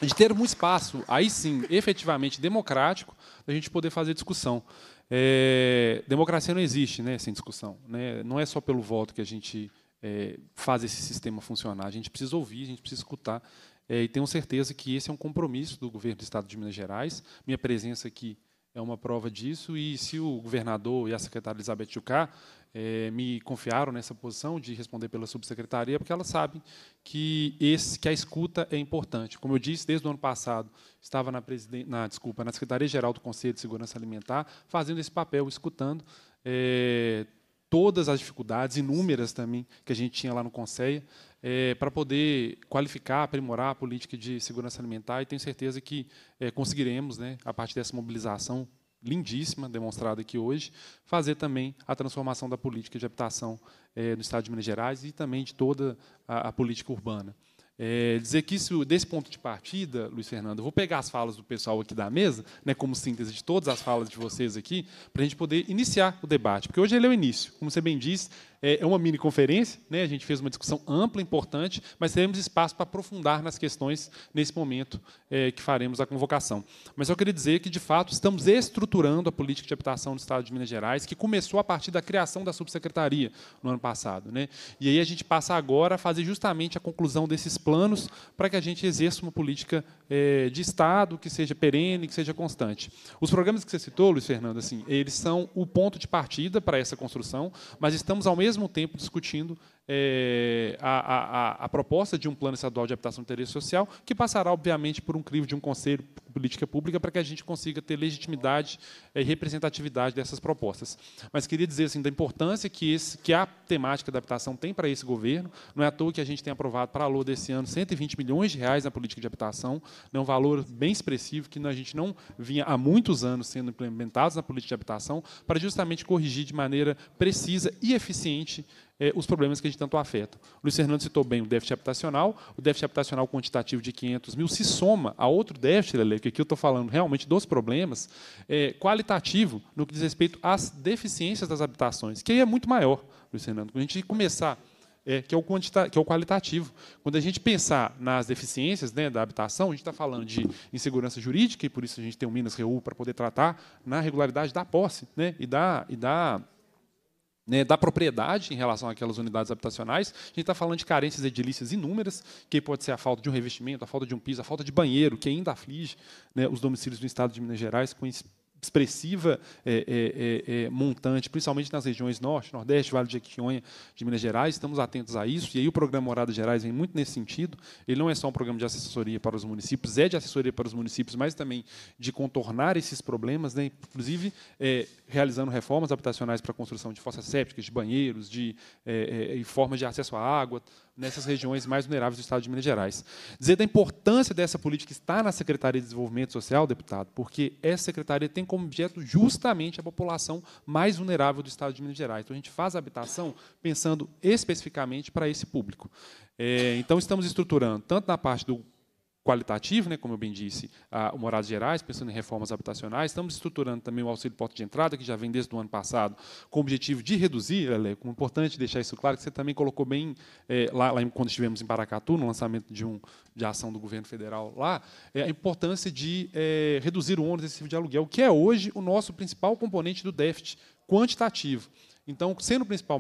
de ter um espaço, aí sim, efetivamente democrático, da gente poder fazer discussão. É, democracia não existe, né, sem discussão. Né? Não é só pelo voto que a gente é, faz esse sistema funcionar. A gente precisa ouvir, a gente precisa escutar. É, e tenho certeza que esse é um compromisso do governo do Estado de Minas Gerais. Minha presença aqui é uma prova disso. E se o governador e a secretária Elizabeth Chucá é, eh, me confiaram nessa posição de responder pela subsecretaria, porque elas sabem que, esse, que a escuta é importante. Como eu disse, desde o ano passado, estava na, na, desculpa, na Secretaria-Geral do Conselho de Segurança Alimentar, fazendo esse papel, escutando é, todas as dificuldades, inúmeras também, que a gente tinha lá no Conselho, é, para poder qualificar, aprimorar a política de segurança alimentar e tenho certeza que é, conseguiremos, né, a partir dessa mobilização lindíssima demonstrada aqui hoje, fazer também a transformação da política de habitação é, no Estado de Minas Gerais e também de toda a, a política urbana. É, dizer que isso, desse ponto de partida, Luiz Fernando, eu vou pegar as falas do pessoal aqui da mesa, né, como síntese de todas as falas de vocês aqui, para a gente poder iniciar o debate, porque hoje ele é o início. Como você bem disse, é, é uma mini conferência, né? a gente fez uma discussão ampla, importante, mas teremos espaço para aprofundar nas questões nesse momento é, que faremos a convocação. Mas eu queria dizer que, de fato, estamos estruturando a política de habitação do Estado de Minas Gerais, que começou a partir da criação da subsecretaria no ano passado. Né? E aí a gente passa agora a fazer justamente a conclusão desses planos para que a gente exerça uma política é, de Estado que seja perene, que seja constante. Os programas que você citou, Luiz Fernando, assim, eles são o ponto de partida para essa construção, mas estamos, ao mesmo mesmo tempo discutindo é, a, a, a, proposta de um plano estadual de habitação de interesse social, que passará, obviamente, por um crivo de um conselho de política pública para que a gente consiga ter legitimidade é, e representatividade dessas propostas. Mas queria dizer assim, da importância que, esse, que a temática da habitação tem para esse governo. Não é à toa que a gente tem aprovado para a LOA desse ano 120 milhões de reais na política de habitação, é um valor bem expressivo que a gente não vinha há muitos anos sendo implementados na política de habitação, para justamente corrigir de maneira precisa e eficiente é, os problemas que a gente tanto afeta. O Luiz Fernando citou bem o déficit habitacional, o déficit habitacional quantitativo de 500 mil se soma a outro déficit, Lele, que aqui eu estou falando realmente dos problemas, é, qualitativo no que diz respeito às deficiências das habitações, que aí é muito maior, Luiz Fernando. Quando a gente começar é, que, é o que é o qualitativo. Quando a gente pensar nas deficiências né, da habitação, a gente está falando de insegurança jurídica, e por isso a gente tem o Minas Reú para poder tratar na regularidade da posse né, e da. E da né, da propriedade em relação àquelas unidades habitacionais. A gente está falando de carências edilícias inúmeras, que pode ser a falta de um revestimento, a falta de um piso, a falta de banheiro, que ainda aflige né, os domicílios do Estado de Minas Gerais com expressiva é é, é, é, montante, principalmente nas regiões norte, nordeste, Vale de Equionha, de Minas Gerais. Estamos atentos a isso. E aí o programa Morada Gerais vem muito nesse sentido. Ele não é só um programa de assessoria para os municípios, é de assessoria para os municípios, mas também de contornar esses problemas, né? inclusive é, realizando reformas habitacionais para a construção de fossas sépticas, de banheiros, de formas de acesso à água, nessas regiões mais vulneráveis do Estado de Minas Gerais. Dizer da importância dessa política está na Secretaria de Desenvolvimento Social, deputado, porque essa secretaria tem como objeto justamente a população mais vulnerável do Estado de Minas Gerais. Então, a gente faz a habitação pensando especificamente para esse público. É, então, estamos estruturando, tanto na parte do qualitativo, né, como eu bem disse, o Morados Gerais, pensando em reformas habitacionais. Estamos estruturando também o auxílio porta de entrada, que já vem desde o ano passado, com o objetivo de reduzir, é importante deixar isso claro, que você também colocou bem é, lá, lá, quando estivemos em Paracatu, no lançamento de, um, de ação do governo federal lá, é, a importância de é, reduzir o ônus excessivo de aluguel, que é hoje o nosso principal componente do déficit quantitativo. Então, sendo o principal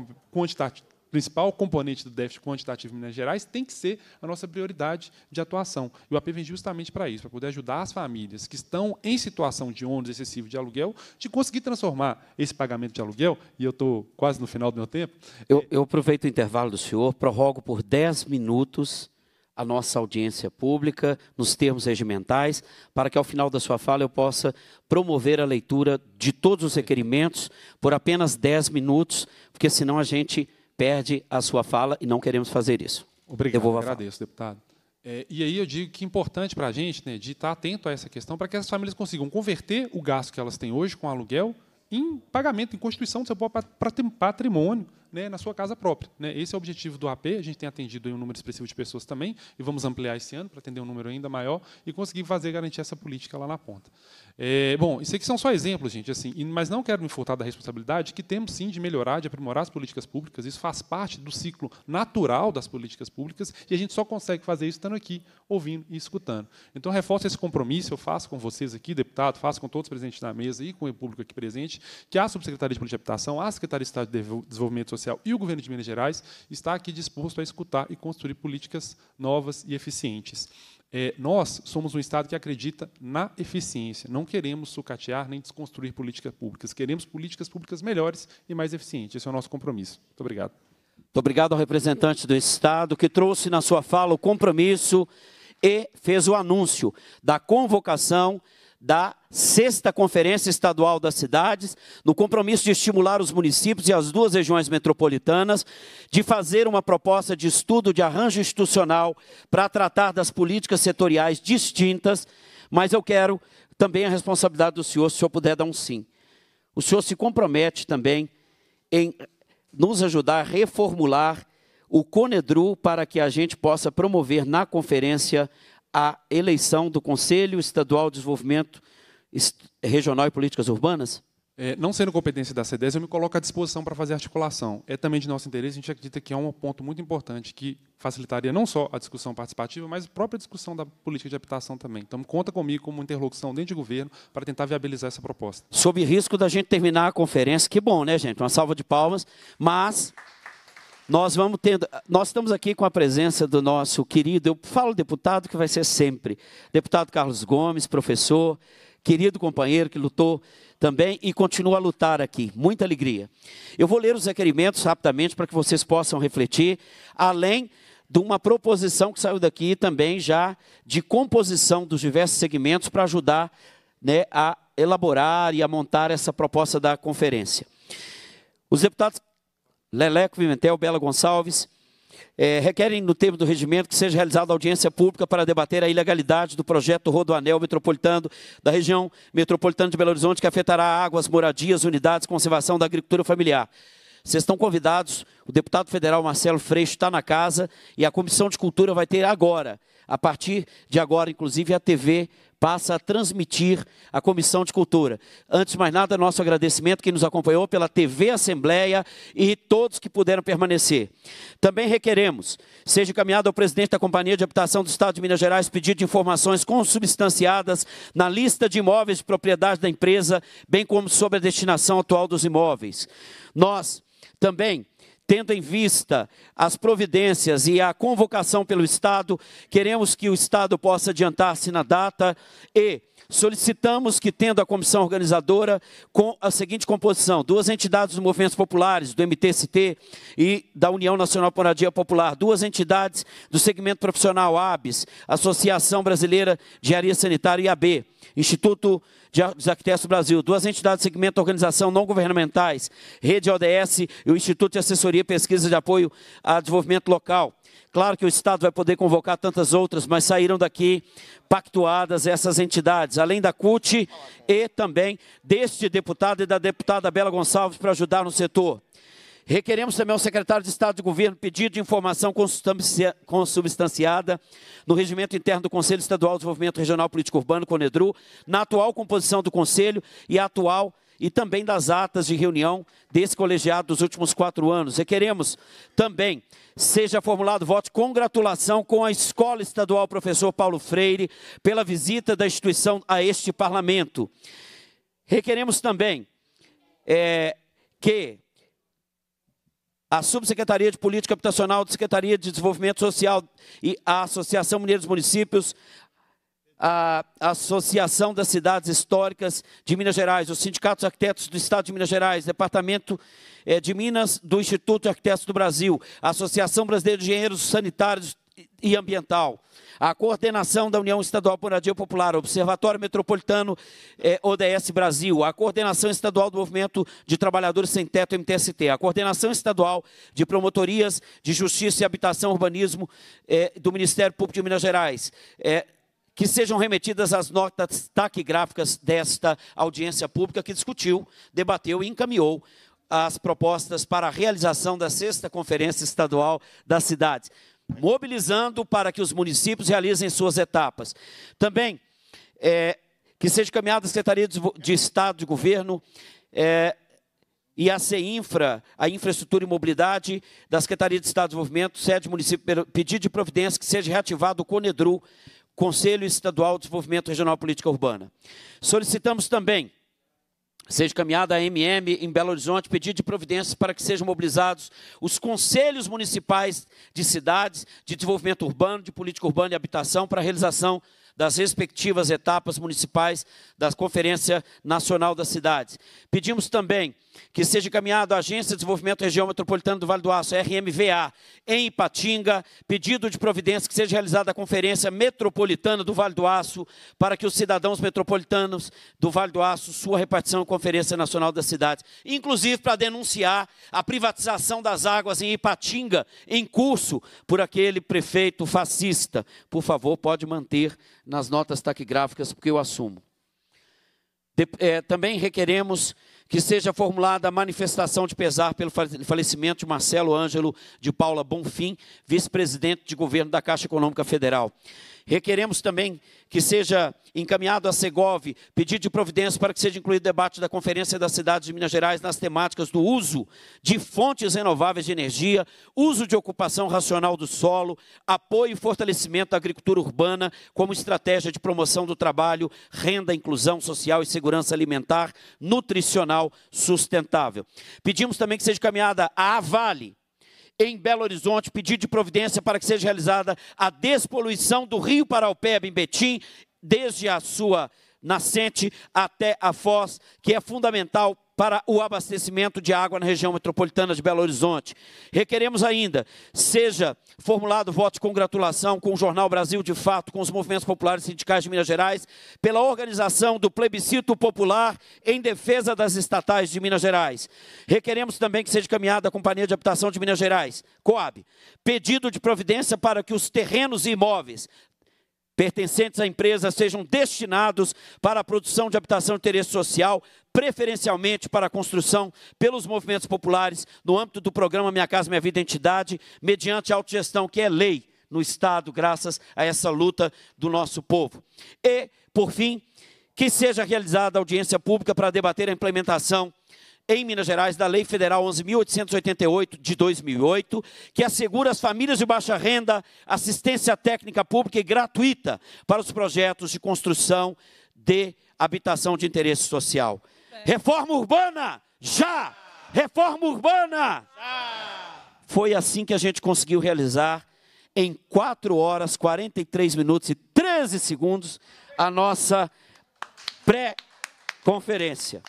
principal componente do déficit quantitativo em Minas Gerais tem que ser a nossa prioridade de atuação. E o AP vem justamente para isso, para poder ajudar as famílias que estão em situação de ônus excessivo de aluguel, de conseguir transformar esse pagamento de aluguel, e eu estou quase no final do meu tempo. Eu, eu aproveito o intervalo do senhor, prorrogo por 10 minutos a nossa audiência pública, nos termos regimentais, para que ao final da sua fala eu possa promover a leitura de todos os requerimentos por apenas 10 minutos, porque senão a gente perde a sua fala e não queremos fazer isso. Obrigado, Devolva agradeço, deputado. É, e aí eu digo que é importante para a gente né, de estar atento a essa questão para que essas famílias consigam converter o gasto que elas têm hoje com aluguel em pagamento, em constituição do seu próprio patrimônio, né, na sua casa própria. Né? Esse é o objetivo do AP. A gente tem atendido um número expressivo de pessoas também e vamos ampliar esse ano para atender um número ainda maior e conseguir fazer garantir essa política lá na ponta. É, bom, isso aqui são só exemplos, gente. Assim, mas não quero me furtar da responsabilidade que temos sim de melhorar, de aprimorar as políticas públicas. Isso faz parte do ciclo natural das políticas públicas e a gente só consegue fazer isso estando aqui, ouvindo e escutando. Então, reforço esse compromisso. Eu faço com vocês aqui, deputado, faço com todos presentes na mesa e com o público aqui presente, que a subsecretaria de Política de Habitação, a Secretaria de Estado de Desenvolvimento Social e o governo de Minas Gerais está aqui disposto a escutar e construir políticas novas e eficientes. É, nós somos um Estado que acredita na eficiência. Não queremos sucatear nem desconstruir políticas públicas. Queremos políticas públicas melhores e mais eficientes. Esse é o nosso compromisso. Muito obrigado. Muito obrigado ao representante do Estado que trouxe na sua fala o compromisso e fez o anúncio da convocação da sexta Conferência Estadual das Cidades, no compromisso de estimular os municípios e as duas regiões metropolitanas de fazer uma proposta de estudo de arranjo institucional para tratar das políticas setoriais distintas, mas eu quero também a responsabilidade do senhor, se o senhor puder dar um sim. O senhor se compromete também em nos ajudar a reformular o Conedru para que a gente possa promover na conferência a eleição do Conselho Estadual de Desenvolvimento Regional e Políticas Urbanas? É, não sendo competência da CEDES, eu me coloco à disposição para fazer articulação. É também de nosso interesse, a gente acredita que é um ponto muito importante que facilitaria não só a discussão participativa, mas a própria discussão da política de habitação também. Então, conta comigo como interlocução dentro de governo para tentar viabilizar essa proposta. Sob risco da gente terminar a conferência, que bom, né, gente? Uma salva de palmas, mas nós vamos tendo, nós estamos aqui com a presença do nosso querido, eu falo deputado que vai ser sempre, deputado Carlos Gomes, professor, querido companheiro que lutou também e continua a lutar aqui. Muita alegria. Eu vou ler os requerimentos rapidamente para que vocês possam refletir, além de uma proposição que saiu daqui também já de composição dos diversos segmentos para ajudar né, a elaborar e a montar essa proposta da conferência. Os deputados Leleco Pimentel, Bela Gonçalves, é, requerem, no termo do regimento, que seja realizada audiência pública para debater a ilegalidade do projeto Rodoanel Metropolitano da região metropolitana de Belo Horizonte, que afetará águas, moradias, unidades, conservação da agricultura familiar. Vocês estão convidados, o deputado federal Marcelo Freixo está na casa e a Comissão de Cultura vai ter agora, a partir de agora, inclusive, a TV passa a transmitir à Comissão de Cultura. Antes de mais nada, nosso agradecimento que nos acompanhou pela TV Assembleia e todos que puderam permanecer. Também requeremos, seja encaminhado ao presidente da Companhia de Habitação do Estado de Minas Gerais pedido de informações consubstanciadas na lista de imóveis de propriedade da empresa, bem como sobre a destinação atual dos imóveis. Nós também Tendo em vista as providências e a convocação pelo Estado, queremos que o Estado possa adiantar-se na data e solicitamos que, tendo a comissão organizadora com a seguinte composição: duas entidades dos movimentos populares, do MTST e da União Nacional Moradia Popular, duas entidades do segmento profissional ABES, Associação Brasileira de Área Sanitária e AB, Instituto de Arquitetos Brasil, duas entidades do segmento organização não governamentais, Rede ODS e o Instituto de Assessoria e Pesquisa de Apoio a Desenvolvimento Local. Claro que o Estado vai poder convocar tantas outras, mas saíram daqui pactuadas essas entidades, além da CUT e também deste deputado e da deputada Bela Gonçalves para ajudar no setor. Requeremos também ao secretário de Estado de Governo pedido de informação consubstanciada no regimento interno do Conselho Estadual de Desenvolvimento Regional Político Urbano, CONEDRU, na atual composição do Conselho e atual e também das atas de reunião desse colegiado dos últimos quatro anos. Requeremos também seja formulado voto de congratulação com a Escola Estadual Professor Paulo Freire pela visita da instituição a este parlamento. Requeremos também é, que a Subsecretaria de Política Habitacional, a Secretaria de Desenvolvimento Social e a Associação Mineira dos Municípios, a Associação das Cidades Históricas de Minas Gerais, os Sindicatos Arquitetos do Estado de Minas Gerais, Departamento eh, de Minas do Instituto de Arquitetos do Brasil, a Associação Brasileira de Engenheiros Sanitários e ambiental, a coordenação da União Estadual Moradia Popular, Observatório Metropolitano é, ODS Brasil, a coordenação estadual do Movimento de Trabalhadores Sem Teto MTST, a coordenação estadual de promotorias de justiça e habitação urbanismo é, do Ministério Público de Minas Gerais, é, que sejam remetidas as notas taquigráficas desta audiência pública que discutiu, debateu e encaminhou as propostas para a realização da sexta conferência estadual das cidades mobilizando para que os municípios realizem suas etapas. Também é, que seja caminhada a Secretaria de Estado de Governo é, e a CEINFRA, a Infraestrutura e Mobilidade da Secretaria de Estado de Desenvolvimento, sede município, pedido de providência que seja reativado o CONEDRU, Conselho Estadual de Desenvolvimento Regional e Política Urbana. Solicitamos também Seja caminhada a MM em Belo Horizonte, pedido de providências para que sejam mobilizados os conselhos municipais de cidades, de desenvolvimento urbano, de política urbana e habitação, para a realização das respectivas etapas municipais da Conferência Nacional das Cidades. Pedimos também que seja encaminhado à Agência de Desenvolvimento Região Metropolitana do Vale do Aço, RMVA, em Ipatinga, pedido de providência que seja realizada a Conferência Metropolitana do Vale do Aço, para que os cidadãos metropolitanos do Vale do Aço, sua repartição à Conferência Nacional das Cidades, inclusive para denunciar a privatização das águas em Ipatinga, em curso, por aquele prefeito fascista. Por favor, pode manter nas notas taquigráficas, porque eu assumo. De, é, eh, também requeremos que seja formulada a manifestação de pesar pelo falecimento de Marcelo Ângelo de Paula Bonfim, vice-presidente de governo da Caixa Econômica Federal. Requeremos também que seja encaminhado à Segov pedido de providência para que seja incluído o debate da Conferência das Cidades de Minas Gerais nas temáticas do uso de fontes renováveis de energia, uso de ocupação racional do solo, apoio e fortalecimento da agricultura urbana como estratégia de promoção do trabalho, renda, inclusão social e segurança alimentar, nutricional sustentável. Pedimos também que seja encaminhada à Vale em Belo Horizonte, pedido de providência para que seja realizada a despoluição do rio Paraupeba, em Betim, desde a sua nascente até a foz, que é fundamental para o abastecimento de água na região metropolitana de Belo Horizonte. Requeremos ainda seja formulado voto de congratulação com o Jornal Brasil de Fato, com os movimentos populares e sindicais de Minas Gerais, pela organização do plebiscito popular em defesa das estatais de Minas Gerais. Requeremos também que seja encaminhada a Companhia de Habitação de Minas Gerais, Coab, pedido de providência para que os terrenos e imóveis pertencentes à empresa sejam destinados para a produção de habitação de interesse social, preferencialmente para a construção pelos movimentos populares no âmbito do programa Minha Casa Minha Vida Entidade, mediante a autogestão, que é lei no Estado, graças a essa luta do nosso povo. E, por fim, que seja realizada audiência pública para debater a implementação em Minas Gerais da Lei Federal 11.888 de 2008, que assegura às famílias de baixa renda assistência técnica pública e gratuita para os projetos de construção de habitação de interesse social. Reforma urbana, já! Reforma urbana! Já! Foi assim que a gente conseguiu realizar em 4 horas, 43 minutos e 13 segundos a nossa pré-conferência.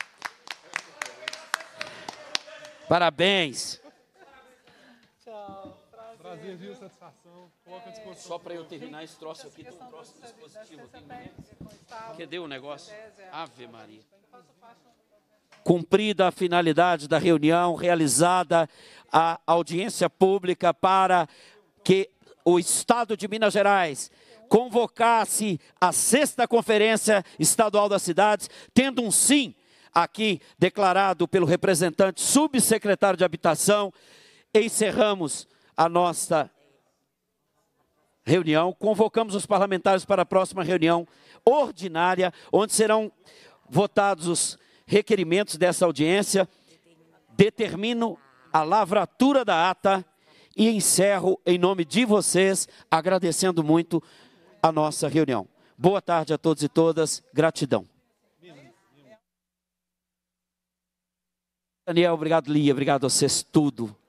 Parabéns. Tchau. Prazer, viu? Satisfação. Só para eu terminar esse troço aqui, tem um troço dispositivo aqui. Cadê né? o negócio? Ave Maria. Cumprida a finalidade da reunião, realizada a audiência pública para que o Estado de Minas Gerais convocasse a sexta conferência estadual das cidades, tendo um sim aqui declarado pelo representante subsecretário de Habitação, encerramos a nossa reunião. Convocamos os parlamentares para a próxima reunião ordinária, onde serão votados os requerimentos dessa audiência. Determino a lavratura da ata e encerro em nome de vocês, agradecendo muito a nossa reunião. Boa tarde a todos e todas, gratidão. Daniel, obrigado, Lia, obrigado a vocês tudo.